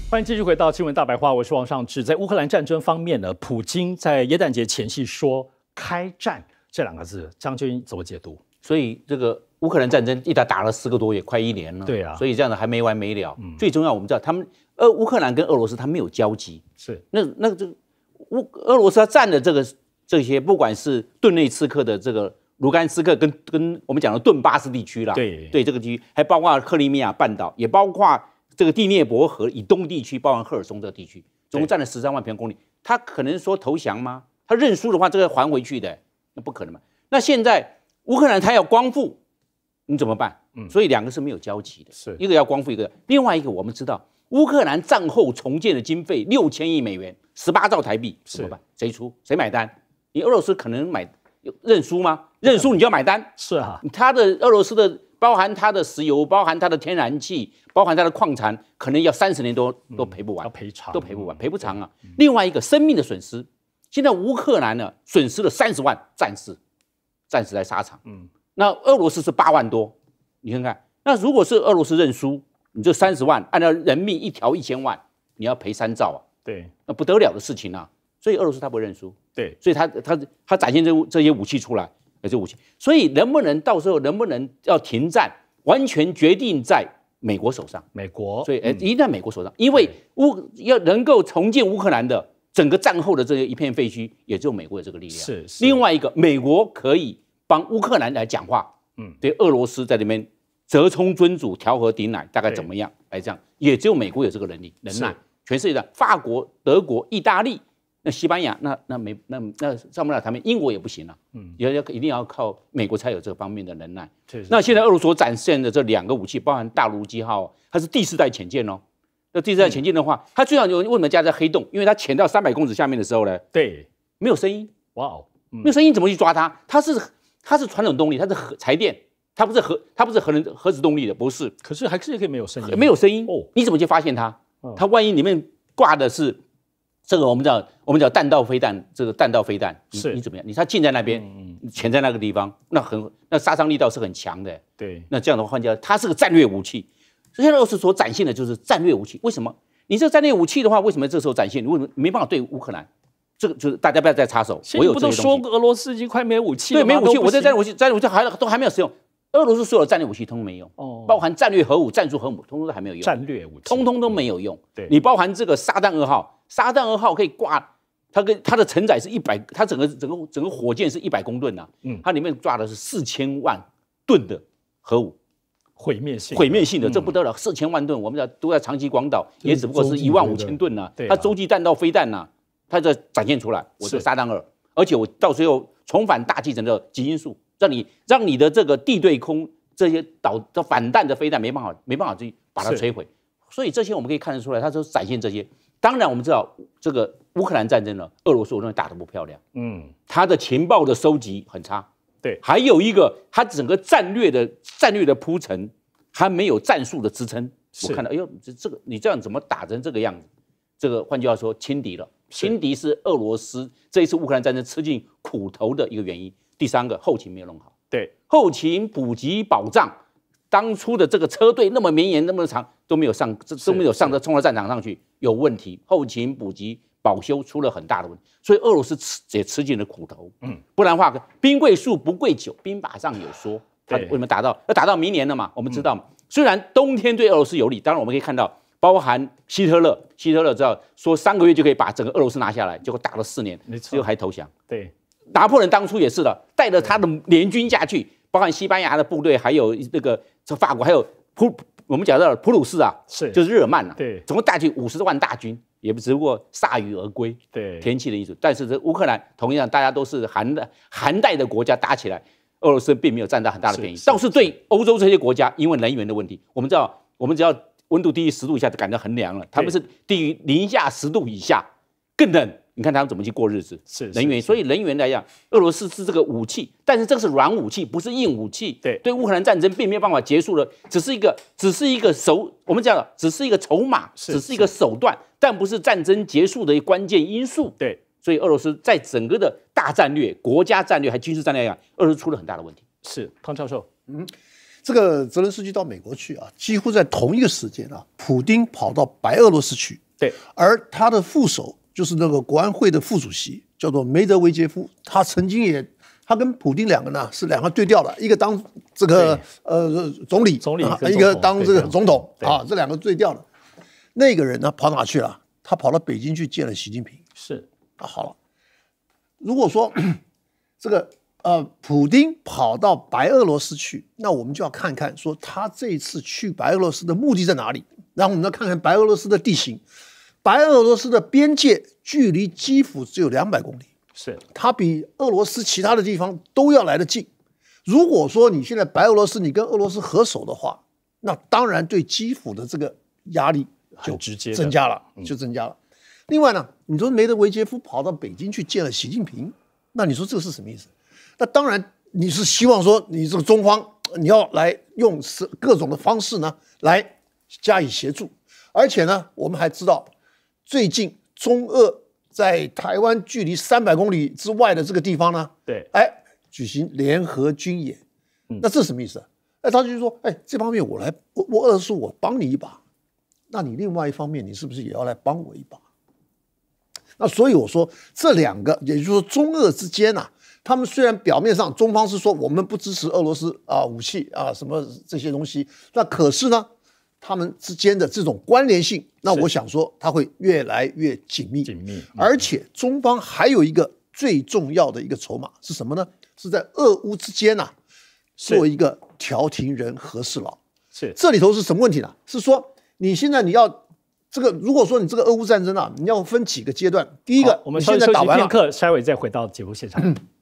欢迎继续回到《新闻大白话》，我是王尚志。在乌克兰战争方面呢，普京在耶诞节前夕说“开战”这两个字，将军怎么解读？所以这个乌克兰战争一打打了四个多月，快一年了。对啊，所以这样的还没完没了。最重要，我们知道他们呃，乌克兰跟俄罗斯它没有交集，是那那这乌俄罗斯它占的这个这些，不管是顿内刺克的这个卢甘斯克，跟跟我们讲的顿巴斯地区啦，对对这个地区，还包括克里米亚半岛，也包括。这个第聂伯河以东地区，包含赫尔松这个地区，总共占了十三万平方公里。他可能说投降吗？他认输的话，这个还回去的，那不可能嘛。那现在乌克兰他要光复，你怎么办？嗯，所以两个是没有交集的，是一个要光复，一个另外一个我们知道，乌克兰战后重建的经费六千亿美元，十八兆台币，怎么办？谁出？谁买单？你俄罗斯可能买认输吗？认输你就要买单。是啊，他的俄罗斯的。包含它的石油，包含它的天然气，包含它的矿产，可能要三十年多都赔不完，都赔偿都赔不完，赔不偿啊。另外一个生命的损失，现在乌克兰呢损失了三十万战士，战士在沙场，嗯，那俄罗斯是八万多，你看看，那如果是俄罗斯认输，你这三十万按照人命一条一千万，你要赔三兆啊，对，那不得了的事情啊。所以俄罗斯他不认输，对，所以他他他展现这这些武器出来。也是武器，所以能不能到时候能不能要停战，完全决定在美国手上。美国，所以哎，一旦美国手上，因为乌要能够重建乌克兰的整个战后的这一片废墟，也只有美国有这个力量。是。另外一个，美国可以帮乌克兰来讲话，嗯，对俄罗斯在这边折冲尊主、调和顶奶，大概怎么样来讲，也只有美国有这个能力、能耐。全世界，的法国、德国、意大利。那西班牙，那那没那那上不了台面，英国也不行了，嗯，要要一定要靠美国才有这方面的能耐。那现在俄罗斯所展现的这两个武器，包含“大卢基号”，它是第四代潜舰哦。那第四代潜舰的话，它最好就为什么加在黑洞？因为它潜到三百公尺下面的时候呢，对，没有声音。哇哦，没有声音怎么去抓它？它是它是传统动力，它是核柴电，它不是核它不是核能核子动力的，不是。可是还是可以没有声音，没有声音哦？你怎么去发现它？它万一里面挂的是？这个我们叫我们叫弹道飞弹，这个弹道飞弹，是你怎么样？你它近在那边，潜在那个地方，那很那杀伤力倒是很强的。对，那这样的话，换句它是个战略武器。现在俄罗斯所展现的就是战略武器。为什么？你这个战略武器的话，为什么这时候展现？为什么没办法对乌克兰？这个就是大家不要再插手。现在不都说俄罗斯已经快没武器了对，没武器，我在战略武器，战略武器还都还没有使用。俄罗斯所有的战略武器通通没用，哦，包含战略核武、战术核武，通通都还没有用。战略武器通通都没有用。对，你包含这个“沙旦二号”，“沙旦二号”可以挂，它跟它的承载是一百，它整个整个整个火箭是一百公吨呐，嗯，它里面挂的是四千万吨的核武，毁灭性，毁灭性的，这不得了，四千万吨，我们在都在长崎、广岛也只不过是一万五千吨呐，对，它洲际弹道飞弹呐，它在展现出来，我是“沙旦二”，而且我到时候重返大气层的基因速。让你让你的这个地对空这些导的反弹的飞弹没办法没办法去把它摧毁，所以这些我们可以看得出来，它都展现这些。当然我们知道这个乌克兰战争呢，俄罗斯我认为打得不漂亮，嗯，他的情报的收集很差，对，还有一个他整个战略的战略的铺陈还没有战术的支撑，我看到哎呦这这个你这样怎么打成这个样子？这个换句话说轻敌了，轻敌是俄罗斯这一次乌克兰战争吃尽苦头的一个原因。第三个后勤没有弄好，对后勤补给保障，当初的这个车队那么绵延那么长都没有上，都没有上车冲到战场上去，有问题，后勤补给、保修出了很大的问题，所以俄罗斯吃也吃尽了苦头。嗯，不然话兵贵速不贵久，兵法上有说，他为什么打到要打到明年了嘛？我们知道，虽然冬天对俄罗斯有利，当然我们可以看到，包含希特勒，希特勒知道说三个月就可以把整个俄罗斯拿下来，结果打了四年，最后还投降。对。拿破仑当初也是的，带着他的联军下去，包括西班牙的部队，还有那个法国，还有普，我们讲到普鲁士啊，是就是日耳曼啊，对，总共带去五十多万大军，也不只不过铩羽而归，对，天气的因素。但是这乌克兰同样，大家都是寒的寒带的国家打起来，俄罗斯并没有占到很大的便宜，倒是对欧洲这些国家，因为能源的问题，我们知道，我们只要温度低于十度以下就感到很凉了，他们是低于零下十度以下更冷。你看他怎么去过日子？是人员，所以人员来讲，俄罗斯是这个武器，但是这个是软武器，不是硬武器。对对，乌克兰战争并没有办法结束了，只是一个，只是一个手，我们讲了，只是一个筹码，只是一个手段，但不是战争结束的关键因素。对，所以俄罗斯在整个的大战略、国家战略还军事战略上，俄是出了很大的问题。是，汤教授，嗯，这个泽连斯基到美国去啊，几乎在同一个时间啊，普京跑到白俄罗斯去，对，而他的副手。就是那个国安会的副主席，叫做梅德韦杰夫，他曾经也，他跟普京两个呢是两个对调的，一个当这个呃总理，啊，一个当这个总统啊，这两个对调的。那个人呢跑哪去了？他跑到北京去见了习近平。是啊，好了，如果说这个呃普京跑到白俄罗斯去，那我们就要看看说他这次去白俄罗斯的目的在哪里，然后我们再看看白俄罗斯的地形。白俄罗斯的边界距离基辅只有两百公里，是它比俄罗斯其他的地方都要来得近。如果说你现在白俄罗斯你跟俄罗斯合手的话，那当然对基辅的这个压力就直接增加了，就增加了。另外呢，你说梅德韦杰夫跑到北京去见了习近平，那你说这个是什么意思？那当然你是希望说你这个中方你要来用各种的方式呢来加以协助，而且呢，我们还知道。最近，中俄在台湾距离三百公里之外的这个地方呢，对，哎，举行联合军演，嗯，那这什么意思哎，他就是说，哎，这方面我来，我我俄罗斯我帮你一把，那你另外一方面你是不是也要来帮我一把？那所以我说这两个，也就是说中俄之间呐，他们虽然表面上中方是说我们不支持俄罗斯啊武器啊什么这些东西，那可是呢？他们之间的这种关联性，那我想说，它会越来越紧密。紧密。而且中方还有一个最重要的一个筹码是什么呢？是在俄乌之间呐，做一个调停人、和事佬。是。这里头是什么问题呢？是说你现在你要这个，如果说你这个俄乌战争啊，你要分几个阶段。第一个，我们稍休息片刻，稍后再回到节目现场。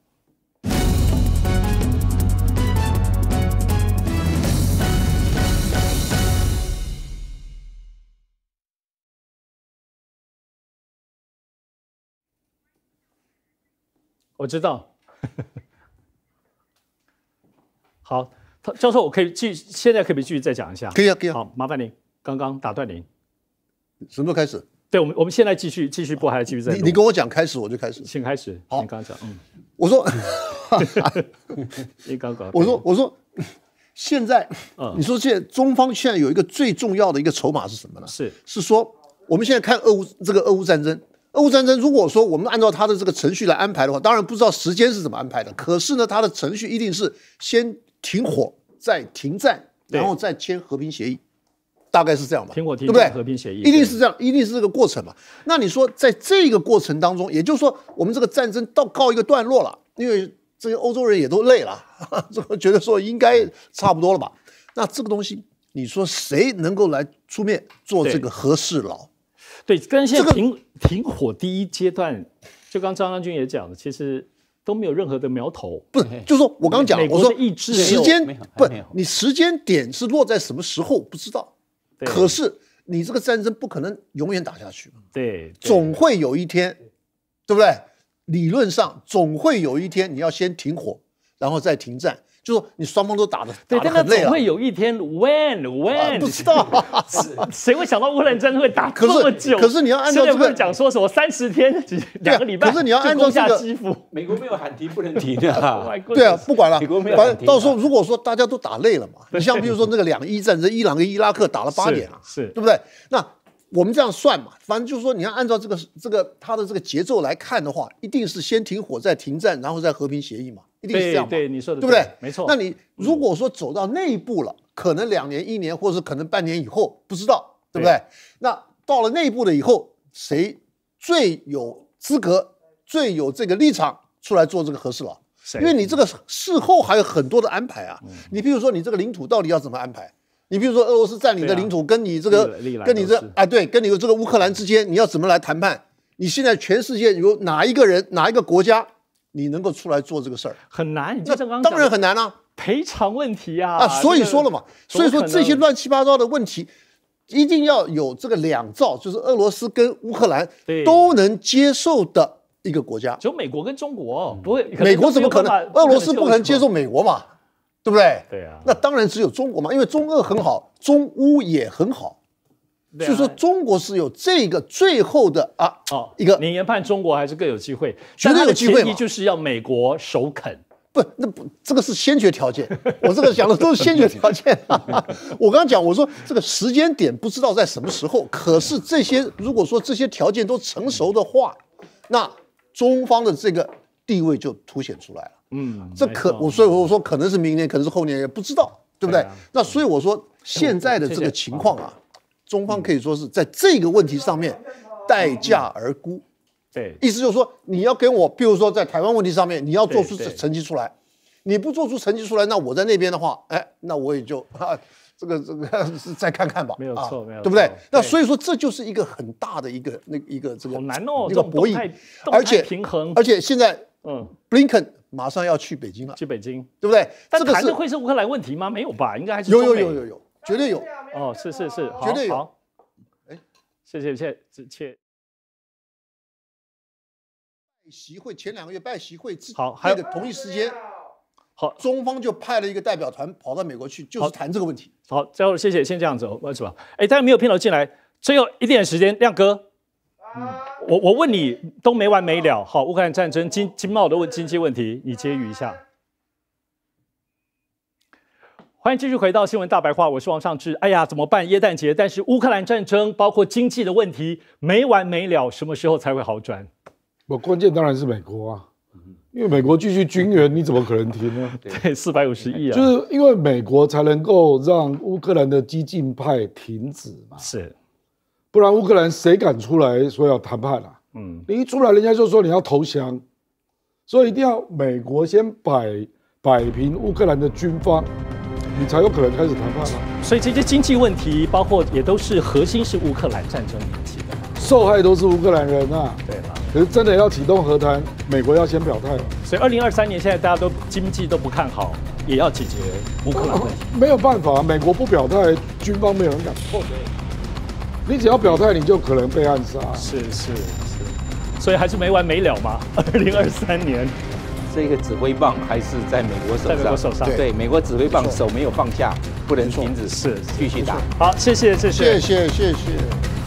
我知道。好，教授，我可以继现在可以继续再讲一下。可以啊，可以啊。好，麻烦您。刚刚打断您。什么时候开始？对，我们我们现在继续继续播，还是继续在？你你跟我讲开始，我就开始。请开始。好，你刚刚讲。嗯。我说。你刚刚。我说我说，现在，你说现在中方现在有一个最重要的一个筹码是什么呢？是是说，我们现在看俄乌这个俄乌战争。欧战争，如果说我们按照他的这个程序来安排的话，当然不知道时间是怎么安排的。可是呢，他的程序一定是先停火，再停战，然后再签和平协议，大概是这样吧？停火停战，对不对？和平协议一定是这样，一定是这个过程嘛？那你说，在这个过程当中，也就是说，我们这个战争到告一个段落了，因为这些欧洲人也都累了，觉得说应该差不多了吧？那这个东西，你说谁能够来出面做这个和事佬？对，但现在停停火第一阶段，就刚张将军也讲了，其实都没有任何的苗头，不是，就是说我刚讲，我说一时间不，你时间点是落在什么时候不知道，可是你这个战争不可能永远打下去，对，总会有一天，对不对？理论上总会有一天，你要先停火，然后再停战。就说你双方都打的打得很累总会有一天，when when 不知道，谁会想到乌兰真会打这么久？可是你要按照这个讲说什么三十天两个礼拜，可是你要按照这个，美国没有喊停不能停啊，对 啊，不管了，美国没有停。到时候如果说大家都打累了嘛，你像比如说那个两伊战争，伊朗跟伊拉克打了八年，是对不对？那我们这样算嘛，反正就是说你要按照这个这个他的这个节奏来看的话，一定是先停火再停战，然后再和平协议嘛。一定是这样，对你说的，对不对？没错。那你如果说走到那一步了，可能两年、一年，或者是可能半年以后，不知道，对不对？那到了内部了以后，谁最有资格、最有这个立场出来做这个和事佬？因为你这个事后还有很多的安排啊。你比如说，你这个领土到底要怎么安排？你比如说，俄罗斯占领的领土跟你这个、跟你这啊，对，跟你的这个乌克兰之间，你要怎么来谈判？你现在全世界有哪一个人、哪一个国家？你能够出来做这个事儿很难，你这当然很难了。赔偿问题啊啊，所以说了嘛，所以说这些乱七八糟的问题，一定要有这个两造，就是俄罗斯跟乌克兰都能接受的一个国家，只有美国跟中国不会，美国怎么可能？俄罗斯不可能接受美国嘛，对不对？对啊，那当然只有中国嘛，因为中俄很好，中乌也很好。就是说，中国是有这个最后的啊，哦，一个。你研判中国还是更有机会，绝对有机会就是要美国首肯，不，那不，这个是先决条件。我这个讲的都是先决条件。我刚刚讲，我说这个时间点不知道在什么时候，可是这些如果说这些条件都成熟的话，那中方的这个地位就凸显出来了。嗯，这可我所以我说可能是明年，可能是后年，也不知道，对不对？那所以我说现在的这个情况啊。中方可以说是在这个问题上面待价而沽，对，意思就是说你要给我，比如说在台湾问题上面，你要做出成绩出来，你不做出成绩出来，那我在那边的话，哎，那我也就 啊，这个这个 再看看吧，没有错，没有错，对不对？那所以说这就是一个很大的一个那一个这个好难哦，这个博弈，而且平衡，而且现在嗯，布林肯马上要去北京了，去北京，对不对？但谈的会是乌克兰问题吗？没有吧，应该还是有有有有有。绝对有哦，是是是，绝对有。哎，谢谢谢，谢习会前两个月拜习会，好，还有同一时间，好，中方就派了一个代表团跑到美国去，就是谈这个问题。好，最后谢谢，先这样走，为是吧？哎，大家没有片头进来，最后一点时间，亮哥，嗯、我我问你都没完没了好，乌克兰战争、经经贸的问经济问题，你接语一下。欢迎继续回到新闻大白话，我是王尚志。哎呀，怎么办？耶诞节，但是乌克兰战争包括经济的问题没完没了，什么时候才会好转？我关键当然是美国啊，因为美国继续军援，你怎么可能停呢？对，四百五十亿啊，就是因为美国才能够让乌克兰的激进派停止嘛，是，不然乌克兰谁敢出来说要谈判啊？嗯，你一出来，人家就说你要投降，所以一定要美国先摆摆平乌克兰的军方。你才有可能开始谈判吗？所以这些经济问题，包括也都是核心是乌克兰战争引起的，受害都是乌克兰人啊。对啊。可是真的要启动和谈，美国要先表态。所以二零二三年现在大家都经济都不看好，也要解决乌克兰问题。没有办法，美国不表态，军方没有人敢破的。你只要表态，你就可能被暗杀。是是是。所以还是没完没了嘛？二零二三年。这个指挥棒，还是在美国手上？在美国手上，对美国指挥棒，手没有放下，不能停止，是继续打。好，谢谢，谢谢，谢谢，谢谢。